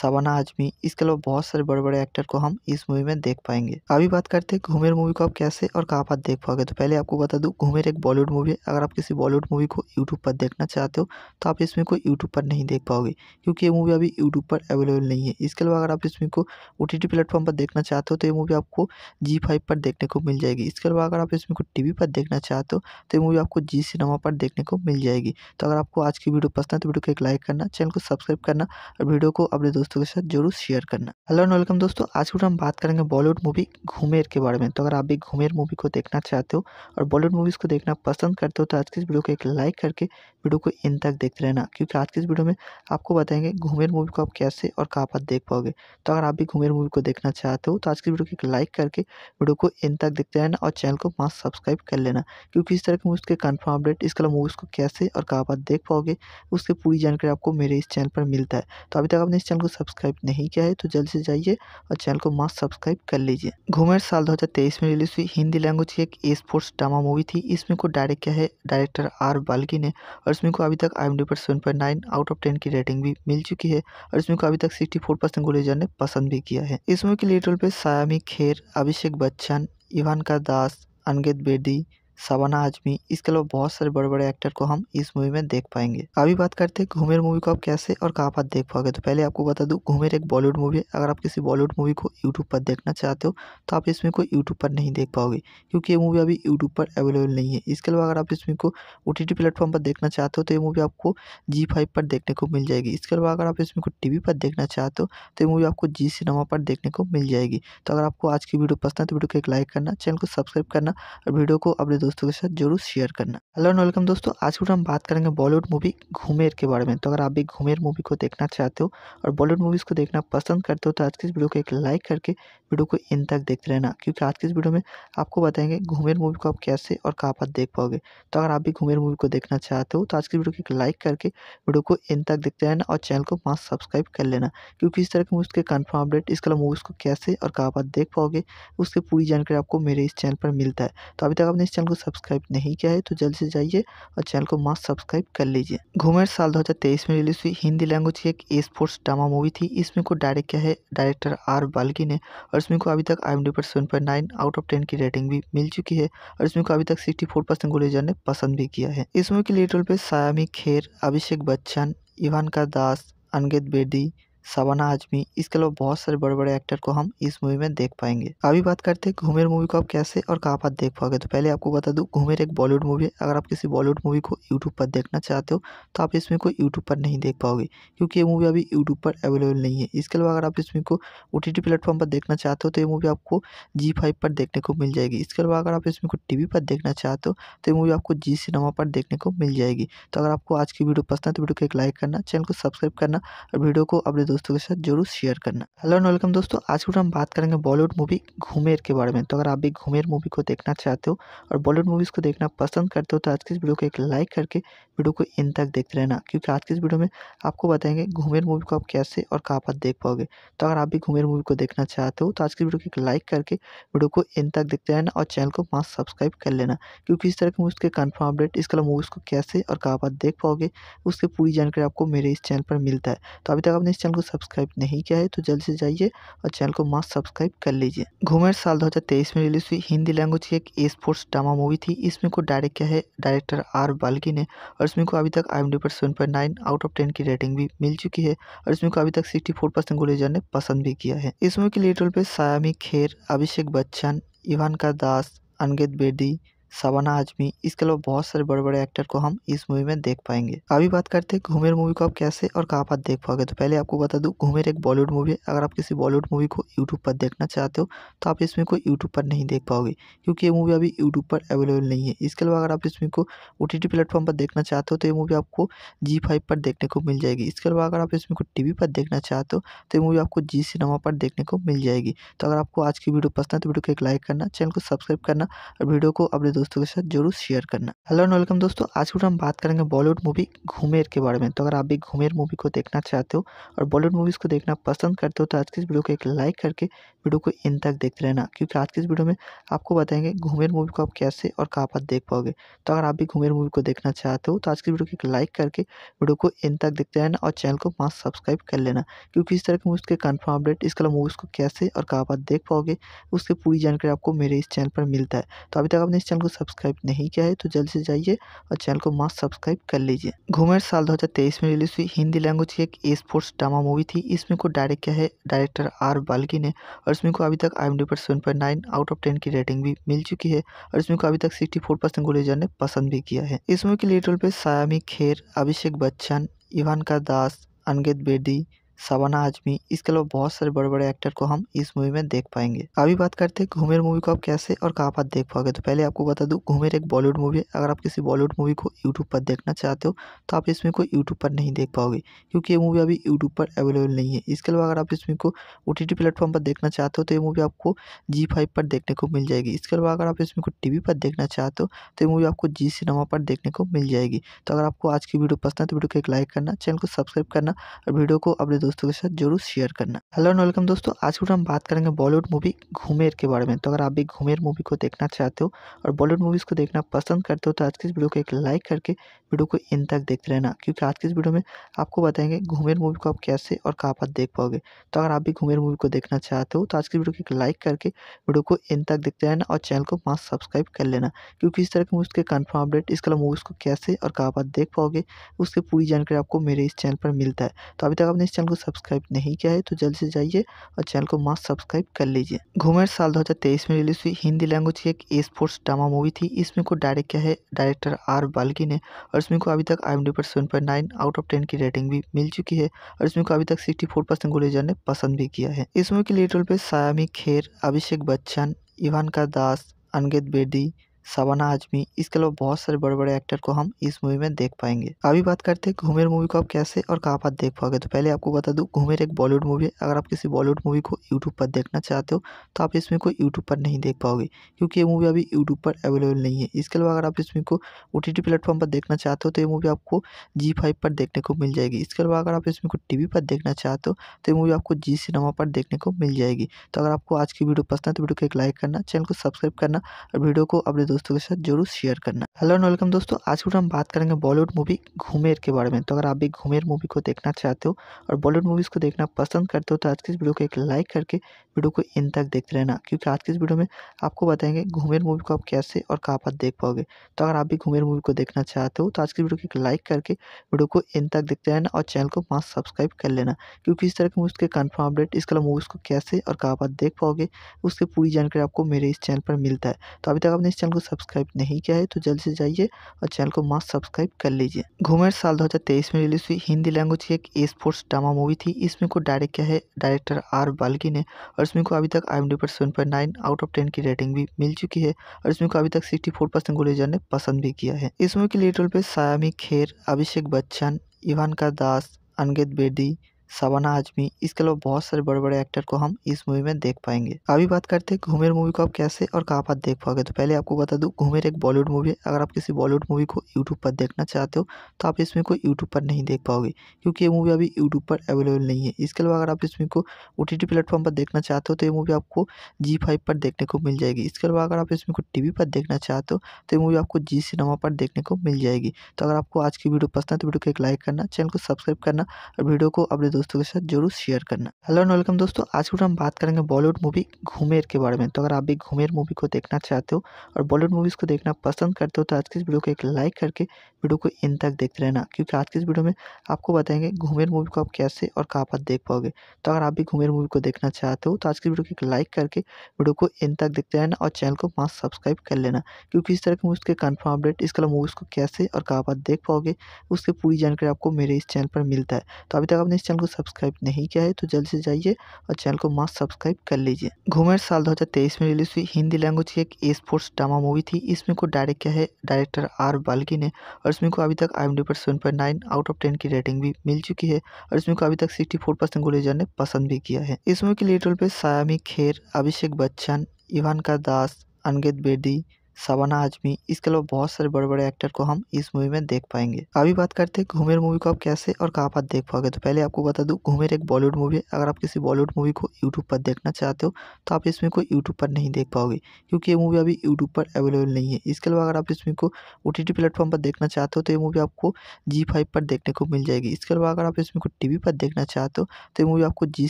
शबाना आजमी इसके अलावा बहुत सारे बड़े बड़े एक्टर को हम इस मूवी में देख पाएंगे अभी बात करते हैं घूमेर मूवी को आप कैसे और कहाँ पर देख पाओगे तो पहले आपको बता दूँ घूमेर एक बॉलीवुड मूवी है अगर आप किसी बॉलीवुड मूवी को यूट्यूब पर देखना चाहते हो तो आप इसमें को यूट्यूब पर नहीं देख पाओगे क्योंकि ये मूवी अभी यूट्यूब पर अवेलेबल नहीं है इसके अलावा अगर आप इसमें को ओ टी प्लेटफॉर्म पर देखना चाहते हो तो ये मूवी आपको जी फाइव पर देखने को मिल जाएगी इसके अलावा अगर आप इसमें को टी पर देखना चाहते हो तो ये मूवी आपको जी सिनेमा पर देखने को मिल जाएगी तो अगर आपको आज की वीडियो पसंद है तो वीडियो को एक लाइक करना चैनल को सब्सक्राइब करना और वीडियो को अपने दोस्तों के साथ जरूर शेयर करना हेलो एंड वेलकम दोस्तों आज हम बात करेंगे बॉलीवुड मूवी घूमेर के बारे में तो अगर आप भी घूमेर मूवी को देखना चाहते हो और बॉलीवुड मूवीज़ को देखना पसंद करते हो तो आज के इस वीडियो को एक लाइक करके वीडियो को इन तक देखते रहना क्योंकि आज के इस वीडियो में आपको बताएंगे घूमेर मूवी को आप कैसे और कहाँ पर देख पाओगे तो अगर आप भी घूमेर मूवी को देखना चाहते हो तो आज की वीडियो को एक लाइक करके वीडियो को इन तक देखते रहना और चैनल को मस्त सब्सक्राइब कर लेना क्योंकि इस तरह के मूवीज़ के कन्फर्म अपडेट इसके अलावा मूवीज़ को कैसे और कहाँ पर देख पाओगे उसकी पूरी जानकारी आपको मेरे इस चैनल पर मिलता है तो अभी तक आपने इस चैनल को को सब्सक्राइब नहीं किया है तो जल्द से जाइए और चैनल को मस्त सब्सक्राइब कर लीजिए घूमर साल 2023 में रिलीज हुई हिंदी लैंग्वेज की एक ए स्पोर्ट्स ड्रामा मूवी थी इसमें को डायरेक्ट किया है डायरेक्टर आर बाल्की ने और इसमें को अभी तक I M seven point out of ten की रेटिंग भी मिल चुकी है और इसमें को अभी तक सिक्सटी फोर परसेंट ने पसंद भी किया है इस मूवी के लीड रोल पे सायामी खेर अभिषेक बच्चन इवान का दास अनगेत बेदी शबाना आजमी इसके अलावा बहुत सारे बड़े बड़े एक्टर को हम इस मूवी में देख पाएंगे अभी बात करते हैं घूमेर मूवी को आप कैसे और कहाँ पर देख पाओगे तो पहले आपको बता दूँ घूमेर एक बॉलीवुड मूवी है अगर आप किसी बॉलीवुड मूवी को यूट्यूब पर देखना चाहते हो तो आप इसमें को यूट्यूब पर नहीं देख पाओगे क्योंकि ये मूवी अभी यूट्यूब पर अवेलेबल नहीं है इसके अलावा अगर आप इसमें को ओ टी प्लेटफॉर्म पर देखना चाहते हो तो ये मूवी आपको जी फाइव पर देखने को मिल जाएगी इसके अलावा अगर आप इसमें को टी पर देखना चाहते हो तो ये मूवी आपको जी सिनेमा पर देखने को मिल जाएगी तो अगर आपको आज की वीडियो पसंद है तो वीडियो को एक लाइक करना चैनल को सब्सक्राइब करना और वीडियो को अपने दोस्तों के साथ जरूर शेयर करना हेलो एंड वेलकम दोस्तों आज के हम बात करेंगे बॉलीवुड मूवी घूमेर के बारे में तो अगर आप भी घूमेर मूवी को देखना चाहते हो और बॉलीवुड मूवीज़ को देखना पसंद करते हो तो आज की इस वीडियो को एक लाइक करके वीडियो को इन तक देखते रहना क्योंकि आज की इस वीडियो में आपको बताएंगे घूमेर मूवी को आप कैसे और कहाँ पर देख पाओगे तो अगर आप भी घूमेर मूवी को देखना चाहते हो तो आज की वीडियो को एक लाइक करके वीडियो को इन तक देखते रहना और चैनल को मास्क सब्सक्राइब कर लेना क्योंकि इस तरह की मूवीज़ के कन्फर्म अपडेट इसके अलावा मूवीज़ को कैसे और कहाँ पर देख पाओगे उसकी पूरी जानकारी आपको मेरे इस चैनल पर मिलता है तो अभी तक आपने इस चैनल को सब्सक्राइब नहीं किया है तो जल्द से जाइए और चैनल को मास्क सब्सक्राइब कर लीजिए घूमेर साल 2023 में रिलीज हुई हिंदी लैंग्वेज की एक ए स्पोर्ट्स ड्रामा मूवी थी इसमें को डायरेक्ट किया है डायरेक्टर आर बाल्की ने और इसमें को अभी तक आई एम पर सेवन आउट ऑफ टेन की रेटिंग भी मिल चुकी है और इसमें को अभी तक सिक्सटी फोर ने पसंद भी किया है इस मूवी के लीड रोल पे सायामी खेर अभिषेक बच्चन इवान का दास अनगेत बेदी शबाना आजमी इसके अलावा बहुत सारे बड़े बड़े एक्टर को हम इस मूवी में देख पाएंगे अभी बात करते हैं घूमेर मूवी को आप कैसे और कहाँ पर देख पाओगे तो पहले आपको बता दूँ घूमेर एक बॉलीवुड मूवी है अगर आप किसी बॉलीवुड मूवी को यूट्यूब पर देखना चाहते हो तो आप इसमें को यूट्यूब पर नहीं देख पाओगे क्योंकि ये मूवी अभी यूट्यूब पर अवेलेबल नहीं है इसके अलावा अगर आप इसमें को ओ टी प्लेटफॉर्म पर देखना चाहते हो तो ये मूवी आपको जी फाइव पर देखने को मिल जाएगी इसके अलावा अगर आप इसमें को टी पर देखना चाहते हो तो ये मूवी आपको जी सिनेमा पर देखने को मिल जाएगी तो अगर आपको आज की वीडियो पसंद है तो वीडियो को एक लाइक करना चैनल को सब्सक्राइब करना और वीडियो को अपने दोस्तों के साथ जरूर शेयर करना हेलो एंड वेलकम दोस्तों आज के हम बात करेंगे बॉलीवुड मूवी घूमेर के बारे में तो अगर आप भी घूमेर मूवी को देखना चाहते हो और बॉलीवुड मूवीज़ को देखना पसंद करते हो तो आज की इस वीडियो को एक लाइक करके वीडियो को इन तक देखते रहना क्योंकि आज के इस वीडियो में आपको बताएंगे घूमेर मूवी को आप कैसे और कहाँ पर देख पाओगे तो अगर आप भी घूमेर मूवी को देखना चाहते हो तो आज की वीडियो को एक लाइक करके वीडियो को इन तक देखते रहना और चैनल को मास्क सब्सक्राइब कर लेना क्योंकि इस तरह के मूवीज़ के कन्फर्म अपडेट इसके अलावा मूवीज़ को कैसे और कहाँ पर देख पाओगे उसकी पूरी जानकारी आपको मेरे इस चैनल पर मिलता है तो अभी तक आपने इस चैनल को सब्सक्राइब नहीं किया है तो जल्द से जाइए और चैनल को मास्क सब्सक्राइब कर लीजिए घूमेर साल दो में रिलीज हुई हिंदी लैंग्वेज की एक स्पोर्ट्स ड्रामा मूवी थी इसमें को डायरेक्ट किया है डायरेक्टर आर बाल्की ने और इसमें को अभी तक आई एम पर seven point nine out of ten की रेटिंग भी मिल चुकी है और इसमें को अभी तक सिक्सटी फोर परसेंट गुलेजर ने पसंद भी किया है इस मूवी के लीड रोल पे सायामी खेर अभिषेक बच्चन इवान का दास अनगेत बेदी शबाना आजमी इसके अलावा बहुत सारे बड़े बड़े एक्टर को हम इस मूवी में देख पाएंगे अभी बात करते हैं घूमेर मूवी को आप कैसे और कहाँ पर देख पाओगे तो पहले आपको बता दूँ घूमेर एक बॉलीवुड मूवी है अगर आप किसी बॉलीवुड मूवी को यूट्यूब पर देखना चाहते हो तो आप इसमें को यूट्यूब पर नहीं देख पाओगे क्योंकि ये मूवी अभी यूट्यूब पर अवेलेबल नहीं है इसके अलावा अगर आप इसमें को ओ टी प्लेटफॉर्म पर देखना चाहते हो तो ये मूवी आपको जी फाइव पर देखने को मिल जाएगी इसके अलावा अगर आप इसमें को टी पर देखना चाहते हो तो ये मूवी आपको जी सिनेमा पर देखने को मिल जाएगी तो अगर आपको आज की वीडियो पसंद है तो वीडियो को एक लाइक करना चैनल को सब्सक्राइब करना और वीडियो को अपने दोस्तों के साथ जरूर शेयर करना हेलो एंड वेलकम दोस्तों आज हम बात करेंगे बॉलीवुड मूवी घूमेर के बारे में तो अगर आप भी घूमेर मूवी को देखना चाहते हो और बॉलीवुड मूवीज़ को देखना पसंद करते हो तो आज की इस वीडियो को एक लाइक करके वीडियो को इन तक देखते रहना क्योंकि आज की इस वीडियो में आपको बताएंगे घूमेर मूवी को आप कैसे और कहाँ पर देख पाओगे तो अगर आप भी घूमेर मूवी को देखना चाहते हो तो आज की वीडियो को एक लाइक करके वीडियो को इन तक देखते रहना और चैनल को मास्ट सब्सक्राइब कर लेना क्योंकि इस तरह के मूवीज़ के कन्फर्म अपडेट इसके अलावा मूवीज़ को कैसे और कहाँ पर देख पाओगे उसकी पूरी जानकारी आपको मेरे इस चैनल पर मिलता है तो अभी तक आपने इस चैनल को को सब्सक्राइब नहीं किया है तो जल्द से जाइए और चैनल को मस्त सब्सक्राइब कर लीजिए घूमर साल 2023 में रिलीज हुई हिंदी लैंग्वेज की एक स्पोर्ट्स ड्रामा मूवी थी इसमें को डायरेक्ट किया है डायरेक्टर आर बाल्की ने और इसमें को अभी तक आई एम पर seven point nine out of ten की रेटिंग भी मिल चुकी है और इसमें को अभी तक सिक्सटी फोर परसेंट गुलेजर ने पसंद भी किया है इस मूवी के लीड रोल पे सायामी खेर अभिषेक बच्चन इवान का दास अनगेत बेदी शबाना आजमी इसके अलावा बहुत सारे बड़े बड़े एक्टर को हम इस मूवी में देख पाएंगे अभी बात करते हैं घूमेर मूवी को आप कैसे और कहाँ पर देख पाओगे तो पहले आपको बता दूँ घूमेर एक बॉलीवुड मूवी है अगर आप किसी बॉलीवुड मूवी को यूट्यूब पर देखना चाहते हो तो आप इसमें को यूट्यूब पर नहीं देख पाओगे क्योंकि ये मूवी अभी यूट्यूब पर अवेलेबल नहीं है इसके अलावा अगर आप इसमें को ओ टी प्लेटफॉर्म पर देखना चाहते हो तो ये मूवी आपको जी फाइव पर देखने को मिल जाएगी इसके अलावा अगर आप इसमें को टी पर देखना चाहते हो तो ये मूवी आपको जी सिनेमा पर देखने को मिल जाएगी तो अगर आपको आज की वीडियो पसंद है तो वीडियो को एक लाइक करना चैनल को सब्सक्राइब करना और वीडियो को अपने दोस्तों के साथ जरूर शेयर करना हेलो एंड वेलकम दोस्तों आज के हम बात करेंगे बॉलीवुड मूवी घूमेर के बारे में तो अगर आप भी घूमेर मूवी को देखना चाहते हो और बॉलीवुड मूवीज़ को देखना पसंद करते हो तो आज की इस वीडियो को एक लाइक करके वीडियो को इन तक देखते रहना क्योंकि आज की इस वीडियो में आपको बताएंगे घूमेर मूवी को आप कैसे और कहाँ पर देख पाओगे तो अगर आप भी घूमेर मूवी को देखना चाहते हो तो आज की वीडियो को एक लाइक करके वीडियो को इन तक देखते रहना और चैनल को मास्क सब्सक्राइब कर लेना क्योंकि इस तरह की मूवीज़ के कन्फर्म अपडेट इसके अलावा मूवीज़ को कैसे और कहाँ पर देख पाओगे उसकी पूरी जानकारी आपको मेरे इस चैनल पर मिलता है तो अभी तक आपने इस चैनल को सब्सक्राइब नहीं किया है तो जल्द से जाइए और चैनल को मास्क सब्सक्राइब कर लीजिए घूमर साल 2023 में रिलीज हुई हिंदी लैंग्वेज की एक स्पोर्ट्स ड्रामा मूवी थी इसमें को डायरेक्ट किया है डायरेक्टर आर बाल्की ने और इसमें को अभी तक आई पर सेवन आउट ऑफ टेन की रेटिंग भी मिल चुकी है और इसमें को अभी तक सिक्सटी फोर ने पसंद भी किया है इस मूवी के लीड रोल पे सायामी खेर अभिषेक बच्चन इवान का दास अनगेत बेदी शबाना आजमी इसके अलावा बहुत सारे बड़े बड़े एक्टर को हम इस मूवी में देख पाएंगे अभी बात करते हैं घूमेर मूवी को आप कैसे और कहाँ पर देख पाओगे तो पहले आपको बता दूँ घूमेर एक बॉलीवुड मूवी है अगर आप किसी बॉलीवुड मूवी को यूट्यूब पर देखना चाहते हो तो आप इसमें को यूट्यूब पर नहीं देख पाओगे क्योंकि ये मूवी अभी यूट्यूब पर अवेलेबल नहीं है इसके अलावा अगर आप इसमें को ओ टी प्लेटफॉर्म पर देखना चाहते हो तो ये मूवी आपको जी फाइव पर देखने को मिल जाएगी इसके अलावा अगर आप इसमें को टी पर देखना चाहते हो तो ये मूवी आपको जी सिनेमा पर देखने को मिल जाएगी तो अगर आपको आज की वीडियो पसंद है तो वीडियो को एक लाइक करना चैनल को सब्सक्राइब करना और वीडियो को अपने दोस्तों दोस्तों के साथ जरूर शेयर करना हेलो एंड वेलकम दोस्तों आज के हम बात करेंगे बॉलीवुड मूवी घूमेर के बारे में तो अगर आप भी घूमेर मूवी को देखना चाहते हो और बॉलीवुड मूवीज़ को देखना पसंद करते हो तो आज की इस वीडियो को एक लाइक करके वीडियो को इन तक देखते रहना क्योंकि आज के इस वीडियो में आपको बताएंगे घूमेर मूवी को आप कैसे और कहाँ पर देख पाओगे तो अगर आप भी घूमेर मूवी को देखना चाहते हो तो आज की वीडियो को एक लाइक करके वीडियो को इन तक देखते रहना और चैनल को मास्क सब्सक्राइब कर लेना क्योंकि इस तरह के मूवी के कन्फर्म अपडेट इसके अलावा मूवीज़ को कैसे और कहाँ पर देख पाओगे उसकी पूरी जानकारी आपको मेरे इस चैनल पर मिलता है तो अभी तक आपने इस चैनल को सब्सक्राइब नहीं किया है तो जल्द से जाइए और चैनल को मास्क सब्सक्राइब कर लीजिए घूमेर साल दो में रिलीज हुई हिंदी लैंग्वेज की एक ए स्पोर्ट्स ड्रामा मूवी थी इसमें को डायरेक्ट किया है डायरेक्टर आर बाल्की ने और इसमें को अभी तक आई पर seven point nine out of ten की रेटिंग भी मिल चुकी है और इसमें को अभी तक सिक्सटी फोर परसेंट गोलेजर ने पसंद भी किया है इसमें के लीड रोल पे सायामी खेर अभिषेक बच्चन इवान का दास अनगेत बेदी शबाना आजमी इसके अलावा बहुत सारे बड़े बड़े एक्टर को हम इस मूवी में देख पाएंगे अभी बात करते हैं घूमेर मूवी को आप कैसे और कहाँ पर देख पाओगे तो पहले आपको बता दूँ घूमेर एक बॉलीवुड मूवी है अगर आप किसी बॉलीवुड मूवी को यूट्यूब पर देखना चाहते हो तो आप इसमें को यूट्यूब पर नहीं देख पाओगे क्योंकि ये मूवी अभी यूट्यूब पर अवेलेबल नहीं है इसके अलावा अगर आप इसमें को ओ टी प्लेटफॉर्म पर देखना चाहते हो तो ये मूवी आपको जी फाइव पर देखने को मिल जाएगी इसके अलावा अगर आप इसमें को टी पर देखना चाहते हो तो ये मूवी आपको जी सिनेमा पर देखने को मिल जाएगी तो अगर आपको आज की वीडियो पसंद है तो वीडियो को एक लाइक करना चैनल को सब्सक्राइब करना और वीडियो को अपने दोस्तों के साथ जरूर शेयर करना हेलो एंड वेलकम दोस्तों आज हम बात करेंगे बॉलीवुड मूवी घूमेर के बारे में तो अगर आप भी घूमेर मूवी को देखना चाहते हो और बॉलीवुड मूवीज़ को देखना पसंद करते हो तो आज की इस वीडियो को एक लाइक करके वीडियो को इन तक देखते रहना क्योंकि आज की इस वीडियो में आपको बताएंगे घूमेर मूवी को आप कैसे और कहाँ पर देख पाओगे तो अगर आप भी घूमेर मूवी को देखना चाहते हो तो आज की वीडियो को एक लाइक करके वीडियो को इन तक देखते रहना और चैनल को पाँच सब्सक्राइब कर लेना क्योंकि इस तरह के मूवीज़ के कन्फर्म अपडेट इसके अलावा मूवीज़ को कैसे और कहाँ पर देख पाओगे उसकी पूरी जानकारी आपको मेरे इस चैनल पर मिलता है तो अभी तक आपने इस चैनल को सब्सक्राइब नहीं किया है तो जल्द से जाइए और चैनल को मस्त सब्सक्राइब कर लीजिए घूमर साल 2023 में रिलीज हुई हिंदी लैंग्वेज की एक ए स्पोर्ट्स ड्रामा मूवी थी इसमें को डायरेक्ट किया है डायरेक्टर आर बाल्की ने और इसमें को अभी तक आई पर सेवन आउट ऑफ टेन की रेटिंग भी मिल चुकी है और इसमें को अभी तक सिक्सटी फोर परसेंट ने पसंद भी किया है इस मूवी के लीड रोल पर सायामी खेर अभिषेक बच्चन इवान का दास अनगेत बेदी शबाना आजमी इसके अलावा बहुत सारे बड़े बड़े एक्टर को हम इस मूवी में देख पाएंगे अभी बात करते हैं घूमेर मूवी को आप कैसे और कहाँ पर देख पाओगे तो पहले आपको बता दूँ घूमेर एक बॉलीवुड मूवी है अगर आप किसी बॉलीवुड मूवी को यूट्यूब पर देखना चाहते हो तो आप इसमें को यूट्यूब पर नहीं देख पाओगे क्योंकि ये मूवी अभी यूट्यूब पर अवेलेबल नहीं है इसके अलावा अगर आप इसमें को ओ टी प्लेटफॉर्म पर देखना चाहते हो तो ये मूवी आपको जी फाइव पर देखने को मिल जाएगी इसके अलावा अगर आप इसमें को टी पर देखना चाहते हो तो ये मूवी आपको जी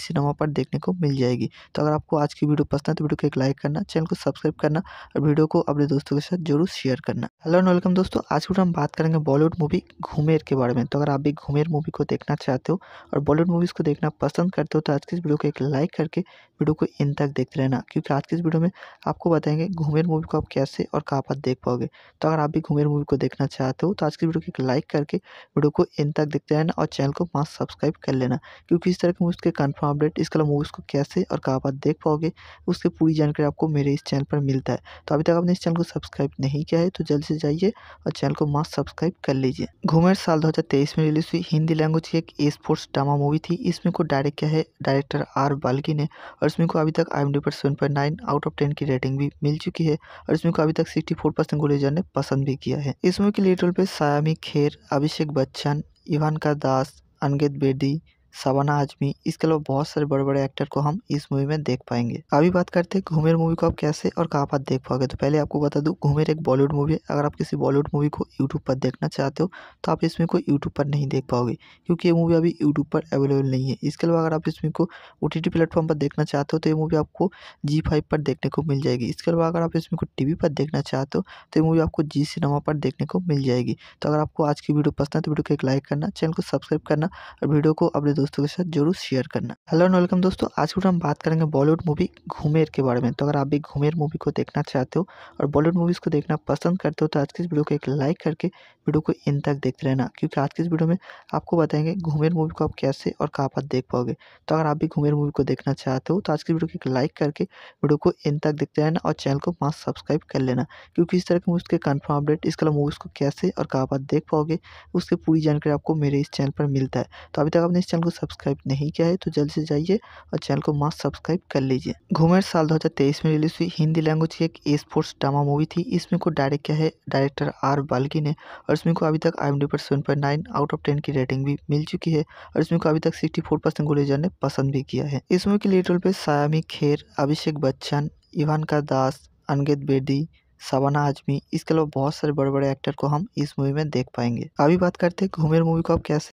सिनेमा पर देखने को मिल जाएगी तो अगर आपको आज की वीडियो पसंद है तो वीडियो को एक लाइक करना चैनल को सब्सक्राइब करना और वीडियो को अपने दोस्तों के साथ जरूर शेयर करना हेलो एंड वेलकम दोस्तों आज के हम बात करेंगे बॉलीवुड मूवी घूमेर के बारे में तो अगर आप भी घूमेर मूवी को देखना चाहते हो और बॉलीवुड मूवीज़ को देखना पसंद करते हो तो आज की इस वीडियो को एक लाइक करके वीडियो को इन तक देखते रहना क्योंकि आज की इस वीडियो में आपको बताएंगे घूमेर मूवी को आप कैसे और कहाँ पर देख पाओगे तो अगर आप भी घूमेर मूवी को देखना चाहते हो तो आज की वीडियो को एक लाइक करके वीडियो को इन तक देखते रहना और चैनल को पाँच सब्सक्राइब कर लेना क्योंकि इस तरह की मूवीज़ के कन्फर्म अपडेट इसके अलावा मूवीज़ को कैसे और कहाँ पर देख पाओगे उसकी पूरी जानकारी आपको मेरे इस चैनल पर मिलता है तो अभी तक आपने इस चैनल को सब्सक्राइब नहीं किया है तो जल्द से जाइए और चैनल को मास्क सब्सक्राइब कर लीजिए घूमेर साल 2023 में रिलीज हुई हिंदी लैंग्वेज की एक स्पोर्ट्स ड्रामा मूवी थी इसमें को डायरेक्ट किया है डायरेक्टर आर बाल्की ने और इसमें को अभी तक आई पर सेवन आउट ऑफ टेन की रेटिंग भी मिल चुकी है और इसमें को अभी तक सिक्सटी फोर लीजर ने पसंद भी किया है इस मूवी के लीड रोल पे सायामी खेर अभिषेक बच्चन इवान का दास अनगेत बेदी शबाना आजमी इसके अलावा बहुत सारे बड़े बड़े एक्टर को हम इस मूवी में देख पाएंगे अभी बात करते हैं घूमेर मूवी को आप कैसे और कहाँ पर देख पाओगे तो पहले आपको बता दूँ घूमेर एक बॉलीवुड मूवी है अगर आप किसी बॉलीवुड मूवी को यूट्यूब पर देखना चाहते हो तो आप इसमें को यूट्यूब पर नहीं देख पाओगे क्योंकि ये मूवी अभी यूट्यूब पर अवेलेबल नहीं है इसके अलावा अगर आप इसमें को ओ टी प्लेटफॉर्म पर देखना चाहते हो तो ये मूवी आपको जी फाइव पर देखने को मिल जाएगी इसके अलावा अगर आप इसमें को टी पर देखना चाहते हो तो ये मूवी आपको जी सिनेमा पर देखने को मिल जाएगी तो अगर आपको आज की वीडियो पसंद है तो वीडियो को एक लाइक करना चैनल को सब्सक्राइब करना और वीडियो को अपने दोस्तों के साथ जरूर शेयर करना हेलो एंड वेलकम दोस्तों आज के हम बात करेंगे बॉलीवुड मूवी घूमेर के बारे में तो अगर आप भी घूमेर मूवी को देखना चाहते हो और बॉलीवुड मूवीज़ को देखना पसंद करते हो तो आज की इस वीडियो को एक लाइक करके वीडियो को इन तक देखते रहना क्योंकि आज की इस वीडियो में आपको बताएंगे घूमेर मूवी को आप कैसे और कहाँ पर देख पाओगे तो अगर आप भी घूमेर मूवी को देखना चाहते हो तो आज की वीडियो को एक लाइक करके वीडियो को इन तक देखते रहना और चैनल को मास्क सब्सक्राइब कर लेना क्योंकि इस तरह के मूवीज़ के कन्फर्म अपडेट इसके अलावा मूवीज़ को कैसे और कहाँ पर देख पाओगे उसकी पूरी जानकारी आपको मेरे इस चैनल पर मिलता है तो अभी तक आपने इस चैनल को सब्सक्राइब नहीं किया है तो जल्द से जाइए और चैनल को मस्त सब्सक्राइब कर लीजिए घूमर साल 2023 में रिलीज हुई हिंदी लैंग्वेज की एक स्पोर्ट्स ड्रामा मूवी थी इसमें को डायरेक्ट किया है डायरेक्टर आर बाल्की ने और इसमें को अभी तक आई पर seven point nine out of ten की रेटिंग भी मिल चुकी है और इसमें को अभी तक सिक्सटी फोर परसेंट गुलेजर ने पसंद भी किया है इस मूवी के लीड रोल पर सायामी खेर अभिषेक बच्चन इवान का दास अनगेत बेदी सबाना आजमी इसके अलावा बहुत सारे बड़े बड़े एक्टर को हम इस मूवी में देख पाएंगे अभी बात करते हैं घूमेर मूवी को आप कैसे